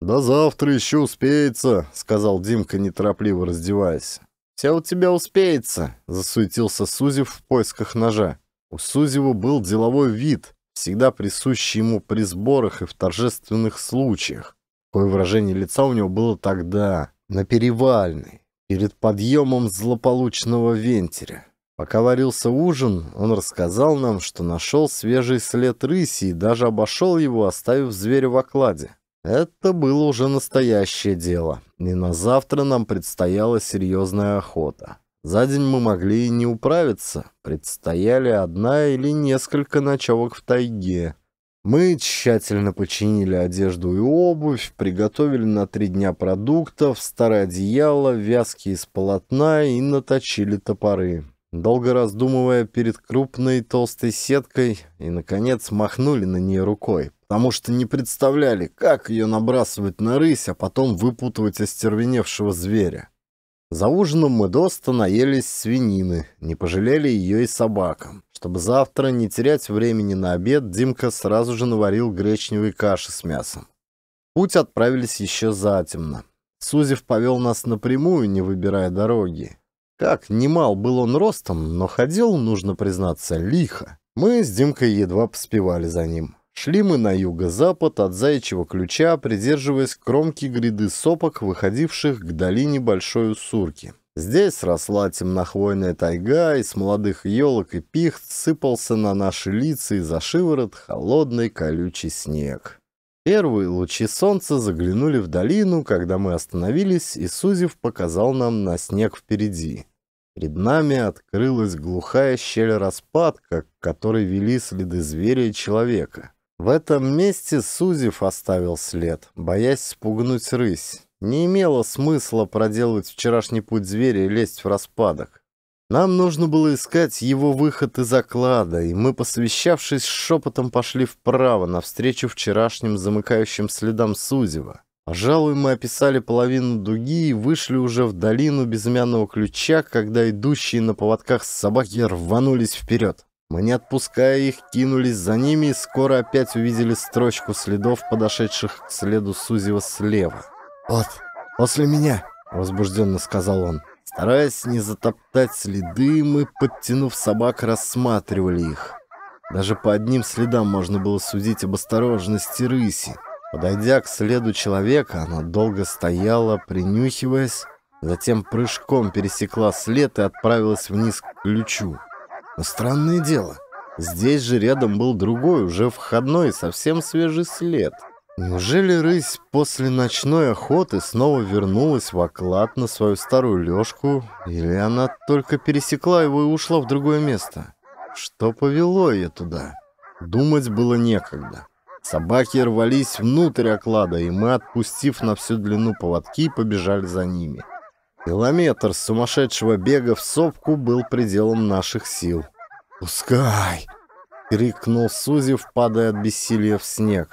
Да завтра еще успеется», — сказал Димка, неторопливо раздеваясь. «Все у тебя успеется», — засуетился Сузев в поисках ножа. У Сузева был деловой вид, всегда присущий ему при сборах и в торжественных случаях. Такое выражение лица у него было тогда, на перевальной, перед подъемом злополучного вентиля. Пока варился ужин, он рассказал нам, что нашел свежий след рыси и даже обошел его, оставив зверя в окладе. Это было уже настоящее дело, и на завтра нам предстояла серьезная охота. За день мы могли и не управиться, предстояли одна или несколько ночевок в тайге. Мы тщательно починили одежду и обувь, приготовили на три дня продуктов, старое одеяло, вязки из полотна и наточили топоры. Долго раздумывая перед крупной толстой сеткой, и, наконец, махнули на нее рукой, потому что не представляли, как ее набрасывать на рысь, а потом выпутывать остервеневшего зверя. За ужином мы доста наелись свинины, не пожалели ее и собакам. Чтобы завтра не терять времени на обед, Димка сразу же наварил гречневой каши с мясом. путь отправились еще затемно. Сузев повел нас напрямую, не выбирая дороги. Как немал был он ростом, но ходил, нужно признаться, лихо. Мы с Димкой едва поспевали за ним. Шли мы на юго-запад от Заячьего ключа, придерживаясь кромки гряды сопок, выходивших к долине Большой Усурки. Здесь росла темнохвойная тайга, и с молодых елок и пихт сыпался на наши лица и за шиворот холодный колючий снег. Первые лучи солнца заглянули в долину, когда мы остановились, и Сузев показал нам на снег впереди. Перед нами открылась глухая щель распадка, к которой вели следы зверя и человека. В этом месте Сузев оставил след, боясь спугнуть рысь. Не имело смысла проделывать вчерашний путь зверя и лезть в распадок. Нам нужно было искать его выход из оклада, и мы, посвящавшись шепотом, пошли вправо, навстречу вчерашним замыкающим следам Сузева. Пожалуй, мы описали половину дуги и вышли уже в долину безымянного ключа, когда идущие на поводках собаки рванулись вперед. Мы, не отпуская их, кинулись за ними и скоро опять увидели строчку следов, подошедших к следу Сузева слева. «Вот, после меня!» — возбужденно сказал он. Стараясь не затоптать следы, мы, подтянув собак, рассматривали их. Даже по одним следам можно было судить об осторожности рыси. Подойдя к следу человека, она долго стояла, принюхиваясь, затем прыжком пересекла след и отправилась вниз к ключу. Странное дело. Здесь же рядом был другой, уже входной, совсем свежий след. Неужели рысь после ночной охоты снова вернулась в оклад на свою старую лёжку? Или она только пересекла его и ушла в другое место? Что повело ее туда? Думать было некогда. Собаки рвались внутрь оклада, и мы, отпустив на всю длину поводки, побежали за ними. Километр сумасшедшего бега в сопку был пределом наших сил. «Пускай!» — крикнул Сузев, впадая от бессилия в снег.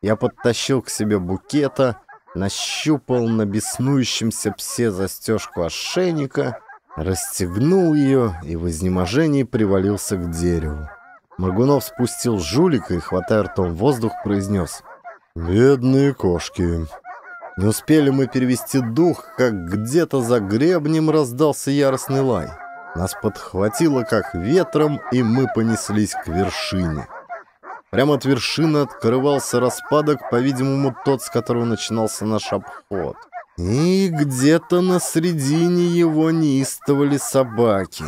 Я подтащил к себе букета, нащупал на беснующемся псе застежку ошейника, расстегнул ее и в изнеможении привалился к дереву. Маргунов спустил жулика и, хватая ртом воздух, произнес «Бедные кошки». Не успели мы перевести дух, как где-то за гребнем раздался яростный лай. Нас подхватило как ветром, и мы понеслись к вершине. Прямо от вершины открывался распадок, по-видимому, тот, с которого начинался наш обход. И где-то на середине его неистовали собаки.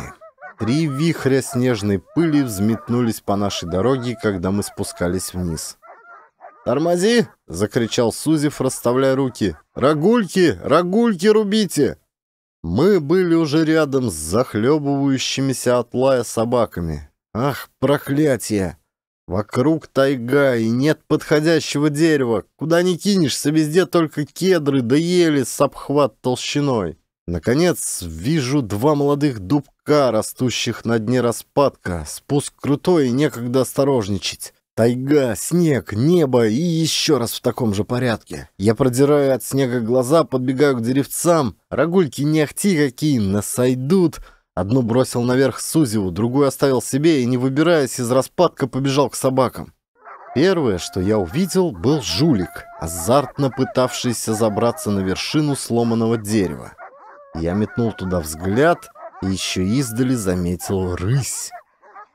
Три вихря снежной пыли взметнулись по нашей дороге, когда мы спускались вниз. «Тормози!» — закричал Сузев, расставляя руки. «Рогульки! Рогульки рубите!» Мы были уже рядом с захлебывающимися от лая собаками. Ах, проклятие! Вокруг тайга и нет подходящего дерева. Куда ни кинешься, везде только кедры да ели с обхват толщиной. Наконец, вижу два молодых дубка, растущих на дне распадка. Спуск крутой и некогда осторожничать. Тайга, снег, небо и еще раз в таком же порядке. Я продираю от снега глаза, подбегаю к деревцам. Рогульки не ахти какие, насойдут. Одну бросил наверх Сузеву, другую оставил себе и, не выбираясь из распадка, побежал к собакам. Первое, что я увидел, был жулик, азартно пытавшийся забраться на вершину сломанного дерева. Я метнул туда взгляд и еще издали заметил рысь.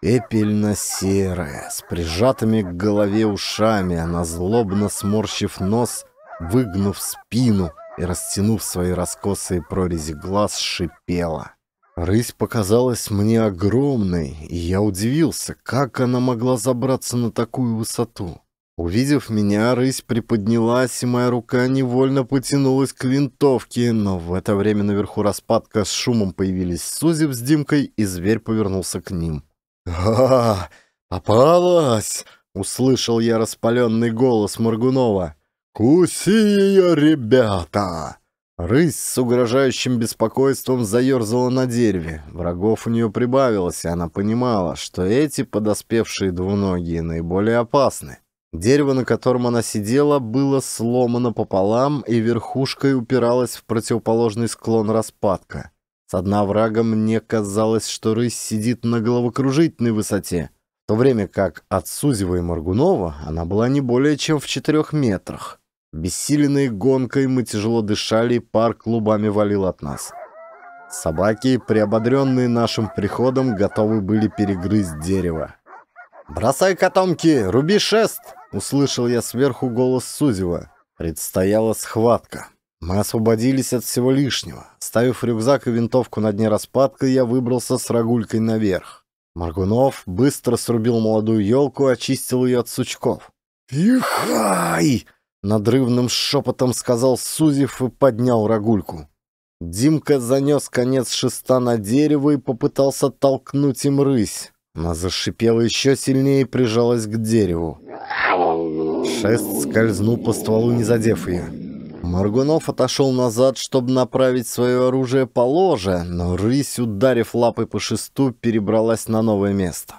Пепельно-серая, с прижатыми к голове ушами, она злобно сморщив нос, выгнув спину и растянув свои раскосые прорези глаз, шипела. Рысь показалась мне огромной, и я удивился, как она могла забраться на такую высоту. Увидев меня, рысь приподнялась, и моя рука невольно потянулась к винтовке, но в это время наверху распадка с шумом появились Сузев с Димкой, и зверь повернулся к ним. «А, попалась!» — услышал я распаленный голос Моргунова. «Куси ее, ребята!» Рысь с угрожающим беспокойством заерзала на дереве. Врагов у нее прибавилось, и она понимала, что эти подоспевшие двуногие наиболее опасны. Дерево, на котором она сидела, было сломано пополам, и верхушкой упиралось в противоположный склон распадка. С дна врага мне казалось, что рысь сидит на головокружительной высоте, в то время как от Сузева и Маргунова она была не более чем в четырех метрах. Бессиленной гонкой мы тяжело дышали, и пар клубами валил от нас. Собаки, приободренные нашим приходом, готовы были перегрызть дерево. «Бросай котомки! Руби шест!» — услышал я сверху голос Сузева. Предстояла схватка. Мы освободились от всего лишнего. Ставив рюкзак и винтовку на дне распадка, я выбрался с рогулькой наверх. Маргунов быстро срубил молодую елку и очистил ее от сучков. «Ихай!» — надрывным шепотом сказал Сузев и поднял рогульку. Димка занес конец шеста на дерево и попытался толкнуть им рысь. Она зашипела еще сильнее и прижалась к дереву. Шест скользнул по стволу, не задев ее. Маргунов отошел назад, чтобы направить свое оружие по ложе, но рысь, ударив лапой по шесту, перебралась на новое место.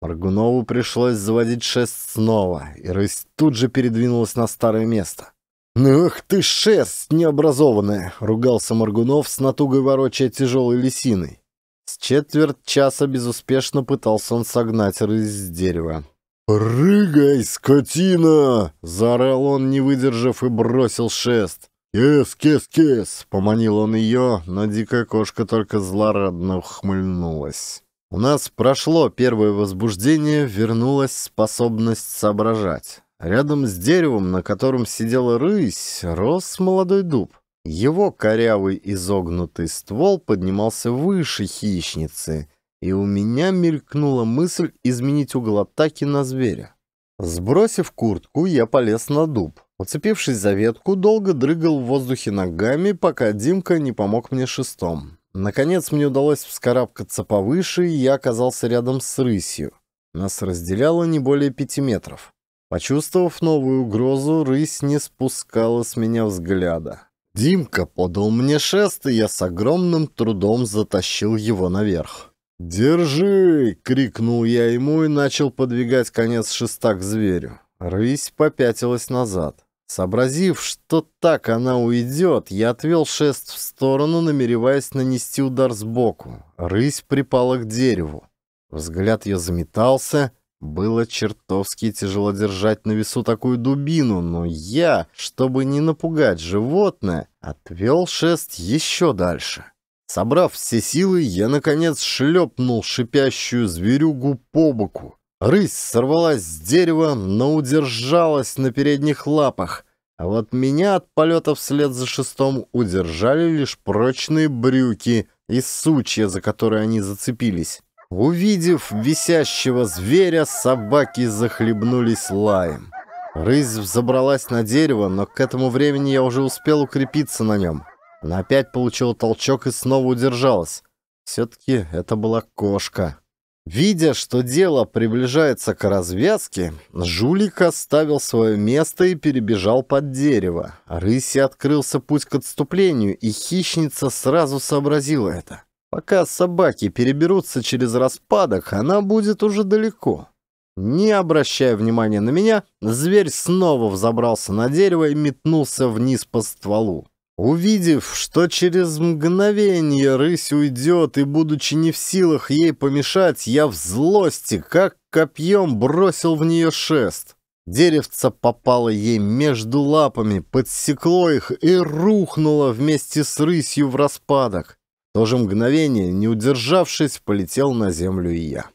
Маргунову пришлось заводить шест снова, и рысь тут же передвинулась на старое место. «Ну ты, шест необразованная!» — ругался Маргунов с натугой ворочая тяжелой лисиной. С четверть часа безуспешно пытался он согнать рысь с дерева. «Прыгай, скотина!» — заорал он, не выдержав, и бросил шест. «Кес, кес, кес!» — поманил он ее, но дикая кошка только злорадно ухмыльнулась. У нас прошло первое возбуждение, вернулась способность соображать. Рядом с деревом, на котором сидела рысь, рос молодой дуб. Его корявый изогнутый ствол поднимался выше хищницы, и у меня мелькнула мысль изменить угол атаки на зверя. Сбросив куртку, я полез на дуб. Уцепившись за ветку, долго дрыгал в воздухе ногами, пока Димка не помог мне шестом. Наконец мне удалось вскарабкаться повыше, и я оказался рядом с рысью. Нас разделяло не более пяти метров. Почувствовав новую угрозу, рысь не спускала с меня взгляда. Димка подал мне шест, и я с огромным трудом затащил его наверх. «Держи!» — крикнул я ему и начал подвигать конец шеста к зверю. Рысь попятилась назад. Сообразив, что так она уйдет, я отвел шест в сторону, намереваясь нанести удар сбоку. Рысь припала к дереву. Взгляд ее заметался. Было чертовски тяжело держать на весу такую дубину, но я, чтобы не напугать животное, отвел шест еще дальше. Собрав все силы, я, наконец, шлепнул шипящую зверюгу по боку. Рысь сорвалась с дерева, но удержалась на передних лапах. А вот меня от полета вслед за шестом удержали лишь прочные брюки и сучья, за которые они зацепились. Увидев висящего зверя, собаки захлебнулись лаем. Рысь взобралась на дерево, но к этому времени я уже успел укрепиться на нем. Она опять получила толчок и снова удержалась. Все-таки это была кошка. Видя, что дело приближается к развязке, жулик оставил свое место и перебежал под дерево. Рыси открылся путь к отступлению, и хищница сразу сообразила это. Пока собаки переберутся через распадок, она будет уже далеко. Не обращая внимания на меня, зверь снова взобрался на дерево и метнулся вниз по стволу. Увидев, что через мгновение рысь уйдет, и, будучи не в силах ей помешать, я в злости, как копьем, бросил в нее шест. Деревце попало ей между лапами, подсекло их и рухнуло вместе с рысью в распадок. В то же мгновение, не удержавшись, полетел на землю и я.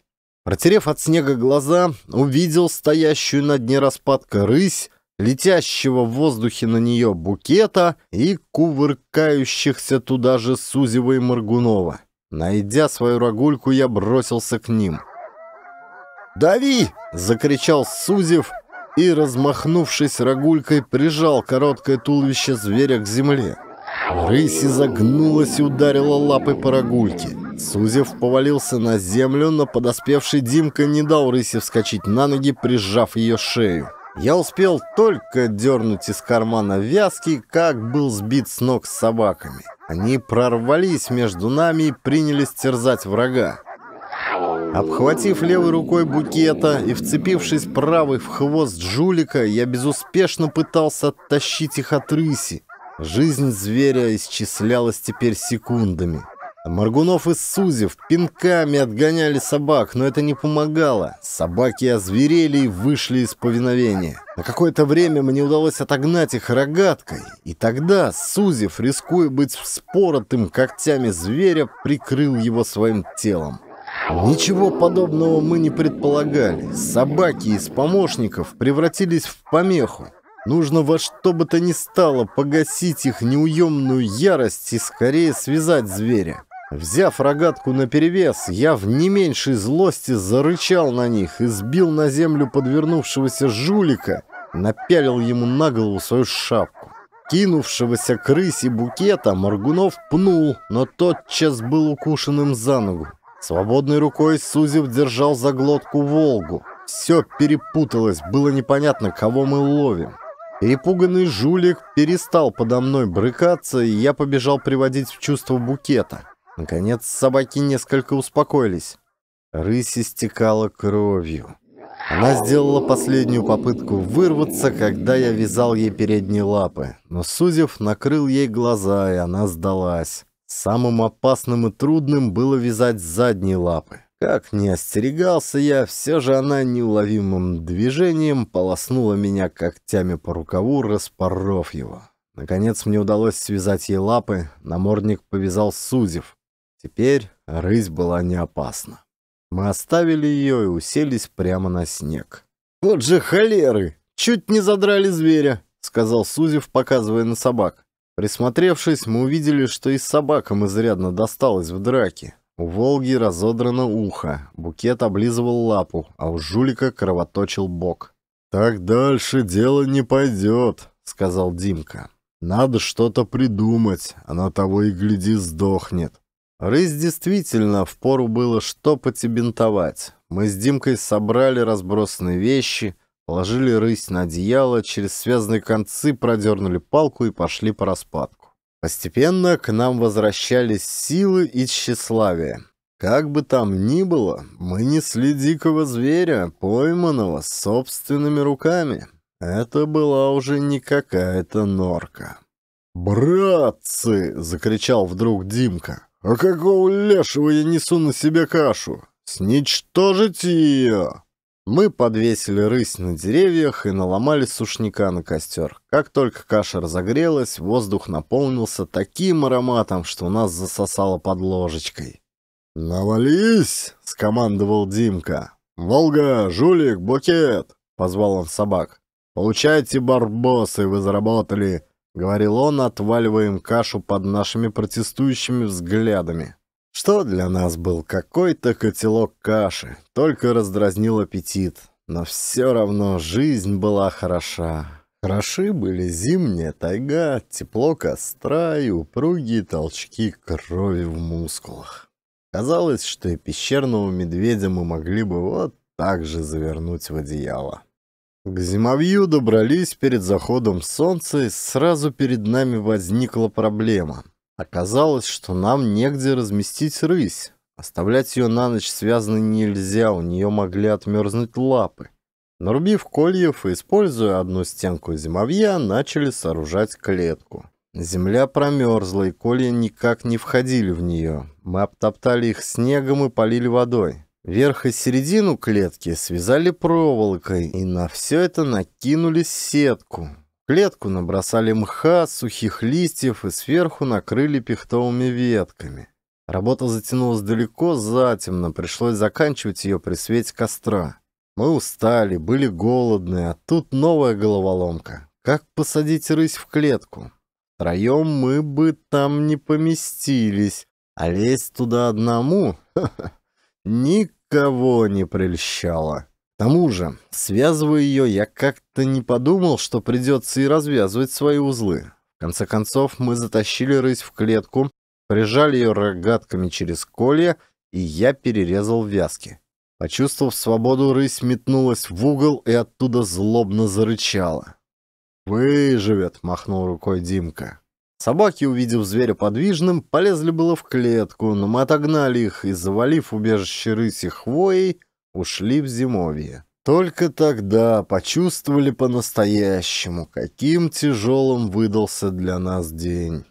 Протерев от снега глаза, увидел стоящую на дне распадка рысь, летящего в воздухе на нее букета и кувыркающихся туда же Сузева и Моргунова. Найдя свою рогульку, я бросился к ним. «Дави!» — закричал Сузев и, размахнувшись рогулькой, прижал короткое туловище зверя к земле. Рысь изогнулась и ударила лапой по рогульке. Сузев повалился на землю, но подоспевший Димка не дал рысе вскочить на ноги, прижав ее шею. Я успел только дернуть из кармана вязки, как был сбит с ног с собаками. Они прорвались между нами и принялись терзать врага. Обхватив левой рукой букета и вцепившись правой в хвост жулика, я безуспешно пытался оттащить их от рыси. Жизнь зверя исчислялась теперь секундами. Маргунов и Сузев пинками отгоняли собак, но это не помогало. Собаки озверели и вышли из повиновения. На какое-то время мне удалось отогнать их рогаткой, и тогда Сузев, рискуя быть вспоротым когтями зверя, прикрыл его своим телом. Ничего подобного мы не предполагали. Собаки из помощников превратились в помеху. Нужно во что бы то ни стало погасить их неуемную ярость и скорее связать зверя. Взяв рогатку на перевес, я в не меньшей злости зарычал на них и сбил на землю подвернувшегося жулика, напялил ему на голову свою шапку. Кинувшегося крысе букета Моргунов пнул, но тотчас был укушенным за ногу. Свободной рукой Сузев держал за глотку Волгу. Все перепуталось, было непонятно, кого мы ловим. Перепуганный жулик перестал подо мной брыкаться, и я побежал приводить в чувство букета. Наконец собаки несколько успокоились. Рысь истекала кровью. Она сделала последнюю попытку вырваться, когда я вязал ей передние лапы. Но Сузев накрыл ей глаза, и она сдалась. Самым опасным и трудным было вязать задние лапы. Как не остерегался я, все же она неуловимым движением полоснула меня когтями по рукаву, распоров его. Наконец мне удалось связать ей лапы, намордник повязал Сузев. Теперь рысь была не опасна. Мы оставили ее и уселись прямо на снег. «Вот же холеры! Чуть не задрали зверя!» — сказал Сузев, показывая на собак. Присмотревшись, мы увидели, что и собакам изрядно досталось в драке. У Волги разодрано ухо, букет облизывал лапу, а у жулика кровоточил бок. «Так дальше дело не пойдет», — сказал Димка. «Надо что-то придумать, она того и гляди сдохнет». Рысь действительно впору было штопать и бинтовать. Мы с Димкой собрали разбросанные вещи, положили рысь на одеяло, через связанные концы продернули палку и пошли по распадку. Постепенно к нам возвращались силы и тщеславие. Как бы там ни было, мы несли дикого зверя, пойманного собственными руками. Это была уже не какая-то норка. «Братцы!» — закричал вдруг Димка. «А какого лешего я несу на себе кашу? Сничтожить ее!» Мы подвесили рысь на деревьях и наломали сушняка на костер. Как только каша разогрелась, воздух наполнился таким ароматом, что нас засосало под ложечкой. «Навались!» — скомандовал Димка. «Волга, жулик, букет!» — позвал он собак. «Получайте, барбосы, вы заработали — говорил он, отваливаем кашу под нашими протестующими взглядами. Что для нас был какой-то котелок каши, только раздразнил аппетит. Но все равно жизнь была хороша. Хороши были зимняя тайга, тепло костра и упругие толчки крови в мускулах. Казалось, что и пещерного медведя мы могли бы вот так же завернуть в одеяло. К зимовью добрались перед заходом солнца, и сразу перед нами возникла проблема. Оказалось, что нам негде разместить рысь. Оставлять ее на ночь связанной нельзя, у нее могли отмерзнуть лапы. Нарубив кольев и используя одну стенку зимовья, начали сооружать клетку. Земля промерзла, и колья никак не входили в нее. Мы обтоптали их снегом и полили водой. Верх и середину клетки связали проволокой и на все это накинули сетку. клетку набросали мха, сухих листьев и сверху накрыли пихтовыми ветками. Работа затянулась далеко затемно, пришлось заканчивать ее при свете костра. Мы устали, были голодны, а тут новая головоломка. Как посадить рысь в клетку? Втроем мы бы там не поместились, а лезть туда одному? Ха -ха никого не прельщала. К тому же, связывая ее, я как-то не подумал, что придется и развязывать свои узлы. В конце концов, мы затащили рысь в клетку, прижали ее рогатками через колья, и я перерезал вязки. Почувствовав свободу, рысь метнулась в угол и оттуда злобно зарычала. «Выживет!» — махнул рукой Димка. Собаки, увидев зверя подвижным, полезли было в клетку, но мы отогнали их и, завалив убежище рыси хвоей, ушли в зимовье. Только тогда почувствовали по-настоящему, каким тяжелым выдался для нас день.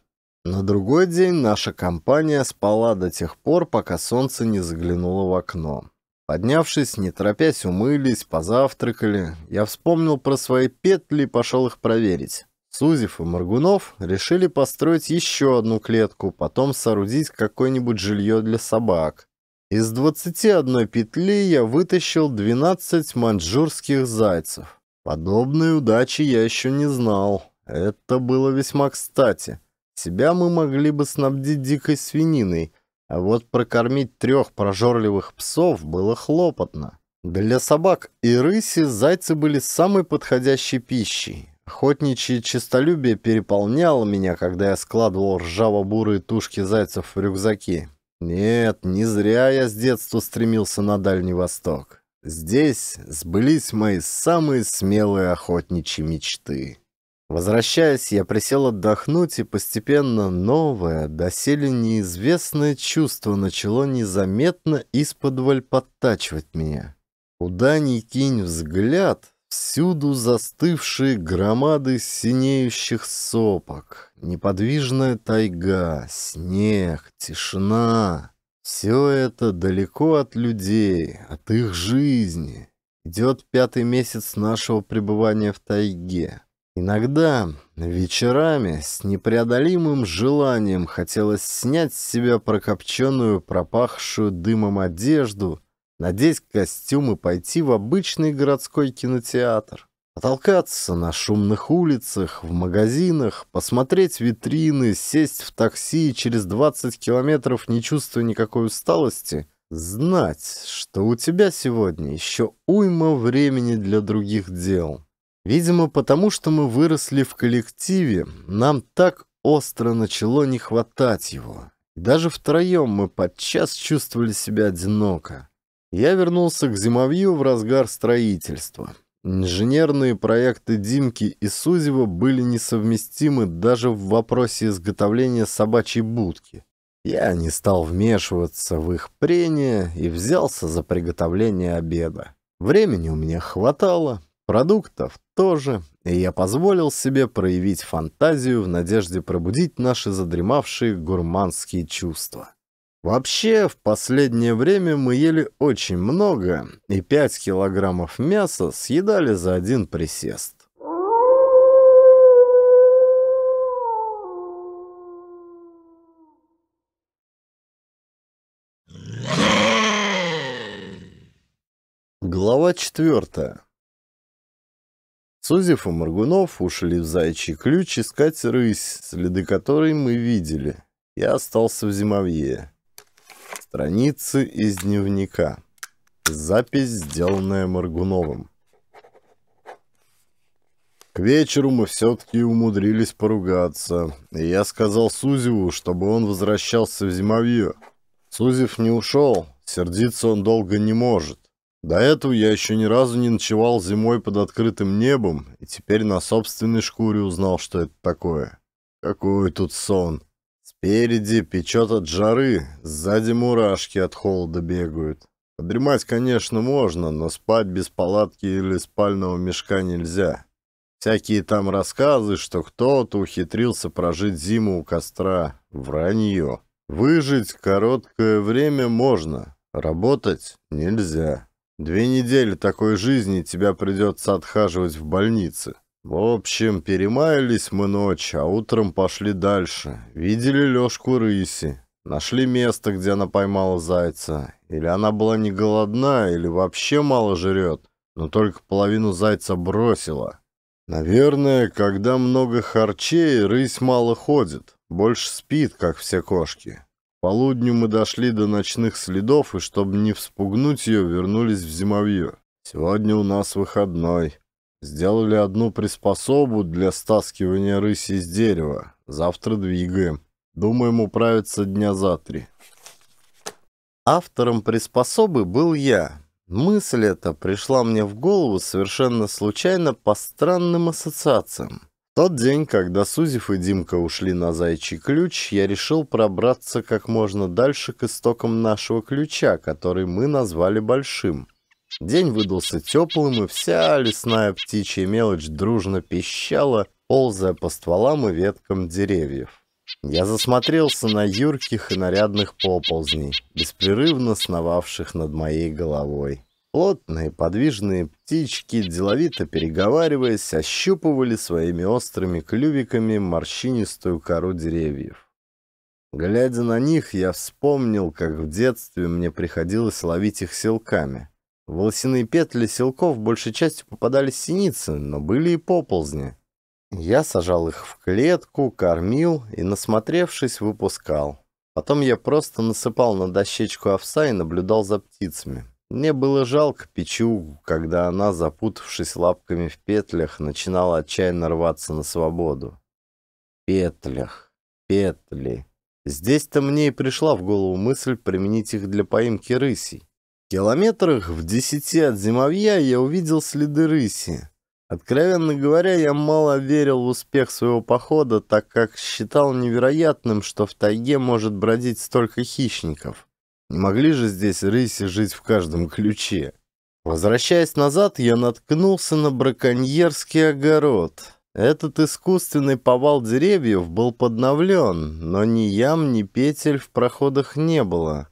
На другой день наша компания спала до тех пор, пока солнце не заглянуло в окно. Поднявшись, не торопясь, умылись, позавтракали. Я вспомнил про свои петли и пошел их проверить. Сузев и Моргунов решили построить еще одну клетку, потом соорудить какое-нибудь жилье для собак. Из 21 петли я вытащил 12 маньчжурских зайцев. Подобной удачи я еще не знал. Это было весьма кстати. Себя мы могли бы снабдить дикой свининой, а вот прокормить трех прожорливых псов было хлопотно. Для собак и рыси зайцы были самой подходящей пищей. Охотничье честолюбие переполняло меня, когда я складывал ржаво-бурые тушки зайцев в рюкзаки. Нет, не зря я с детства стремился на Дальний Восток. Здесь сбылись мои самые смелые охотничьи мечты. Возвращаясь, я присел отдохнуть, и постепенно новое, доселе неизвестное чувство начало незаметно исподволь подтачивать меня. Куда ни кинь взгляд, Всюду застывшие громады синеющих сопок, неподвижная тайга, снег, тишина. Все это далеко от людей, от их жизни. Идет пятый месяц нашего пребывания в тайге. Иногда, вечерами, с непреодолимым желанием хотелось снять с себя прокопченную, пропахшую дымом одежду — надеть костюм и пойти в обычный городской кинотеатр. Потолкаться на шумных улицах, в магазинах, посмотреть витрины, сесть в такси и через 20 километров, не чувствуя никакой усталости, знать, что у тебя сегодня еще уйма времени для других дел. Видимо, потому что мы выросли в коллективе, нам так остро начало не хватать его. И даже втроем мы подчас чувствовали себя одиноко. Я вернулся к зимовью в разгар строительства. Инженерные проекты Димки и Сузева были несовместимы даже в вопросе изготовления собачьей будки. Я не стал вмешиваться в их прения и взялся за приготовление обеда. Времени у меня хватало, продуктов тоже, и я позволил себе проявить фантазию в надежде пробудить наши задремавшие гурманские чувства. Вообще, в последнее время мы ели очень много, и 5 килограммов мяса съедали за один присест. Глава четвертая. Сузев и Моргунов ушли в заячий ключ искать рысь, следы которой мы видели. Я остался в зимовье. Страницы из дневника. Запись, сделанная Маргуновым. К вечеру мы все-таки умудрились поругаться, и я сказал Сузеву, чтобы он возвращался в зимовье. Сузев не ушел, сердиться он долго не может. До этого я еще ни разу не ночевал зимой под открытым небом, и теперь на собственной шкуре узнал, что это такое. Какой тут сон! Впереди печет от жары, сзади мурашки от холода бегают. Подремать, конечно, можно, но спать без палатки или спального мешка нельзя. Всякие там рассказы, что кто-то ухитрился прожить зиму у костра. Вранье. Выжить короткое время можно, работать нельзя. Две недели такой жизни тебя придется отхаживать в больнице. В общем, перемаялись мы ночь, а утром пошли дальше. Видели Лёшку рыси. Нашли место, где она поймала зайца. Или она была не голодна, или вообще мало жрет, но только половину зайца бросила. Наверное, когда много харчей, рысь мало ходит, больше спит, как все кошки. К полудню мы дошли до ночных следов, и чтобы не вспугнуть ее, вернулись в зимовье. Сегодня у нас выходной. Сделали одну приспособу для стаскивания рыси с дерева. Завтра двигаем. Думаем управиться дня за три. Автором приспособы был я. Мысль эта пришла мне в голову совершенно случайно по странным ассоциациям. тот день, когда Сузев и Димка ушли на «Зайчий ключ», я решил пробраться как можно дальше к истокам нашего ключа, который мы назвали «Большим». День выдался теплым, и вся лесная птичья мелочь дружно пищала, ползая по стволам и веткам деревьев. Я засмотрелся на юрких и нарядных поползней, беспрерывно сновавших над моей головой. Плотные подвижные птички, деловито переговариваясь, ощупывали своими острыми клювиками морщинистую кору деревьев. Глядя на них, я вспомнил, как в детстве мне приходилось ловить их силками. Волосяные петли селков большей частью попадались синицы, но были и поползни. Я сажал их в клетку, кормил и, насмотревшись, выпускал. Потом я просто насыпал на дощечку овса и наблюдал за птицами. Мне было жалко печугу, когда она, запутавшись лапками в петлях, начинала отчаянно рваться на свободу. Петлях, петли. Здесь-то мне и пришла в голову мысль применить их для поимки рысей километрах в десяти от зимовья я увидел следы рыси. Откровенно говоря, я мало верил в успех своего похода, так как считал невероятным, что в тайге может бродить столько хищников. Не могли же здесь рыси жить в каждом ключе. Возвращаясь назад, я наткнулся на браконьерский огород. Этот искусственный повал деревьев был подновлен, но ни ям, ни петель в проходах не было.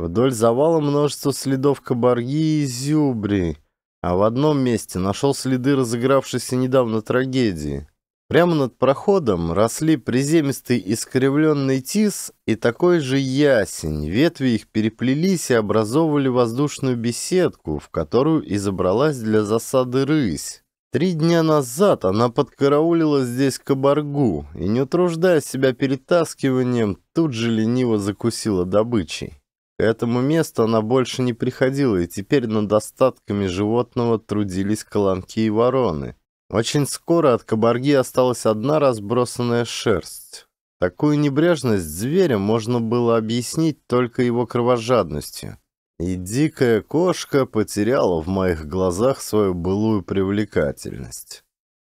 Вдоль завала множество следов кабарги и зюбри, а в одном месте нашел следы разыгравшейся недавно трагедии. Прямо над проходом росли приземистый искривленный тис и такой же ясень. Ветви их переплелись и образовывали воздушную беседку, в которую и забралась для засады рысь. Три дня назад она подкараулила здесь кабаргу и, не утруждая себя перетаскиванием, тут же лениво закусила добычей. К этому месту она больше не приходила, и теперь над остатками животного трудились колонки и вороны. Очень скоро от кабарги осталась одна разбросанная шерсть. Такую небрежность зверя можно было объяснить только его кровожадностью. И дикая кошка потеряла в моих глазах свою былую привлекательность.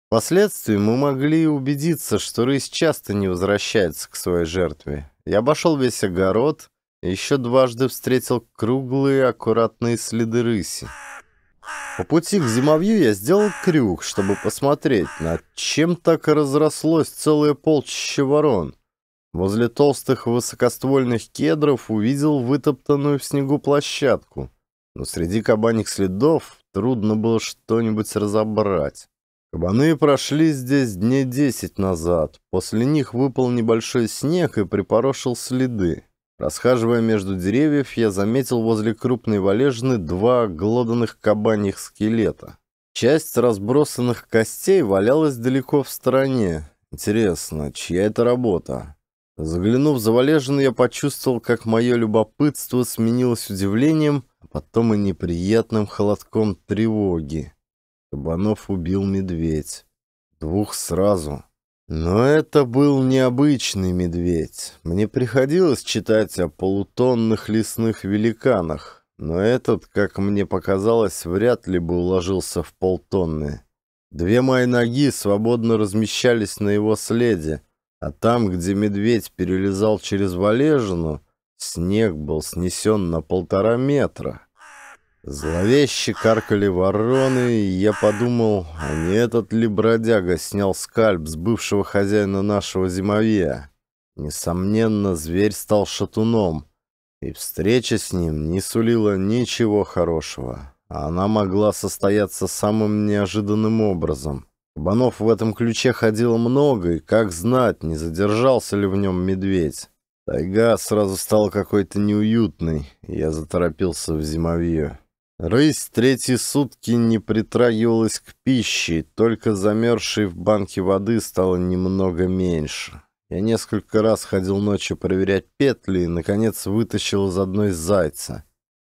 Впоследствии мы могли убедиться, что рысь часто не возвращается к своей жертве. Я обошел весь огород, еще дважды встретил круглые аккуратные следы рыси. По пути к зимовью я сделал крюк, чтобы посмотреть, над чем так разрослось целое полчище ворон. Возле толстых высокоствольных кедров увидел вытоптанную в снегу площадку, но среди кабаних следов трудно было что-нибудь разобрать. Кабаны прошли здесь дней десять назад, после них выпал небольшой снег и припорошил следы. Расхаживая между деревьев, я заметил возле крупной валежины два глоданных кабаньих скелета. Часть разбросанных костей валялась далеко в стороне. Интересно, чья это работа? Заглянув за валежину, я почувствовал, как мое любопытство сменилось удивлением, а потом и неприятным холодком тревоги. Кабанов убил медведь. Двух сразу. Но это был необычный медведь. Мне приходилось читать о полутонных лесных великанах, но этот, как мне показалось, вряд ли бы уложился в полтонны. Две мои ноги свободно размещались на его следе, а там, где медведь перелезал через валежину, снег был снесен на полтора метра. Зловеще каркали вороны, и я подумал, а не этот ли бродяга снял скальп с бывшего хозяина нашего зимовья? Несомненно, зверь стал шатуном, и встреча с ним не сулила ничего хорошего. Она могла состояться самым неожиданным образом. Кабанов в этом ключе ходило много, и как знать, не задержался ли в нем медведь. Тайга сразу стала какой-то неуютной, и я заторопился в зимовье. Рысь третьи сутки не притрагивалась к пище, только замерзшей в банке воды стало немного меньше. Я несколько раз ходил ночью проверять петли и, наконец, вытащил из одной зайца.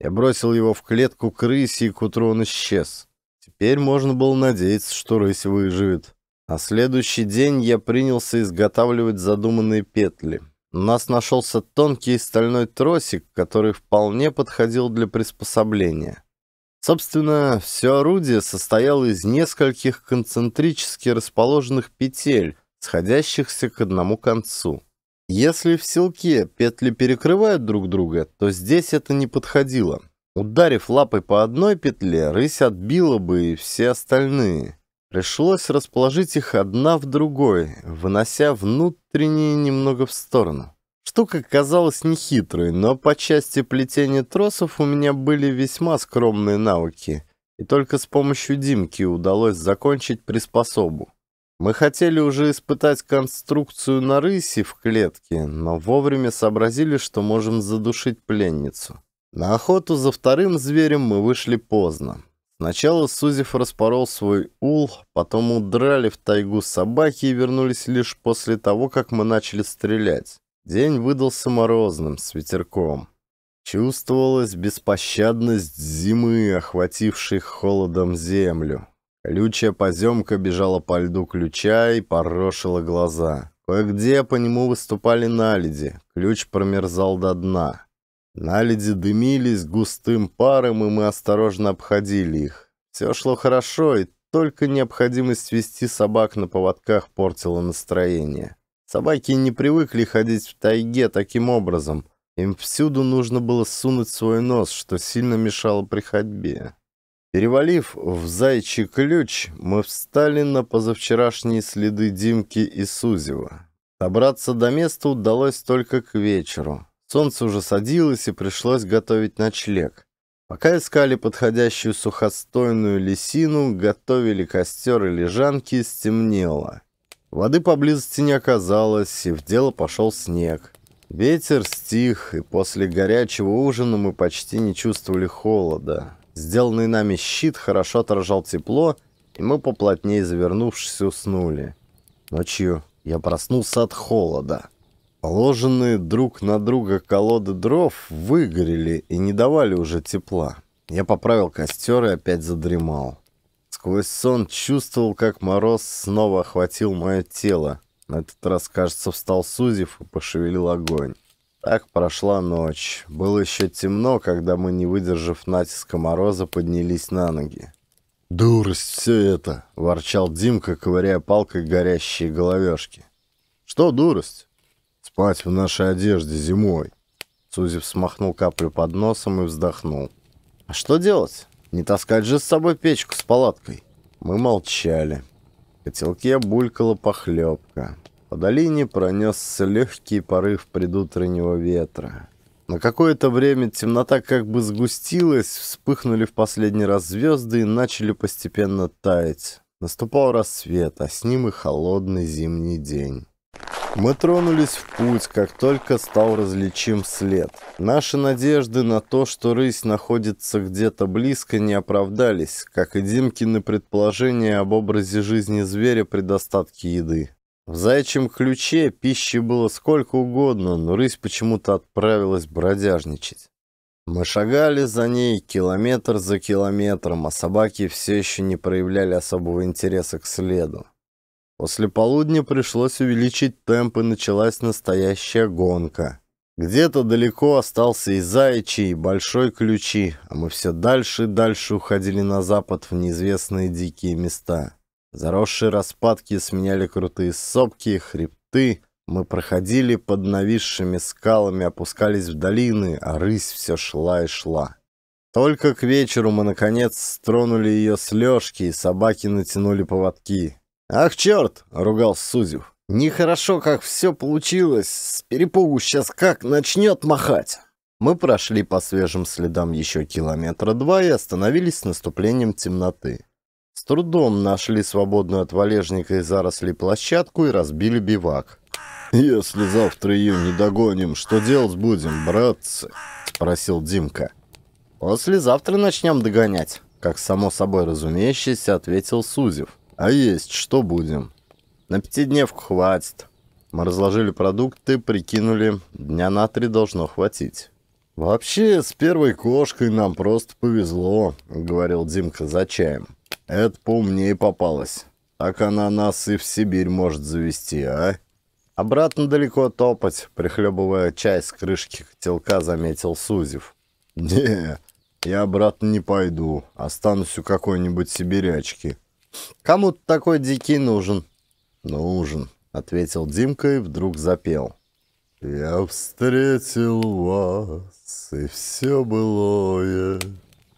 Я бросил его в клетку к и к утру он исчез. Теперь можно было надеяться, что рысь выживет. На следующий день я принялся изготавливать задуманные петли. У нас нашелся тонкий стальной тросик, который вполне подходил для приспособления. Собственно, все орудие состояло из нескольких концентрически расположенных петель, сходящихся к одному концу. Если в селке петли перекрывают друг друга, то здесь это не подходило. Ударив лапой по одной петле, рысь отбила бы и все остальные. Пришлось расположить их одна в другой, вынося внутренние немного в сторону. Штука казалась нехитрой, но по части плетения тросов у меня были весьма скромные навыки, и только с помощью Димки удалось закончить приспособу. Мы хотели уже испытать конструкцию на рысе в клетке, но вовремя сообразили, что можем задушить пленницу. На охоту за вторым зверем мы вышли поздно. Сначала Сузев распорол свой ул, потом удрали в тайгу собаки и вернулись лишь после того, как мы начали стрелять. День выдался морозным, с ветерком. Чувствовалась беспощадность зимы, охватившей холодом землю. Колючая поземка бежала по льду ключа и порошила глаза. Кое-где по нему выступали наледи, ключ промерзал до дна. Наледи дымились густым паром, и мы осторожно обходили их. Все шло хорошо, и только необходимость вести собак на поводках портила настроение. Собаки не привыкли ходить в тайге таким образом. Им всюду нужно было сунуть свой нос, что сильно мешало при ходьбе. Перевалив в зайчий ключ, мы встали на позавчерашние следы Димки и Сузева. Добраться до места удалось только к вечеру. Солнце уже садилось, и пришлось готовить ночлег. Пока искали подходящую сухостойную лисину, готовили костер и лежанки, стемнело. Воды поблизости не оказалось, и в дело пошел снег. Ветер стих, и после горячего ужина мы почти не чувствовали холода. Сделанный нами щит хорошо отражал тепло, и мы поплотнее завернувшись уснули. Ночью я проснулся от холода. Положенные друг на друга колоды дров выгорели и не давали уже тепла. Я поправил костер и опять задремал. Сквозь сон чувствовал, как мороз снова охватил мое тело. На этот раз, кажется, встал Сузев и пошевелил огонь. Так прошла ночь. Было еще темно, когда мы, не выдержав натиска мороза, поднялись на ноги. «Дурость все это!» — ворчал Димка, ковыряя палкой горящие головешки. «Что дурость?» «Спать в нашей одежде зимой!» Сузев смахнул каплю под носом и вздохнул. «А что делать?» Не таскать же с собой печку с палаткой. Мы молчали. В котелке булькала похлебка. По долине пронесся легкий порыв предутреннего ветра. На какое-то время темнота как бы сгустилась, вспыхнули в последний раз звезды и начали постепенно таять. Наступал рассвет, а с ним и холодный зимний день. Мы тронулись в путь, как только стал различим след. Наши надежды на то, что рысь находится где-то близко, не оправдались, как и Димкины предположения об образе жизни зверя при достатке еды. В заячьем ключе пищи было сколько угодно, но рысь почему-то отправилась бродяжничать. Мы шагали за ней километр за километром, а собаки все еще не проявляли особого интереса к следу. После полудня пришлось увеличить темп и началась настоящая гонка. Где-то далеко остался и Заячий, и Большой Ключи, а мы все дальше и дальше уходили на запад в неизвестные дикие места. Заросшие распадки сменяли крутые сопки, хребты. Мы проходили под нависшими скалами, опускались в долины, а рысь все шла и шла. Только к вечеру мы, наконец, стронули ее с лёжки, и собаки натянули поводки. «Ах, черт!» — ругался Сузев. «Нехорошо, как все получилось. С перепугу сейчас как начнет махать!» Мы прошли по свежим следам еще километра два и остановились с наступлением темноты. С трудом нашли свободную от валежника и зарослей площадку и разбили бивак. «Если завтра ее не догоним, что делать будем, братцы?» — спросил Димка. «Послезавтра начнем догонять», — как само собой разумеющееся ответил Сузев. А есть что будем? На пятидневку хватит. Мы разложили продукты, прикинули, дня на три должно хватить. «Вообще, с первой кошкой нам просто повезло», — говорил Димка за чаем. «Это поумнее попалось. Так она нас и в Сибирь может завести, а?» «Обратно далеко топать», — прихлебывая чай с крышки котелка, заметил Сузев. «Не, я обратно не пойду. Останусь у какой-нибудь сибирячки. Кому-то такой дикий нужен». «Нужен», — ответил Димка и вдруг запел. «Я встретил вас, и все былое».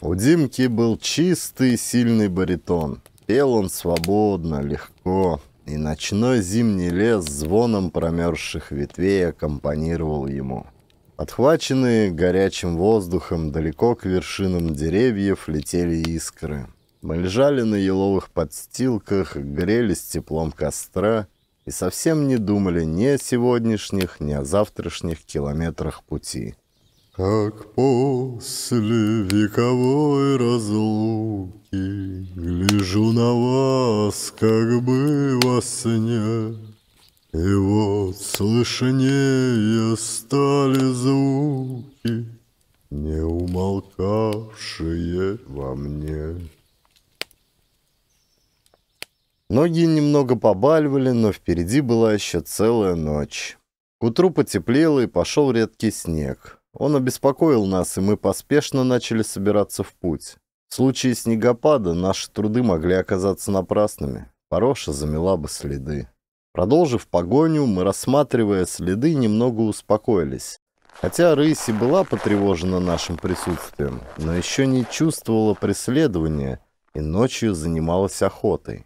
У Димки был чистый сильный баритон. Пел он свободно, легко, и ночной зимний лес звоном промерзших ветвей аккомпанировал ему. Подхваченные горячим воздухом далеко к вершинам деревьев летели искры. Мы лежали на еловых подстилках, грелись теплом костра и совсем не думали ни о сегодняшних, ни о завтрашних километрах пути. Как после вековой разлуки Гляжу на вас, как бы во сне, И вот слышнее стали звуки, Не умолкавшие во мне. Ноги немного побаливали, но впереди была еще целая ночь. К утру потеплело и пошел редкий снег. Он обеспокоил нас, и мы поспешно начали собираться в путь. В случае снегопада наши труды могли оказаться напрасными. Пороша замела бы следы. Продолжив погоню, мы, рассматривая следы, немного успокоились. Хотя рысь и была потревожена нашим присутствием, но еще не чувствовала преследования и ночью занималась охотой.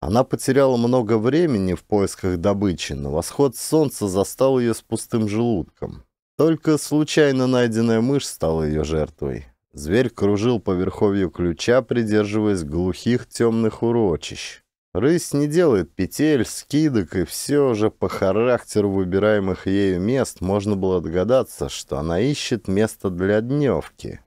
Она потеряла много времени в поисках добычи, но восход солнца застал ее с пустым желудком. Только случайно найденная мышь стала ее жертвой. Зверь кружил по верховью ключа, придерживаясь глухих темных урочищ. Рысь не делает петель, скидок, и все же по характеру выбираемых ею мест можно было догадаться, что она ищет место для дневки.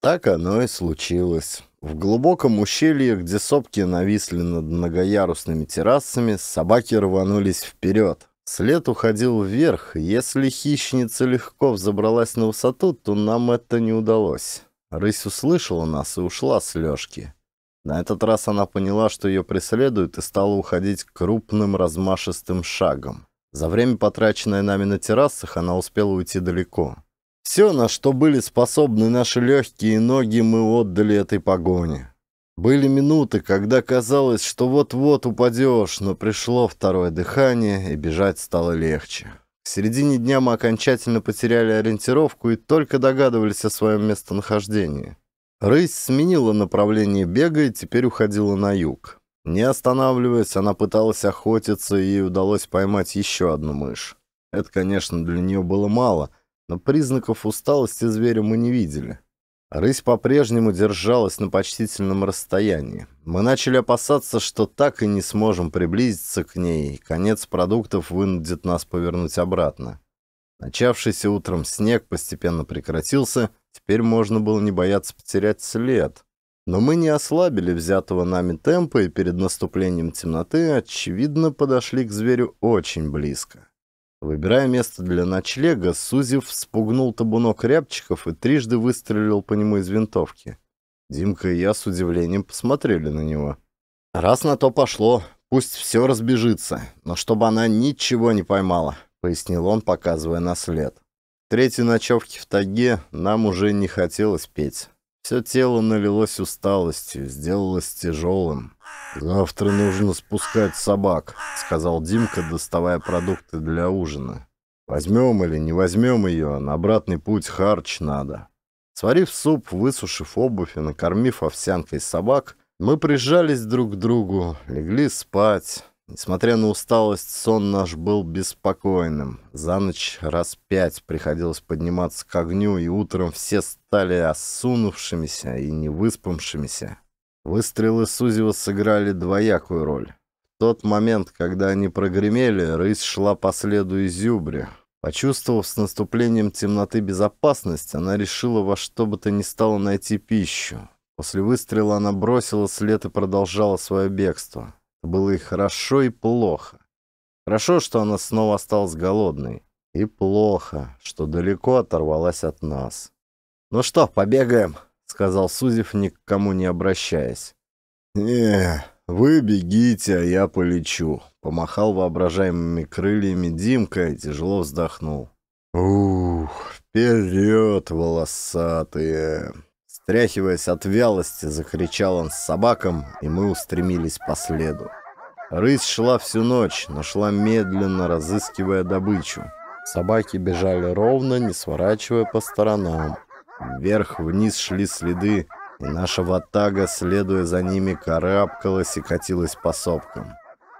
Так оно и случилось. В глубоком ущелье, где сопки нависли над многоярусными террасами, собаки рванулись вперед. След уходил вверх, если хищница легко взобралась на высоту, то нам это не удалось. Рысь услышала нас и ушла с лёжки. На этот раз она поняла, что ее преследуют, и стала уходить крупным размашистым шагом. За время, потраченное нами на террасах, она успела уйти далеко. Все, на что были способны наши легкие ноги, мы отдали этой погоне. Были минуты, когда казалось, что вот-вот упадешь, но пришло второе дыхание, и бежать стало легче. В середине дня мы окончательно потеряли ориентировку и только догадывались о своем местонахождении. Рысь сменила направление бега и теперь уходила на юг. Не останавливаясь, она пыталась охотиться, и ей удалось поймать еще одну мышь. Это, конечно, для нее было мало — но признаков усталости зверя мы не видели. Рысь по-прежнему держалась на почтительном расстоянии. Мы начали опасаться, что так и не сможем приблизиться к ней, и конец продуктов вынудит нас повернуть обратно. Начавшийся утром снег постепенно прекратился, теперь можно было не бояться потерять след. Но мы не ослабили взятого нами темпа и перед наступлением темноты, очевидно, подошли к зверю очень близко. Выбирая место для ночлега, Сузев спугнул табунок рябчиков и трижды выстрелил по нему из винтовки. Димка и я с удивлением посмотрели на него. «Раз на то пошло, пусть все разбежится, но чтобы она ничего не поймала», — пояснил он, показывая на след. Третьей ночевки в таге нам уже не хотелось петь. Все тело налилось усталостью, сделалось тяжелым. «Завтра нужно спускать собак», — сказал Димка, доставая продукты для ужина. «Возьмем или не возьмем ее, на обратный путь харч надо». Сварив суп, высушив обувь и накормив овсянкой собак, мы прижались друг к другу, легли спать. Несмотря на усталость, сон наш был беспокойным. За ночь раз пять приходилось подниматься к огню, и утром все стали осунувшимися и невыспавшимися. Выстрелы Сузева сыграли двоякую роль. В тот момент, когда они прогремели, рысь шла по следу изюбри. Почувствовав с наступлением темноты безопасность, она решила во что бы то ни стало найти пищу. После выстрела она бросила след и продолжала свое бегство. было и хорошо, и плохо. Хорошо, что она снова осталась голодной. И плохо, что далеко оторвалась от нас. «Ну что, побегаем?» сказал Сузев, ни к кому не обращаясь. «Не, вы бегите, а я полечу», — помахал воображаемыми крыльями Димка и тяжело вздохнул. «Ух, вперед, волосатые!» Стряхиваясь от вялости, закричал он с собаком, и мы устремились по следу. Рысь шла всю ночь, но шла медленно, разыскивая добычу. Собаки бежали ровно, не сворачивая по сторонам, Вверх-вниз шли следы, и наша ватага, следуя за ними, карабкалась и катилась по сопкам.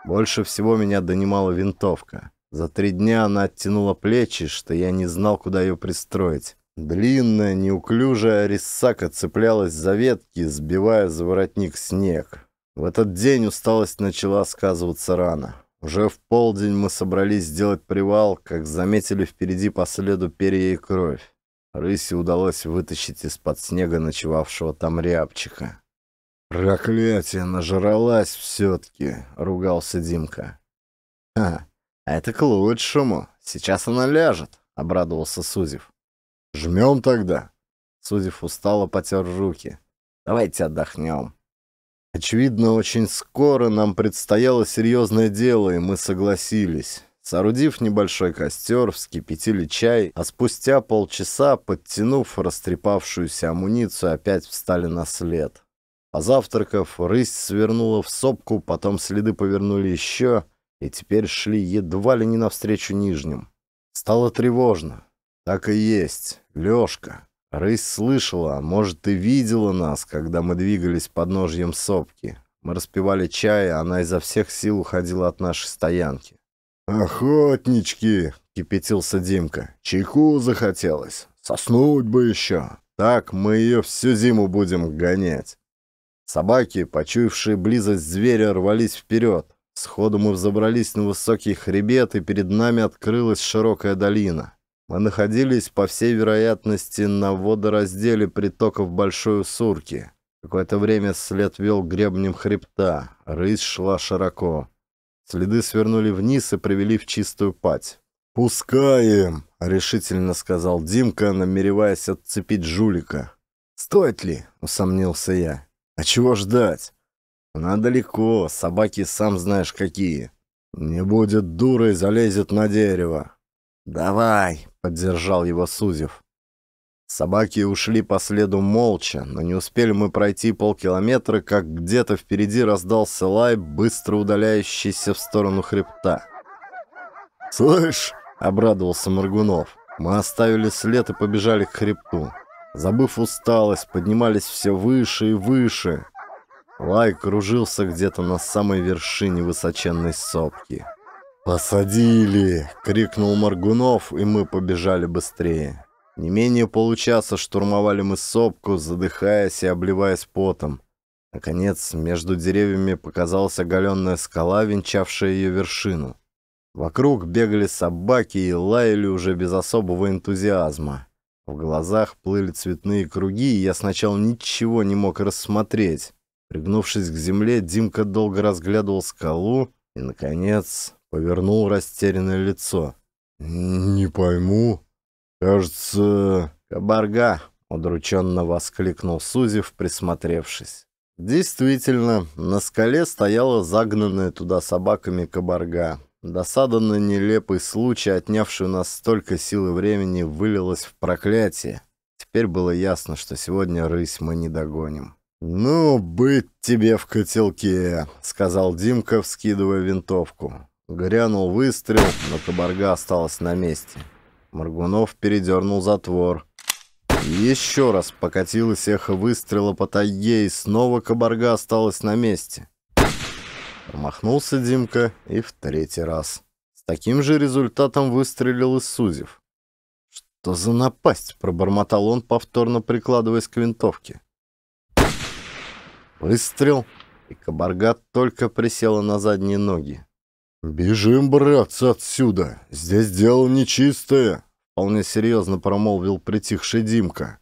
Больше всего меня донимала винтовка. За три дня она оттянула плечи, что я не знал, куда ее пристроить. Длинная, неуклюжая риссака цеплялась за ветки, сбивая за воротник снег. В этот день усталость начала сказываться рано. Уже в полдень мы собрались сделать привал, как заметили впереди по следу перья и кровь. Рысе удалось вытащить из-под снега ночевавшего там рябчика. «Проклятие, нажралась все-таки!» — ругался Димка. «Ха, а это к лучшему. Сейчас она ляжет», — обрадовался Сузев. «Жмем тогда». Сузев устало потер руки. «Давайте отдохнем». Очевидно, очень скоро нам предстояло серьезное дело, и мы согласились. Соорудив небольшой костер, вскипятили чай, а спустя полчаса, подтянув растрепавшуюся амуницию, опять встали на след. Позавтракав, рысь свернула в сопку, потом следы повернули еще и теперь шли едва ли не навстречу нижним. Стало тревожно. Так и есть. Лёшка. Рысь слышала, а может и видела нас, когда мы двигались под ножьем сопки. Мы распивали чай, а она изо всех сил уходила от нашей стоянки. «Охотнички!» — кипятился Димка. «Чайку захотелось. Соснуть бы еще. Так мы ее всю зиму будем гонять». Собаки, почуявшие близость зверя, рвались вперед. Сходу мы взобрались на высокий хребет, и перед нами открылась широкая долина. Мы находились, по всей вероятности, на водоразделе притоков Большой Сурки. Какое-то время след вел гребнем хребта. Рысь шла широко. Следы свернули вниз и привели в чистую пать. «Пускаем!» — решительно сказал Димка, намереваясь отцепить жулика. «Стоит ли?» — усомнился я. «А чего ждать?» «Она далеко, собаки сам знаешь какие». «Не будет дурой, залезет на дерево». «Давай!» — поддержал его Сузев. Собаки ушли по следу молча, но не успели мы пройти полкилометра, как где-то впереди раздался лай, быстро удаляющийся в сторону хребта. «Слышь!» — обрадовался Моргунов. Мы оставили след и побежали к хребту. Забыв усталость, поднимались все выше и выше. Лай кружился где-то на самой вершине высоченной сопки. «Посадили!» — крикнул Моргунов, и мы побежали быстрее. Не менее получаса штурмовали мы сопку, задыхаясь и обливаясь потом. Наконец, между деревьями показалась оголенная скала, венчавшая ее вершину. Вокруг бегали собаки и лаяли уже без особого энтузиазма. В глазах плыли цветные круги, и я сначала ничего не мог рассмотреть. Пригнувшись к земле, Димка долго разглядывал скалу и, наконец, повернул растерянное лицо. «Не пойму», «Кажется, кабарга», — удрученно воскликнул Сузев, присмотревшись. Действительно, на скале стояла загнанная туда собаками кабарга. Досада на нелепый случай, отнявший у нас столько сил и времени, вылилась в проклятие. Теперь было ясно, что сегодня рысь мы не догоним. «Ну, быть тебе в котелке», — сказал Димка, вскидывая винтовку. Грянул выстрел, но кабарга осталась на месте. Моргунов передернул затвор. Еще раз покатилось эхо выстрела по тайге, и снова кабарга осталась на месте. Махнулся Димка и в третий раз. С таким же результатом выстрелил и Сузев. «Что за напасть?» — пробормотал он, повторно прикладываясь к винтовке. Выстрел, и кабарга только присела на задние ноги. «Бежим, братцы, отсюда! Здесь дело нечистое!» Вполне серьезно промолвил притихший Димка.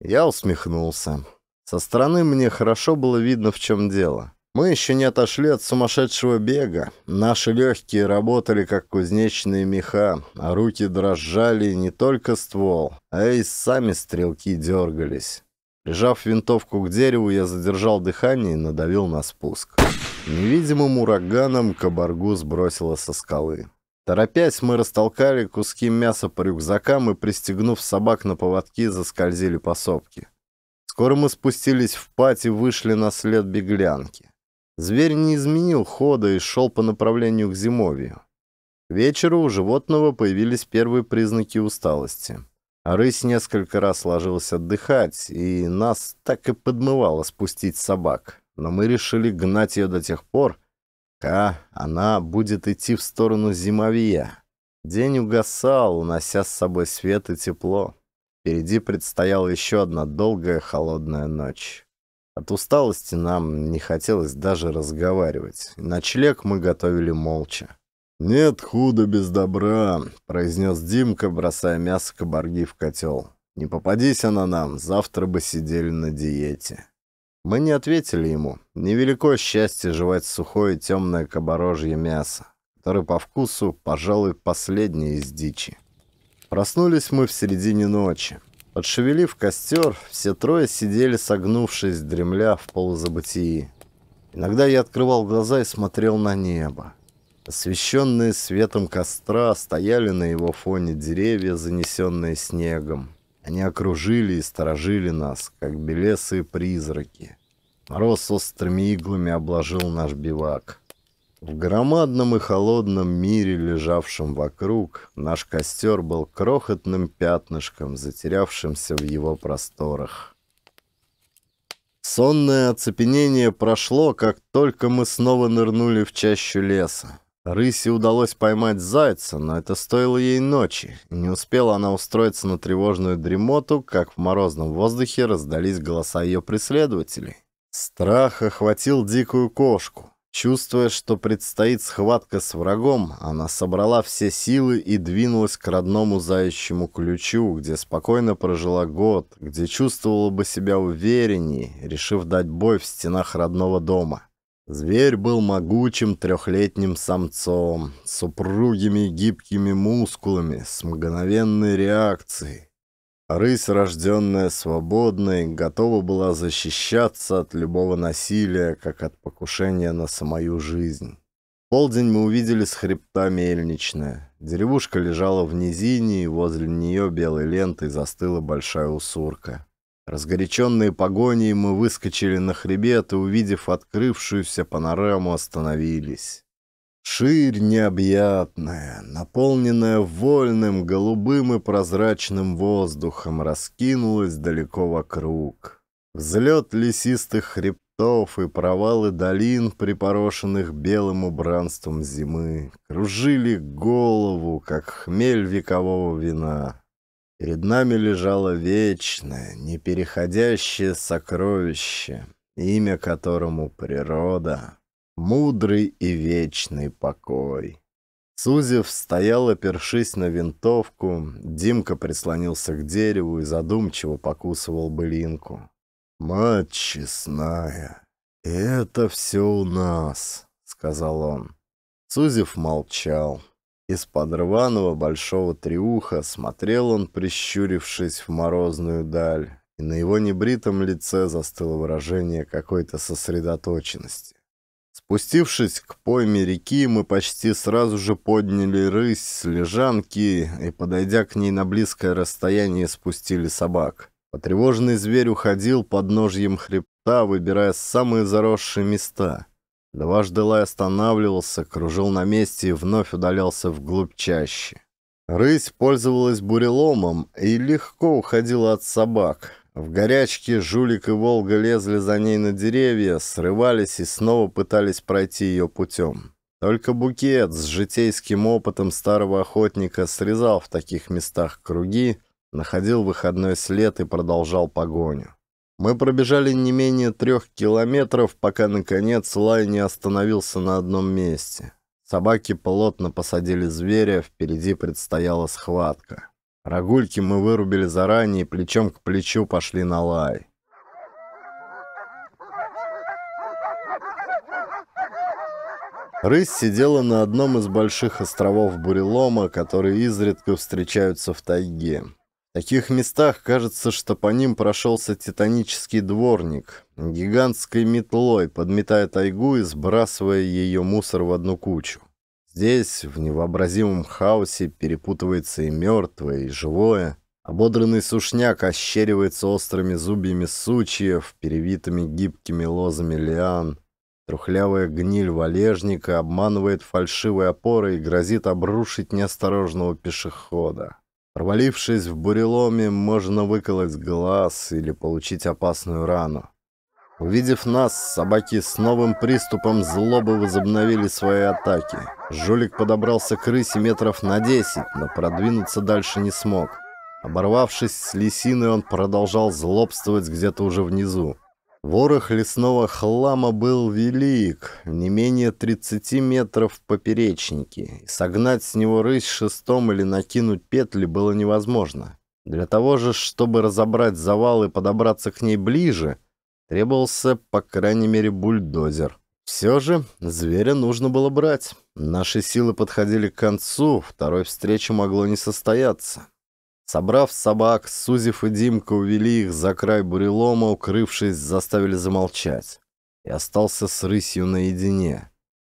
Я усмехнулся. Со стороны мне хорошо было видно, в чем дело. Мы еще не отошли от сумасшедшего бега. Наши легкие работали, как кузнечные меха, а руки дрожали не только ствол, а и сами стрелки дергались. Прижав винтовку к дереву, я задержал дыхание и надавил на спуск. Невидимым ураганом кабаргу сбросило со скалы. Торопясь, мы растолкали куски мяса по рюкзакам и, пристегнув собак на поводки, заскользили по сопке. Скоро мы спустились в пать и вышли на след беглянки. Зверь не изменил хода и шел по направлению к зимовью. К вечеру у животного появились первые признаки усталости. А рысь несколько раз ложилась отдыхать, и нас так и подмывало спустить собак но мы решили гнать ее до тех пор, пока она будет идти в сторону зимовья. День угасал, унося с собой свет и тепло. Впереди предстояла еще одна долгая холодная ночь. От усталости нам не хотелось даже разговаривать. Ночлег мы готовили молча. «Нет худа без добра», — произнес Димка, бросая мясо кабарги в котел. «Не попадись она нам, завтра бы сидели на диете». Мы не ответили ему. Невелико счастье жевать сухое темное кабарожье мясо, которое по вкусу, пожалуй, последнее из дичи. Проснулись мы в середине ночи. Подшевелив костер, все трое сидели согнувшись, дремля в полузабытии. Иногда я открывал глаза и смотрел на небо. Освещенные светом костра стояли на его фоне деревья, занесенные снегом. Они окружили и сторожили нас, как белесые призраки. Мороз острыми иглами обложил наш бивак. В громадном и холодном мире, лежавшем вокруг, наш костер был крохотным пятнышком, затерявшимся в его просторах. Сонное оцепенение прошло, как только мы снова нырнули в чащу леса. Рысе удалось поймать зайца, но это стоило ей ночи. не успела она устроиться на тревожную дремоту, как в морозном воздухе раздались голоса ее преследователей. Страх охватил дикую кошку. Чувствуя, что предстоит схватка с врагом, она собрала все силы и двинулась к родному заячьему ключу, где спокойно прожила год, где чувствовала бы себя увереннее, решив дать бой в стенах родного дома. Зверь был могучим трехлетним самцом, с упругими гибкими мускулами, с мгновенной реакцией. Рысь, рожденная свободной, готова была защищаться от любого насилия, как от покушения на самую жизнь. В полдень мы увидели с хребта мельничная. Деревушка лежала в низине, и возле нее белой лентой застыла большая усурка. Разгоряченные погоней мы выскочили на хребет и, увидев открывшуюся панораму, остановились. Ширь необъятная, наполненная вольным, голубым и прозрачным воздухом, раскинулась далеко вокруг. Взлет лесистых хребтов и провалы долин, припорошенных белым убранством зимы, кружили голову, как хмель векового вина. Перед нами лежало вечное, непереходящее сокровище, имя которому природа, мудрый и вечный покой. Сузев стоял, опершись на винтовку, Димка прислонился к дереву и задумчиво покусывал былинку. «Мать честная, это все у нас», — сказал он. Сузев молчал. Из-под рваного большого триуха смотрел он, прищурившись в морозную даль, и на его небритом лице застыло выражение какой-то сосредоточенности. Спустившись к пойме реки, мы почти сразу же подняли рысь с лежанки и, подойдя к ней на близкое расстояние, спустили собак. Потревоженный зверь уходил под ножьем хребта, выбирая самые заросшие места — Дважды лай останавливался, кружил на месте и вновь удалялся вглубь чаще. Рысь пользовалась буреломом и легко уходила от собак. В горячке жулик и волга лезли за ней на деревья, срывались и снова пытались пройти ее путем. Только букет с житейским опытом старого охотника срезал в таких местах круги, находил выходной след и продолжал погоню. Мы пробежали не менее трех километров, пока, наконец, лай не остановился на одном месте. Собаки плотно посадили зверя, впереди предстояла схватка. Рогульки мы вырубили заранее плечом к плечу пошли на лай. Рысь сидела на одном из больших островов бурелома, которые изредка встречаются в тайге таких местах кажется, что по ним прошелся титанический дворник, гигантской метлой, подметая тайгу и сбрасывая ее мусор в одну кучу. Здесь, в невообразимом хаосе, перепутывается и мертвое, и живое. Ободранный сушняк ощеривается острыми зубьями сучьев, перевитыми гибкими лозами лиан. Трухлявая гниль валежника обманывает фальшивые опоры и грозит обрушить неосторожного пешехода. Провалившись в буреломе, можно выколоть глаз или получить опасную рану. Увидев нас, собаки с новым приступом злобы возобновили свои атаки. Жулик подобрался к крысе метров на 10, но продвинуться дальше не смог. Оборвавшись с лисины, он продолжал злобствовать где-то уже внизу. Ворох лесного хлама был велик, не менее 30 метров в поперечнике, согнать с него рысь шестом или накинуть петли было невозможно. Для того же, чтобы разобрать завал и подобраться к ней ближе, требовался, по крайней мере, бульдозер. Все же зверя нужно было брать. Наши силы подходили к концу, второй встречи могло не состояться. Собрав собак, Сузев и Димка увели их за край бурелома, укрывшись, заставили замолчать. И остался с рысью наедине.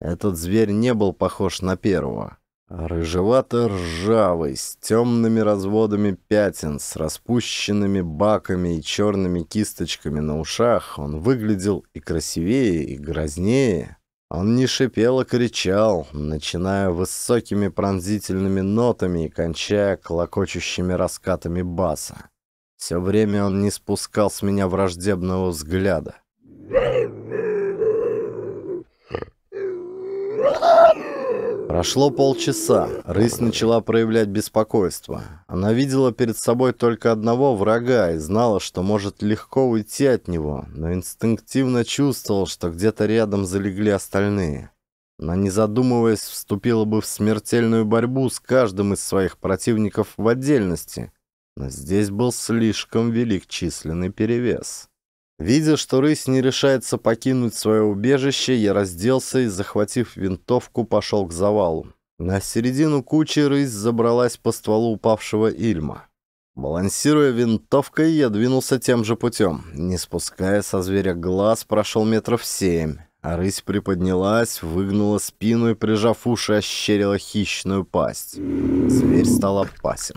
Этот зверь не был похож на первого. Рыжевато-ржавый, с темными разводами пятен, с распущенными баками и черными кисточками на ушах, он выглядел и красивее, и грознее. Он не шипел, а кричал, начиная высокими пронзительными нотами и кончая клокочущими раскатами баса. Все время он не спускал с меня враждебного взгляда. Прошло полчаса. Рысь начала проявлять беспокойство. Она видела перед собой только одного врага и знала, что может легко уйти от него, но инстинктивно чувствовала, что где-то рядом залегли остальные. Она, не задумываясь, вступила бы в смертельную борьбу с каждым из своих противников в отдельности, но здесь был слишком велик численный перевес. Видя, что рысь не решается покинуть свое убежище, я разделся и, захватив винтовку, пошел к завалу. На середину кучи рысь забралась по стволу упавшего Ильма. Балансируя винтовкой, я двинулся тем же путем. Не спуская со зверя глаз, прошел метров семь. А рысь приподнялась, выгнула спину и, прижав уши, ощерила хищную пасть. Зверь стал опасен.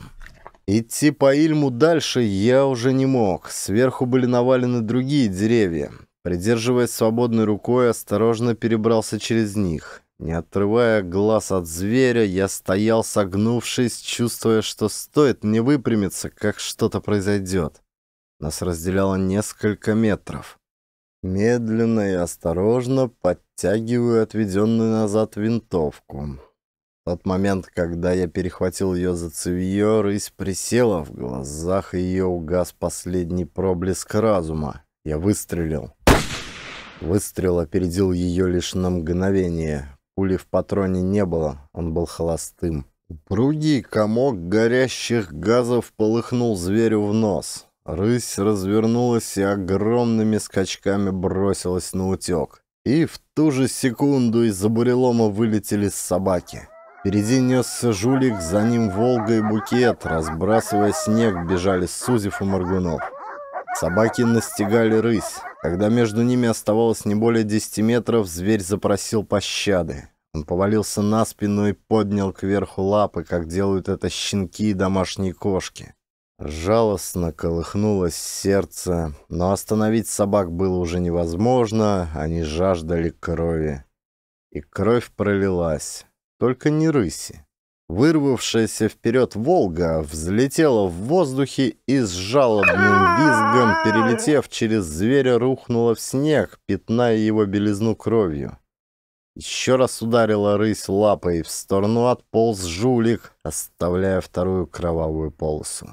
Идти по Ильму дальше я уже не мог. Сверху были навалены другие деревья. Придерживаясь свободной рукой, осторожно перебрался через них. Не отрывая глаз от зверя, я стоял согнувшись, чувствуя, что стоит мне выпрямиться, как что-то произойдет. Нас разделяло несколько метров. Медленно и осторожно подтягиваю отведенную назад винтовку тот момент, когда я перехватил ее за цевье, рысь присела, в глазах ее угас последний проблеск разума. Я выстрелил. Выстрел опередил ее лишь на мгновение. Пули в патроне не было, он был холостым. Упругий комок горящих газов полыхнул зверю в нос. Рысь развернулась и огромными скачками бросилась на утек. И в ту же секунду из-за бурелома вылетели собаки. Впереди несся жулик, за ним «Волга» и «Букет». Разбрасывая снег, бежали Сузев и Моргунов. Собаки настигали рысь. Когда между ними оставалось не более десяти метров, зверь запросил пощады. Он повалился на спину и поднял кверху лапы, как делают это щенки и домашние кошки. Жалостно колыхнулось сердце, но остановить собак было уже невозможно, они жаждали крови. И кровь пролилась только не рыси. Вырвавшаяся вперед «Волга» взлетела в воздухе и с жалобным визгом, перелетев через зверя, рухнула в снег, пятная его белизну кровью. Еще раз ударила рысь лапой, в сторону отполз жулик, оставляя вторую кровавую полосу.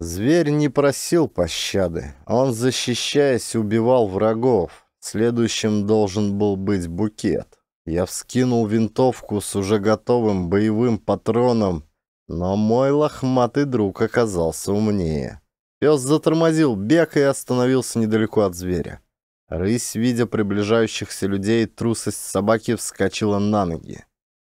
Зверь не просил пощады, он, защищаясь, убивал врагов. Следующим должен был быть букет. Я вскинул винтовку с уже готовым боевым патроном, но мой лохматый друг оказался умнее. Пес затормозил бег и остановился недалеко от зверя. Рысь, видя приближающихся людей, трусость собаки вскочила на ноги.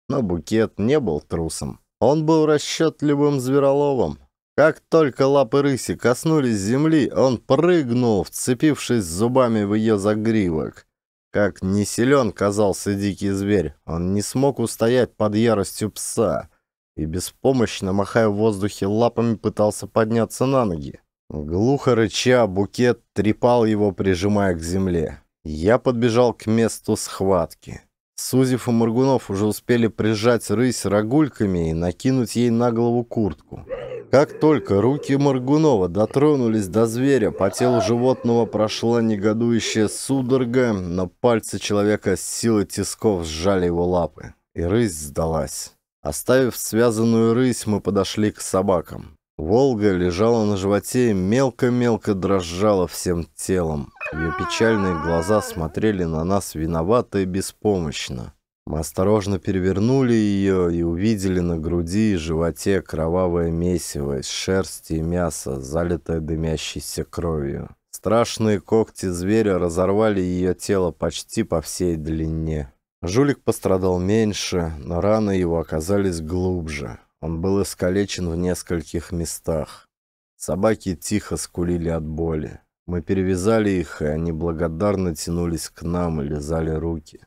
Но букет не был трусом. Он был расчетливым звероловом. Как только лапы рыси коснулись земли, он прыгнул, вцепившись зубами в ее загривок. Как не силен казался дикий зверь, он не смог устоять под яростью пса и, беспомощно махая в воздухе лапами, пытался подняться на ноги. Глухо рыча, букет трепал его, прижимая к земле. Я подбежал к месту схватки. Сузев и Моргунов уже успели прижать рысь рогульками и накинуть ей на голову куртку. Как только руки Моргунова дотронулись до зверя, по телу животного прошла негодующая судорога, но пальцы человека с силой тисков сжали его лапы, и рысь сдалась. Оставив связанную рысь, мы подошли к собакам. Волга лежала на животе и мелко-мелко дрожала всем телом. Ее печальные глаза смотрели на нас виновато и беспомощно. Мы осторожно перевернули ее и увидели на груди и животе кровавое месиво из шерсти и мяса, залитое дымящейся кровью. Страшные когти зверя разорвали ее тело почти по всей длине. Жулик пострадал меньше, но раны его оказались глубже. Он был искалечен в нескольких местах. Собаки тихо скулили от боли. Мы перевязали их, и они благодарно тянулись к нам и лизали руки.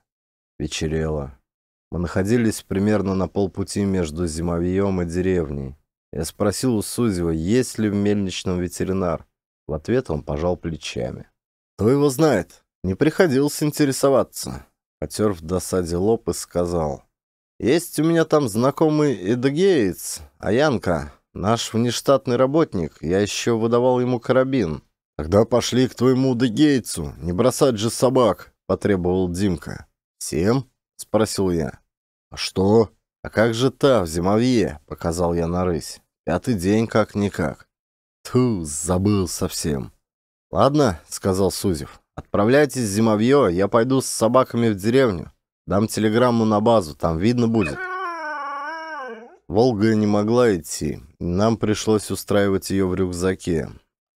Вечерело. Мы находились примерно на полпути между зимовьем и деревней. Я спросил у Сузева, есть ли в мельничном ветеринар. В ответ он пожал плечами. «Кто его знает? Не приходилось интересоваться». Потер в досаде лоб и сказал. Есть у меня там знакомый эдогеец, Аянка, наш внештатный работник. Я еще выдавал ему карабин». «Тогда пошли к твоему эдогейцу, не бросать же собак», — потребовал Димка. «Всем?» — спросил я. «А что?» «А как же та в зимовье?» — показал я на рысь. «Пятый день как-никак». «Тьфу, забыл совсем». «Ладно», — сказал Сузев. «Отправляйтесь в зимовье, я пойду с собаками в деревню». Дам телеграмму на базу, там видно будет. Волга не могла идти, нам пришлось устраивать ее в рюкзаке.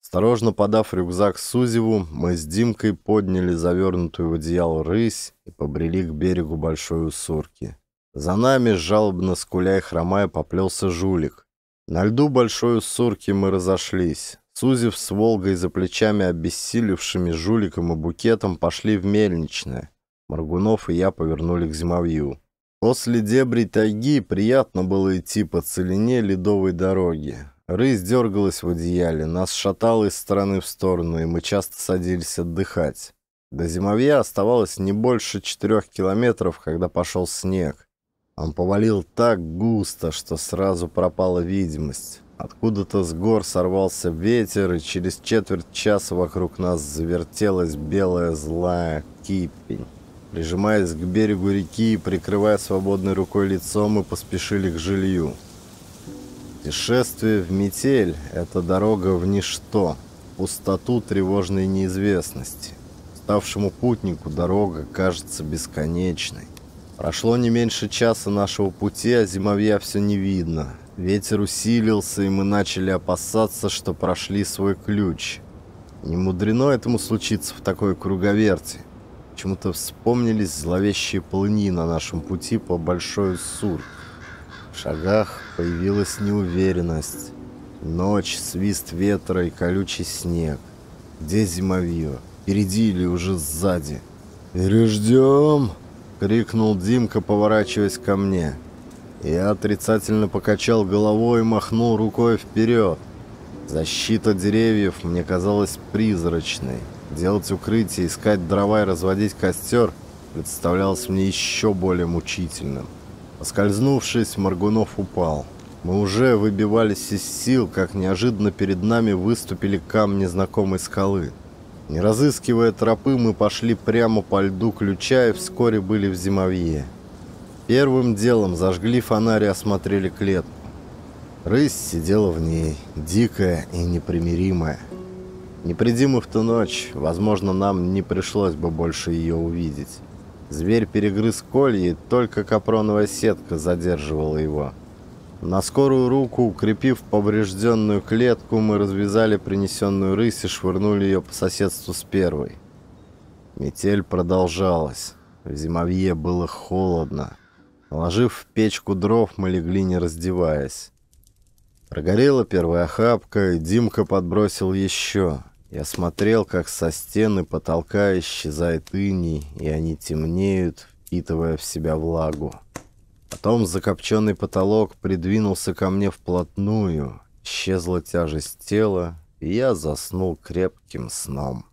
Осторожно подав рюкзак Сузеву, мы с Димкой подняли завернутую в одеяло рысь и побрели к берегу Большой Усурки. За нами, жалобно скуляя хромая, поплелся жулик. На льду Большой Усурки мы разошлись. Сузев с Волгой за плечами обессилевшими жуликом и букетом пошли в мельничное. Маргунов и я повернули к зимовью. После дебри тайги приятно было идти по целине ледовой дороги. Рысь дергалась в одеяле, нас шатало из стороны в сторону, и мы часто садились отдыхать. До зимовья оставалось не больше четырех километров, когда пошел снег. Он повалил так густо, что сразу пропала видимость. Откуда-то с гор сорвался ветер, и через четверть часа вокруг нас завертелась белая злая кипень. Прижимаясь к берегу реки и прикрывая свободной рукой лицо, мы поспешили к жилью. Путешествие в метель – это дорога в ничто, в пустоту тревожной неизвестности. Ставшему путнику дорога кажется бесконечной. Прошло не меньше часа нашего пути, а зимовья все не видно. Ветер усилился, и мы начали опасаться, что прошли свой ключ. Не мудрено этому случиться в такой круговерти – Почему-то вспомнились зловещие полыни на нашем пути по Большой Сур. В шагах появилась неуверенность. Ночь, свист ветра и колючий снег. Где зимовье? Впереди или уже сзади? «Переждем!» — крикнул Димка, поворачиваясь ко мне. Я отрицательно покачал головой и махнул рукой вперед. Защита деревьев мне казалась призрачной. Делать укрытие, искать дрова и разводить костер представлялось мне еще более мучительным. Оскользнувшись, Моргунов упал. Мы уже выбивались из сил, как неожиданно перед нами выступили камни знакомой скалы. Не разыскивая тропы, мы пошли прямо по льду ключа и вскоре были в зимовье. Первым делом зажгли фонарь и осмотрели клетку. Рысь сидела в ней, дикая и непримиримая. Не приди мы в ту ночь, возможно, нам не пришлось бы больше ее увидеть. Зверь перегрыз колье, только капроновая сетка задерживала его. На скорую руку, укрепив поврежденную клетку, мы развязали принесенную рысь и швырнули ее по соседству с первой. Метель продолжалась. В зимовье было холодно. Ложив в печку дров, мы легли, не раздеваясь. Прогорела первая охапка, и Димка подбросил еще — я смотрел, как со стены потолка исчезает иней, и они темнеют, впитывая в себя влагу. Потом закопченный потолок придвинулся ко мне вплотную, исчезла тяжесть тела, и я заснул крепким сном.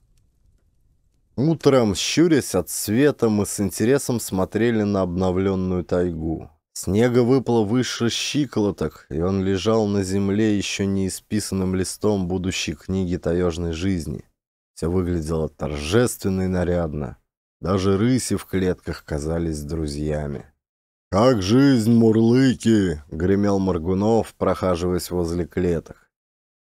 Утром, щурясь от света, мы с интересом смотрели на обновленную тайгу. Снега выпало выше щиколоток, и он лежал на земле еще не исписанным листом будущей книги таежной жизни. Все выглядело торжественно и нарядно. Даже рыси в клетках казались друзьями. «Как жизнь, мурлыки!» — гремел Моргунов, прохаживаясь возле клеток.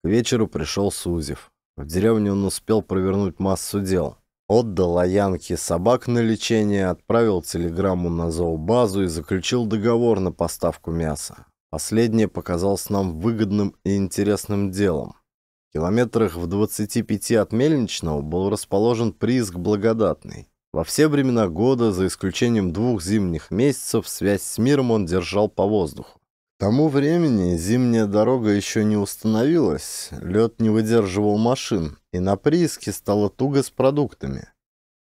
К вечеру пришел Сузев. В деревне он успел провернуть массу дел. Отдал Аянке собак на лечение, отправил телеграмму на зообазу и заключил договор на поставку мяса. Последнее показалось нам выгодным и интересным делом. В километрах в 25 от Мельничного был расположен прииск Благодатный. Во все времена года, за исключением двух зимних месяцев, связь с миром он держал по воздуху. К тому времени зимняя дорога еще не установилась, лед не выдерживал машин, и на прииске стало туго с продуктами.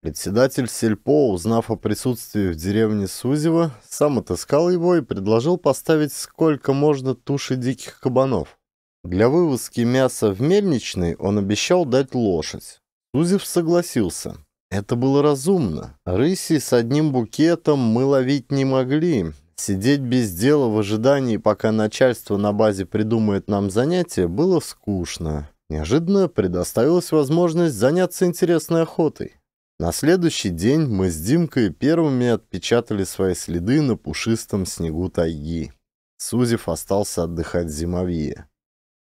Председатель сельпо, узнав о присутствии в деревне Сузева, сам отыскал его и предложил поставить сколько можно туши диких кабанов. Для вывозки мяса в мельничный он обещал дать лошадь. Сузев согласился. Это было разумно. Рыси с одним букетом мы ловить не могли, Сидеть без дела в ожидании, пока начальство на базе придумает нам занятие, было скучно. Неожиданно предоставилась возможность заняться интересной охотой. На следующий день мы с Димкой первыми отпечатали свои следы на пушистом снегу тайги. Сузев остался отдыхать в зимовье.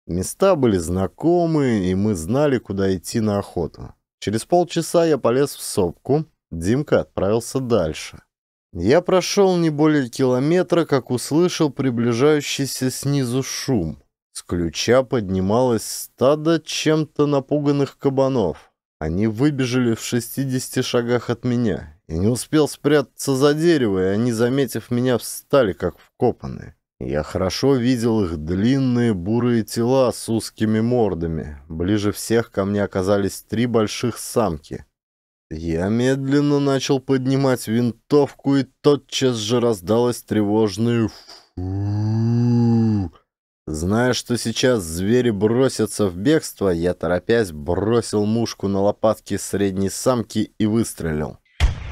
Места были знакомы, и мы знали, куда идти на охоту. Через полчаса я полез в сопку, Димка отправился дальше. Я прошел не более километра, как услышал приближающийся снизу шум. С ключа поднималось стадо чем-то напуганных кабанов. Они выбежали в 60 шагах от меня. и не успел спрятаться за дерево, и они, заметив меня, встали, как вкопанные. Я хорошо видел их длинные бурые тела с узкими мордами. Ближе всех ко мне оказались три больших самки — я медленно начал поднимать винтовку, и тотчас же раздалось тревожное «фу». Зная, что сейчас звери бросятся в бегство, я, торопясь, бросил мушку на лопатки средней самки и выстрелил.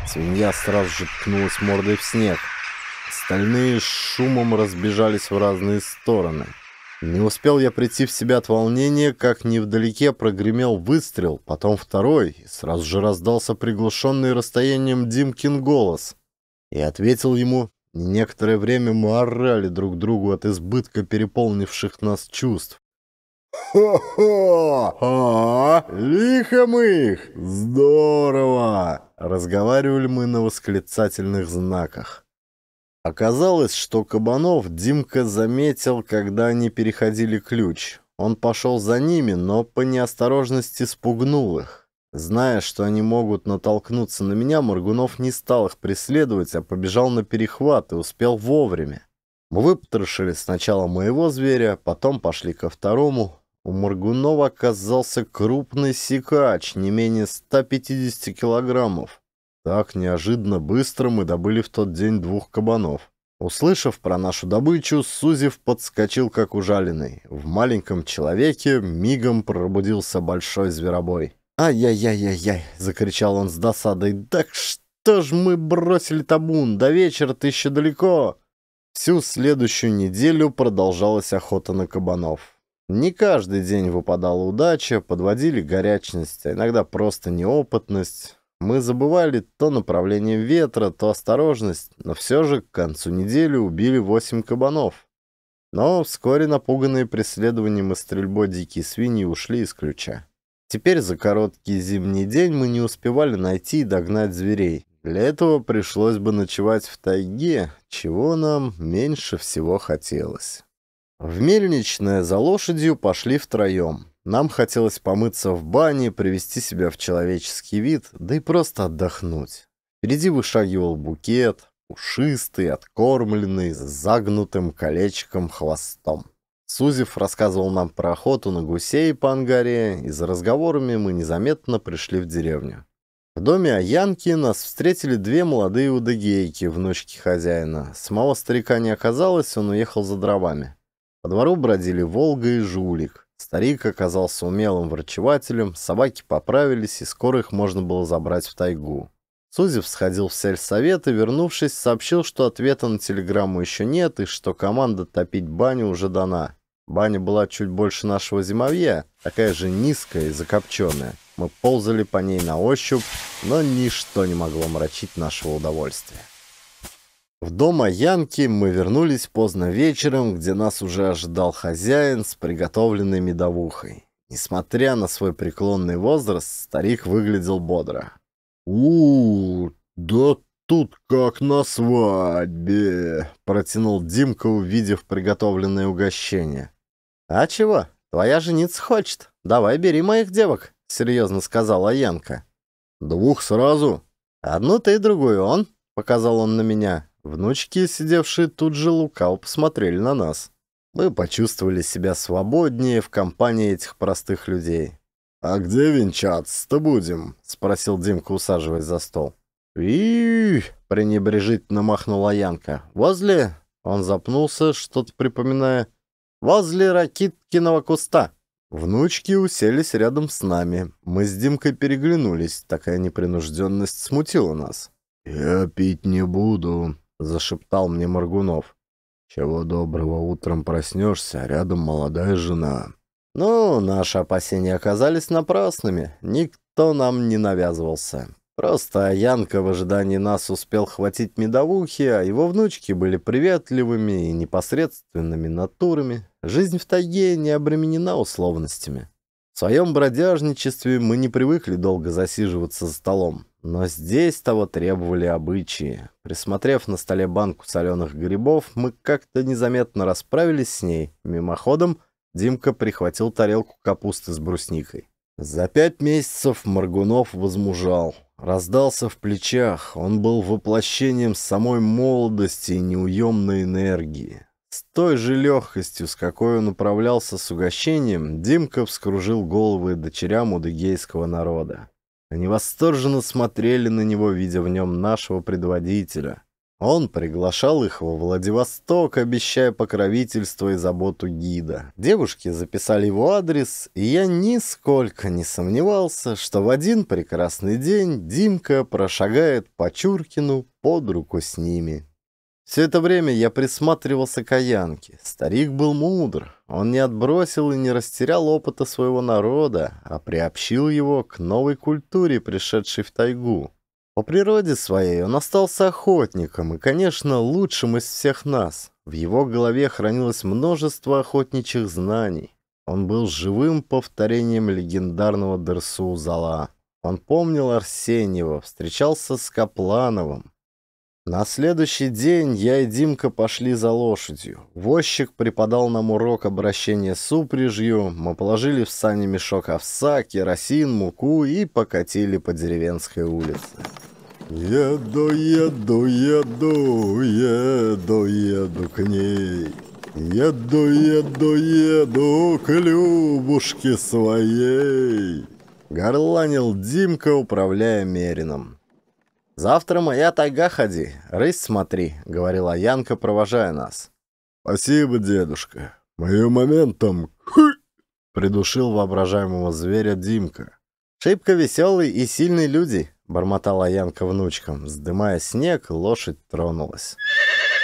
Свинья сразу же ткнулась мордой в снег. Остальные шумом разбежались в разные стороны. Не успел я прийти в себя от волнения, как невдалеке прогремел выстрел, потом второй, и сразу же раздался приглушенный расстоянием Димкин голос. И ответил ему, некоторое время мы орали друг другу от избытка переполнивших нас чувств. «Хо-хо! А, -а, а Лихо мы их! Здорово!» Разговаривали мы на восклицательных знаках. Оказалось, что кабанов Димка заметил, когда они переходили ключ. Он пошел за ними, но по неосторожности спугнул их. Зная, что они могут натолкнуться на меня, Моргунов не стал их преследовать, а побежал на перехват и успел вовремя. Мы выпотрошили сначала моего зверя, потом пошли ко второму. У Моргунова оказался крупный сикач, не менее 150 килограммов. Так неожиданно быстро мы добыли в тот день двух кабанов. Услышав про нашу добычу, Сузев подскочил как ужаленный. В маленьком человеке мигом пробудился большой зверобой. «Ай-яй-яй-яй-яй!» — закричал он с досадой. «Так что ж мы бросили табун? До вечера-то еще далеко!» Всю следующую неделю продолжалась охота на кабанов. Не каждый день выпадала удача, подводили горячность, а иногда просто неопытность. Мы забывали то направление ветра, то осторожность, но все же к концу недели убили восемь кабанов. Но вскоре напуганные преследованием и стрельбой дикие свиньи ушли из ключа. Теперь за короткий зимний день мы не успевали найти и догнать зверей. Для этого пришлось бы ночевать в тайге, чего нам меньше всего хотелось. В мельничное за лошадью пошли втроем. Нам хотелось помыться в бане, привести себя в человеческий вид, да и просто отдохнуть. Впереди вышагивал букет, пушистый, откормленный, с загнутым колечком хвостом. Сузев рассказывал нам про охоту на гусей по ангаре, и за разговорами мы незаметно пришли в деревню. В доме Аянки нас встретили две молодые удыгейки, внучки хозяина. Самого старика не оказалось, он уехал за дровами. По двору бродили Волга и Жулик. Старик оказался умелым врачевателем, собаки поправились, и скоро их можно было забрать в тайгу. Сузев сходил в сельсовет и, вернувшись, сообщил, что ответа на телеграмму еще нет и что команда топить баню уже дана. Баня была чуть больше нашего зимовья, такая же низкая и закопченная. Мы ползали по ней на ощупь, но ничто не могло мрачить нашего удовольствия. В дом Аянки мы вернулись поздно вечером, где нас уже ожидал хозяин с приготовленной медовухой. Несмотря на свой преклонный возраст, старик выглядел бодро. у, да тут как на свадьбе!» — протянул Димка, увидев приготовленное угощение. «А чего? Твоя жениться хочет. Давай бери моих девок», — серьезно сказала Янка. «Двух сразу?» «Одну ты и другую он», — показал он на меня. Внучки, сидевшие тут же лукал, посмотрели на нас. Мы почувствовали себя свободнее в компании этих простых людей. «А где венчаться-то будем?» — спросил Димка, усаживаясь за стол. и пренебрежительно махнула Янка. «Возле...» — он запнулся, что-то припоминая. «Возле ракиткиного куста». Внучки уселись рядом с нами. Мы с Димкой переглянулись. Такая непринужденность смутила нас. «Я пить не буду», — зашептал мне Моргунов. «Чего доброго, утром проснешься, а рядом молодая жена». «Ну, наши опасения оказались напрасными. Никто нам не навязывался. Просто Янка в ожидании нас успел хватить медовухи, а его внучки были приветливыми и непосредственными натурами. Жизнь в тайге не обременена условностями». В своем бродяжничестве мы не привыкли долго засиживаться за столом. Но здесь того требовали обычаи. Присмотрев на столе банку соленых грибов, мы как-то незаметно расправились с ней. Мимоходом Димка прихватил тарелку капусты с брусникой. За пять месяцев Маргунов возмужал. Раздался в плечах, он был воплощением самой молодости и неуемной энергии. С той же легкостью, с какой он управлялся с угощением, Димка вскружил головы дочерям удыгейского народа. Они восторженно смотрели на него, видя в нем нашего предводителя. Он приглашал их во Владивосток, обещая покровительство и заботу гида. Девушки записали его адрес, и я нисколько не сомневался, что в один прекрасный день Димка прошагает по Чуркину под руку с ними. Все это время я присматривался к Аянке. Старик был мудр. Он не отбросил и не растерял опыта своего народа, а приобщил его к новой культуре, пришедшей в тайгу. По природе своей он остался охотником и, конечно, лучшим из всех нас. В его голове хранилось множество охотничьих знаний. Он был живым повторением легендарного Дерсу Зала. Он помнил Арсеньева, встречался с Каплановым, на следующий день я и Димка пошли за лошадью. Возчик преподал нам урок обращения с упряжью, мы положили в сани мешок овса, керосин, муку и покатили по деревенской улице. «Еду, еду, еду, еду, еду к ней, еду, еду, еду к Любушке своей», — горланил Димка, управляя Мерином. «Завтра моя тайга ходи, рысь смотри», — говорила Янка, провожая нас. «Спасибо, дедушка. Моим моментом...» — придушил воображаемого зверя Димка. «Шибко веселый и сильный люди», — бормотала Янка внучкам. Сдымая снег, лошадь тронулась.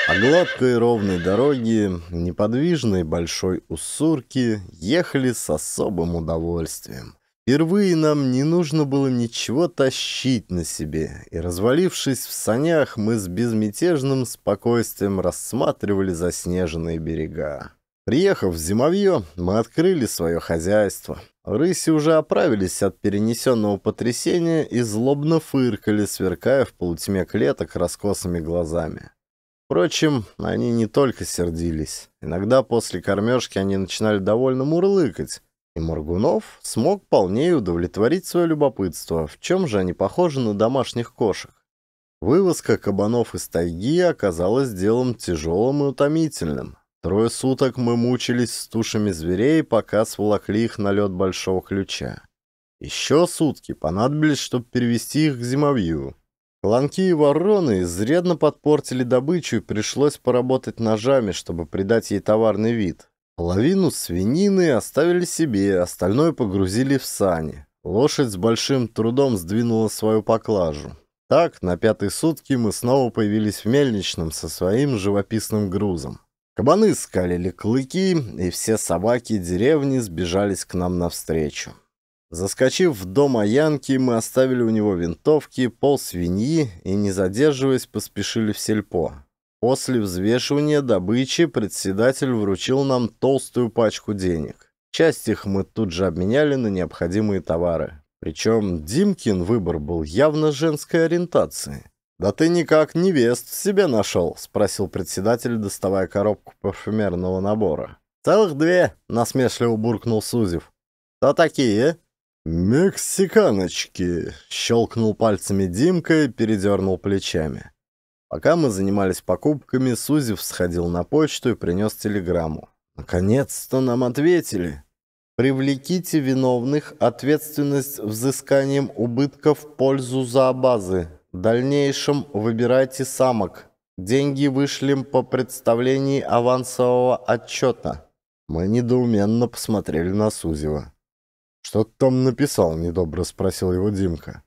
По гладкой ровной дороге, неподвижной большой уссурки ехали с особым удовольствием. Впервые нам не нужно было ничего тащить на себе, и, развалившись в санях, мы с безмятежным спокойствием рассматривали заснеженные берега. Приехав в зимовье, мы открыли свое хозяйство. Рыси уже оправились от перенесенного потрясения и злобно фыркали, сверкая в полутьме клеток раскосыми глазами. Впрочем, они не только сердились. Иногда после кормежки они начинали довольно мурлыкать, и Моргунов смог полнее удовлетворить свое любопытство, в чем же они похожи на домашних кошек. Вывозка кабанов из тайги оказалась делом тяжелым и утомительным. Трое суток мы мучились с тушами зверей, пока сволокли их на лед большого ключа. Еще сутки понадобились, чтобы перевести их к зимовью. Кланки и вороны изредно подпортили добычу и пришлось поработать ножами, чтобы придать ей товарный вид. Половину свинины оставили себе, остальное погрузили в сани. Лошадь с большим трудом сдвинула свою поклажу. Так, на пятые сутки мы снова появились в мельничном со своим живописным грузом. Кабаны скалили клыки, и все собаки деревни сбежались к нам навстречу. Заскочив в дом Аянки, мы оставили у него винтовки, пол свиньи и, не задерживаясь, поспешили в сельпо. После взвешивания добычи председатель вручил нам толстую пачку денег. Часть их мы тут же обменяли на необходимые товары. Причем Димкин выбор был явно женской ориентации. «Да ты никак невест в себе нашел», — спросил председатель, доставая коробку парфюмерного набора. «Целых две», — насмешливо буркнул Сузев. «Кто такие?» «Мексиканочки», — щелкнул пальцами Димка и передернул плечами. Пока мы занимались покупками, Сузев сходил на почту и принес телеграмму. «Наконец-то нам ответили!» «Привлеките виновных ответственность взысканием убытков в пользу зообазы. В дальнейшем выбирайте самок. Деньги вышлем по представлении авансового отчета». Мы недоуменно посмотрели на Сузева. «Что ты там написал?» — недобро спросил его Димка.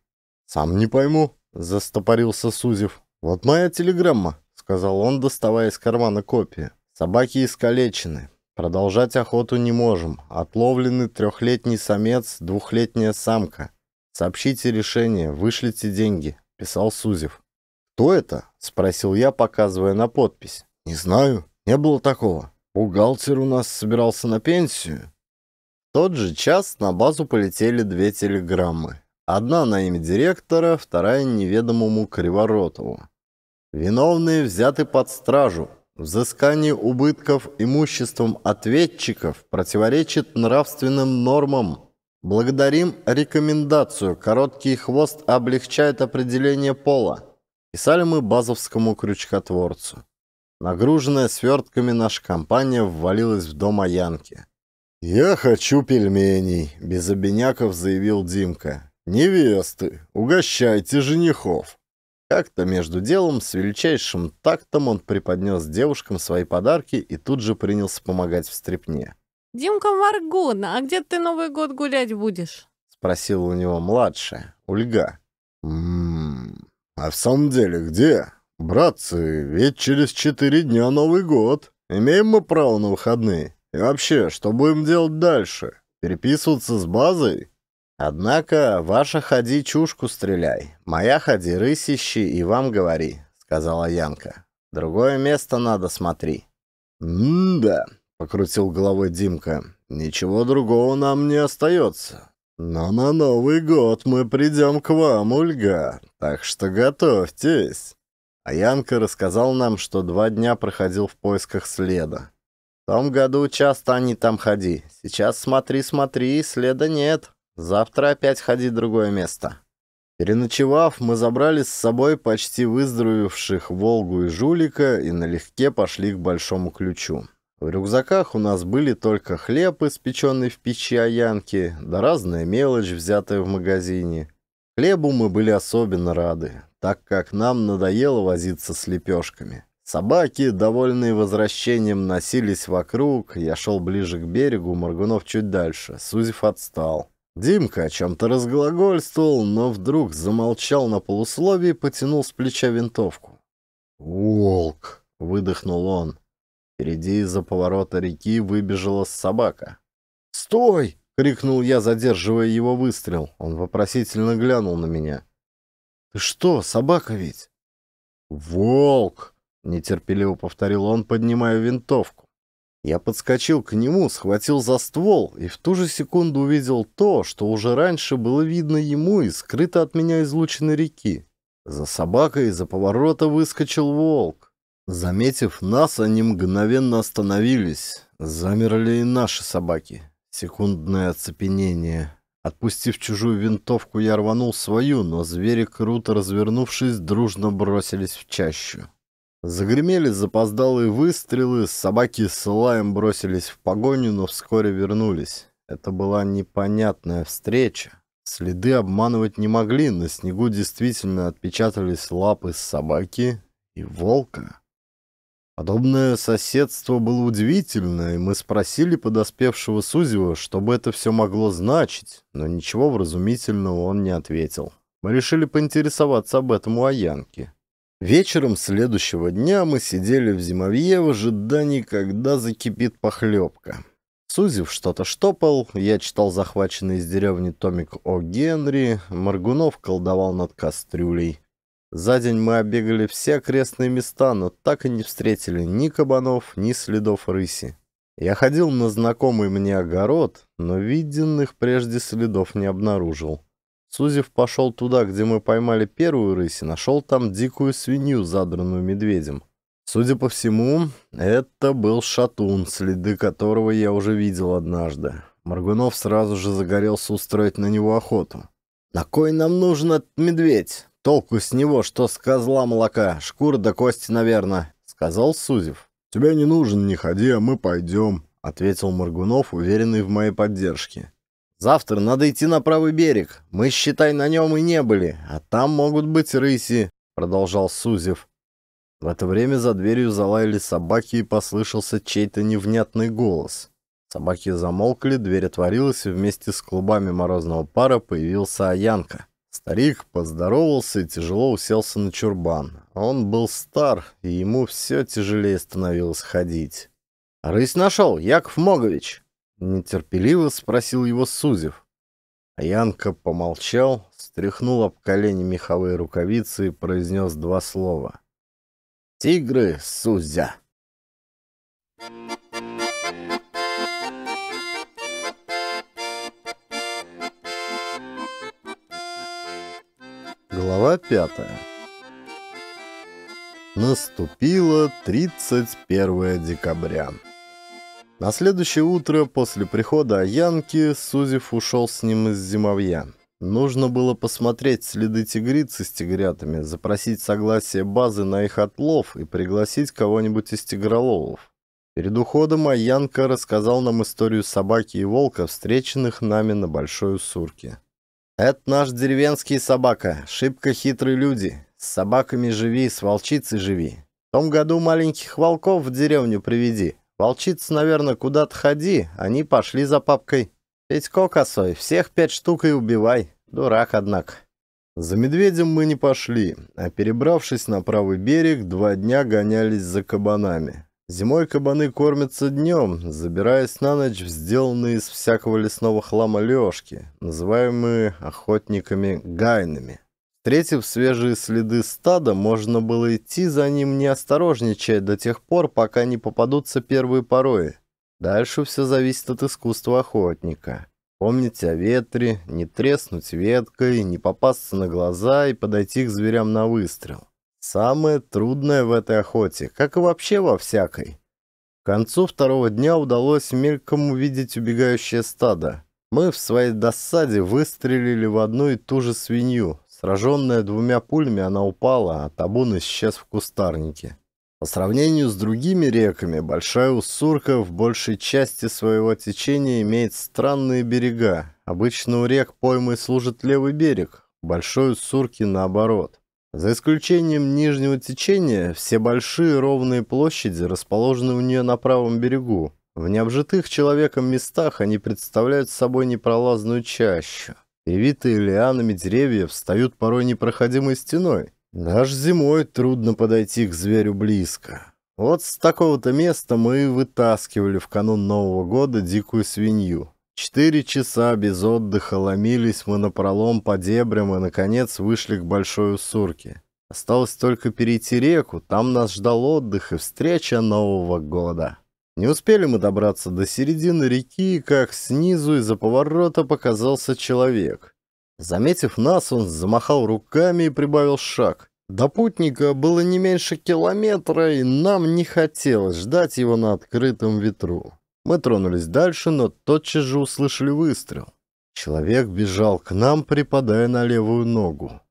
«Сам не пойму», — застопорился Сузев. «Вот моя телеграмма», — сказал он, доставая из кармана копию. «Собаки искалечены. Продолжать охоту не можем. Отловлены трехлетний самец, двухлетняя самка. Сообщите решение, вышлите деньги», — писал Сузев. «Кто это?» — спросил я, показывая на подпись. «Не знаю. Не было такого. Бухгалтер у нас собирался на пенсию». В тот же час на базу полетели две телеграммы. Одна на имя директора, вторая неведомому Криворотову. Виновные взяты под стражу. Взыскание убытков имуществом ответчиков противоречит нравственным нормам. Благодарим рекомендацию. Короткий хвост облегчает определение пола. Писали мы базовскому крючкотворцу. Нагруженная свертками наша компания ввалилась в дом Аянки. «Я хочу пельменей», — без обиняков заявил Димка. «Невесты, угощайте женихов!» Как-то между делом с величайшим тактом он преподнес девушкам свои подарки и тут же принялся помогать в стрепне. «Димка Маргун, а где ты Новый год гулять будешь?» — спросила у него младшая, Ульга. «Ммм, а в самом деле где? Братцы, ведь через четыре дня Новый год. Имеем мы право на выходные? И вообще, что будем делать дальше? Переписываться с базой?» «Однако, ваша ходи чушку стреляй, моя ходи рысь и вам говори», — сказала Янка. «Другое место надо смотри». «М-да», — покрутил головой Димка, — «ничего другого нам не остается. Но на Новый год мы придем к вам, Ульга, так что готовьтесь». А Янка рассказал нам, что два дня проходил в поисках следа. «В том году часто они там ходи. Сейчас смотри-смотри, следа нет». Завтра опять ходить в другое место. Переночевав, мы забрали с собой почти выздоровевших Волгу и Жулика и налегке пошли к Большому Ключу. В рюкзаках у нас были только хлеб, испеченный в печи Аянки, да разная мелочь, взятая в магазине. Хлебу мы были особенно рады, так как нам надоело возиться с лепешками. Собаки, довольные возвращением, носились вокруг. Я шел ближе к берегу, Моргунов чуть дальше. Сузев отстал. Димка о чем-то разглагольствовал, но вдруг замолчал на полусловии и потянул с плеча винтовку. «Волк!» — выдохнул он. Впереди из-за поворота реки выбежала собака. «Стой!» — крикнул я, задерживая его выстрел. Он вопросительно глянул на меня. «Ты что, собака ведь?» «Волк!» — нетерпеливо повторил он, поднимая винтовку. Я подскочил к нему, схватил за ствол и в ту же секунду увидел то, что уже раньше было видно ему и скрыто от меня излучены реки. За собакой из-за поворота выскочил волк. Заметив нас, они мгновенно остановились. Замерли и наши собаки. Секундное оцепенение. Отпустив чужую винтовку, я рванул свою, но звери, круто развернувшись, дружно бросились в чащу. Загремели запоздалые выстрелы, собаки с лаем бросились в погоню, но вскоре вернулись. Это была непонятная встреча. Следы обманывать не могли, на снегу действительно отпечатались лапы собаки и волка. Подобное соседство было удивительно, и мы спросили подоспевшего Сузева, что бы это все могло значить, но ничего вразумительного он не ответил. Мы решили поинтересоваться об этом у Аянки. Вечером следующего дня мы сидели в зимовье в ожидании, когда закипит похлебка. Сузив что-то штопал, я читал захваченный из деревни томик О. Генри, Маргунов колдовал над кастрюлей. За день мы обегали все окрестные места, но так и не встретили ни кабанов, ни следов рыси. Я ходил на знакомый мне огород, но виденных прежде следов не обнаружил. Сузев пошел туда, где мы поймали первую рысь, и нашел там дикую свинью, задранную медведем. Судя по всему, это был шатун, следы которого я уже видел однажды. Маргунов сразу же загорелся устроить на него охоту. «На кой нам нужен этот медведь? Толку с него, что с козла молока, шкура до кости, наверное», — сказал Сузев. «Тебе не нужен, не ходи, а мы пойдем», — ответил Маргунов, уверенный в моей поддержке. Завтра надо идти на правый берег. Мы, считай, на нем и не были, а там могут быть рыси», — продолжал Сузев. В это время за дверью залаяли собаки и послышался чей-то невнятный голос. Собаки замолкли, дверь отворилась, и вместе с клубами морозного пара появился Аянка. Старик поздоровался и тяжело уселся на чурбан. Он был стар, и ему все тяжелее становилось ходить. «Рысь нашел, Яков Могович!» Нетерпеливо спросил его Сузев. А Янка помолчал, стряхнул об колени меховые рукавицы и произнес два слова. «Тигры, Сузя!» Глава пятая Наступило 31 декабря. На следующее утро после прихода Янки Сузев ушел с ним из зимовья. Нужно было посмотреть следы тигрицы с тигрятами, запросить согласие базы на их отлов и пригласить кого-нибудь из тигроловов. Перед уходом Аянка рассказал нам историю собаки и волка, встреченных нами на Большой Усурке. «Это наш деревенский собака, шибко хитрые люди. С собаками живи, с волчицей живи. В том году маленьких волков в деревню приведи, Волчица, наверное, куда-то ходи, они пошли за папкой. Петько косой, всех пять штук и убивай. Дурак, однако. За медведем мы не пошли, а перебравшись на правый берег, два дня гонялись за кабанами. Зимой кабаны кормятся днем, забираясь на ночь в сделанные из всякого лесного хлама лёжки, называемые охотниками гайнами. Встретив свежие следы стада, можно было идти за ним не осторожничая до тех пор, пока не попадутся первые порои. Дальше все зависит от искусства охотника. Помнить о ветре, не треснуть веткой, не попасться на глаза и подойти к зверям на выстрел. Самое трудное в этой охоте, как и вообще во всякой. К концу второго дня удалось мельком увидеть убегающее стадо. Мы в своей досаде выстрелили в одну и ту же свинью, Сраженная двумя пулями, она упала, а табун исчез в кустарнике. По сравнению с другими реками, Большая Уссурка в большей части своего течения имеет странные берега. Обычно у рек поймы служит левый берег, Большой Уссурки наоборот. За исключением нижнего течения, все большие ровные площади расположены у нее на правом берегу. В необжитых человеком местах они представляют собой непролазную чащу. Перевитые лианами деревья встают порой непроходимой стеной. Даже зимой трудно подойти к зверю близко. Вот с такого-то места мы вытаскивали в канун Нового года дикую свинью. Четыре часа без отдыха ломились мы напролом по дебрям и, наконец, вышли к Большой Усурке. Осталось только перейти реку, там нас ждал отдых и встреча Нового года. Не успели мы добраться до середины реки, как снизу из-за поворота показался человек. Заметив нас, он замахал руками и прибавил шаг. До путника было не меньше километра, и нам не хотелось ждать его на открытом ветру. Мы тронулись дальше, но тотчас же услышали выстрел. Человек бежал к нам, припадая на левую ногу.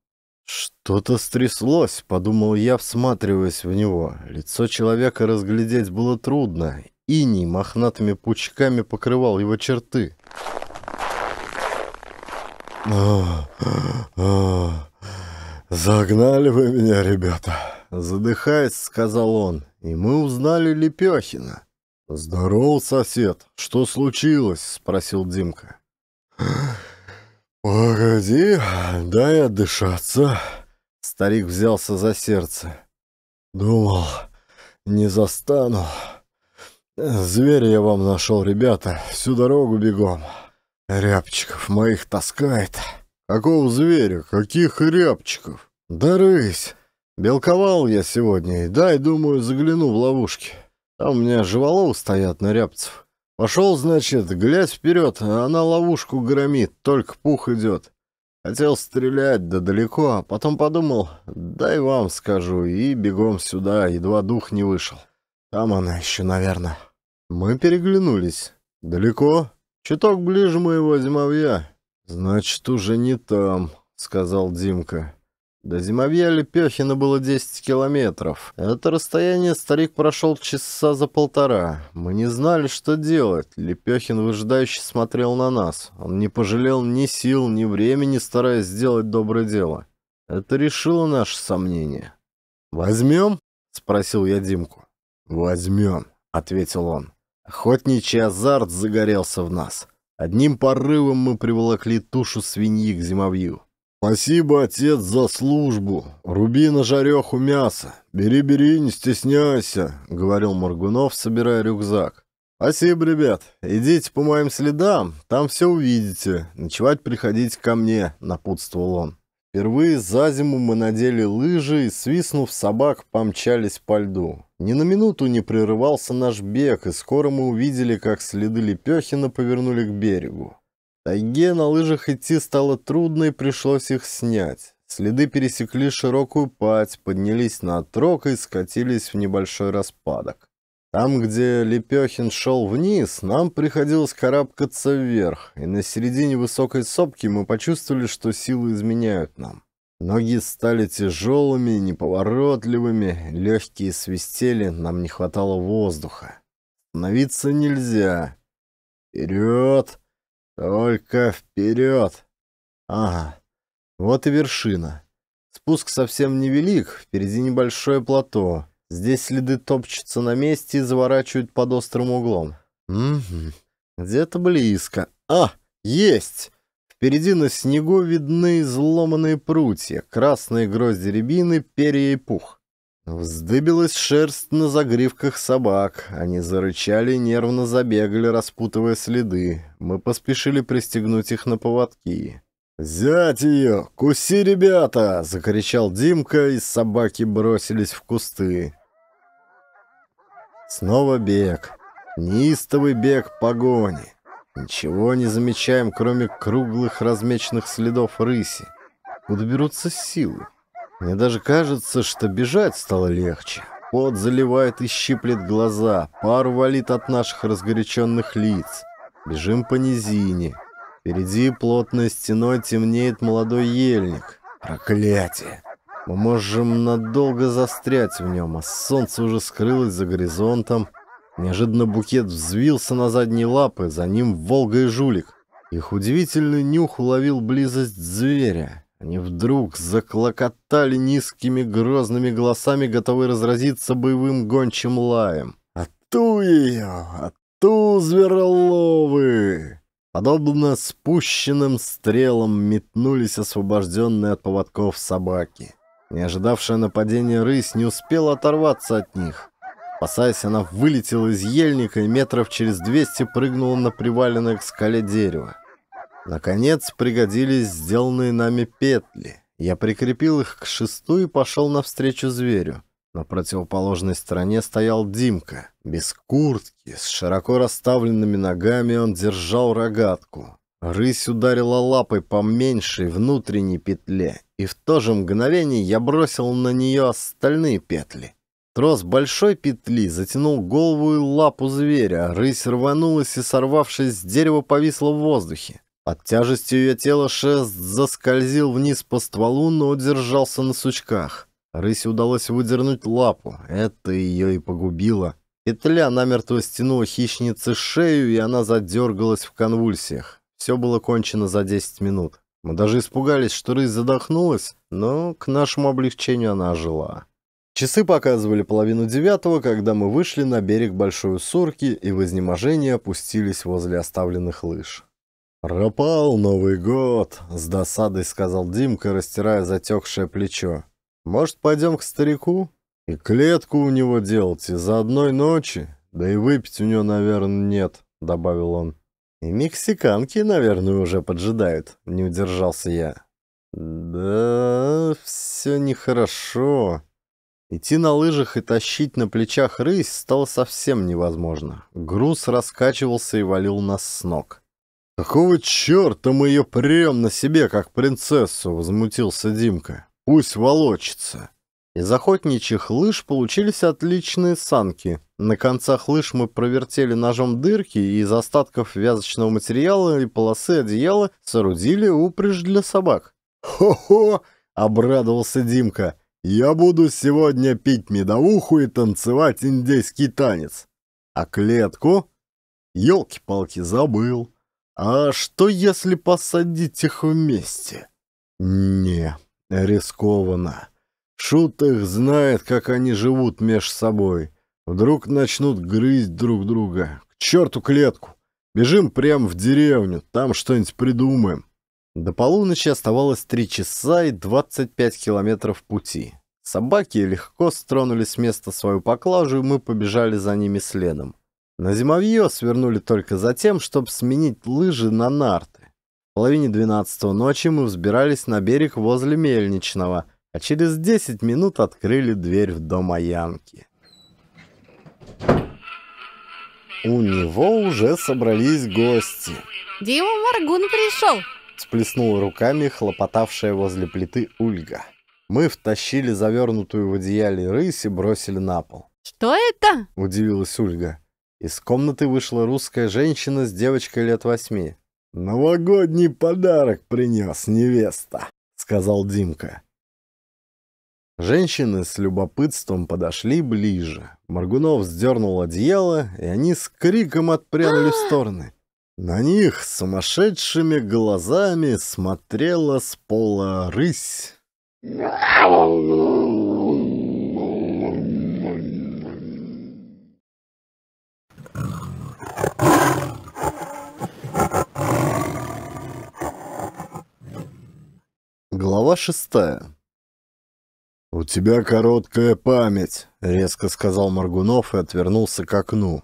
«Что-то стряслось», — подумал я, всматриваясь в него. Лицо человека разглядеть было трудно, иней мохнатыми пучками покрывал его черты. «А, а, загнали вы меня, ребята!» Задыхаясь, сказал он, и мы узнали Лепехина. «Здоров, сосед! Что случилось?» — спросил Димка. «Погоди, дай отдышаться!» Старик взялся за сердце. «Думал, не застану!» Зверя я вам нашел, ребята. Всю дорогу бегом. Рябчиков моих таскает. Какого зверя? Каких рябчиков? Да рысь. Белковал я сегодня. И дай, думаю, загляну в ловушки. Там у меня живоловы стоят на рябцев. Пошел, значит, глядь вперед, а она ловушку громит, только пух идет. Хотел стрелять, да далеко, а потом подумал, дай вам скажу, и бегом сюда, едва дух не вышел. Там она еще, наверное. Мы переглянулись. Далеко? Чуток ближе моего зимовья. Значит, уже не там, сказал Димка. До зимовья Лепехина было 10 километров. Это расстояние старик прошел часа за полтора. Мы не знали, что делать. Лепехин выжидающе смотрел на нас. Он не пожалел ни сил, ни времени, стараясь сделать доброе дело. Это решило наше сомнение. «Возьмем?» — спросил я Димку. «Возьмем», — ответил он. Охотничий азарт загорелся в нас. Одним порывом мы приволокли тушу свиньи к зимовью. «Спасибо, отец, за службу. Руби на жареху мясо. Бери, бери, не стесняйся», — говорил Моргунов, собирая рюкзак. «Спасибо, ребят. Идите по моим следам, там все увидите. Ночевать приходите ко мне», — напутствовал он. Впервые за зиму мы надели лыжи и, свистнув собак, помчались по льду. Ни на минуту не прерывался наш бег, и скоро мы увидели, как следы Лепехина повернули к берегу. В тайге на лыжах идти стало трудно, и пришлось их снять. Следы пересекли широкую пать, поднялись на отрог и скатились в небольшой распадок. Там, где Лепехин шел вниз, нам приходилось карабкаться вверх, и на середине высокой сопки мы почувствовали, что силы изменяют нам. Ноги стали тяжелыми, неповоротливыми, легкие свистели, нам не хватало воздуха. Становиться нельзя. Вперед! Только вперед! Ага, вот и вершина. Спуск совсем невелик, впереди небольшое плато. Здесь следы топчутся на месте и заворачивают под острым углом. Угу. Где-то близко. А, есть! Впереди на снегу видны изломанные прутья, красные грозди рябины, перья и пух. Вздыбилась шерсть на загривках собак. Они зарычали и нервно забегали, распутывая следы. Мы поспешили пристегнуть их на поводки. «Взять ее! Куси, ребята!» — закричал Димка, и собаки бросились в кусты. Снова бег. Неистовый бег погони. Ничего не замечаем, кроме круглых размеченных следов рыси. Куда берутся силы? Мне даже кажется, что бежать стало легче. Пот заливает и щиплет глаза, пар валит от наших разгоряченных лиц. Бежим по низине, Впереди плотной стеной темнеет молодой ельник. Проклятие! Мы можем надолго застрять в нем, а солнце уже скрылось за горизонтом. Неожиданно букет взвился на задние лапы, за ним Волга и Жулик. Их удивительный нюх уловил близость зверя. Они вдруг заклокотали низкими грозными голосами, готовые разразиться боевым гончим лаем. «Ату ее! Ату, звероловы!» Подобно спущенным стрелам метнулись освобожденные от поводков собаки. Не ожидавшая нападения рысь не успела оторваться от них. Опасаясь, она вылетела из ельника и метров через 200 прыгнула на приваленное к скале дерево. Наконец пригодились сделанные нами петли. Я прикрепил их к шесту и пошел навстречу зверю. На противоположной стороне стоял Димка. Без куртки, с широко расставленными ногами он держал рогатку. Рысь ударила лапой по меньшей внутренней петле, и в то же мгновение я бросил на нее остальные петли. Трос большой петли затянул голову и лапу зверя, рысь рванулась и, сорвавшись с дерева, повисла в воздухе. Под тяжестью ее тела шест заскользил вниз по стволу, но удержался на сучках. Рысе удалось выдернуть лапу, это ее и погубило. И тля намертво стянула хищнице шею, и она задергалась в конвульсиях. Все было кончено за 10 минут. Мы даже испугались, что рысь задохнулась, но к нашему облегчению она жила. Часы показывали половину девятого, когда мы вышли на берег Большой Сурки и в изнеможении опустились возле оставленных лыж. «Пропал Новый год!» — с досадой сказал Димка, растирая затекшее плечо. «Может, пойдем к старику?» И клетку у него делать из-за одной ночи, да и выпить у него, наверное, нет, добавил он. И мексиканки, наверное, уже поджидают, не удержался я. Да, все нехорошо. Идти на лыжах и тащить на плечах рысь стало совсем невозможно. Груз раскачивался и валил нас с ног. «Какого черта мы ее прем на себе, как принцессу?» — возмутился Димка. «Пусть волочится!» Из охотничьих лыж получились отличные санки. На концах лыж мы провертели ножом дырки и из остатков вязочного материала и полосы одеяла соорудили упряжь для собак. «Хо-хо!» — обрадовался Димка. «Я буду сегодня пить медовуху и танцевать индейский танец. А клетку?» «Елки-палки, забыл. А что, если посадить их вместе?» «Не, рискованно». Шут их знает, как они живут меж собой. Вдруг начнут грызть друг друга. К черту клетку! Бежим прямо в деревню, там что-нибудь придумаем. До полуночи оставалось 3 часа и 25 километров пути. Собаки легко стронули с места свою поклажу, и мы побежали за ними с леном. На зимовье свернули только за тем, чтобы сменить лыжи на нарты. В половине двенадцатого ночи мы взбирались на берег возле Мельничного – а через 10 минут открыли дверь в дом Аянки. У него уже собрались гости. «Дима Маргун пришел!» Сплеснула руками хлопотавшая возле плиты Ульга. Мы втащили завернутую в одеяле рысь и бросили на пол. «Что это?» – удивилась Ульга. Из комнаты вышла русская женщина с девочкой лет восьми. «Новогодний подарок принес невеста», – сказал Димка. Женщины с любопытством подошли ближе. Маргунов сдернул одеяло, и они с криком отпрянули в стороны. На них сумасшедшими глазами смотрела с пола рысь. Глава шестая. «У тебя короткая память», — резко сказал Маргунов и отвернулся к окну.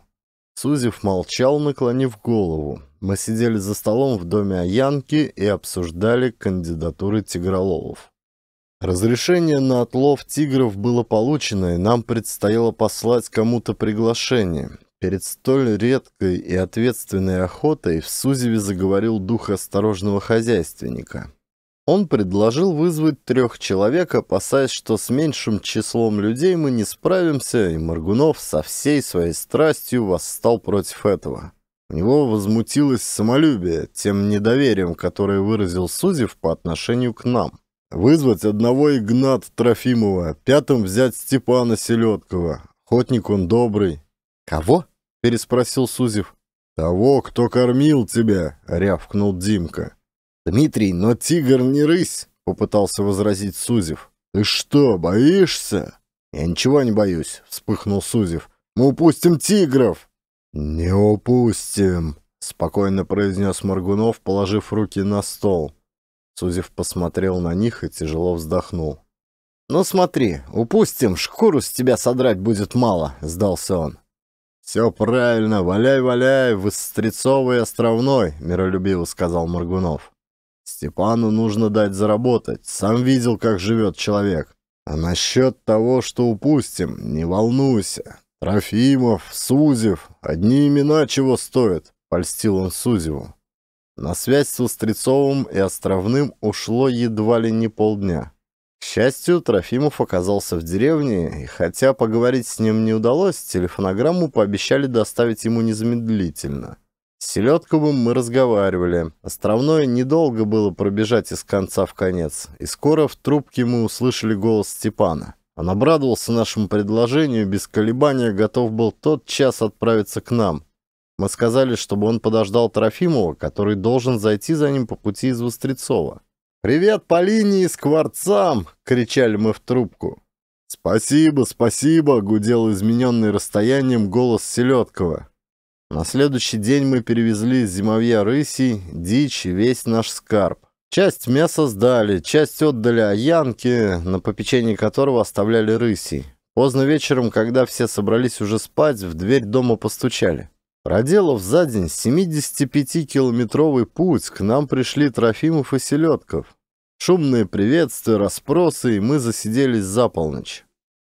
Сузев молчал, наклонив голову. Мы сидели за столом в доме Аянки и обсуждали кандидатуры тигроловов. Разрешение на отлов тигров было получено, и нам предстояло послать кому-то приглашение. Перед столь редкой и ответственной охотой в Сузеве заговорил дух осторожного хозяйственника. Он предложил вызвать трех человек, опасаясь, что с меньшим числом людей мы не справимся, и Маргунов со всей своей страстью восстал против этого. У него возмутилось самолюбие тем недоверием, которое выразил Сузев по отношению к нам. Вызвать одного Игната Трофимова, пятым взять Степана Селедкова. Охотник он добрый. «Кого?» — переспросил Сузев. «Того, кто кормил тебя», — рявкнул Димка. «Дмитрий, но тигр не рысь!» — попытался возразить Сузев. «Ты что, боишься?» «Я ничего не боюсь», — вспыхнул Сузев. «Мы упустим тигров!» «Не упустим», — спокойно произнес Моргунов, положив руки на стол. Сузев посмотрел на них и тяжело вздохнул. «Ну смотри, упустим, шкуру с тебя содрать будет мало», — сдался он. «Все правильно, валяй-валяй, Выстрецовый островной», — миролюбиво сказал Моргунов. Степану нужно дать заработать. Сам видел, как живет человек. А насчет того, что упустим, не волнуйся. Трофимов, Сузев, одни имена чего стоят, польстил он Сузеву. На связь с Устрецовым и Островным ушло едва ли не полдня. К счастью, Трофимов оказался в деревне, и хотя поговорить с ним не удалось, телефонограмму пообещали доставить ему незамедлительно. С Селедковым мы разговаривали. Островное недолго было пробежать из конца в конец, и скоро в трубке мы услышали голос Степана. Он обрадовался нашему предложению, без колебания готов был тот час отправиться к нам. Мы сказали, чтобы он подождал Трофимова, который должен зайти за ним по пути из Вострецова. «Привет по линии с кварцам!» — кричали мы в трубку. «Спасибо, спасибо!» — гудел измененный расстоянием голос Селедкова. На следующий день мы перевезли зимовья рысей, дичь и весь наш скарб. Часть мяса сдали, часть отдали Аянке, на попечении которого оставляли рысей. Поздно вечером, когда все собрались уже спать, в дверь дома постучали. Проделав за день 75-километровый путь, к нам пришли Трофимов и Селедков. Шумные приветствия, расспросы, и мы засиделись за полночь.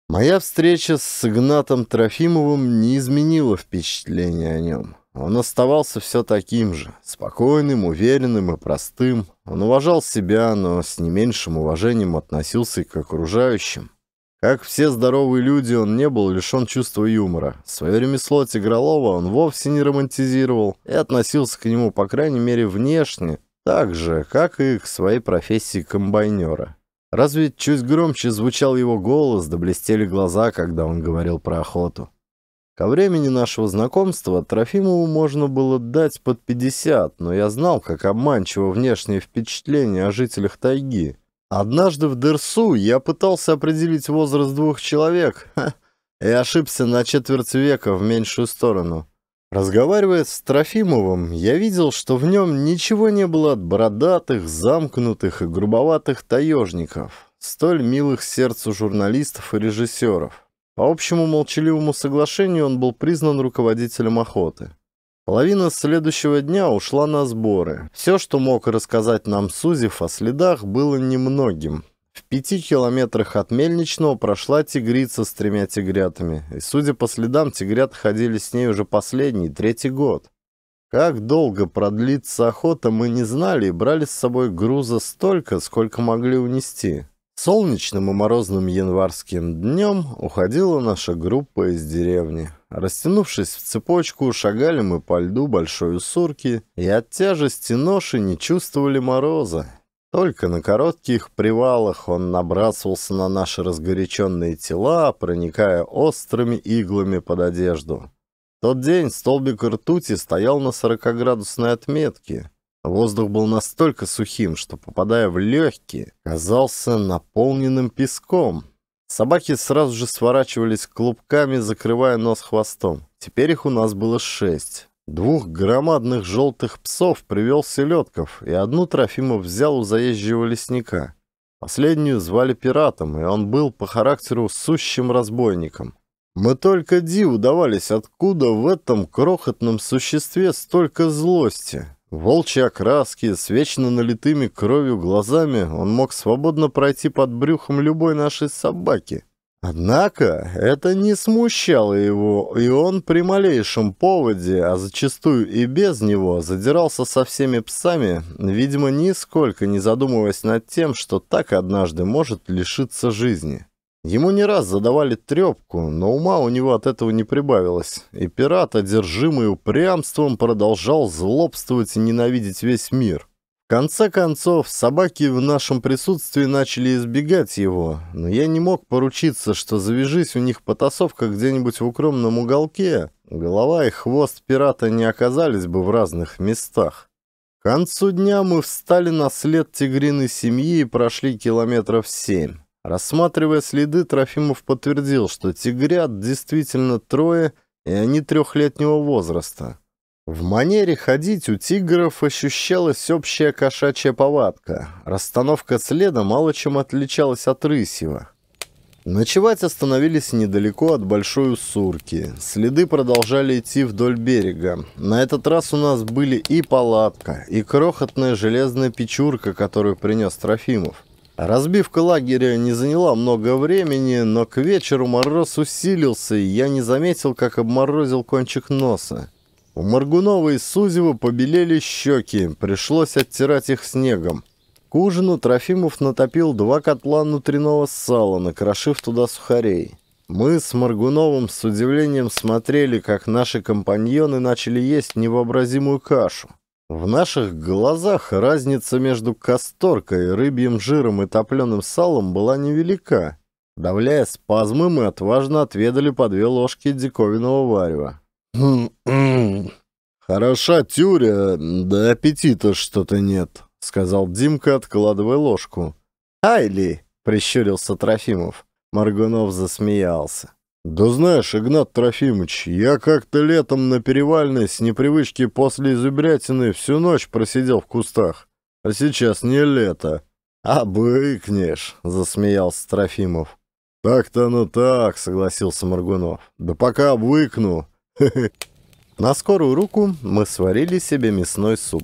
Моя встреча с Игнатом Трофимовым не изменила впечатление о нем. Он оставался все таким же, спокойным, уверенным и простым. Он уважал себя, но с не меньшим уважением относился и к окружающим. Как все здоровые люди, он не был лишен чувства юмора. Свое ремесло Тигролова он вовсе не романтизировал и относился к нему, по крайней мере, внешне, так же, как и к своей профессии комбайнера. Разве чуть громче звучал его голос, да блестели глаза, когда он говорил про охоту. Ко времени нашего знакомства Трофимову можно было дать под 50, но я знал, как обманчиво внешнее впечатление о жителях тайги. Однажды в Дерсу я пытался определить возраст двух человек ха, и ошибся на четверть века в меньшую сторону. Разговаривая с Трофимовым, я видел, что в нем ничего не было от бородатых, замкнутых и грубоватых таежников, столь милых сердцу журналистов и режиссеров. По общему молчаливому соглашению он был признан руководителем охоты. Половина следующего дня ушла на сборы. Все, что мог рассказать нам Сузев о следах, было немногим, в пяти километрах от Мельничного прошла тигрица с тремя тигрятами, и, судя по следам, тигрята ходили с ней уже последний, третий год. Как долго продлится охота, мы не знали и брали с собой груза столько, сколько могли унести. Солнечным и морозным январским днем уходила наша группа из деревни. Растянувшись в цепочку, шагали мы по льду большой усурки, и от тяжести ноши не чувствовали мороза, только на коротких привалах он набрасывался на наши разгоряченные тела, проникая острыми иглами под одежду. В тот день столбик ртути стоял на 40-градусной отметке. Воздух был настолько сухим, что, попадая в легкие, казался наполненным песком. Собаки сразу же сворачивались клубками, закрывая нос хвостом. Теперь их у нас было шесть. Двух громадных желтых псов привел Селедков, и одну Трофимов взял у заезжего лесника. Последнюю звали пиратом, и он был по характеру сущим разбойником. Мы только диву давались, откуда в этом крохотном существе столько злости. Волчьи окраски, с вечно налитыми кровью глазами, он мог свободно пройти под брюхом любой нашей собаки. Однако это не смущало его, и он при малейшем поводе, а зачастую и без него, задирался со всеми псами, видимо, нисколько не задумываясь над тем, что так однажды может лишиться жизни. Ему не раз задавали трепку, но ума у него от этого не прибавилось, и пират, одержимый упрямством, продолжал злобствовать и ненавидеть весь мир конце концов, собаки в нашем присутствии начали избегать его, но я не мог поручиться, что завяжись у них потасовка где-нибудь в укромном уголке, голова и хвост пирата не оказались бы в разных местах. К концу дня мы встали на след тигриной семьи и прошли километров семь. Рассматривая следы, Трофимов подтвердил, что тигрят действительно трое, и они трехлетнего возраста. В манере ходить у тигров ощущалась общая кошачья повадка. Расстановка следа мало чем отличалась от рысьего. Ночевать остановились недалеко от Большой Уссурки. Следы продолжали идти вдоль берега. На этот раз у нас были и палатка, и крохотная железная печурка, которую принес Трофимов. Разбивка лагеря не заняла много времени, но к вечеру мороз усилился, и я не заметил, как обморозил кончик носа. У Маргунова и Сузева побелели щеки, пришлось оттирать их снегом. К ужину Трофимов натопил два котла внутреннего сала, накрошив туда сухарей. Мы с Маргуновым с удивлением смотрели, как наши компаньоны начали есть невообразимую кашу. В наших глазах разница между касторкой, рыбьим жиром и топленым салом была невелика. Давляя спазмы, мы отважно отведали по две ложки диковинного варева. «Хороша тюря, да аппетита что-то нет», — сказал Димка, откладывая ложку. «Айли!» — прищурился Трофимов. Маргунов засмеялся. «Да знаешь, Игнат Трофимович, я как-то летом на перевальной с непривычки после изубрятины всю ночь просидел в кустах. А сейчас не лето». «Обыкнешь!» — засмеялся Трофимов. «Так-то ну так», — согласился Маргунов. «Да пока обыкну. На скорую руку мы сварили себе мясной суп.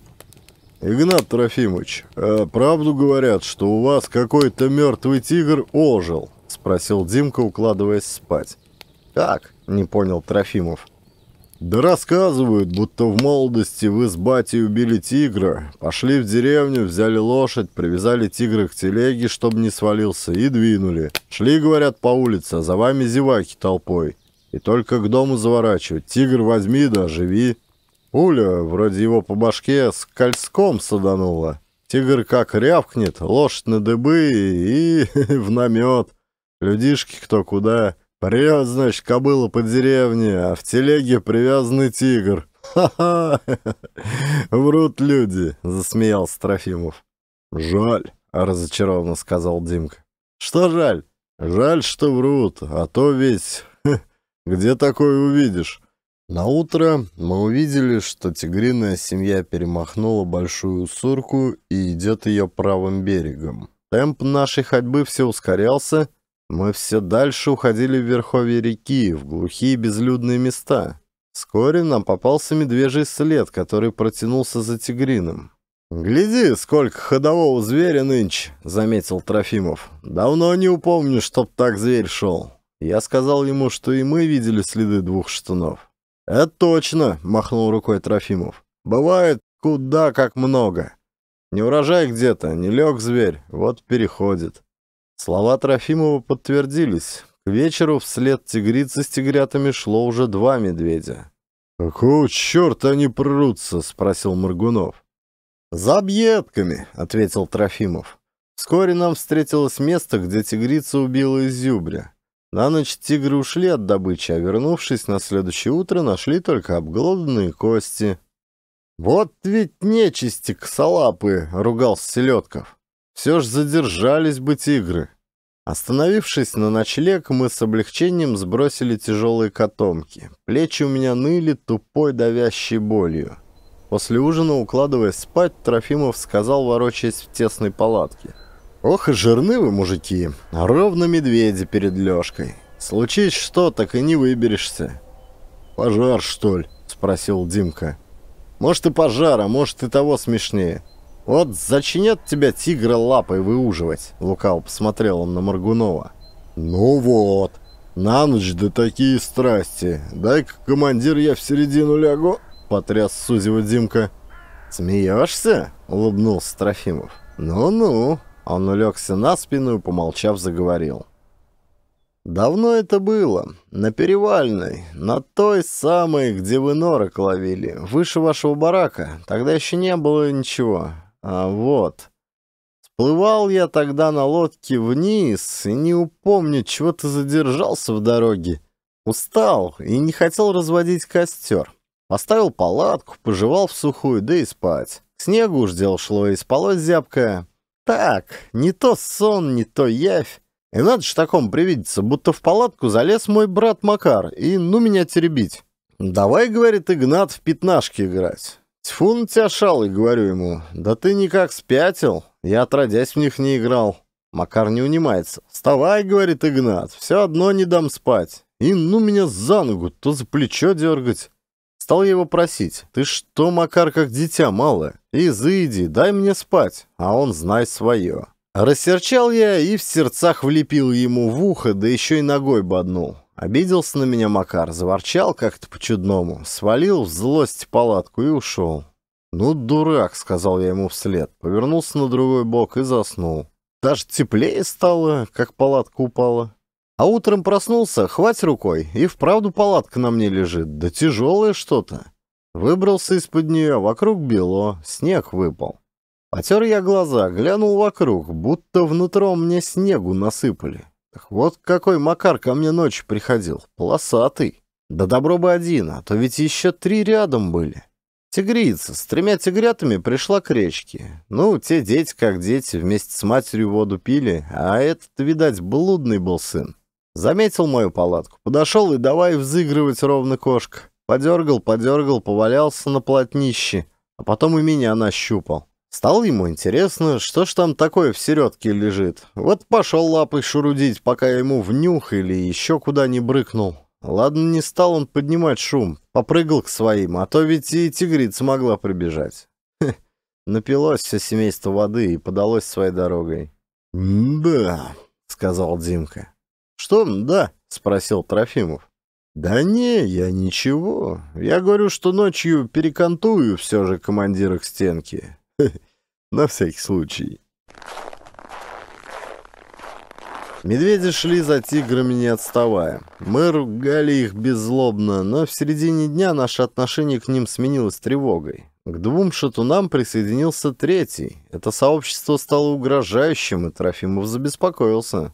«Игнат Трофимович, а правду говорят, что у вас какой-то мертвый тигр ожил?» – спросил Димка, укладываясь спать. «Как?» – не понял Трофимов. «Да рассказывают, будто в молодости вы с батей убили тигра, пошли в деревню, взяли лошадь, привязали тигра к телеге, чтобы не свалился, и двинули. Шли, говорят, по улице, а за вами зеваки толпой. И только к дому заворачивать. Тигр возьми да живи. Пуля, вроде его по башке, с кольском саданула. Тигр как рявкнет, лошадь на дыбы и в намет. Людишки кто куда. Прет, значит, кобыла по деревне, а в телеге привязанный тигр. «Ха-ха! Врут люди!» — засмеялся Трофимов. «Жаль!» — разочарованно сказал Димка. «Что жаль?» «Жаль, что врут, а то ведь где такое увидишь? На утро мы увидели, что тигриная семья перемахнула большую сурку и идет ее правым берегом. Темп нашей ходьбы все ускорялся, мы все дальше уходили в верховье реки, в глухие безлюдные места. Вскоре нам попался медвежий след, который протянулся за тигриным. «Гляди, сколько ходового зверя нынче!» — заметил Трофимов. «Давно не упомню, чтоб так зверь шел». Я сказал ему, что и мы видели следы двух штанов. «Это точно!» — махнул рукой Трофимов. «Бывает куда как много. Не урожай где-то, не лег зверь, вот переходит». Слова Трофимова подтвердились. К вечеру вслед тигрицы с тигрятами шло уже два медведя. «Какого черта они прутся?» — спросил Моргунов. «За объедками», — ответил Трофимов. Вскоре нам встретилось место, где тигрица убила изюбря. На ночь тигры ушли от добычи, а вернувшись на следующее утро, нашли только обглоданные кости. «Вот ведь нечисти косолапы!» — ругался Селедков. «Все ж задержались бы тигры!» Остановившись на ночлег, мы с облегчением сбросили тяжелые котомки. Плечи у меня ныли тупой давящей болью. После ужина, укладываясь спать, Трофимов сказал, ворочаясь в тесной палатке — Ох и жирны вы, мужики, ровно медведи перед Лёшкой. Случись что, так и не выберешься. Пожар, что ли? Спросил Димка. Может и пожар, а может и того смешнее. Вот зачинят тебя тигра лапой выуживать, лукал посмотрел он на Моргунова. Ну вот, на ночь да такие страсти. Дай-ка, командир, я в середину лягу, потряс Сузева Димка. Смеешься? Улыбнулся Трофимов. Ну-ну. Он улегся на спину и, помолчав, заговорил. «Давно это было. На Перевальной. На той самой, где вы норок ловили. Выше вашего барака. Тогда еще не было ничего. А вот. Сплывал я тогда на лодке вниз и не упомню, чего ты задержался в дороге. Устал и не хотел разводить костер. Поставил палатку, пожевал в сухую, да и спать. К снегу уж дело шло, и спалось зябкое. Так, не то сон, не то явь. И надо ж таком привидеться, будто в палатку залез мой брат Макар и ну меня теребить. «Давай, — говорит Игнат, — в пятнашки играть». Тьфу на тебя, шалый, говорю ему. Да ты никак спятил. Я отродясь в них не играл. Макар не унимается. «Вставай, — говорит Игнат, — все одно не дам спать. И ну меня за ногу, то за плечо дергать. Стал его просить, ты что, Макар, как дитя малое? Изыди, дай мне спать, а он знай свое. Рассерчал я и в сердцах влепил ему в ухо, да еще и ногой боднул. Обиделся на меня Макар, заворчал как-то по-чудному, свалил в злость палатку и ушел. «Ну, дурак», — сказал я ему вслед, повернулся на другой бок и заснул. Даже теплее стало, как палатка упала. А утром проснулся, хвать рукой, и вправду палатка на мне лежит, да тяжелое что-то. Выбрался из-под нее, вокруг бело, снег выпал. Потер я глаза, глянул вокруг, будто внутром мне снегу насыпали. Так вот какой Макар ко мне ночью приходил, полосатый. Да добро бы один, а то ведь еще три рядом были. Тигрица с тремя тигрятами пришла к речке. Ну, те дети как дети, вместе с матерью воду пили, а этот, видать, блудный был сын. Заметил мою палатку, подошел и давай взыгрывать ровно кошка. Подергал, подергал, повалялся на плотнище, а потом и меня нащупал. Стало ему интересно, что ж там такое в середке лежит. Вот пошел лапой шурудить, пока я ему внюх или еще куда не брыкнул. Ладно, не стал он поднимать шум, попрыгал к своим, а то ведь и тигрица могла прибежать. Хе, напилось все семейство воды и подалось своей дорогой. «Да», — сказал Димка. «Что, да?» — спросил Трофимов. «Да не, я ничего. Я говорю, что ночью перекантую все же командира к стенке. На всякий случай». Медведи шли за тиграми, не отставая. Мы ругали их беззлобно, но в середине дня наше отношение к ним сменилось тревогой. К двум шатунам присоединился третий. Это сообщество стало угрожающим, и Трофимов забеспокоился.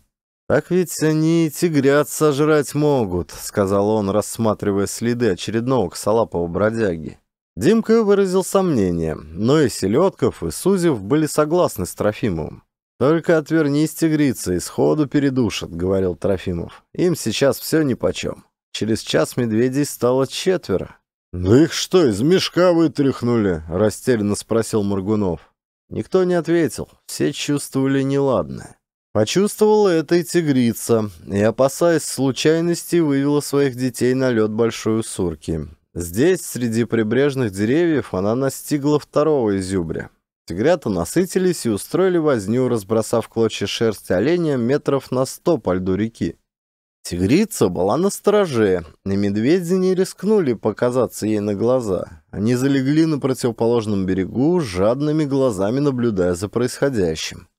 «Так ведь они и тигрят сожрать могут», — сказал он, рассматривая следы очередного косолапого бродяги. Димка выразил сомнение, но и Селедков, и Сузев были согласны с Трофимовым. «Только отвернись, тигрица, и сходу передушат», — говорил Трофимов. «Им сейчас все нипочем. Через час медведей стало четверо». «Да их что, из мешка вытряхнули?» — растерянно спросил Моргунов. Никто не ответил, все чувствовали неладное. Почувствовала это и тигрица, и, опасаясь случайности, вывела своих детей на лед Большой Усурки. Здесь, среди прибрежных деревьев, она настигла второго изюбря. Тигрята насытились и устроили возню, разбросав клочья шерсти оленя метров на сто по льду реки. Тигрица была на страже, и медведи не рискнули показаться ей на глаза. Они залегли на противоположном берегу, жадными глазами наблюдая за происходящим.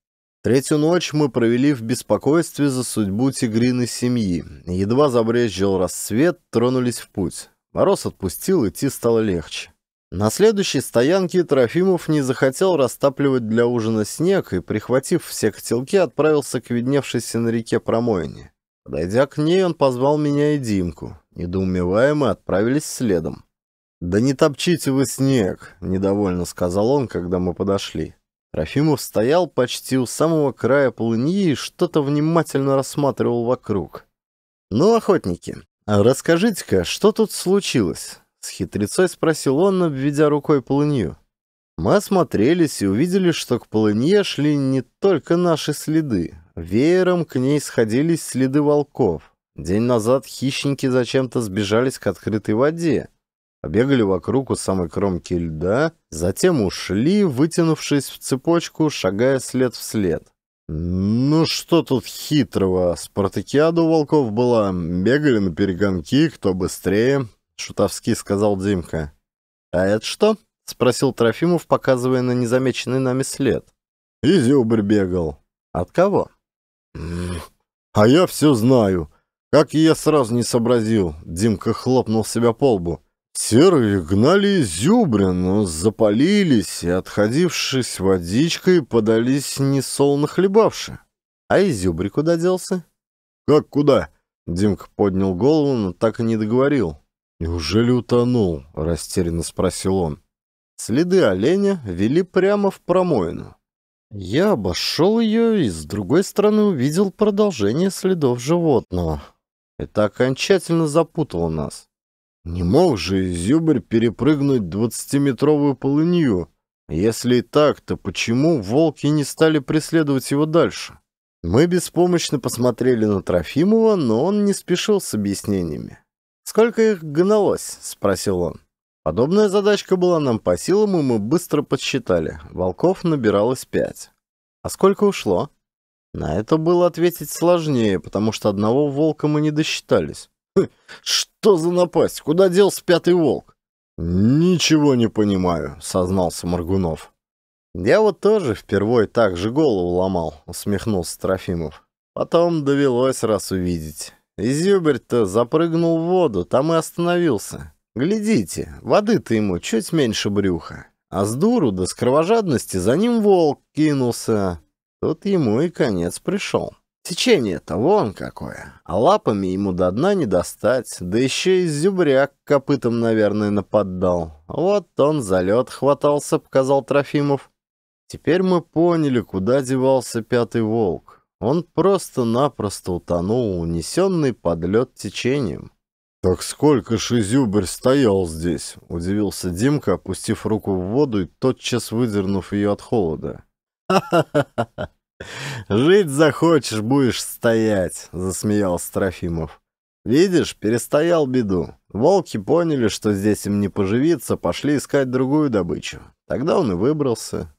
Третью ночь мы провели в беспокойстве за судьбу тигриной семьи. Едва забрезжил рассвет, тронулись в путь. Мороз отпустил, идти стало легче. На следующей стоянке Трофимов не захотел растапливать для ужина снег и, прихватив все котелки, отправился к видневшейся на реке промоине. Подойдя к ней, он позвал меня и Димку. Недоумевая, мы отправились следом. «Да не топчите вы снег!» — недовольно сказал он, когда мы подошли. Трофимов стоял почти у самого края полыньи и что-то внимательно рассматривал вокруг. «Ну, охотники, а расскажите-ка, что тут случилось?» С хитрецой спросил он, обведя рукой полынью. Мы осмотрелись и увидели, что к полынье шли не только наши следы. Веером к ней сходились следы волков. День назад хищники зачем-то сбежались к открытой воде. Обегали вокруг у самой кромки льда, затем ушли, вытянувшись в цепочку, шагая след в след. Ну что тут хитрого? Спартакиада волков была, бегали на перегонки, кто быстрее, шутовски сказал Димка. А это что? спросил Трофимов, показывая на незамеченный нами след. Изюбрь бегал. От кого? А я все знаю. Как я сразу не сообразил, Димка хлопнул себя по лбу. Серые гнали но запалились и, отходившись водичкой, подались несолно хлебавши. А и зюбри куда делся? — Как куда? — Димка поднял голову, но так и не договорил. — Неужели утонул? — растерянно спросил он. Следы оленя вели прямо в промоину. Я обошел ее и с другой стороны увидел продолжение следов животного. Это окончательно запутало нас. Не мог же Зюбарь перепрыгнуть двадцатиметровую полынью. Если и так, то почему волки не стали преследовать его дальше? Мы беспомощно посмотрели на Трофимова, но он не спешил с объяснениями. «Сколько их гналось?» — спросил он. Подобная задачка была нам по силам, и мы быстро подсчитали. Волков набиралось пять. «А сколько ушло?» На это было ответить сложнее, потому что одного волка мы не досчитались. Что за напасть? Куда делся пятый волк? Ничего не понимаю, сознался Моргунов. Я вот тоже впервые так же голову ломал, усмехнулся Трофимов. Потом довелось раз увидеть. Изюберь-то запрыгнул в воду, там и остановился. Глядите, воды-то ему чуть меньше брюха. А с дуру до да с кровожадности за ним волк кинулся. Тут ему и конец пришел. Течение-то вон какое, а лапами ему до дна не достать, да еще и зюбряк копытом, наверное, нападал. Вот он за лед хватался, показал Трофимов. Теперь мы поняли, куда девался пятый волк. Он просто-напросто утонул, унесенный под лед течением. «Так сколько же зюбрь стоял здесь?» — удивился Димка, опустив руку в воду и тотчас выдернув ее от холода. «Ха-ха-ха-ха!» «Жить захочешь, будешь стоять», — засмеялся Трофимов. «Видишь, перестоял беду. Волки поняли, что здесь им не поживиться, пошли искать другую добычу. Тогда он и выбрался».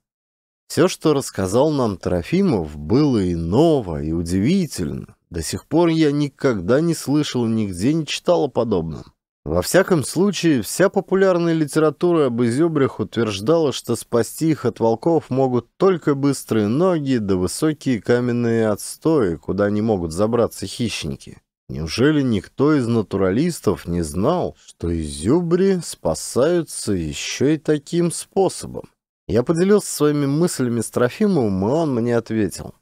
Все, что рассказал нам Трофимов, было и ново, и удивительно. До сих пор я никогда не слышал нигде, не читал о подобном. Во всяком случае, вся популярная литература об изюбрях утверждала, что спасти их от волков могут только быстрые ноги да высокие каменные отстои, куда не могут забраться хищники. Неужели никто из натуралистов не знал, что изюбри спасаются еще и таким способом? Я поделился своими мыслями с Трофимовым, и он мне ответил.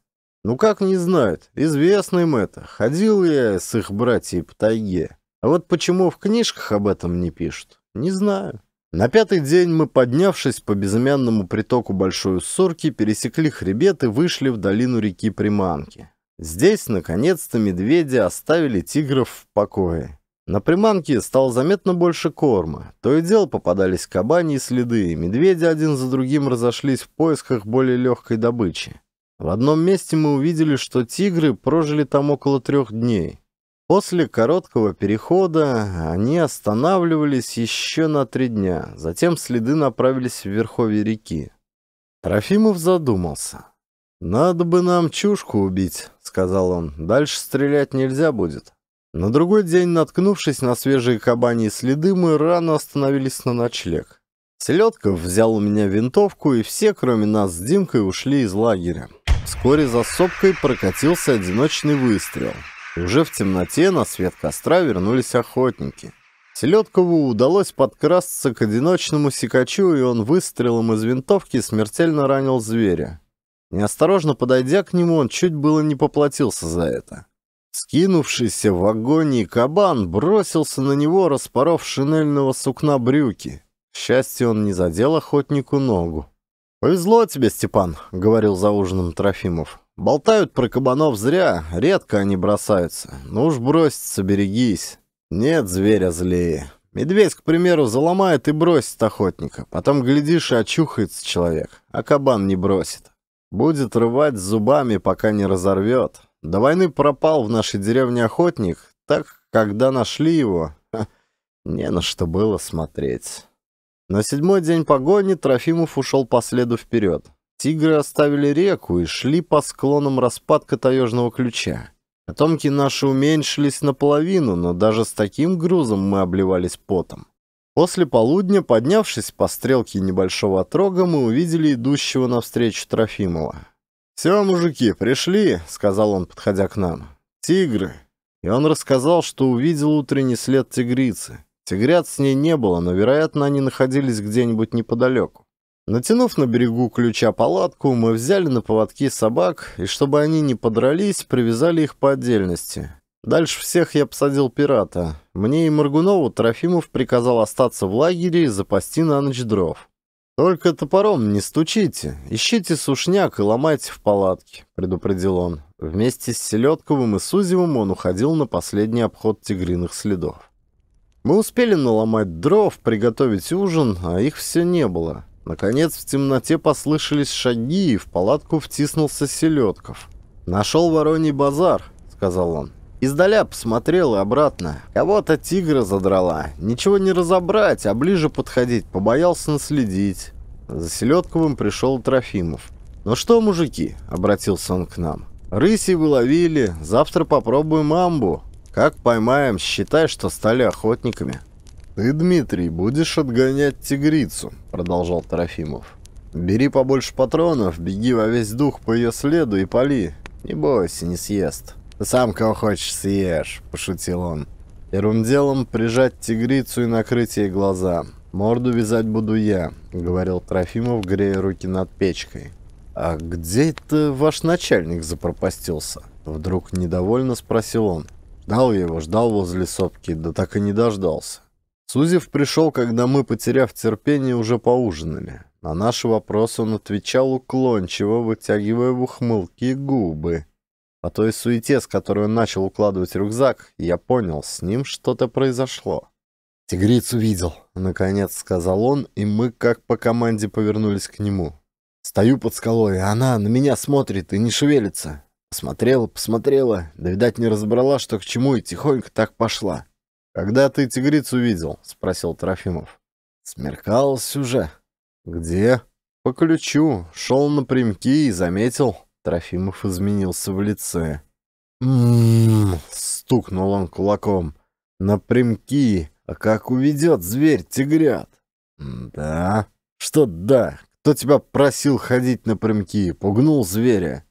«Ну как не знает, Известно им это. Ходил я с их братьей по тайге». А вот почему в книжках об этом не пишут, не знаю. На пятый день мы, поднявшись по безымянному притоку Большой Сорки, пересекли хребет и вышли в долину реки Приманки. Здесь, наконец-то, медведи оставили тигров в покое. На приманке стало заметно больше корма. То и дело попадались кабани и следы, и медведи один за другим разошлись в поисках более легкой добычи. В одном месте мы увидели, что тигры прожили там около трех дней. После короткого перехода они останавливались еще на три дня, затем следы направились в верховье реки. Трофимов задумался. «Надо бы нам чушку убить», — сказал он, — «дальше стрелять нельзя будет». На другой день, наткнувшись на свежие кабани следы, мы рано остановились на ночлег. Селедков взял у меня винтовку, и все, кроме нас с Димкой, ушли из лагеря. Вскоре за сопкой прокатился одиночный выстрел — и уже в темноте на свет костра вернулись охотники. Селедкову удалось подкрасться к одиночному сикачу, и он выстрелом из винтовки смертельно ранил зверя. Неосторожно подойдя к нему, он чуть было не поплатился за это. Скинувшийся в агонии кабан бросился на него, распоров шинельного сукна брюки. К счастью, он не задел охотнику ногу. «Повезло тебе, Степан», — говорил за ужином Трофимов. Болтают про кабанов зря, редко они бросаются. Ну уж броситься, берегись. Нет зверя злее. Медведь, к примеру, заломает и бросит охотника. Потом, глядишь, и очухается человек, а кабан не бросит. Будет рвать зубами, пока не разорвет. До войны пропал в нашей деревне охотник, так, когда нашли его, ха, не на что было смотреть. На седьмой день погони Трофимов ушел по следу вперед. Тигры оставили реку и шли по склонам распадка таежного ключа. Потомки наши уменьшились наполовину, но даже с таким грузом мы обливались потом. После полудня, поднявшись по стрелке небольшого отрога, мы увидели идущего навстречу Трофимова. «Все, мужики, пришли», — сказал он, подходя к нам. «Тигры». И он рассказал, что увидел утренний след тигрицы. Тигрят с ней не было, но, вероятно, они находились где-нибудь неподалеку. Натянув на берегу ключа палатку, мы взяли на поводки собак, и чтобы они не подрались, привязали их по отдельности. Дальше всех я посадил пирата. Мне и Маргунову Трофимов приказал остаться в лагере и запасти на ночь дров. «Только топором не стучите, ищите сушняк и ломайте в палатке», — предупредил он. Вместе с Селедковым и Сузевым он уходил на последний обход тигриных следов. Мы успели наломать дров, приготовить ужин, а их все не было. Наконец в темноте послышались шаги, и в палатку втиснулся Селедков. «Нашел вороний базар», — сказал он. Издаля посмотрел и обратно. Кого-то тигра задрала. Ничего не разобрать, а ближе подходить побоялся наследить. За Селедковым пришел Трофимов. «Ну что, мужики?» — обратился он к нам. «Рыси выловили, завтра попробуем амбу. Как поймаем, считай, что стали охотниками». «Ты, Дмитрий, будешь отгонять тигрицу», — продолжал Трофимов. «Бери побольше патронов, беги во весь дух по ее следу и пали. Не бойся, не съест». «Ты сам кого хочешь съешь», — пошутил он. «Первым делом прижать тигрицу и накрыть ей глаза. Морду вязать буду я», — говорил Трофимов, грея руки над печкой. «А где это ваш начальник запропастился?» Вдруг недовольно спросил он. Ждал его, ждал возле сопки, да так и не дождался. Сузев пришел, когда мы, потеряв терпение, уже поужинали. На наши вопросы он отвечал уклончиво, вытягивая в ухмылки губы. По той суете, с которой он начал укладывать рюкзак, я понял, с ним что-то произошло. «Тигрицу видел», — наконец сказал он, и мы как по команде повернулись к нему. Стою под скалой, а она на меня смотрит и не шевелится. Посмотрела, посмотрела, да, видать, не разобрала, что к чему, и тихонько так пошла. «Когда ты тигрицу видел?» — спросил Трофимов. «Смеркалось уже». «Где?» «По ключу. Шел напрямки и заметил». Трофимов изменился в лице. «М-м-м!» стукнул он кулаком. «Напрямки! А как уведет зверь тигрят?» «Да?» «Что да? Кто тебя просил ходить напрямки? Пугнул зверя?»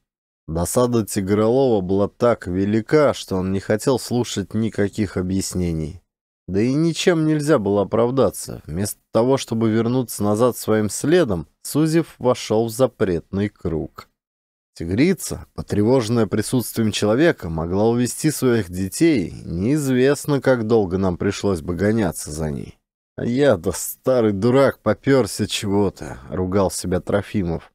Досада Тигролова была так велика, что он не хотел слушать никаких объяснений. Да и ничем нельзя было оправдаться. Вместо того, чтобы вернуться назад своим следом, Сузев вошел в запретный круг. Тигрица, потревоженная присутствием человека, могла увести своих детей, неизвестно, как долго нам пришлось бы гоняться за ней. А я-то, старый дурак, поперся чего-то, ругал себя Трофимов.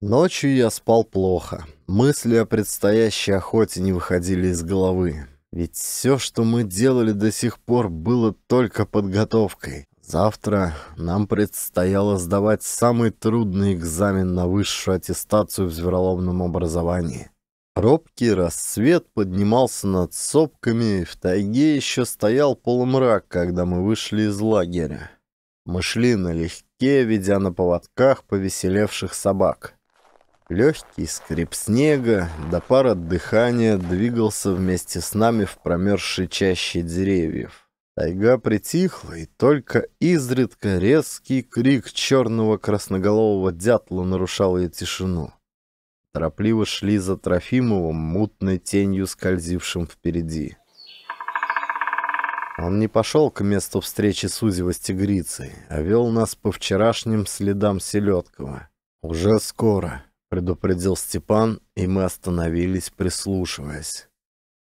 Ночью я спал плохо. Мысли о предстоящей охоте не выходили из головы. Ведь все, что мы делали до сих пор, было только подготовкой. Завтра нам предстояло сдавать самый трудный экзамен на высшую аттестацию в звероловном образовании. Робкий рассвет поднимался над сопками, в тайге еще стоял полумрак, когда мы вышли из лагеря. Мы шли налегке, ведя на поводках повеселевших собак. Легкий скрип снега до пар дыхания двигался вместе с нами в промерзшей чаще деревьев. Тайга притихла, и только изредка резкий крик черного красноголового дятла нарушал ее тишину. Торопливо шли за Трофимовым, мутной тенью скользившим впереди. Он не пошел к месту встречи Сузева с тигрицей, а вел нас по вчерашним следам Селедкова. «Уже скоро», предупредил Степан, и мы остановились, прислушиваясь.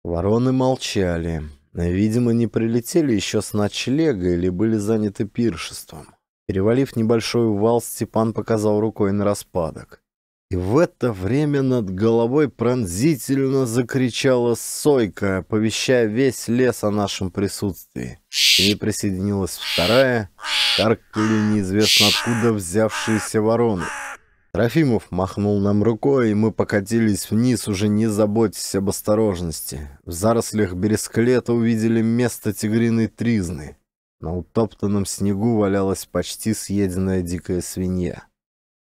Вороны молчали. Видимо, не прилетели еще с ночлега или были заняты пиршеством. Перевалив небольшой вал, Степан показал рукой на распадок. И в это время над головой пронзительно закричала сойка, оповещая весь лес о нашем присутствии. И присоединилась вторая, каркали неизвестно откуда взявшиеся вороны. Трофимов махнул нам рукой, и мы покатились вниз, уже не заботясь об осторожности. В зарослях бересклета увидели место тигриной тризны. На утоптанном снегу валялась почти съеденная дикая свинья.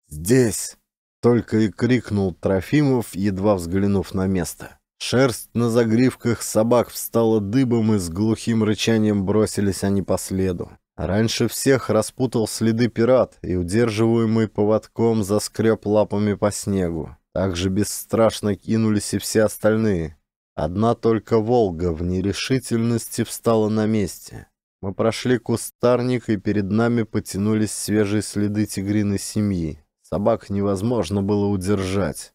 «Здесь!» — только и крикнул Трофимов, едва взглянув на место. Шерсть на загривках собак встала дыбом, и с глухим рычанием бросились они по следу. Раньше всех распутал следы пират и, удерживаемый поводком, заскреб лапами по снегу. Так же бесстрашно кинулись и все остальные. Одна только «Волга» в нерешительности встала на месте. Мы прошли кустарник, и перед нами потянулись свежие следы тигриной семьи. Собак невозможно было удержать.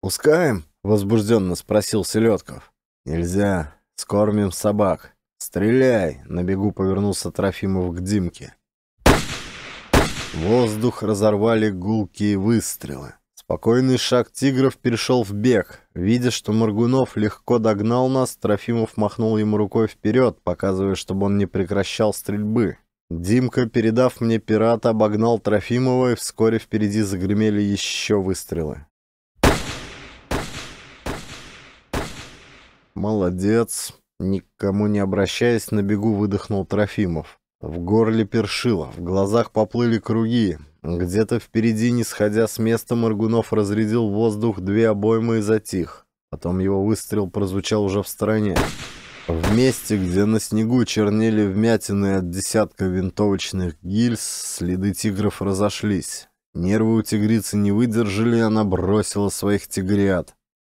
«Пускаем?» — возбужденно спросил Селедков. «Нельзя. Скормим собак». «Стреляй!» — на бегу повернулся Трофимов к Димке. Воздух разорвали гулкие выстрелы. Спокойный шаг тигров перешел в бег. Видя, что Моргунов легко догнал нас, Трофимов махнул ему рукой вперед, показывая, чтобы он не прекращал стрельбы. Димка, передав мне пирата, обогнал Трофимова, и вскоре впереди загремели еще выстрелы. «Молодец!» Никому не обращаясь, на бегу выдохнул Трофимов. В горле першило, в глазах поплыли круги. Где-то впереди, не сходя с места, Моргунов разрядил в воздух две обоймы и затих. Потом его выстрел прозвучал уже в стороне. В месте, где на снегу чернели вмятины от десятка винтовочных гильз, следы тигров разошлись. Нервы у тигрицы не выдержали, она бросила своих тигрят.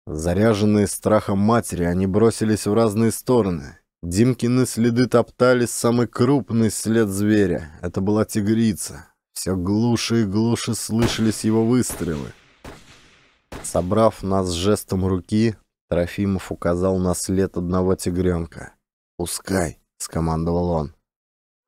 Заряженные страхом матери, они бросились в разные стороны. Димкины следы топтали самый крупный след зверя. Это была тигрица. Все глуше и глуше слышались его выстрелы. Собрав нас жестом руки, Трофимов указал на след одного тигренка. «Пускай!» — скомандовал он.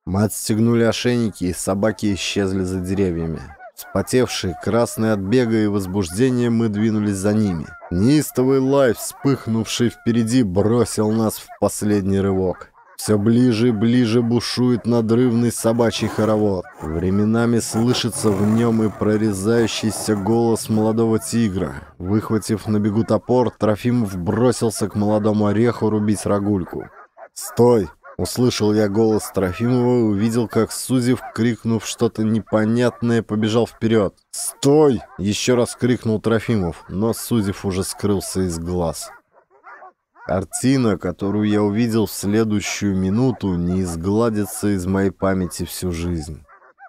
Мы отстегнули ошейники, и собаки исчезли за деревьями. Спотевшие, красные от бега и возбуждения, мы двинулись за ними — Неистовый лай, вспыхнувший впереди, бросил нас в последний рывок. Все ближе и ближе бушует надрывный собачий хоровод. Временами слышится в нем и прорезающийся голос молодого тигра. Выхватив на бегу топор, Трофимов бросился к молодому ореху рубить рагульку. «Стой!» Услышал я голос Трофимова и увидел, как Сузев, крикнув что-то непонятное, побежал вперед. «Стой!» — еще раз крикнул Трофимов, но Сузев уже скрылся из глаз. Картина, которую я увидел в следующую минуту, не изгладится из моей памяти всю жизнь.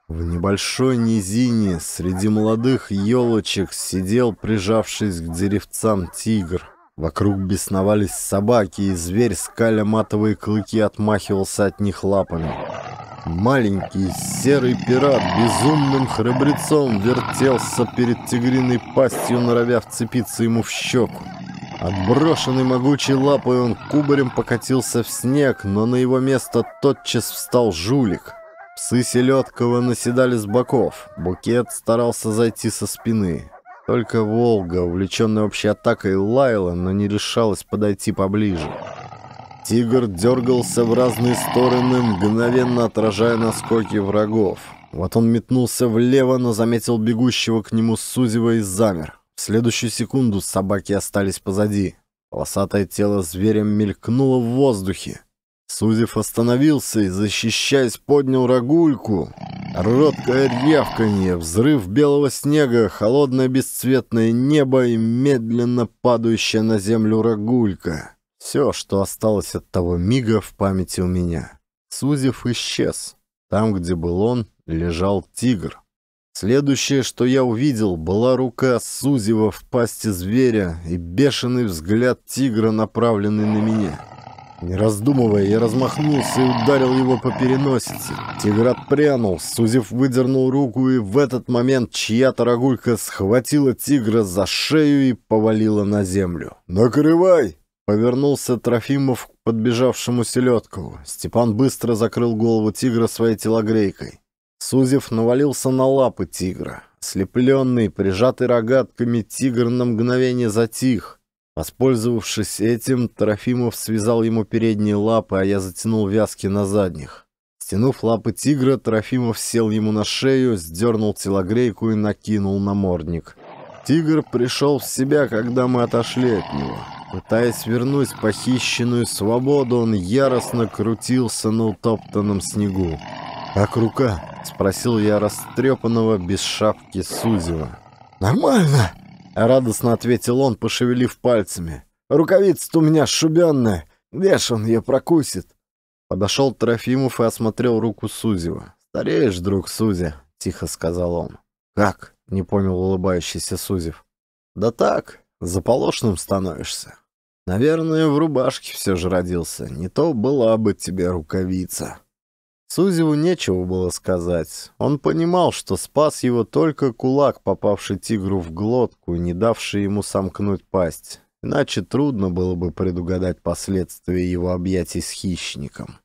В небольшой низине среди молодых елочек сидел, прижавшись к деревцам, тигр — Вокруг бесновались собаки, и зверь, скаля матовые клыки, отмахивался от них лапами. Маленький серый пират безумным храбрецом вертелся перед тигриной пастью, норовя вцепиться ему в щеку. Отброшенный могучей лапой он кубарем покатился в снег, но на его место тотчас встал жулик. Псы Селедкова наседали с боков, букет старался зайти со спины. Только Волга, увлеченная общей атакой, лаяла, но не решалась подойти поближе. Тигр дергался в разные стороны, мгновенно отражая наскоки врагов. Вот он метнулся влево, но заметил бегущего к нему Сузева и замер. В следующую секунду собаки остались позади. Полосатое тело зверя мелькнуло в воздухе. Сузев остановился и, защищаясь, поднял рогульку. Роткое рявканье, взрыв белого снега, холодное бесцветное небо и медленно падающая на землю рогулька. Все, что осталось от того мига в памяти у меня. Сузев исчез. Там, где был он, лежал тигр. Следующее, что я увидел, была рука Сузева в пасти зверя и бешеный взгляд тигра, направленный на меня. Не раздумывая, я размахнулся и ударил его по переносице. Тигр отпрянул. Сузев выдернул руку, и в этот момент чья-то рогулька схватила тигра за шею и повалила на землю. «Накрывай!» Повернулся Трофимов к подбежавшему Селедкову. Степан быстро закрыл голову тигра своей телогрейкой. Сузев навалился на лапы тигра. Слепленный, прижатый рогатками, тигр на мгновение затих — Воспользовавшись этим, Трофимов связал ему передние лапы, а я затянул вязки на задних. Стянув лапы тигра, Трофимов сел ему на шею, сдернул телогрейку и накинул на мордник. Тигр пришел в себя, когда мы отошли от него. Пытаясь вернуть похищенную свободу, он яростно крутился на утоптанном снегу. «Как рука?» — спросил я растрепанного без шапки Сузева. «Нормально!» — радостно ответил он, пошевелив пальцами. «Рукавица-то у меня шубенная. Где ж он ее прокусит?» Подошел Трофимов и осмотрел руку Сузева. «Стареешь, друг Сузя», — тихо сказал он. «Как?» — не понял улыбающийся Сузев. «Да так, заполошным становишься. Наверное, в рубашке все же родился. Не то была бы тебе рукавица». Сузеву нечего было сказать. Он понимал, что спас его только кулак, попавший тигру в глотку, не давший ему сомкнуть пасть. Иначе трудно было бы предугадать последствия его объятий с хищником.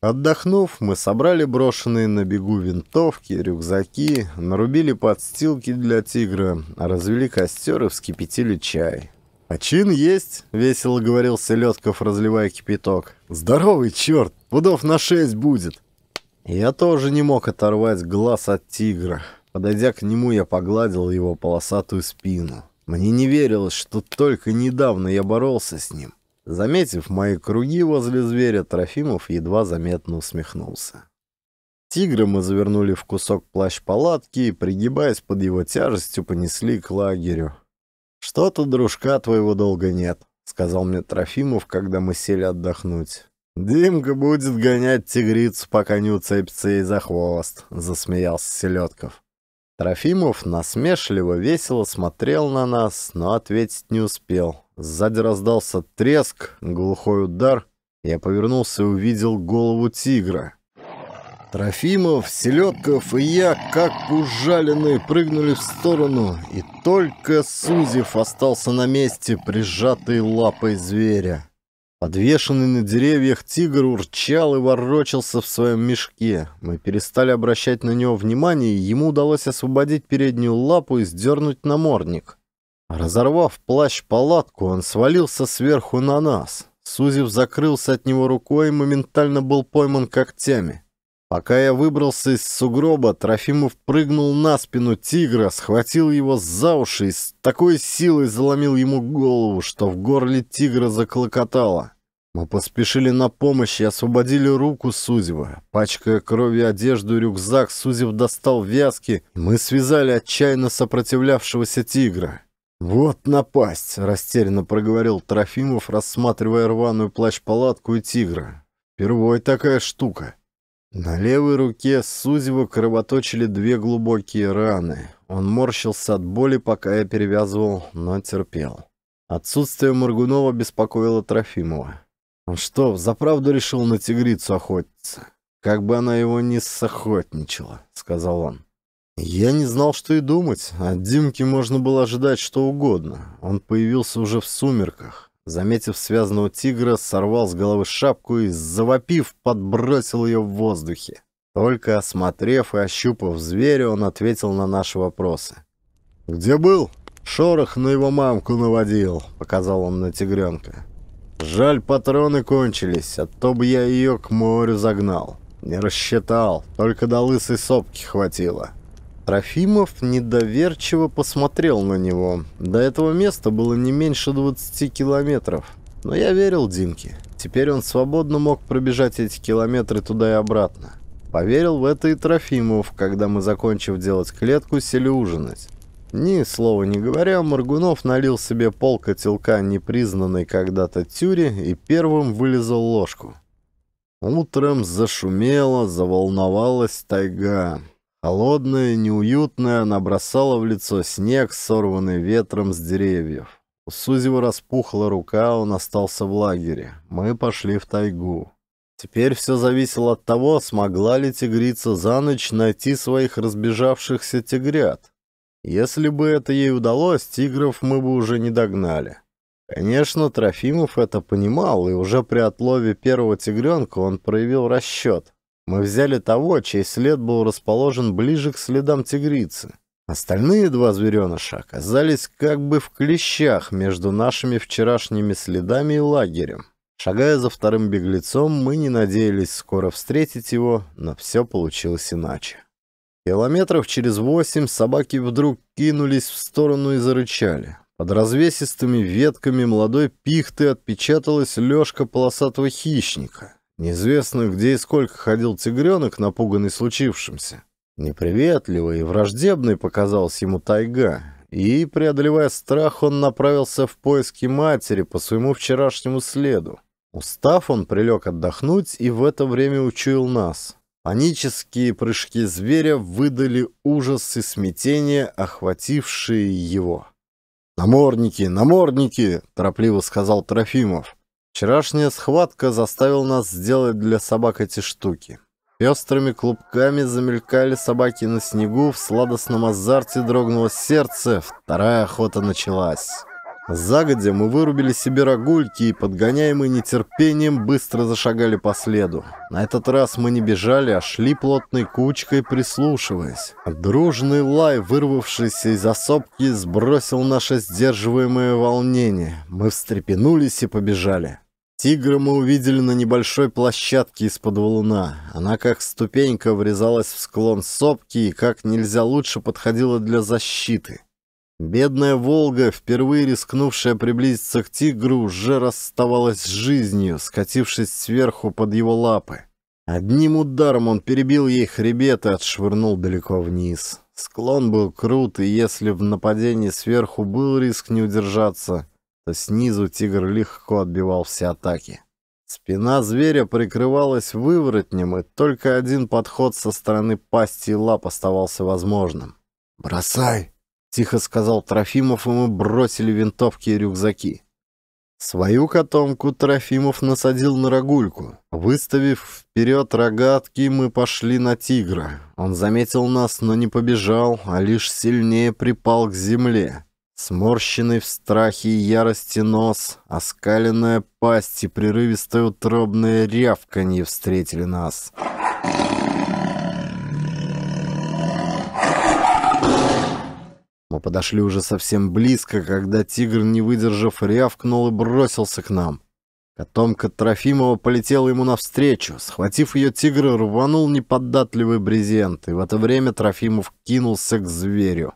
Отдохнув, мы собрали брошенные на бегу винтовки, рюкзаки, нарубили подстилки для тигра, развели костер и вскипятили чай. «Почин «А есть», — весело говорил Селедков, разливая кипяток. «Здоровый черт! Пудов на шесть будет. Я тоже не мог оторвать глаз от тигра. Подойдя к нему, я погладил его полосатую спину. Мне не верилось, что только недавно я боролся с ним. Заметив мои круги возле зверя, Трофимов едва заметно усмехнулся. Тигра мы завернули в кусок плащ-палатки и, пригибаясь под его тяжестью, понесли к лагерю. «Что-то дружка твоего долго нет», — сказал мне Трофимов, когда мы сели отдохнуть. «Димка будет гонять тигрицу, пока не уцепится ей за хвост», — засмеялся Селедков. Трофимов насмешливо весело смотрел на нас, но ответить не успел. Сзади раздался треск, глухой удар. Я повернулся и увидел голову тигра. Трофимов, Селедков и я, как ужаленные, прыгнули в сторону, и только Сузев остался на месте, прижатый лапой зверя. Подвешенный на деревьях тигр урчал и ворочался в своем мешке. Мы перестали обращать на него внимание, и ему удалось освободить переднюю лапу и сдернуть намордник. Разорвав плащ-палатку, он свалился сверху на нас. Сузив закрылся от него рукой и моментально был пойман когтями. Пока я выбрался из сугроба, Трофимов прыгнул на спину тигра, схватил его за уши и с такой силой заломил ему голову, что в горле тигра заклокотало. Мы поспешили на помощь и освободили руку Сузева. Пачкая кровью одежду и рюкзак, Сузев достал вязки. Мы связали отчаянно сопротивлявшегося тигра. «Вот напасть!» — растерянно проговорил Трофимов, рассматривая рваную плащ-палатку и тигра. «Впервой такая штука!» На левой руке Сузева кровоточили две глубокие раны. Он морщился от боли, пока я перевязывал, но терпел. Отсутствие Моргунова беспокоило Трофимова. Он что, за правду решил на тигрицу охотиться? Как бы она его не сохотничала, сказал он. Я не знал, что и думать. От Димки можно было ожидать что угодно. Он появился уже в сумерках. Заметив связанного тигра, сорвал с головы шапку и, завопив, подбросил ее в воздухе. Только осмотрев и ощупав зверя, он ответил на наши вопросы. «Где был?» «Шорох на его мамку наводил», — показал он на тигренка. Жаль, патроны кончились, а то бы я ее к морю загнал. Не рассчитал, только до лысой сопки хватило. Трофимов недоверчиво посмотрел на него. До этого места было не меньше 20 километров. Но я верил Димке. Теперь он свободно мог пробежать эти километры туда и обратно. Поверил в это и Трофимов, когда мы, закончив делать клетку, сели ужинать. Ни слова не говоря, Моргунов налил себе пол котелка непризнанной когда-то тюри и первым вылезал ложку. Утром зашумела, заволновалась тайга. Холодная, неуютная, она бросала в лицо снег, сорванный ветром с деревьев. У Сузева распухла рука, он остался в лагере. Мы пошли в тайгу. Теперь все зависело от того, смогла ли тигрица за ночь найти своих разбежавшихся тигрят. Если бы это ей удалось, тигров мы бы уже не догнали. Конечно, Трофимов это понимал, и уже при отлове первого тигренка он проявил расчет. Мы взяли того, чей след был расположен ближе к следам тигрицы. Остальные два звереныша оказались как бы в клещах между нашими вчерашними следами и лагерем. Шагая за вторым беглецом, мы не надеялись скоро встретить его, но все получилось иначе. Километров через восемь собаки вдруг кинулись в сторону и зарычали. Под развесистыми ветками молодой пихты отпечаталась лёжка полосатого хищника. Неизвестно, где и сколько ходил тигренок, напуганный случившимся. Неприветливый и враждебный показалась ему тайга, и, преодолевая страх, он направился в поиски матери по своему вчерашнему следу. Устав, он прилег отдохнуть и в это время учуял нас. Панические прыжки зверя выдали ужас и смятение, охватившие его. «Намордники! Намордники!» – торопливо сказал Трофимов. «Вчерашняя схватка заставила нас сделать для собак эти штуки. Пестрыми клубками замелькали собаки на снегу, в сладостном азарте дрогнуло сердце, вторая охота началась». Загодя мы вырубили себе рогульки и, подгоняемые нетерпением, быстро зашагали по следу. На этот раз мы не бежали, а шли плотной кучкой, прислушиваясь. Дружный лай, вырвавшийся из особки, сбросил наше сдерживаемое волнение. Мы встрепенулись и побежали. Тигра мы увидели на небольшой площадке из-под валуна. Она как ступенька врезалась в склон сопки и как нельзя лучше подходила для защиты. Бедная «Волга», впервые рискнувшая приблизиться к «Тигру», уже расставалась с жизнью, скатившись сверху под его лапы. Одним ударом он перебил ей хребет и отшвырнул далеко вниз. Склон был крут, и если в нападении сверху был риск не удержаться, то снизу «Тигр» легко отбивал все атаки. Спина зверя прикрывалась выворотнем, и только один подход со стороны пасти и лап оставался возможным. «Бросай!» Тихо сказал Трофимов, и мы бросили винтовки и рюкзаки. Свою котомку Трофимов насадил на рогульку. Выставив вперед рогатки, мы пошли на тигра. Он заметил нас, но не побежал, а лишь сильнее припал к земле. Сморщенный в страхе и ярости нос, оскаленная пасть и прерывистое утробное рявканье встретили нас. Мы подошли уже совсем близко, когда тигр, не выдержав, рявкнул и бросился к нам. Котомка Трофимова полетела ему навстречу. Схватив ее, тигр рванул неподатливый брезент, и в это время Трофимов кинулся к зверю.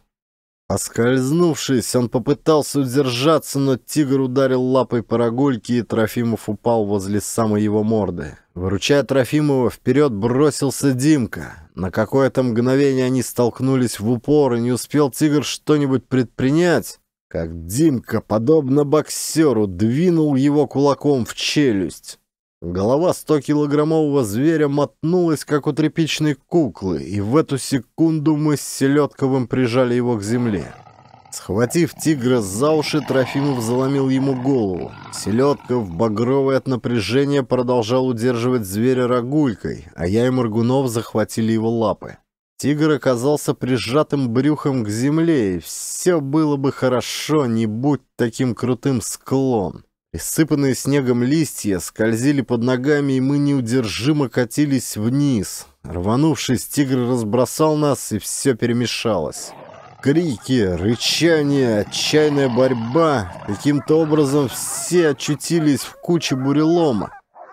Оскользнувшись, он попытался удержаться, но тигр ударил лапой по рогульке, и Трофимов упал возле самой его морды. Выручая Трофимова, вперед бросился Димка. На какое-то мгновение они столкнулись в упор, и не успел тигр что-нибудь предпринять, как Димка, подобно боксеру, двинул его кулаком в челюсть. Голова стокилограммового зверя мотнулась, как у тряпичной куклы, и в эту секунду мы с Селедковым прижали его к земле. Схватив тигра за уши, Трофимов заломил ему голову. Селедков, багровый от напряжения, продолжал удерживать зверя рогулькой, а я и Моргунов захватили его лапы. Тигр оказался прижатым брюхом к земле, и все было бы хорошо, не будь таким крутым склон. Исыпанные снегом листья скользили под ногами, и мы неудержимо катились вниз. Рванувшись, тигр разбросал нас, и все перемешалось. Крики, рычания, отчаянная борьба. Каким-то образом все очутились в куче бурелома.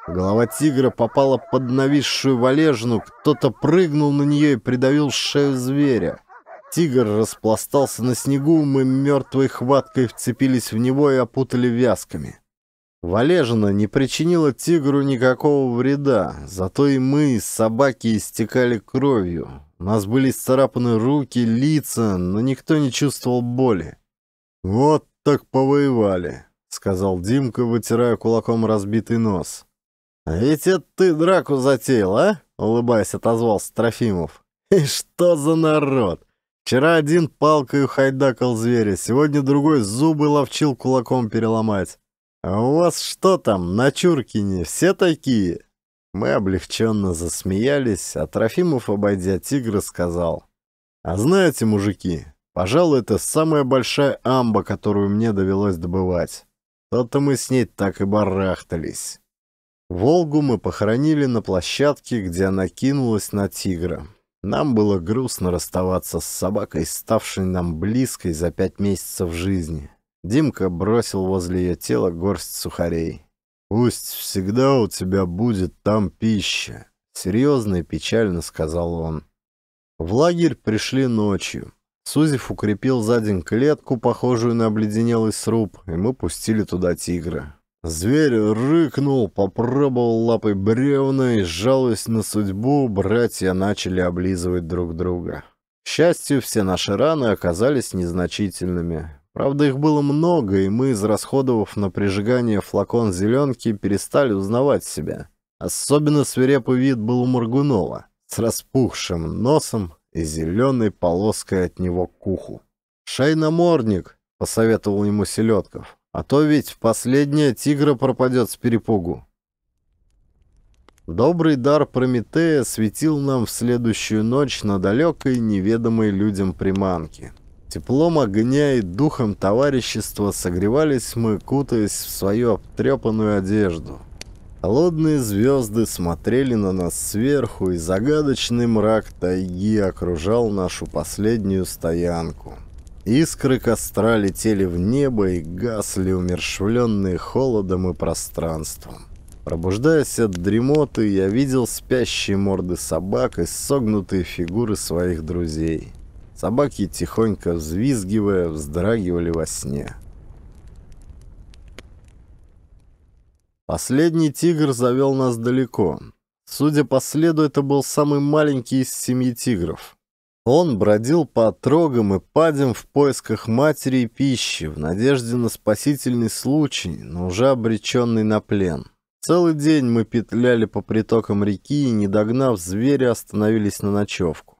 Голова тигра попала под нависшую валежину, кто-то прыгнул на нее и придавил шею зверя. Тигр распластался на снегу, мы мертвой хваткой вцепились в него и опутали вязками. Валежина не причинила тигру никакого вреда, зато и мы, собаки, истекали кровью. У нас были исцарапаны руки, лица, но никто не чувствовал боли. «Вот так повоевали», — сказал Димка, вытирая кулаком разбитый нос. «А ведь это ты драку затеял, а?» — улыбаясь, отозвался Трофимов. «И что за народ! Вчера один палкой хайдакал зверя, сегодня другой зубы ловчил кулаком переломать. А у вас что там, на Чуркине, все такие?» Мы облегченно засмеялись, а Трофимов, обойдя тигра, сказал. «А знаете, мужики, пожалуй, это самая большая амба, которую мне довелось добывать. То-то мы с ней так и барахтались». Волгу мы похоронили на площадке, где она кинулась на тигра. Нам было грустно расставаться с собакой, ставшей нам близкой за пять месяцев жизни. Димка бросил возле ее тела горсть сухарей. «Пусть всегда у тебя будет там пища», — серьезно и печально сказал он. В лагерь пришли ночью. Сузев укрепил за день клетку, похожую на обледенелый сруб, и мы пустили туда тигра. Зверь рыкнул, попробовал лапой бревна и, жалуясь на судьбу, братья начали облизывать друг друга. К счастью, все наши раны оказались незначительными. Правда, их было много, и мы, израсходовав на прижигание флакон зеленки, перестали узнавать себя. Особенно свирепый вид был у Моргунова, с распухшим носом и зеленой полоской от него к уху. «Шей посоветовал ему Селедков, — «а то ведь последняя тигра пропадет с перепугу». Добрый дар Прометея светил нам в следующую ночь на далекой неведомой людям приманке — Теплом огня и духом товарищества согревались мы, кутаясь в свою обтрепанную одежду. Холодные звезды смотрели на нас сверху, и загадочный мрак тайги окружал нашу последнюю стоянку. Искры костра летели в небо и гасли, умершвленные холодом и пространством. Пробуждаясь от дремоты, я видел спящие морды собак и согнутые фигуры своих друзей. Собаки, тихонько взвизгивая, вздрагивали во сне. Последний тигр завел нас далеко. Судя по следу, это был самый маленький из семьи тигров. Он бродил по трогам и падям в поисках матери и пищи, в надежде на спасительный случай, но уже обреченный на плен. Целый день мы петляли по притокам реки и, не догнав зверя, остановились на ночевку.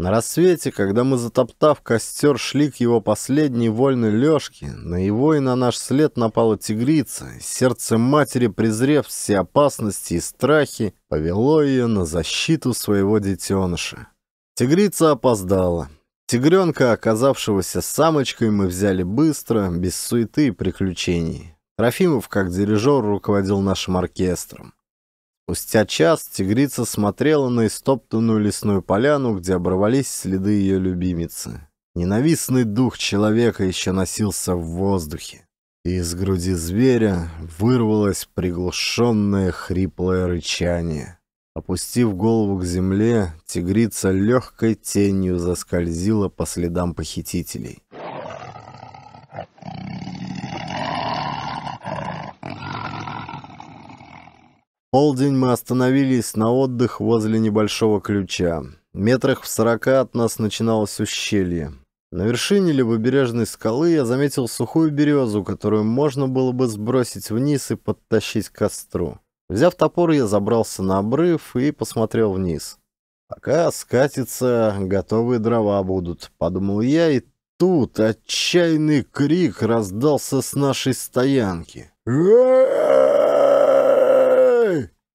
На рассвете, когда мы, затоптав костер, шли к его последней вольной лёжке, на его и на наш след напала тигрица, сердце матери, презрев все опасности и страхи, повело ее на защиту своего детеныша. Тигрица опоздала. Тигренка, оказавшегося самочкой, мы взяли быстро, без суеты и приключений. Трофимов, как дирижер, руководил нашим оркестром. Спустя час тигрица смотрела на истоптанную лесную поляну, где оборвались следы ее любимицы. Ненавистный дух человека еще носился в воздухе. И из груди зверя вырвалось приглушенное хриплое рычание. Опустив голову к земле, тигрица легкой тенью заскользила по следам похитителей. полдень мы остановились на отдых возле небольшого ключа. Метрах в сорока от нас начиналось ущелье. На вершине левобережной скалы я заметил сухую березу, которую можно было бы сбросить вниз и подтащить к костру. Взяв топор, я забрался на обрыв и посмотрел вниз. «Пока скатится, готовые дрова будут», — подумал я, и тут отчаянный крик раздался с нашей стоянки. «Ааа!»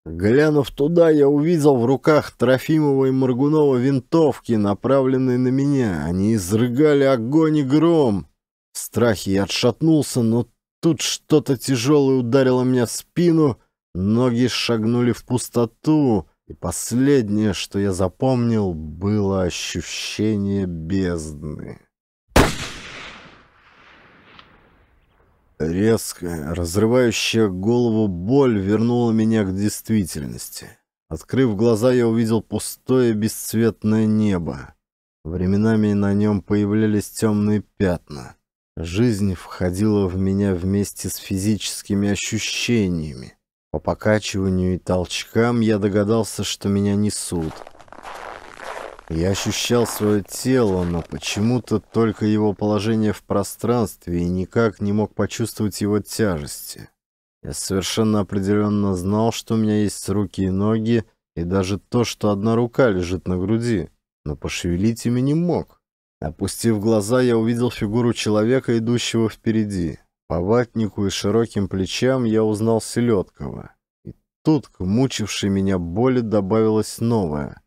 Глянув туда, я увидел в руках Трофимова и Моргунова винтовки, направленные на меня. Они изрыгали огонь и гром. В страхе я отшатнулся, но тут что-то тяжелое ударило меня в спину, ноги шагнули в пустоту, и последнее, что я запомнил, было ощущение бездны. Резкая, разрывающая голову боль вернула меня к действительности. Открыв глаза, я увидел пустое бесцветное небо. Временами на нем появлялись темные пятна. Жизнь входила в меня вместе с физическими ощущениями. По покачиванию и толчкам я догадался, что меня несут — я ощущал свое тело, но почему-то только его положение в пространстве и никак не мог почувствовать его тяжести. Я совершенно определенно знал, что у меня есть руки и ноги, и даже то, что одна рука лежит на груди, но пошевелить ими не мог. Опустив глаза, я увидел фигуру человека, идущего впереди. По ватнику и широким плечам я узнал Селедкова. И тут к мучившей меня боли добавилось новое.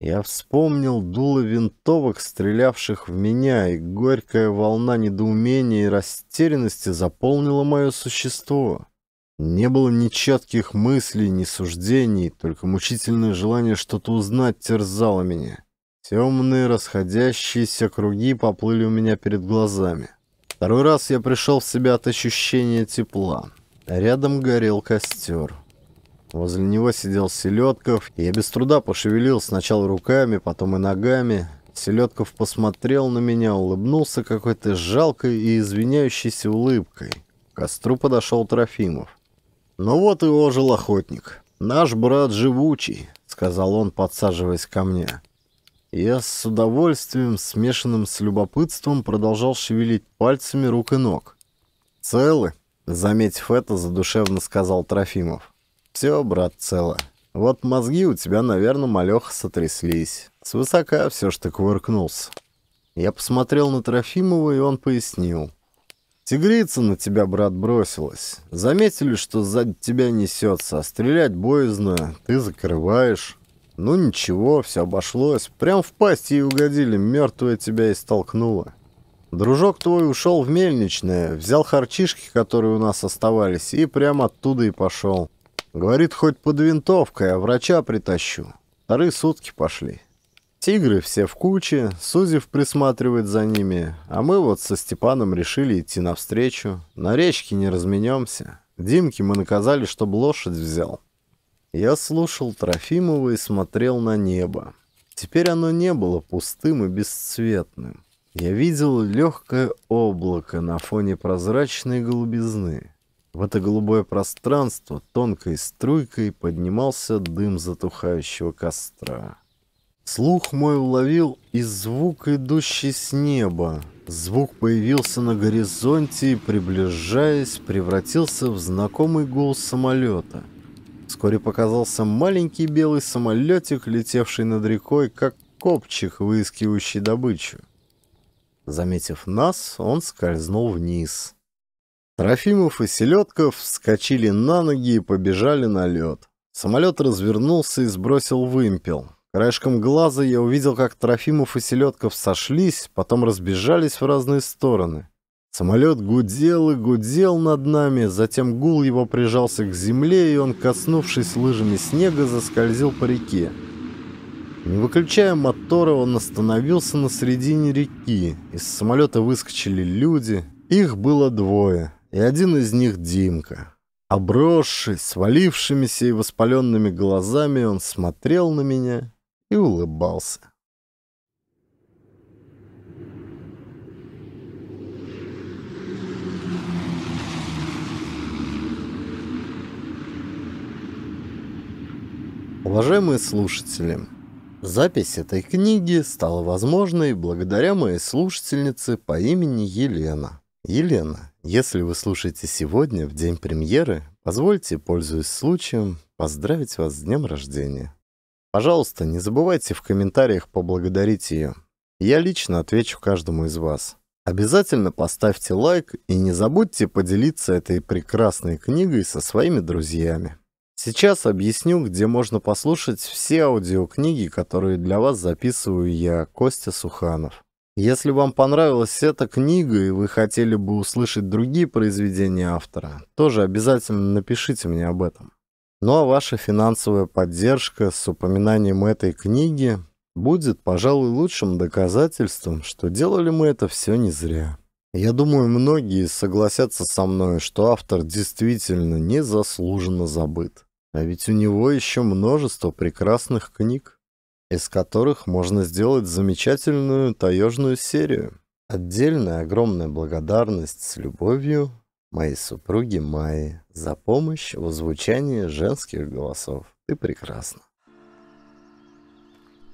Я вспомнил дуло винтовок, стрелявших в меня, и горькая волна недоумения и растерянности заполнила мое существо. Не было ни четких мыслей, ни суждений, только мучительное желание что-то узнать терзало меня. Темные расходящиеся круги поплыли у меня перед глазами. Второй раз я пришел в себя от ощущения тепла. Рядом горел костер. Возле него сидел Селедков. Я без труда пошевелил сначала руками, потом и ногами. Селедков посмотрел на меня, улыбнулся какой-то жалкой и извиняющейся улыбкой. К костру подошел Трофимов. «Ну вот и ожил охотник. Наш брат живучий», — сказал он, подсаживаясь ко мне. Я с удовольствием, смешанным с любопытством, продолжал шевелить пальцами рук и ног. «Целы?» — заметив это, задушевно сказал Трофимов. Все, брат, цело. Вот мозги у тебя, наверное, малеха сотряслись. Свысока все ж ты кувыркнулся. Я посмотрел на Трофимова, и он пояснил. Тигрица на тебя, брат, бросилась. Заметили, что сзади тебя несется, а стрелять боязно, ты закрываешь. Ну ничего, все обошлось. Прям в пасть ей угодили, мертвая тебя и столкнула. Дружок твой ушел в мельничное, взял харчишки, которые у нас оставались, и прямо оттуда и пошел. Говорит, хоть под винтовкой, а врача притащу. Вторые сутки пошли. Тигры все в куче, Сузев присматривает за ними, а мы вот со Степаном решили идти навстречу. На речке не разменемся. Димке мы наказали, чтобы лошадь взял. Я слушал Трофимова и смотрел на небо. Теперь оно не было пустым и бесцветным. Я видел легкое облако на фоне прозрачной голубизны. В это голубое пространство тонкой струйкой поднимался дым затухающего костра. Слух мой уловил и звук, идущий с неба. Звук появился на горизонте и, приближаясь, превратился в знакомый гул самолета. Вскоре показался маленький белый самолетик, летевший над рекой, как копчик, выискивающий добычу. Заметив нас, он скользнул вниз — Трофимов и Селедков вскочили на ноги и побежали на лед. Самолет развернулся и сбросил вымпел. Краешком глаза я увидел, как Трофимов и Селедков сошлись, потом разбежались в разные стороны. Самолет гудел и гудел над нами, затем гул его прижался к земле, и он, коснувшись лыжами снега, заскользил по реке. Не выключая мотора, он остановился на середине реки. Из самолета выскочили люди. Их было двое и один из них Димка. Обросший, свалившимися и воспаленными глазами, он смотрел на меня и улыбался. Уважаемые слушатели, запись этой книги стала возможной благодаря моей слушательнице по имени Елена. Елена, если вы слушаете сегодня, в день премьеры, позвольте, пользуясь случаем, поздравить вас с днем рождения. Пожалуйста, не забывайте в комментариях поблагодарить ее. Я лично отвечу каждому из вас. Обязательно поставьте лайк и не забудьте поделиться этой прекрасной книгой со своими друзьями. Сейчас объясню, где можно послушать все аудиокниги, которые для вас записываю я, Костя Суханов. Если вам понравилась эта книга и вы хотели бы услышать другие произведения автора, тоже обязательно напишите мне об этом. Ну а ваша финансовая поддержка с упоминанием этой книги будет, пожалуй, лучшим доказательством, что делали мы это все не зря. Я думаю, многие согласятся со мной, что автор действительно незаслуженно забыт. А ведь у него еще множество прекрасных книг из которых можно сделать замечательную таежную серию. Отдельная огромная благодарность с любовью моей супруге Майи за помощь в озвучании женских голосов. Ты прекрасна.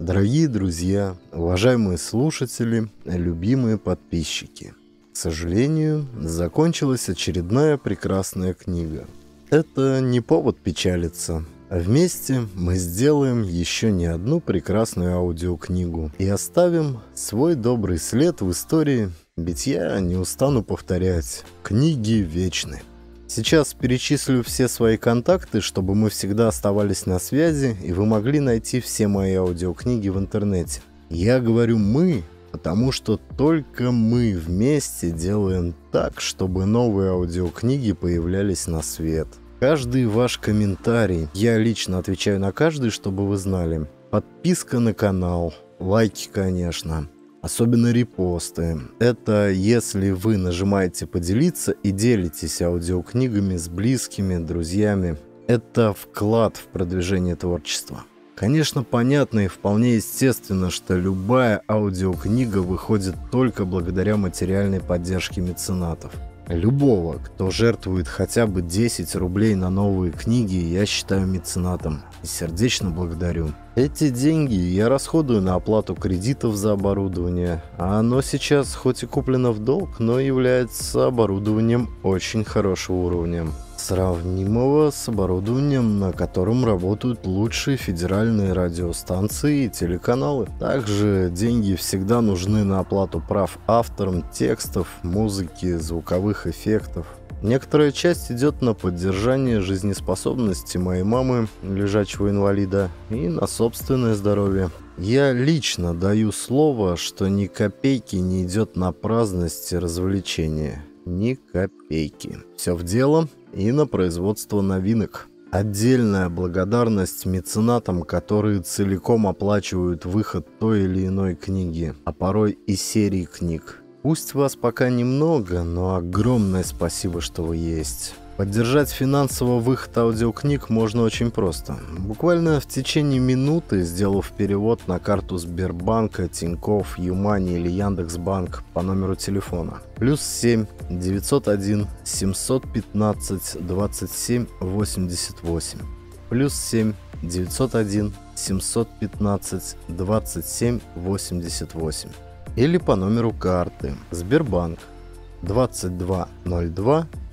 Дорогие друзья, уважаемые слушатели, любимые подписчики. К сожалению, закончилась очередная прекрасная книга. Это не повод печалиться, Вместе мы сделаем еще не одну прекрасную аудиокнигу и оставим свой добрый след в истории, ведь я не устану повторять, книги вечны. Сейчас перечислю все свои контакты, чтобы мы всегда оставались на связи и вы могли найти все мои аудиокниги в интернете. Я говорю «мы», потому что только мы вместе делаем так, чтобы новые аудиокниги появлялись на свет – Каждый ваш комментарий, я лично отвечаю на каждый, чтобы вы знали. Подписка на канал, лайки, конечно, особенно репосты. Это если вы нажимаете «Поделиться» и делитесь аудиокнигами с близкими, друзьями. Это вклад в продвижение творчества. Конечно, понятно и вполне естественно, что любая аудиокнига выходит только благодаря материальной поддержке меценатов – Любого, кто жертвует хотя бы 10 рублей на новые книги, я считаю меценатом и сердечно благодарю. Эти деньги я расходую на оплату кредитов за оборудование, а оно сейчас хоть и куплено в долг, но является оборудованием очень хорошего уровня сравнимого с оборудованием, на котором работают лучшие федеральные радиостанции и телеканалы. Также деньги всегда нужны на оплату прав авторам текстов, музыки, звуковых эффектов. Некоторая часть идет на поддержание жизнеспособности моей мамы, лежачего инвалида, и на собственное здоровье. Я лично даю слово, что ни копейки не идет на праздности, развлечения. Ни копейки. Все в дело и на производство новинок. Отдельная благодарность меценатам, которые целиком оплачивают выход той или иной книги, а порой и серии книг. Пусть вас пока немного, но огромное спасибо, что вы есть. Поддержать финансово выход аудиокниг можно очень просто. Буквально в течение минуты, сделав перевод на карту Сбербанка, Тинькофф, Юмани или Яндекс.Банк по номеру телефона. Плюс 7 901 715 27 88. Плюс 7 901 715 27 88. Или по номеру карты Сбербанк 2202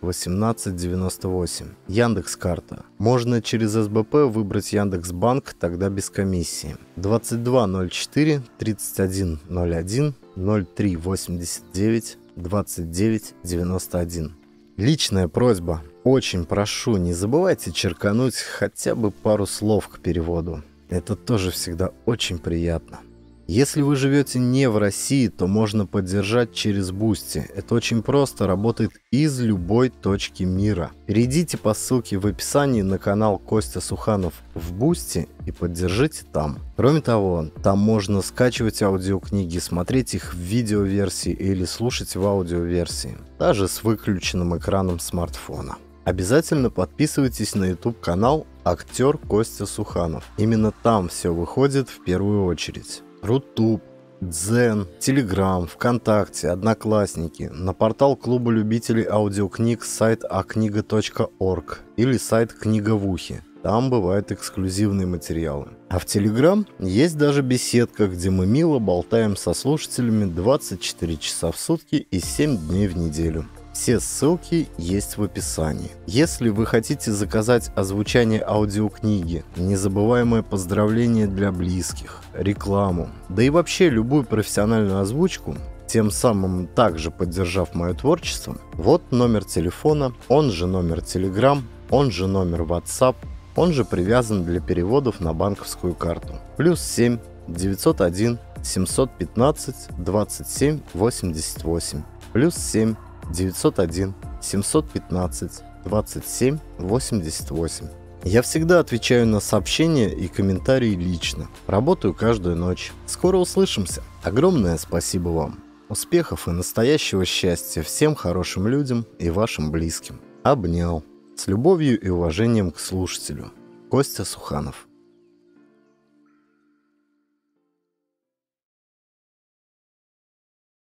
1898. Яндекс карта. Можно через СБП выбрать Яндекс Банк, тогда без комиссии. 2204 3101 0389 2991. Личная просьба. Очень прошу, не забывайте черкануть хотя бы пару слов к переводу. Это тоже всегда очень приятно. Если вы живете не в России, то можно поддержать через Бусти. Это очень просто, работает из любой точки мира. Перейдите по ссылке в описании на канал Костя Суханов в Бусти и поддержите там. Кроме того, там можно скачивать аудиокниги, смотреть их в видеоверсии или слушать в аудиоверсии, даже с выключенным экраном смартфона. Обязательно подписывайтесь на YouTube канал «Актер Костя Суханов». Именно там все выходит в первую очередь. Рутуб, Дзен, Телеграм, ВКонтакте, Одноклассники, на портал клуба любителей аудиокниг сайт акнига.орг или сайт «Книга в ухе». Там бывают эксклюзивные материалы. А в Телеграм есть даже беседка, где мы мило болтаем со слушателями 24 часа в сутки и 7 дней в неделю. Все ссылки есть в описании. Если вы хотите заказать озвучание аудиокниги, незабываемое поздравление для близких, рекламу, да и вообще любую профессиональную озвучку, тем самым также поддержав мое творчество, вот номер телефона, он же номер Telegram, он же номер WhatsApp, он же привязан для переводов на банковскую карту. Плюс 7 901 715 27 88. Плюс 7 901 715 27 88. Я всегда отвечаю на сообщения и комментарии лично. Работаю каждую ночь. Скоро услышимся. Огромное спасибо вам. Успехов и настоящего счастья всем хорошим людям и вашим близким. Обнял. С любовью и уважением к слушателю. Костя Суханов.